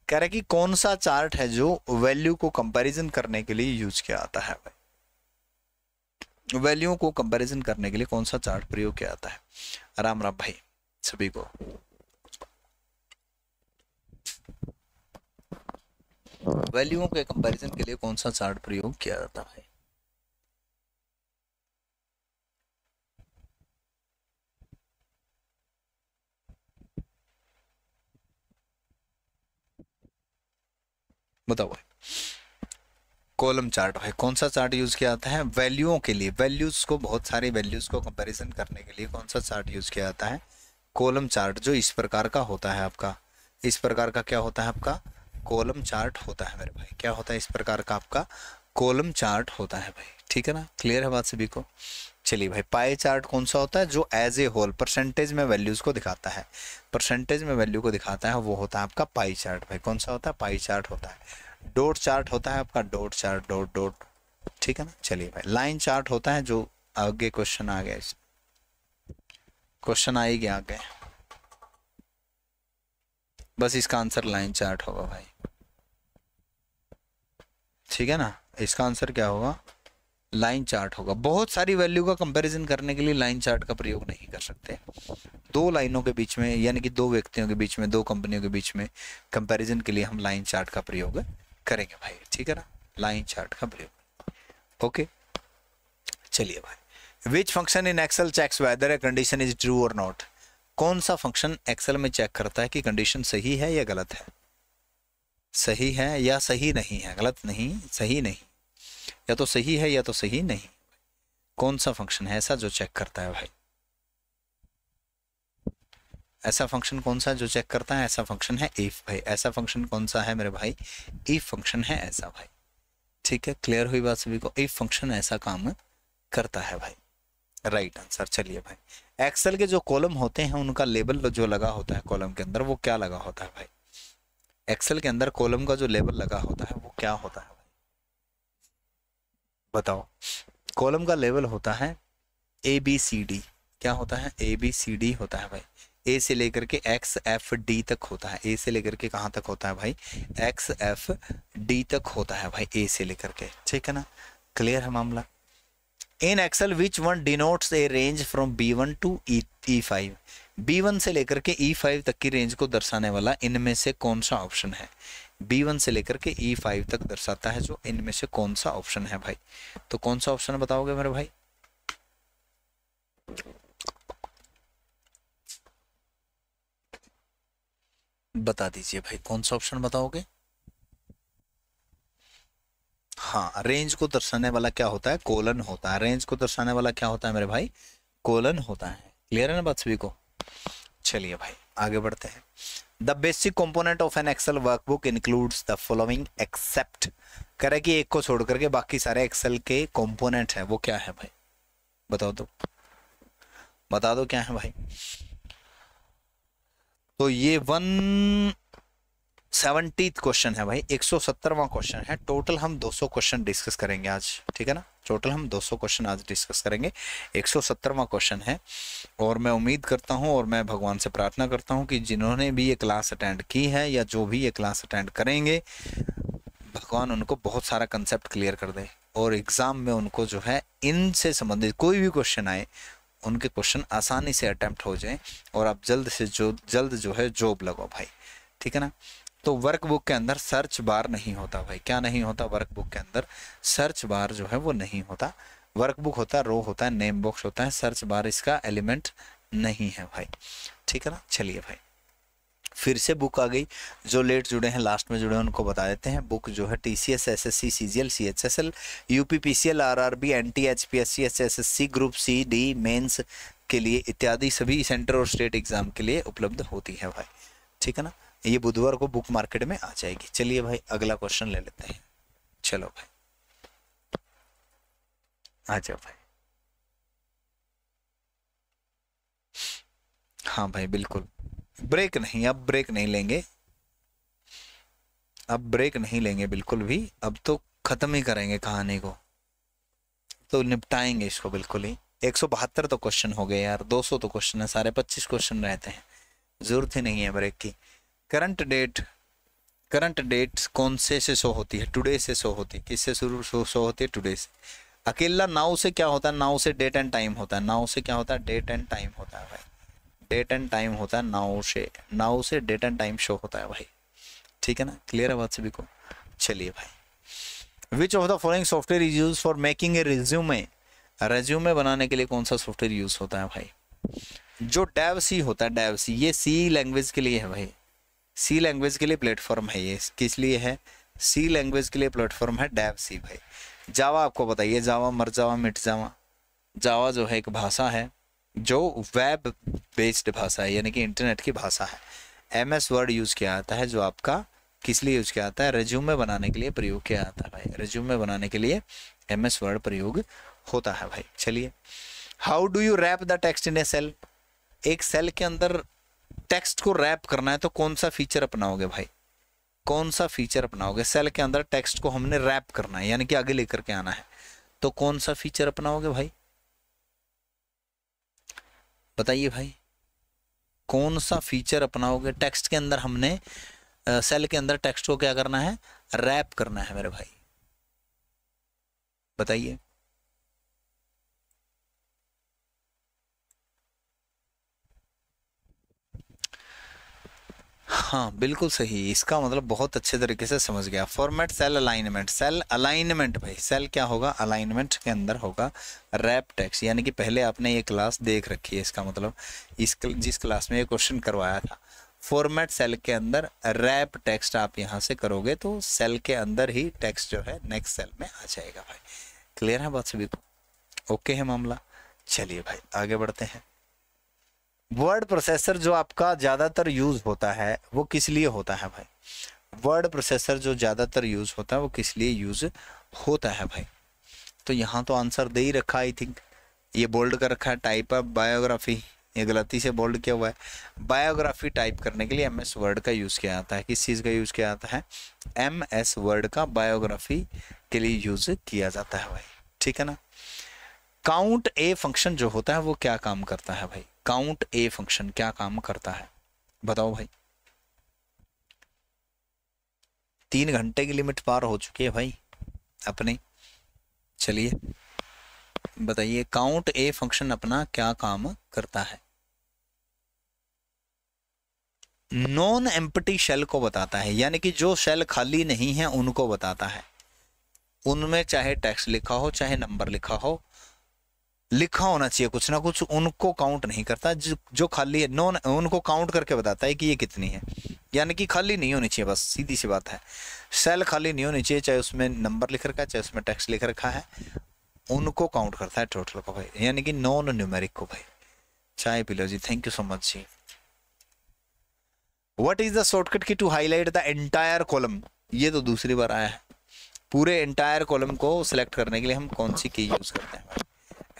S1: कह रहे कि कौन सा चार्ट है जो वैल्यू को कंपैरिजन करने के लिए यूज किया जाता है भाई वैल्यू को कंपैरिजन करने के लिए कौन सा चार्ट प्रयोग किया जाता है राम राम भाई सभी को वैल्यू के कंपैरिजन के लिए कौन सा चार्ट प्रयोग किया जाता है बताओ कॉलम चार्ट है कौन सा चार्ट यूज़ किया जाता है वैल्यूओं के लिए वैल्यूज़ को बहुत सारी वैल्यूज़ को कंपैरिजन करने के लिए कौन सा चार्ट यूज़ किया जाता है कॉलम चार्ट जो इस प्रकार का होता है आपका इस प्रकार का क्या होता है आपका कॉलम चार्ट होता है मेरे भाई क्या होता है इस प्रकार का आपका कॉलम चार्ट होता है भाई ठीक है ना क्लियर है बात सभी को चलिए भाई पाए चार्ट कौन सा होता है जो एज ए होल परसेंटेज में वैल्यूज़ को दिखाता है परसेंटेज में वैल्यू को दिखाता है वो होता है आपका पाई चार्ट भाई कौन सा होता है पाई चार्ट होता है डोट चार्ट होता है आपका डोट चार्ट डोट डोट ठीक है ना चलिए भाई लाइन चार्ट होता है जो आगे क्वेश्चन आ गया क्वेश्चन आएगी आगे बस इसका आंसर लाइन चार्ट होगा भाई ठीक है ना इसका आंसर क्या होगा लाइन चार्ट होगा बहुत सारी वैल्यू का कंपैरिजन करने के लिए लाइन चार्ट का प्रयोग नहीं कर सकते दो लाइनों के बीच में यानी कि दो व्यक्तियों के बीच में दो कंपनियों के बीच में कंपैरिजन के लिए हम लाइन चार्ट का प्रयोग करेंगे भाई ठीक है ना लाइन चार्ट का प्रयोग ओके चलिए भाई which function in Excel checks whether a condition is true और नॉट कौन सा फंक्शन एक्सेल में चेक करता है कि कंडीशन सही है या गलत है सही है या सही नहीं है गलत नहीं सही नहीं या तो सही है या तो सही नहीं कौन सा फंक्शन है ऐसा जो चेक करता है भाई ऐसा फंक्शन कौन सा जो चेक करता है ऐसा फंक्शन है इफ भाई ऐसा फंक्शन कौन सा है मेरे भाई इफ फंक्शन है ऐसा भाई ठीक है क्लियर हुई बात सभी को इफ फंक्शन ऐसा काम करता है भाई राइट right आंसर चलिए भाई एक्सेल के जो कॉलम होते हैं उनका लेबल जो लगा होता है कॉलम के अंदर वो क्या लगा होता है भाई एक्सेल के अंदर कॉलम का जो लेबल लगा होता है वो क्या होता है भाई बताओ कॉलम का लेबल होता है ए बी सी डी क्या होता है ए बी सी डी होता है भाई ए से लेकर के एक्स एफ डी तक होता है ए से लेकर के कहाँ तक होता है भाई एक्स एफ डी तक होता है भाई ए से लेकर के ठीक है ना क्लियर है मामला in Excel which one denotes a range from B one to E five B one से लेकर के ई e फाइव तक की रेंज को दर्शाने वाला इनमें से कौन सा ऑप्शन है बी वन से लेकर के ई e फाइव तक दर्शाता है जो इनमें से कौन सा ऑप्शन है भाई तो कौन सा ऑप्शन बताओगे मेरे भाई बता दीजिए भाई कौन सा ऑप्शन बताओगे हाँ रेंज को दर्शाने वाला क्या होता है कोलन होता है रेंज को दर्शाने वाला क्या होता है मेरे भाई कोलन होता है क्लियर है ना बात सभी को चलिए भाई आगे बढ़ते हैं the basic component of an Excel workbook includes the following except करे कि एक को छोड़ करके बाकी सारे एक्सेल के कॉम्पोनेंट है वो क्या है भाई बताओ तो बता दो क्या है भाई तो ये वन सेवनटी क्वेश्चन है भाई एक सौ सत्तरवा क्वेश्चन है टोटल हम 200 क्वेश्चन डिस्कस करेंगे आज ठीक है ना टोटल हम 200 क्वेश्चन आज डिस्कस करेंगे एक सौ सत्तरवा क्वेश्चन है और मैं उम्मीद करता हूं और मैं भगवान से प्रार्थना करता हूं कि जिन्होंने भी ये क्लास अटेंड की है या जो भी ये क्लास अटेंड करेंगे भगवान उनको बहुत सारा कंसेप्ट क्लियर कर दे और एग्ज़ाम में उनको जो है इनसे संबंधित कोई भी क्वेश्चन आए उनके क्वेश्चन आसानी से अटैम्प्ट हो जाए और आप जल्द से जो जल्द जो है जॉब लगाओ भाई ठीक है ना तो वर्क बुक के अंदर सर्च बार नहीं होता भाई क्या नहीं होता वर्क बुक के अंदर सर्च बार जो है वो नहीं होता वर्क बुक होता रो होता है नेम बॉक्स होता है सर्च बार इसका एलिमेंट नहीं है भाई ठीक है ना चलिए भाई फिर से बुक आ गई जो लेट जुड़े हैं लास्ट में जुड़े हैं उनको बता देते हैं बुक जो है T C S S S C C G L C H S L U P P C L R R B N T H P S C S S S C group C D mains के लिए इत्यादि सभी centre और state exam के लिए उपलब्ध होती है भाई ठीक है ना ये बुधवार को बुक मार्केट में आ जाएगी चलिए भाई अगला क्वेश्चन ले लेते हैं चलो भाई आ जाओ भाई हाँ भाई बिल्कुल ब्रेक नहीं अब ब्रेक नहीं लेंगे अब ब्रेक नहीं लेंगे बिल्कुल भी अब तो ख़त्म ही करेंगे कहानी को तो निपटाएंगे इसको बिल्कुल ही एक सौ बहत्तर तो क्वेश्चन हो गए यार दो सौ तो क्वेश्चन है सारे पच्चीस क्वेश्चन रहते हैं ज़रूरत ही नहीं है ब्रेक की करंट डेट करंट डेट कौन से से शो होती है टुडे से शो होती है किससे शुरू शो शो होती है टुडे से अकेला नाव से क्या होता है नाव से डेट एंड टाइम होता है नाव से क्या होता है डेट एंड टाइम होता है भाई डेट एंड टाइम होता है नाउ से नाउ से डेट एंड टाइम शो होता है भाई ठीक है ना क्लियर है बात सभी को चलिए भाई which of the following software is use for making a resume resume बनाने के लिए कौन सा सॉफ्टवेयर यूज होता है भाई जो डैव सी होता है डैव सी ये सी लैंग्वेज के लिए है भाई सी लैंग्वेज के लिए प्लेटफॉर्म है ये किस लिए है सी लैंग्वेज के लिए प्लेटफॉर्म है डैव सी भाई जावा आपको बताइए जावा मर जावा मिट जावा जावा जो है एक भाषा है जो वेब बेस्ड भाषा है यानी कि इंटरनेट की भाषा है एम एस वर्ड यूज़ किया जाता है जो आपका किस लिए यूज़ किया जाता है रेज्यूमे बनाने के लिए प्रयोग किया जाता है भाई रेज्यूमे बनाने के लिए एम एस वर्ड प्रयोग होता है भाई चलिए how do you wrap the text in a cell एक सेल के अंदर टेक्स्ट को रैप करना है तो कौन सा फीचर अपनाओगे भाई कौन सा फीचर अपनाओगे सेल के अंदर टेक्स्ट को हमने रैप करना है यानी कि आगे लेकर के आना है तो कौन सा फीचर अपनाओगे भाई बताइए भाई कौन सा फीचर अपनाओगे टेक्स्ट के अंदर हमने सेल के अंदर टेक्स्ट को क्या करना है रैप करना है मेरे भाई बताइए हाँ बिल्कुल सही इसका मतलब बहुत अच्छे तरीके से समझ गया format cell alignment cell alignment भाई सेल क्या होगा अलाइनमेंट के अंदर होगा रैप टैक्स यानी कि पहले आपने ये क्लास देख रखी है इसका मतलब इस जिस क्लास में ये क्वेश्चन करवाया था फॉर्मेट सेल के अंदर रैप टेक्स्ट आप यहाँ से करोगे तो सेल के अंदर ही टेक्स्ट जो है नेक्स्ट सेल में आ जाएगा भाई क्लियर है बात सभी को ओके है मामला चलिए भाई आगे बढ़ते हैं वर्ड प्रोसेसर जो आपका ज़्यादातर यूज़ होता है वो किस लिए होता है भाई वर्ड प्रोसेसर जो ज़्यादातर यूज़ होता है वो किस लिए यूज़ होता है भाई तो यहाँ तो आंसर दे ही रखा आई थिंक ये बोल्ड कर रखा है टाइप ऑफ बायोग्राफी ये गलती से बोल्ड किया हुआ है बायोग्राफी टाइप करने के लिए एम एस वर्ड का यूज़ किया जाता है किस चीज़ का यूज़ किया जाता है एम एस वर्ड का बायोग्राफी के लिए यूज़ किया जाता है भाई ठीक है ना काउंट ए फंक्शन जो होता है वो क्या काम करता है भाई काउंट ए फंक्शन क्या काम करता है बताओ भाई तीन घंटे की लिमिट पार हो चुकी है भाई अपने चलिए बताइए काउंट ए फंक्शन अपना क्या काम करता है नॉन एम्पटी शेल को बताता है यानी कि जो शेल खाली नहीं है उनको बताता है उनमें चाहे टेक्स्ट लिखा हो चाहे नंबर लिखा हो लिखा होना चाहिए कुछ ना कुछ उनको काउंट नहीं करता जो खाली है नॉन उनको काउंट करके बताता है कि ये कितनी है यानी कि खाली नहीं होनी चाहिए बस सीधी सी बात है सेल खाली नहीं होनी चाहिए चाहे उसमें नंबर लिख रखा है चाहे उसमें टेक्स्ट लिख रखा है उनको काउंट करता है टोटल को भाई यानी कि नॉन न्यूमेरिक को भाई चाय पी लो जी थैंक यू सो मच जी what is the shortcut key to highlight the entire column ये तो दूसरी बार आया है पूरे एंटायर कॉलम को सिलेक्ट करने के लिए हम कौन सी की यूज करते हैं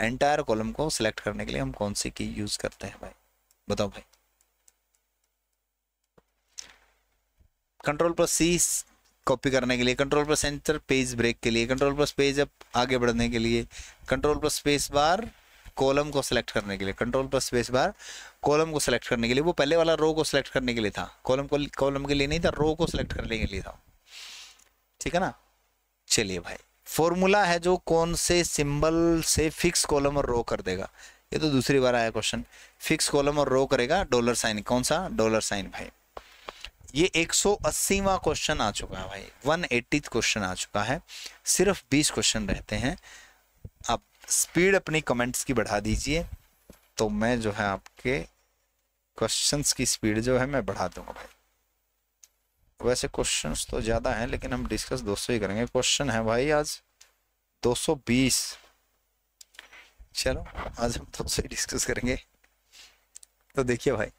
S1: एंटायर कॉलम को सिलेक्ट करने के लिए हम कौन सी की यूज करते हैं भाई बताओ भाई कंट्रोल प्लस सी कॉपी करने के लिए control plus enter page break के लिए कंट्रोल प्लस पेज अप आगे बढ़ने के लिए control plus space bar column को सिलेक्ट करने के लिए control plus space bar column को सिलेक्ट करने के लिए वो पहले वाला रो को सिलेक्ट करने के लिए था कॉलम को कॉलम के लिए नहीं था रो को सिलेक्ट करने के लिए था ठीक है ना चलिए भाई फॉर्मूला है जो कौन से सिंबल से फिक्स कॉलम और रो कर देगा ये तो दूसरी बार आया क्वेश्चन फिक्स कॉलम और रो करेगा डॉलर साइन कौन सा डॉलर साइन भाई ये 180वां क्वेश्चन आ चुका है भाई 180 क्वेश्चन आ चुका है सिर्फ 20 क्वेश्चन रहते हैं आप स्पीड अपनी कमेंट्स की बढ़ा दीजिए तो मैं जो है आपके क्वेश्चंस की स्पीड जो है मैं बढ़ा दूंगा भाई वैसे क्वेश्चंस तो ज़्यादा हैं लेकिन हम डिस्कस 200 ही करेंगे क्वेश्चन है भाई आज 220 चलो आज हम दो ही डिस्कस करेंगे तो देखिए भाई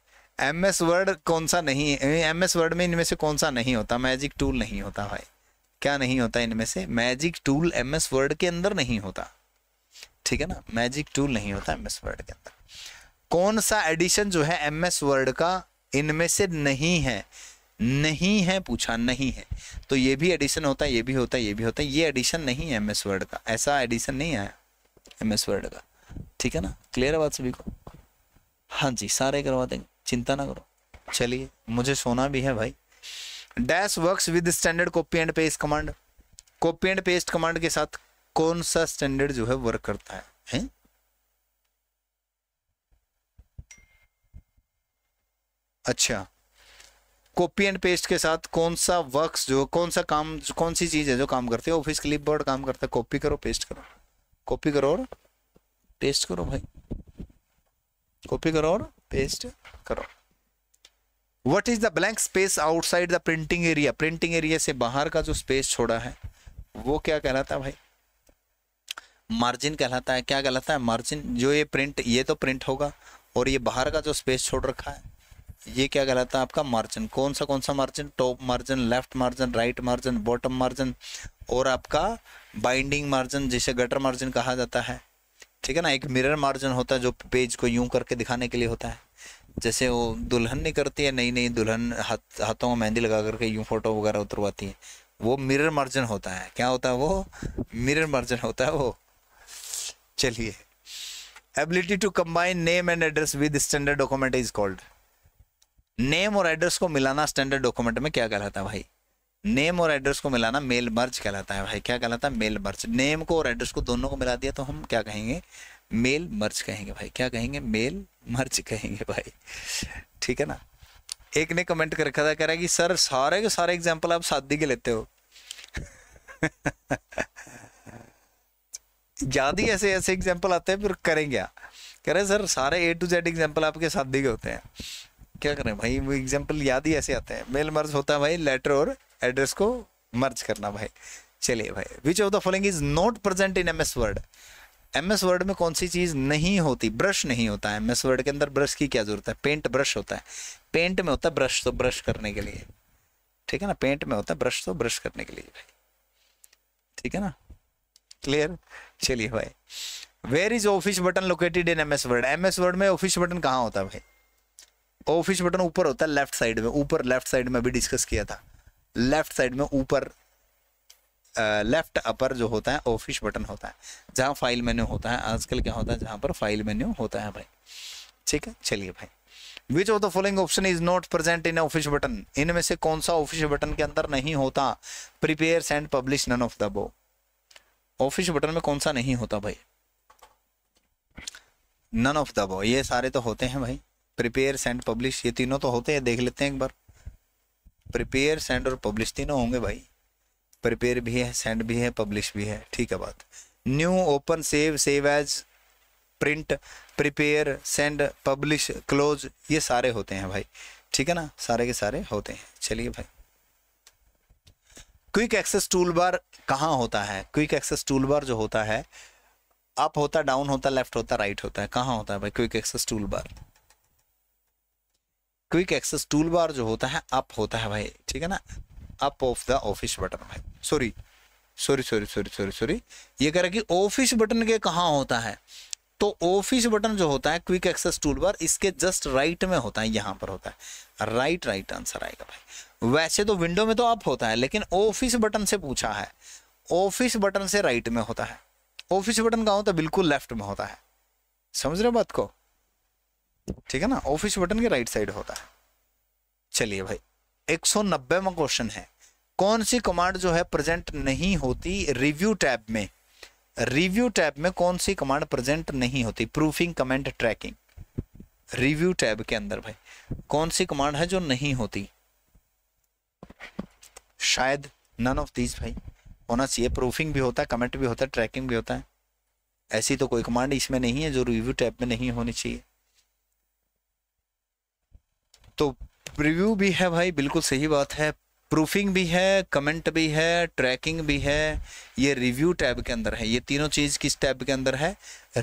S1: एम एस वर्ड कौन सा नहीं एम एस वर्ड में इनमें से कौन सा नहीं होता मैजिक टूल नहीं होता भाई क्या नहीं होता इनमें से magic tool M S Word के अंदर नहीं होता ठीक है ना मैजिक टूल नहीं होता एम एस वर्ड के अंदर कौन सा एडिशन जो है एम एस वर्ड का इनमें से नहीं है नहीं है पूछा नहीं है तो ये भी एडिशन होता है ये भी होता है ये भी होता है ये एडिशन नहीं है एम एस वर्ड का ऐसा एडिशन नहीं आया एम एस वर्ड का ठीक है ना क्लियर है बात सभी को हाँ जी सारे करवा देंगे चिंता ना करो चलिए मुझे सोना भी है भाई dash works with standard copy and paste command copy and paste command के साथ कौन सा स्टैंडर्ड जो है वर्क करता है, है? अच्छा कॉपी एंड पेस्ट के साथ कौन सा वर्क्स जो कौन सा काम कौन सी चीज़ है जो काम करती है ऑफिस क्लिप बोर्ड काम करता है कॉपी करो पेस्ट करो कॉपी करो और पेस्ट करो भाई कॉपी करो और पेस्ट करो what is the blank space outside the printing area printing area से बाहर का जो स्पेस छोड़ा है वो क्या कहलाता है भाई मार्जिन कहलाता है क्या कहलाता है मार्जिन जो ये प्रिंट ये तो प्रिंट होगा और ये बाहर का जो स्पेस छोड़ रखा है ये क्या कहलाता है आपका मार्जिन कौन सा कौन सा margin top margin left margin right margin bottom margin और आपका बाइंडिंग मार्जिन जिसे गटर मार्जिन कहा जाता है ठीक है ना एक मिरर मार्जिन होता है जो पेज को यूं करके दिखाने के लिए होता है जैसे वो दुल्हन नहीं करती है नई नई दुल्हन हाथ हाथों में मेहंदी लगा करके यूं फोटो वगैरह उतरवाती है वो मिरर मार्जिन होता है क्या होता है वो मिरर मार्जिन होता है वो चलिए ability to combine name and address with standard document is called name और एड्रेस को मिलाना स्टैंडर्ड डॉक्यूमेंट में क्या कहलाता है भाई नेम और एड्रेस को मिलाना मेल मर्ज कहलाता है भाई क्या कहलाता है मेल मर्ज नेम को और एड्रेस को दोनों को मिला दिया तो हम क्या कहेंगे मेल मर्ज कहेंगे भाई क्या कहेंगे मेल मर्ज कहेंगे भाई ठीक है ना एक ने कमेंट कर रखा था कह रहा है कि सर सारे के सारे एग्जाम्पल आप शादी के लेते हो ज्यादा ही ऐसे ऐसे एग्जाम्पल आते हैं फिर करें क्या कह रहे सर सारे ए टू जेड एग्जाम्पल आपके शादी के होते हैं क्या करें भाई वो एग्जाम्पल याद ही ऐसे आते हैं मेल मर्ज होता है भाई लेटर और एड्रेस को मर्ज करना भाई चलिए भाई which of the following is not present in M S Word M S Word में कौन सी चीज़ नहीं होती ब्रश नहीं होता है एम एस वर्ड के अंदर ब्रश की क्या जरूरत है पेंट ब्रश होता है पेंट में होता है ब्रश तो ब्रश करने के लिए ठीक है ना पेंट में होता है ब्रश तो ब्रश करने के लिए भाई ठीक है ना क्लियर चलिए भाई where is office button located in M S Word M S Word में ऑफिस बटन कहाँ होता है भाई ऑफिस बटन ऊपर होता है लेफ्ट साइड में ऊपर लेफ्ट साइड में भी डिस्कस किया था लेफ्ट साइड में ऊपर लेफ्ट अपर जो होता है ऑफिस बटन होता है जहाँ फाइल मेन्यू होता है आजकल क्या होता है जहाँ पर फाइल मेन्यू होता है भाई ठीक है चलिए भाई which of the following option is not present in office button इनमें से कौन सा ऑफिस बटन के अंदर नहीं होता prepare send publish none of the above office button में कौन सा नहीं होता भाई नन ऑफ द बो ये सारे तो होते हैं भाई प्रिपेयर सेंड पब्लिश ये तीनों तो होते हैं देख लेते हैं एक बार प्रिपेयर सेंड और पब्लिश तीनों होंगे भाई प्रिपेयर भी है सेंड भी है पब्लिश भी है ठीक है बात new open save save as print prepare send publish close ये सारे होते हैं भाई ठीक है ना सारे के सारे होते हैं चलिए भाई क्विक एक्सेस टूल बार कहाँ होता है क्विक एक्सेस टूल बार जो होता है अप होता डाउन होता लेफ्ट होता राइट होता है कहाँ होता है भाई quick access toolbar quick access toolbar जो होता है अप होता है भाई ठीक है ना up of the office button भाई sorry sorry sorry sorry sorry sorry ये कह रहा कि ऑफिस बटन के कहाँ होता है तो ऑफिस बटन जो होता है क्विक एक्सेस टूल बार इसके जस्ट राइट में होता है यहाँ पर होता है राइट राइट आंसर आएगा भाई वैसे तो विंडो में तो अप होता है लेकिन ऑफिस बटन से पूछा है ऑफिस बटन से राइट में होता है ऑफिस बटन कहाँ होता है बिल्कुल लेफ्ट में होता है समझ रहे हो बात को ठीक है ना ऑफिस बटन के राइट साइड होता है चलिए भाई एक में क्वेश्चन है कौन सी कमांड जो है प्रेजेंट नहीं होती रिव्यू टैब में रिव्यू टैब में कौन सी कमांड प्रेजेंट नहीं होती proofing comment tracking review tab के अंदर भाई कौन सी कमांड है जो नहीं होती शायद नन ऑफ दीज भाई होना चाहिए प्रूफिंग भी होता है कमेंट भी होता है ट्रैकिंग भी होता है ऐसी तो कोई कमांड इसमें नहीं है जो रिव्यू टैब में नहीं होनी चाहिए तो प्रीव्यू भी है भाई बिल्कुल सही बात है प्रूफिंग भी है कमेंट भी है ट्रैकिंग भी है ये रिव्यू टैब के अंदर है ये तीनों चीज़ किस टैब के अंदर है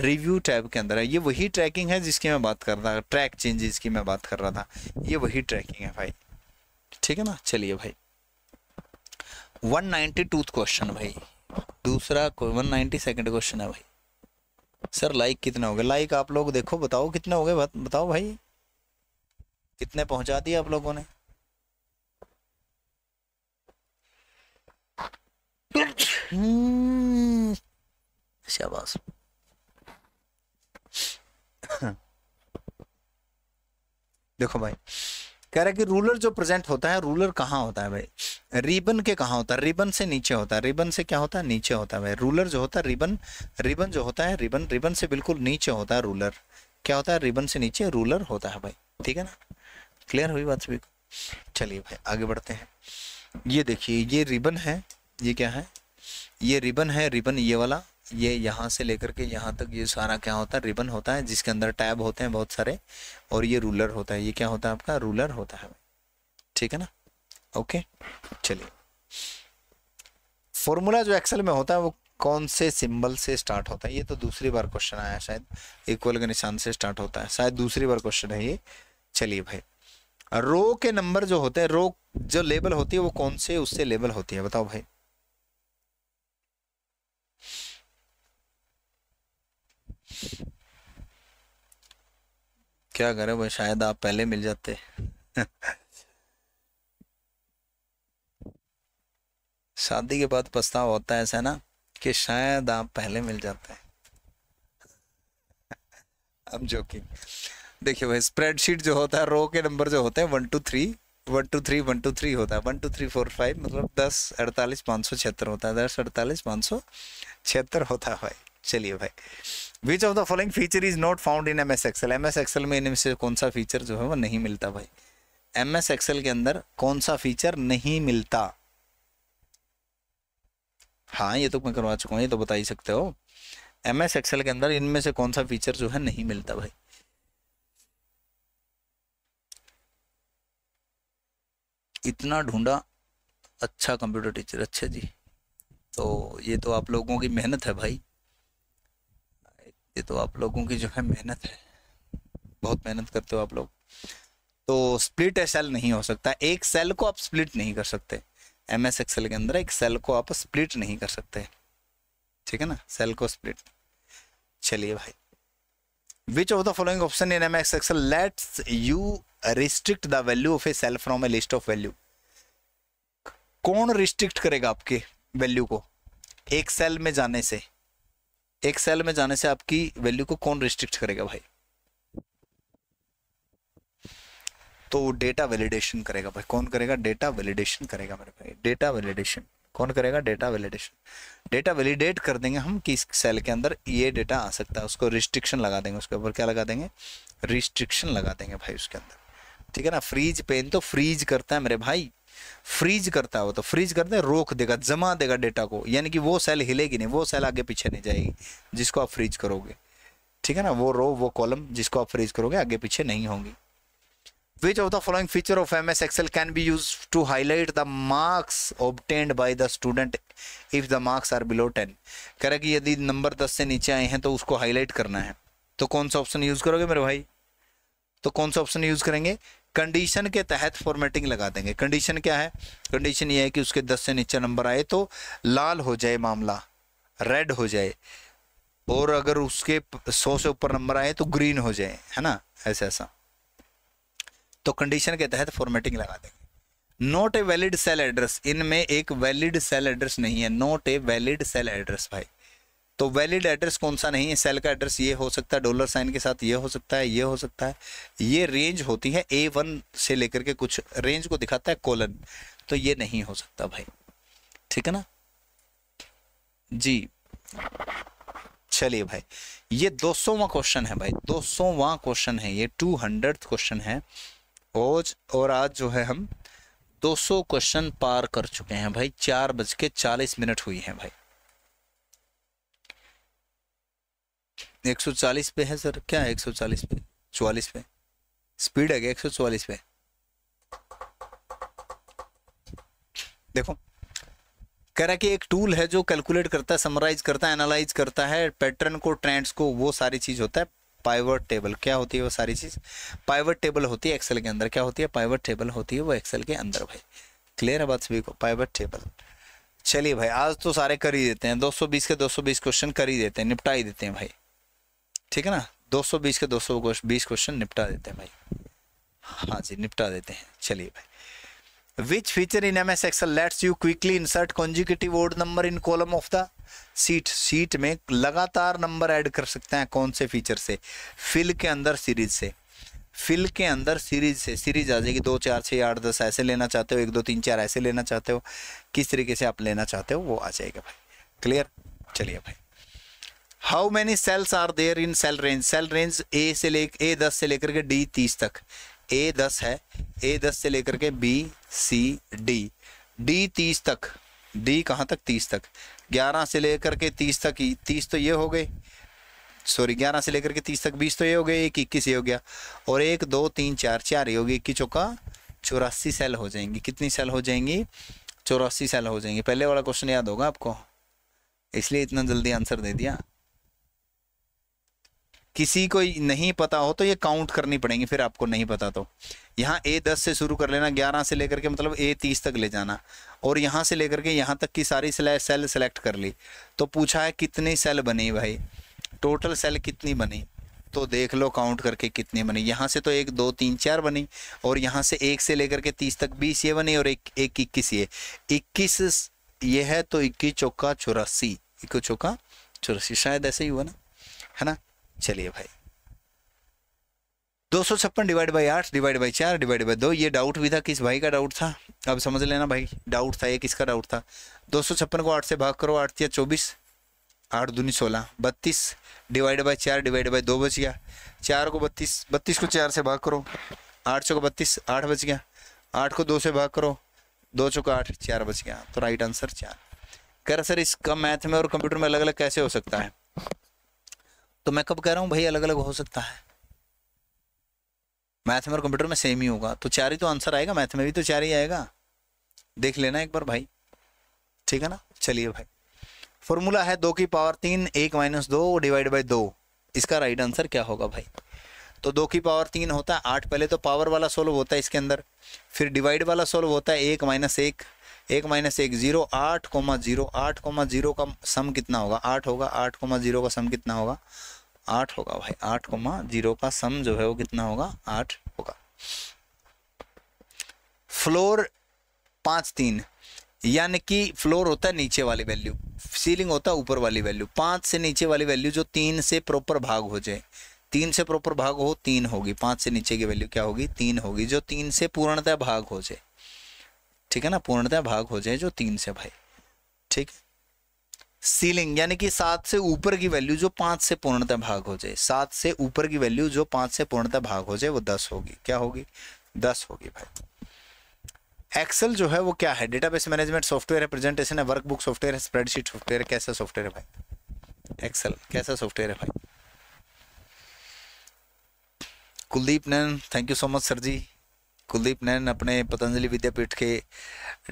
S1: रिव्यू टैब के अंदर है ये वही ट्रैकिंग है जिसकी मैं बात कर रहा था ट्रैक चेंजेस की मैं बात कर रहा था ये वही ट्रैकिंग है भाई ठीक है ना चलिए भाई 192 क्वेश्चन भाई दूसरा वन नाइन्टी सेकेंड क्वेश्चन है भाई सर लाइक कितना हो गया लाइक आप लोग देखो बताओ कितना हो गया बताओ भाई कितने पहुंचा दिए आप लोगों ने हम्म, शाबाश देखो भाई कह रहा है कि रूलर जो प्रेजेंट होता है रूलर कहाँ होता है भाई रिबन के कहाँ होता है रिबन से नीचे होता है रिबन से क्या होता है नीचे होता है भाई रूलर जो होता है रिबन रिबन जो होता है रिबन रिबन से बिल्कुल नीचे होता है रूलर क्या होता है रिबन से नीचे रूलर होता है भाई ठीक है ना क्लियर हुई बात सभी को चलिए भाई आगे बढ़ते हैं ये देखिए ये रिबन है ये क्या है ये रिबन है रिबन ये वाला ये यहाँ से लेकर के यहाँ तक ये सारा क्या होता है रिबन होता है जिसके अंदर टैब होते हैं बहुत सारे और ये रूलर होता है ये क्या होता है आपका रूलर होता है ठीक है ना ओके चलिए फॉर्मूला जो एक्सेल में होता है वो कौन से सिंबल से स्टार्ट होता है ये तो दूसरी बार क्वेश्चन आया शायद इक्वल के निशान से स्टार्ट होता है शायद दूसरी बार क्वेश्चन है ये चलिए भाई रो के नंबर जो होते हैं रो जो लेबल होती है वो कौन से उससे लेबल होती है बताओ भाई क्या करे भाई शायद आप पहले मिल जाते शादी के बाद पछतावा होता है ऐसा ना कि शायद आप पहले मिल जाते हैं अब जोकिंग देखिए भाई स्प्रेडशीट जो होता है रो के नंबर जो होते हैं one two three one two three one two three होता है one two three four five मतलब दस अड़तालीस पाँच सौ छिहत्तर होता है दस अड़तालीस पाँच सौ छिहत्तर होता है भाई चलिए भाई which of the following feature is not found in M S Excel M S Excel में इनमें से कौन सा फीचर जो है वो नहीं मिलता भाई एम एस एक्सएल के अंदर कौन सा फीचर नहीं मिलता हाँ ये तो मैं करवा चुका हूँ ये तो बता ही सकते हो एम एस एक्सएल के अंदर इनमें से कौन सा फीचर जो है नहीं मिलता भाई इतना ढूंढा अच्छा कंप्यूटर टीचर अच्छा जी तो ये तो आप लोगों की मेहनत है भाई ये तो आप लोगों की जो है मेहनत है बहुत मेहनत करते हो आप लोग तो स्प्लिट सेल नहीं हो सकता एक सेल को आप स्प्लिट नहीं कर सकते एम एस एक्सेल के अंदर एक सेल को आप स्प्लिट नहीं कर सकते ठीक है ना सेल को स्प्लिट चलिए भाई which of the following option in mx excel lets you restrict the value of a cell from a list of value कौन restrict करेगा आपके value को एक cell में जाने से एक cell में जाने से आपकी value को कौन restrict करेगा भाई तो डेटा वैलिडेशन करेगा भाई कौन करेगा डेटा वैलिडेशन करेगा मेरे भाई डेटा वैलिडेशन कौन करेगा डेटा वैलिडेशन डेटा वैलिडेट कर देंगे हम कि इस सेल के अंदर ये डेटा आ सकता है उसको रिस्ट्रिक्शन लगा देंगे उसके ऊपर क्या लगा देंगे रिस्ट्रिक्शन लगा देंगे भाई उसके अंदर ठीक है ना फ्रीज पेन तो फ्रीज करता है मेरे भाई फ्रीज करता है वो तो फ्रीज कर दे रोक देगा जमा देगा डेटा को यानी कि वो सेल हिलेगी नहीं वो सेल आगे पीछे नहीं जाएगी जिसको आप फ्रीज करोगे ठीक है ना वो रो वो कॉलम जिसको आप फ्रीज करोगे आगे पीछे नहीं होंगी Which of the following feature of MS Excel can be used to highlight the marks obtained by the student if the marks are below 10? कह रहा कि यदि नंबर 10 से नीचे आए हैं तो उसको हाईलाइट करना है तो कौन सा ऑप्शन यूज़ करोगे मेरे भाई तो कौन सा ऑप्शन यूज़ करेंगे कंडीशन के तहत फॉर्मेटिंग लगा देंगे कंडीशन क्या है कंडीशन ये है कि उसके 10 से नीचे नंबर आए तो लाल हो जाए मामला रेड हो जाए और अगर उसके 100 से ऊपर नंबर आए तो ग्रीन हो जाए है ना ऐसा ऐसा तो कंडीशन के तहत फॉर्मेटिंग लगा देंगे not a valid cell address इनमें एक वैलिड सेल एड्रेस नहीं है not a valid cell address भाई तो वैलिड एड्रेस कौन सा नहीं है सेल का एड्रेस ये हो सकता है डॉलर साइन के साथ ये हो सकता है ये हो सकता है ये रेंज होती है ए वन से लेकर के कुछ रेंज को दिखाता है कोलन तो ये नहीं हो सकता भाई ठीक है ना जी चलिए भाई ये दो सौवा क्वेश्चन है भाई दो सौवा क्वेश्चन है ये टू हंड्रेड क्वेश्चन है ओज और आज जो है हम 200 क्वेश्चन पार कर चुके हैं भाई चार बज के चालीस मिनट हुई हैं भाई 140 पे है सर क्या है 140 पे 44 पे स्पीड है क्या 144 पे देखो कह रहा कि एक टूल है जो कैलकुलेट करता है समराइज करता है एनालाइज करता है पैटर्न को ट्रेंड्स को वो सारी चीज होता है पाइवट टेबल क्या होती है वो सारी चीज़ पाइवट टेबल होती है एक्सेल के अंदर क्या होती है पाइवट टेबल होती है वो एक्सेल के अंदर भाई क्लियर है बात सभी को पाइवट टेबल चलिए भाई आज तो सारे कर ही देते हैं 220 के 220 क्वेश्चन कर ही देते हैं निपटा ही देते हैं भाई ठीक है ना 220 के 220 क्वेश्चन निपटा देते हैं भाई हाँ जी निपटा देते हैं चलिए भाई which feature in ms excel lets you quickly insert consecutive odd number in column of the sheet sheet में लगातार नंबर ऐड कर सकते हैं कौन से फीचर से फिल के अंदर सीरीज से फिल के अंदर सीरीज से सीरीज आ जाएगी दो चार छः आठ दस ऐसे लेना चाहते हो एक दो तीन चार ऐसे लेना चाहते हो किस तरीके से आप लेना चाहते हो वो आ जाएगा भाई क्लियर चलिए भाई how many cells are there in cell range cell range A से ले ए दस से लेकर के डी तीस तक ए दस है ए दस से लेकर के बी सी डी डी तीस तक डी कहाँ तक तीस तक ग्यारह से लेकर के तीस तक तीस तो ये हो गए सॉरी ग्यारह से लेकर के तीस तक बीस तो ये हो गए एक इक्कीस ये हो गया और एक दो तीन चार चार ये हो गए इक्कीस चौका चौरासी सेल हो जाएंगी कितनी सेल हो जाएंगी चौरासी सेल हो जाएंगी पहले वाला क्वेश्चन याद होगा आपको इसलिए इतना जल्दी आंसर दे दिया किसी को नहीं पता हो तो ये काउंट करनी पड़ेंगी फिर आपको नहीं पता तो यहाँ ए दस से शुरू कर लेना ग्यारह से लेकर के मतलब ए तीस तक ले जाना और यहाँ से लेकर के यहाँ तक की सारी सेल सेलेक्ट कर ली तो पूछा है कितनी सेल बनी भाई टोटल सेल कितनी बनी तो देख लो काउंट करके कितनी बनी यहाँ से तो एक दो तीन चार बनी और यहाँ से एक से लेकर के तीस तक बीस ये बनी और एक एक इक्कीस ये इक्कीस ये है तो इक्कीस चौका चौरासी इक्कीस चौका चौरासी शायद ऐसे ही हुआ ना है ना चलिए भाई दो सौ छप्पन डिवाइड बाई आठ डिवाइड बाई चार डिवाइड बाई दो ये डाउट भी था किस भाई का डाउट था अब समझ लेना भाई डाउट था ये किसका डाउट था दो सौ छप्पन को आठ से भाग करो आठ या चौबीस आठ दूनी सोलह बत्तीस डिवाइड बाई चार डिवाइड बाई दो बच गया चार को बत्तीस बत्तीस को चार से भाग करो आठ सौ को बत्तीस आठ बच गया आठ को दो से भाग करो दो चौका आठ चार बच गया तो राइट आंसर चार कह रहा सर इस कम मैथ में और कंप्यूटर में अलग अलग कैसे हो सकता है तो मैं कब कह रहा हूँ भाई अलग अलग हो सकता है मैथ में और कंप्यूटर में सेम ही होगा तो चार ही तो आंसर आएगा मैथ में भी तो चार ही आएगा देख लेना एक बार भाई ठीक है ना चलिए भाई फॉर्मूला है दो की पावर तीन एक माइनस दो डिवाइड बाई दो इसका राइट आंसर क्या होगा भाई तो दो की पावर तीन होता है आठ पहले तो पावर वाला सोल्व होता है इसके अंदर फिर डिवाइड वाला सोल्व होता है एक माइनस एक एक माइनस एक जीरो आठ कोमा जीरो आठ कोमा जीरो का सम कितना होगा आठ होगा आठ कोमा जीरो का सम कितना होगा आठ होगा भाई आठ कोमा जीरो का सम जो है वो कितना होगा आठ होगा फ्लोर पांच तीन यानी कि फ्लोर होता है नीचे वाली वैल्यू सीलिंग होता है ऊपर वाली वैल्यू पांच से नीचे वाली वैल्यू जो तीन से प्रॉपर भाग हो जाए तीन से प्रॉपर भाग हो तीन होगी पांच से नीचे की वैल्यू क्या होगी तीन होगी जो तीन से पूर्णतः भाग हो जाए ठीक है ना पूर्णतः भाग हो जाए जो तीन से भाई ठीक है सीलिंग यानी कि सात से ऊपर की वैल्यू जो पांच से पूर्णतः भाग हो जाए सात से ऊपर की वैल्यू जो पांच से पूर्णतः भाग हो जाए वो दस होगी क्या होगी दस होगी भाई एक्सेल जो है वो क्या है डेटाबेस मैनेजमेंट सॉफ्टवेयर है प्रेजेंटेशन है वर्कबुक सॉफ्टवेयर है स्प्रेडशीट सॉफ्टवेयर है कैसा सॉफ्टवेयर है भाई एक्सेल कैसा सॉफ्टवेयर है भाई Kuldeep Nain thank you so much sir जी कुलदीप नैन अपने पतंजलि विद्यापीठ के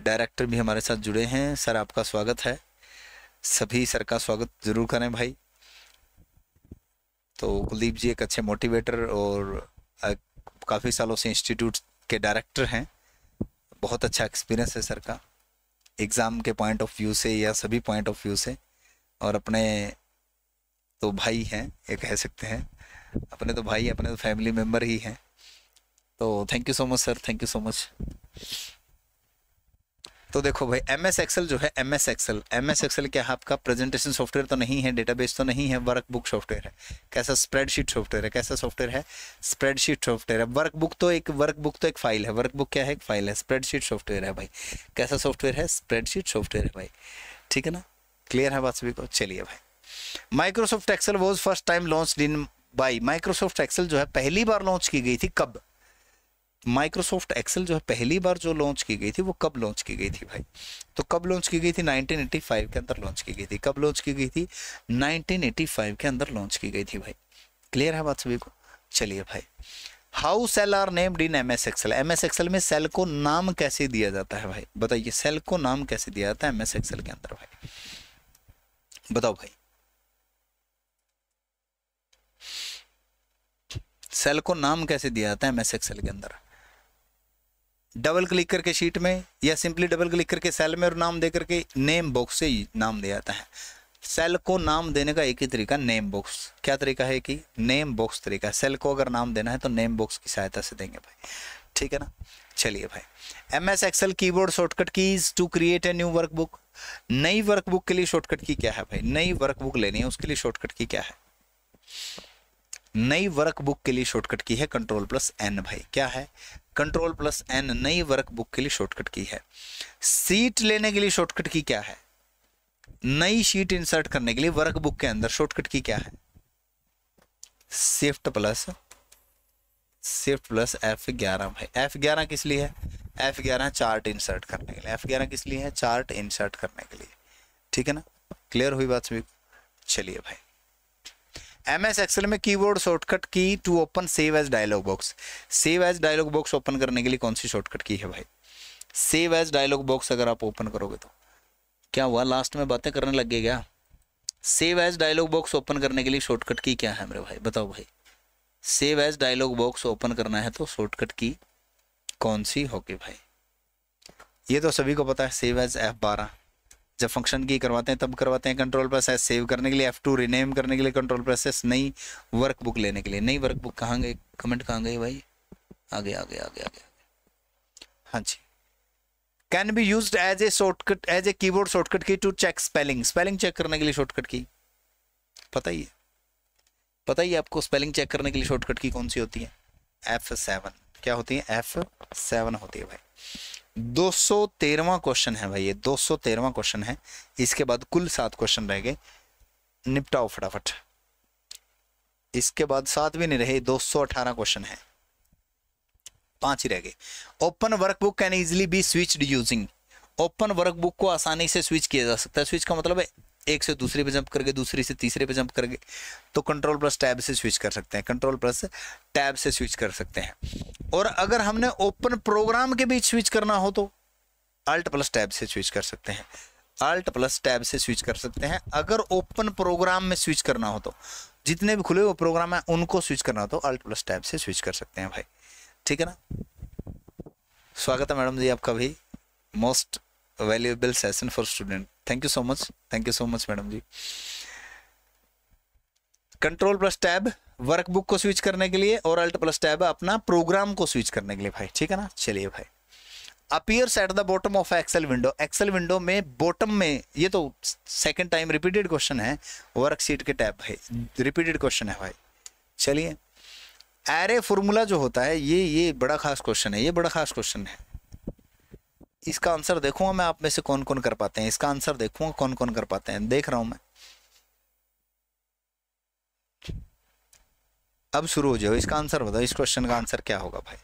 S1: डायरेक्टर भी हमारे साथ जुड़े हैं सर आपका स्वागत है सभी सर का स्वागत जरूर करें भाई तो कुलदीप जी एक अच्छे मोटिवेटर और काफ़ी सालों से इंस्टीट्यूट के डायरेक्टर हैं बहुत अच्छा एक्सपीरियंस है सर का एग्ज़ाम के पॉइंट ऑफ व्यू से या सभी पॉइंट ऑफ व्यू से और अपने तो भाई हैं ये कह सकते हैं अपने तो भाई अपने तो फैमिली मेम्बर ही हैं तो thank you so much sir thank you so much तो देखो भाई एम एस एक्सल जो है M S Excel M S Excel क्या आपका प्रेजेंटेशन सॉफ्टवेयर तो नहीं है डेटाबेस तो नहीं है वर्क बुक सॉफ्टवेयर है कैसा स्प्रेडशीट सॉफ्टवेयर है कैसा सॉफ्टवेयर है स्प्रेडशीट सॉफ्टवेयर है वर्क बुक तो एक वर्क बुक तो एक फाइल है वर्क बुक क्या है एक फाइल है स्प्रेडशीट सॉफ्टवेयर है भाई कैसा सॉफ्टवेयर है स्प्रेडशीट सॉफ्टवेयर है भाई ठीक है ना क्लियर है बात सभी को चलिए भाई Microsoft Excel was first time launch in by Microsoft Excel जो है पहली बार लॉन्च की गई थी कब माइक्रोसॉफ्ट एक्सेल जो है पहली बार जो लॉन्च की गई थी वो कब लॉन्च की गई थी भाई तो कब लॉन्च की गई थी 1985 के अंदर लॉन्च की गई थी कब लॉन्च की गई थी 1985 के अंदर लॉन्च की गई थी भाई क्लियर है बात सभी को चलिए भाई how cell are named in M S Excel M S Excel में सेल को नाम कैसे दिया जाता है भाई बताइए सेल को नाम कैसे दिया जाता है एम एस एक्सएल के अंदर भाई बताओ भाई सेल को नाम कैसे दिया जाता है एम एस एक्सएल के अंदर डबल क्लिक करके शीट में या सिंपली डबल क्लिक करके सेल में और नाम दे करके नेम बॉक्स से नाम दे जाता है सेल को नाम देने का एक ही तरीका नेम बॉक्स क्या तरीका है कि नेम बॉक्स तरीका सेल को अगर नाम देना है तो नेम बॉक्स की सहायता से देंगे भाई ठीक है ना चलिए भाई M S Excel keyboard shortcut keys to create a new workbook नई वर्कबुक के लिए शॉर्टकट की क्या है भाई नई वर्कबुक लेनी है उसके लिए शॉर्टकट की क्या है नई वर्क बुक के लिए शॉर्टकट की है कंट्रोल प्लस एन भाई क्या है कंट्रोल प्लस एन नई वर्क बुक के लिए शॉर्टकट की है सीट लेने के लिए शॉर्टकट की क्या है नई शीट इंसर्ट करने के लिए वर्क बुक के अंदर शॉर्टकट की क्या है shift plus shift plus F ग्यारह भाई एफ ग्यारह किस लिए है एफ ग्यारह चार्ट इंसर्ट करने के लिए एफ ग्यारह किस लिए है चार्ट इंसर्ट करने के लिए ठीक है ना क्लियर हुई बात सभी चलिए भाई एम एस एक्सेल में keyboard shortcut key to open save as dialog box save as dialog box open करने के लिए कौन सी शॉर्टकट की है भाई सेव एज डायलॉग बॉक्स अगर आप ओपन करोगे तो क्या हुआ लास्ट में बातें करने लग गए क्या save as dialog box open करने के लिए शॉर्टकट की क्या है मेरे भाई बताओ भाई save as dialog box open करना है तो शॉर्टकट की कौन सी होगी भाई ये तो सभी को पता है सेव एज एफ बारह जब फंक्शन की करवाते हैं तब करवाते हैं कंट्रोल प्लस एस सेव करने के लिए एफ टू रिनेम करने के लिए कंट्रोल प्लस एस नई वर्क बुक लेने के लिए नई वर्क बुक कहाँ गए कमेंट कहाँ गए भाई आगे आगे आगे आगे हाँ जी can be use as a shortcut as a keyboard shortcut key to check spelling spelling check करने के लिए शॉर्टकट की पता ही है पता ही आपको स्पेलिंग चेक करने के लिए शॉर्टकट की कौन सी होती है एफ सेवन क्या होती है एफ सेवन होती है भाई दो सौ तेरवा क्वेश्चन है भाई ये दो सौ तेरवा क्वेश्चन है इसके बाद कुल सात क्वेश्चन रह गए निपटाओ फटाफट इसके बाद सात भी नहीं रहे दो सौ अठारह क्वेश्चन है पांच ही रह गए open workbook can easily be switch using open workbook को आसानी से स्विच किया जा सकता है स्विच का मतलब है एक से दूसरे पे जंप करके दूसरे से तीसरे पे जंप करके तो कंट्रोल प्लस टैब से स्विच कर सकते हैं कंट्रोल प्लस टैब से स्विच कर सकते हैं और अगर हमने ओपन प्रोग्राम के बीच स्विच करना हो तो अल्ट प्लस टैब से स्विच कर सकते हैं अल्ट प्लस टैब से स्विच कर सकते हैं अगर ओपन प्रोग्राम में स्विच करना हो तो जितने भी खुले हुए प्रोग्राम है उनको स्विच करना हो तो अल्ट प्लस टैब से स्विच कर सकते हैं भाई ठीक है ना स्वागत है मैडम जी आपका भी most valuable session for student thank you so much thank you so much madam जी कंट्रोल प्लस टैब वर्कबुक को स्विच करने के लिए और अल्ट प्लस टैब अपना प्रोग्राम को स्विच करने के लिए भाई ठीक है ना चलिए भाई appears at the bottom of Excel window Excel window में बॉटम में ये तो सेकंड टाइम रिपीटेड क्वेश्चन है वर्कशीट के टैब भाई रिपीटेड क्वेश्चन है भाई चलिए एरे फॉर्मूला जो होता है ये ये बड़ा खास क्वेश्चन है ये बड़ा खास क्वेश्चन है इसका आंसर देखूंगा मैं आप में से कौन कौन कर पाते हैं इसका आंसर देखूंगा कौन कौन कर पाते हैं देख रहा हूं मैं अब शुरू हो जाओ इसका आंसर बताओ इस क्वेश्चन का आंसर क्या होगा भाई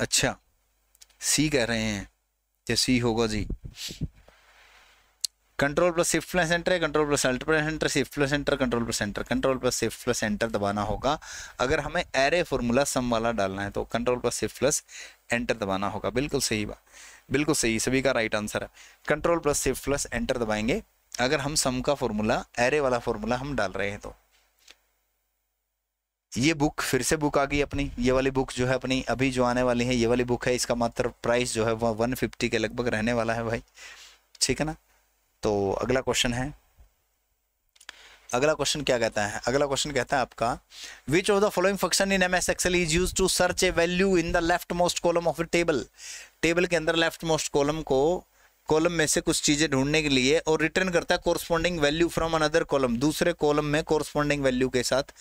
S1: अच्छा सी कह रहे हैं क्या सी होगा जी control plus shift plus enter control plus alt plus enter shift plus enter control plus enter control plus shift plus enter दबाना होगा अगर हमें एरे फॉर्मूला सम वाला डालना है तो control plus shift plus enter दबाना होगा बिल्कुल सही बात बिल्कुल सही सभी का राइट आंसर है control plus shift plus enter दबाएंगे अगर हम सम का फॉर्मूला एरे वाला फॉर्मूला हम डाल रहे हैं तो ये बुक फिर से बुक आ गई अपनी ये वाली बुक जो है अपनी अभी जो आने वाली है ये वाली बुक है इसका मात्र प्राइस जो है वह वन फिफ्टी के लगभग रहने वाला है भाई ठीक है ना तो अगला क्वेश्चन है अगला क्वेश्चन क्या कहता है अगला क्वेश्चन कहता है आपका which of the following function in M S Excel is use to search a value in the left most column of table table के अंदर लेफ्ट मोस्ट कॉलम को कॉलम में से कुछ चीज़ें ढूंढने के लिए और रिटर्न करता है corresponding value from another column दूसरे कॉलम में कोरस्पॉन्डिंग वैल्यू के साथ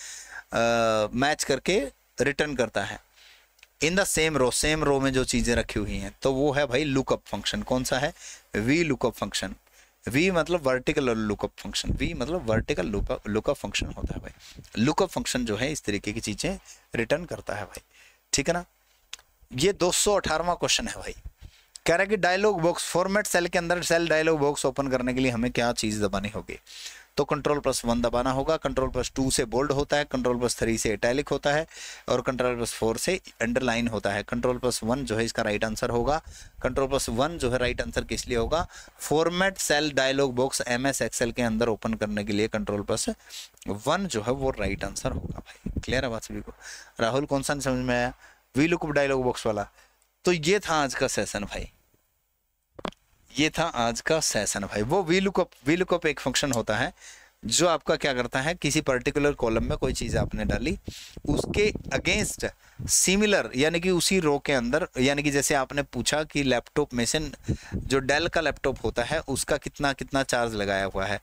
S1: मैच करके रिटर्न करता है in the same row same row में जो चीज़ें रखी हुई हैं तो वो है भाई लुकअप फंक्शन कौन सा है वी लुकअप फंक्शन वी मतलब वर्टिकल लुकअप फंक्शन वी मतलब वर्टिकल लुकअप फंक्शन होता है भाई लुकअप फंक्शन जो है इस तरीके की चीज़ें रिटर्न करता है भाई ठीक है ना ये दो क्वेश्चन है भाई कह रहा है कि डायलॉग बॉक्स फॉर्मेट सेल के अंदर सेल डायलॉग बॉक्स ओपन करने के लिए हमें क्या चीज़ दबानी होगी तो कंट्रोल प्लस वन दबाना होगा कंट्रोल प्लस टू से बोल्ड होता है कंट्रोल प्लस थ्री से इटैलिक होता है और कंट्रोल प्लस फोर से अंडरलाइन होता है कंट्रोल प्लस वन जो है इसका राइट आंसर होगा कंट्रोल प्लस वन जो है राइट आंसर किस लिए होगा format cell dialog box M S Excel के अंदर ओपन करने के लिए कंट्रोल प्लस वन जो है वो राइट आंसर होगा भाई क्लियर है बात सभी को राहुल कौन सा समझ में आया वी लुकअप डायलॉग बॉक्स वाला तो ये था आज का सेशन भाई ये था आज का सेशन भाई वो वी लुकअप वी लुकअप एक फंक्शन होता है जो आपका क्या करता है किसी पर्टिकुलर कॉलम में कोई चीज़ आपने डाली उसके अगेंस्ट सिमिलर यानी कि उसी रो के अंदर यानी कि जैसे आपने पूछा कि लैपटॉप में से जो डेल का लैपटॉप होता है उसका कितना कितना चार्ज लगाया हुआ है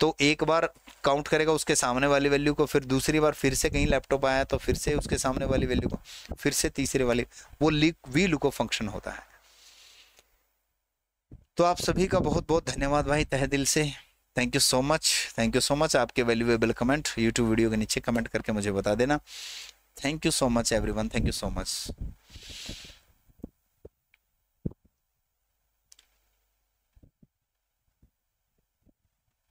S1: तो एक बार काउंट करेगा उसके सामने वाली वैल्यू को फिर दूसरी बार फिर से कहीं लैपटॉप आया तो फिर से उसके सामने वाली वैल्यू को फिर से तीसरे वाली वो वी लुको फंक्शन होता है तो आप सभी का बहुत बहुत धन्यवाद भाई तह दिल से thank you so much thank you so much आपके वैल्यूएबल कमेंट यूट्यूब वीडियो के नीचे कमेंट करके मुझे बता देना thank you so much everyone thank you so much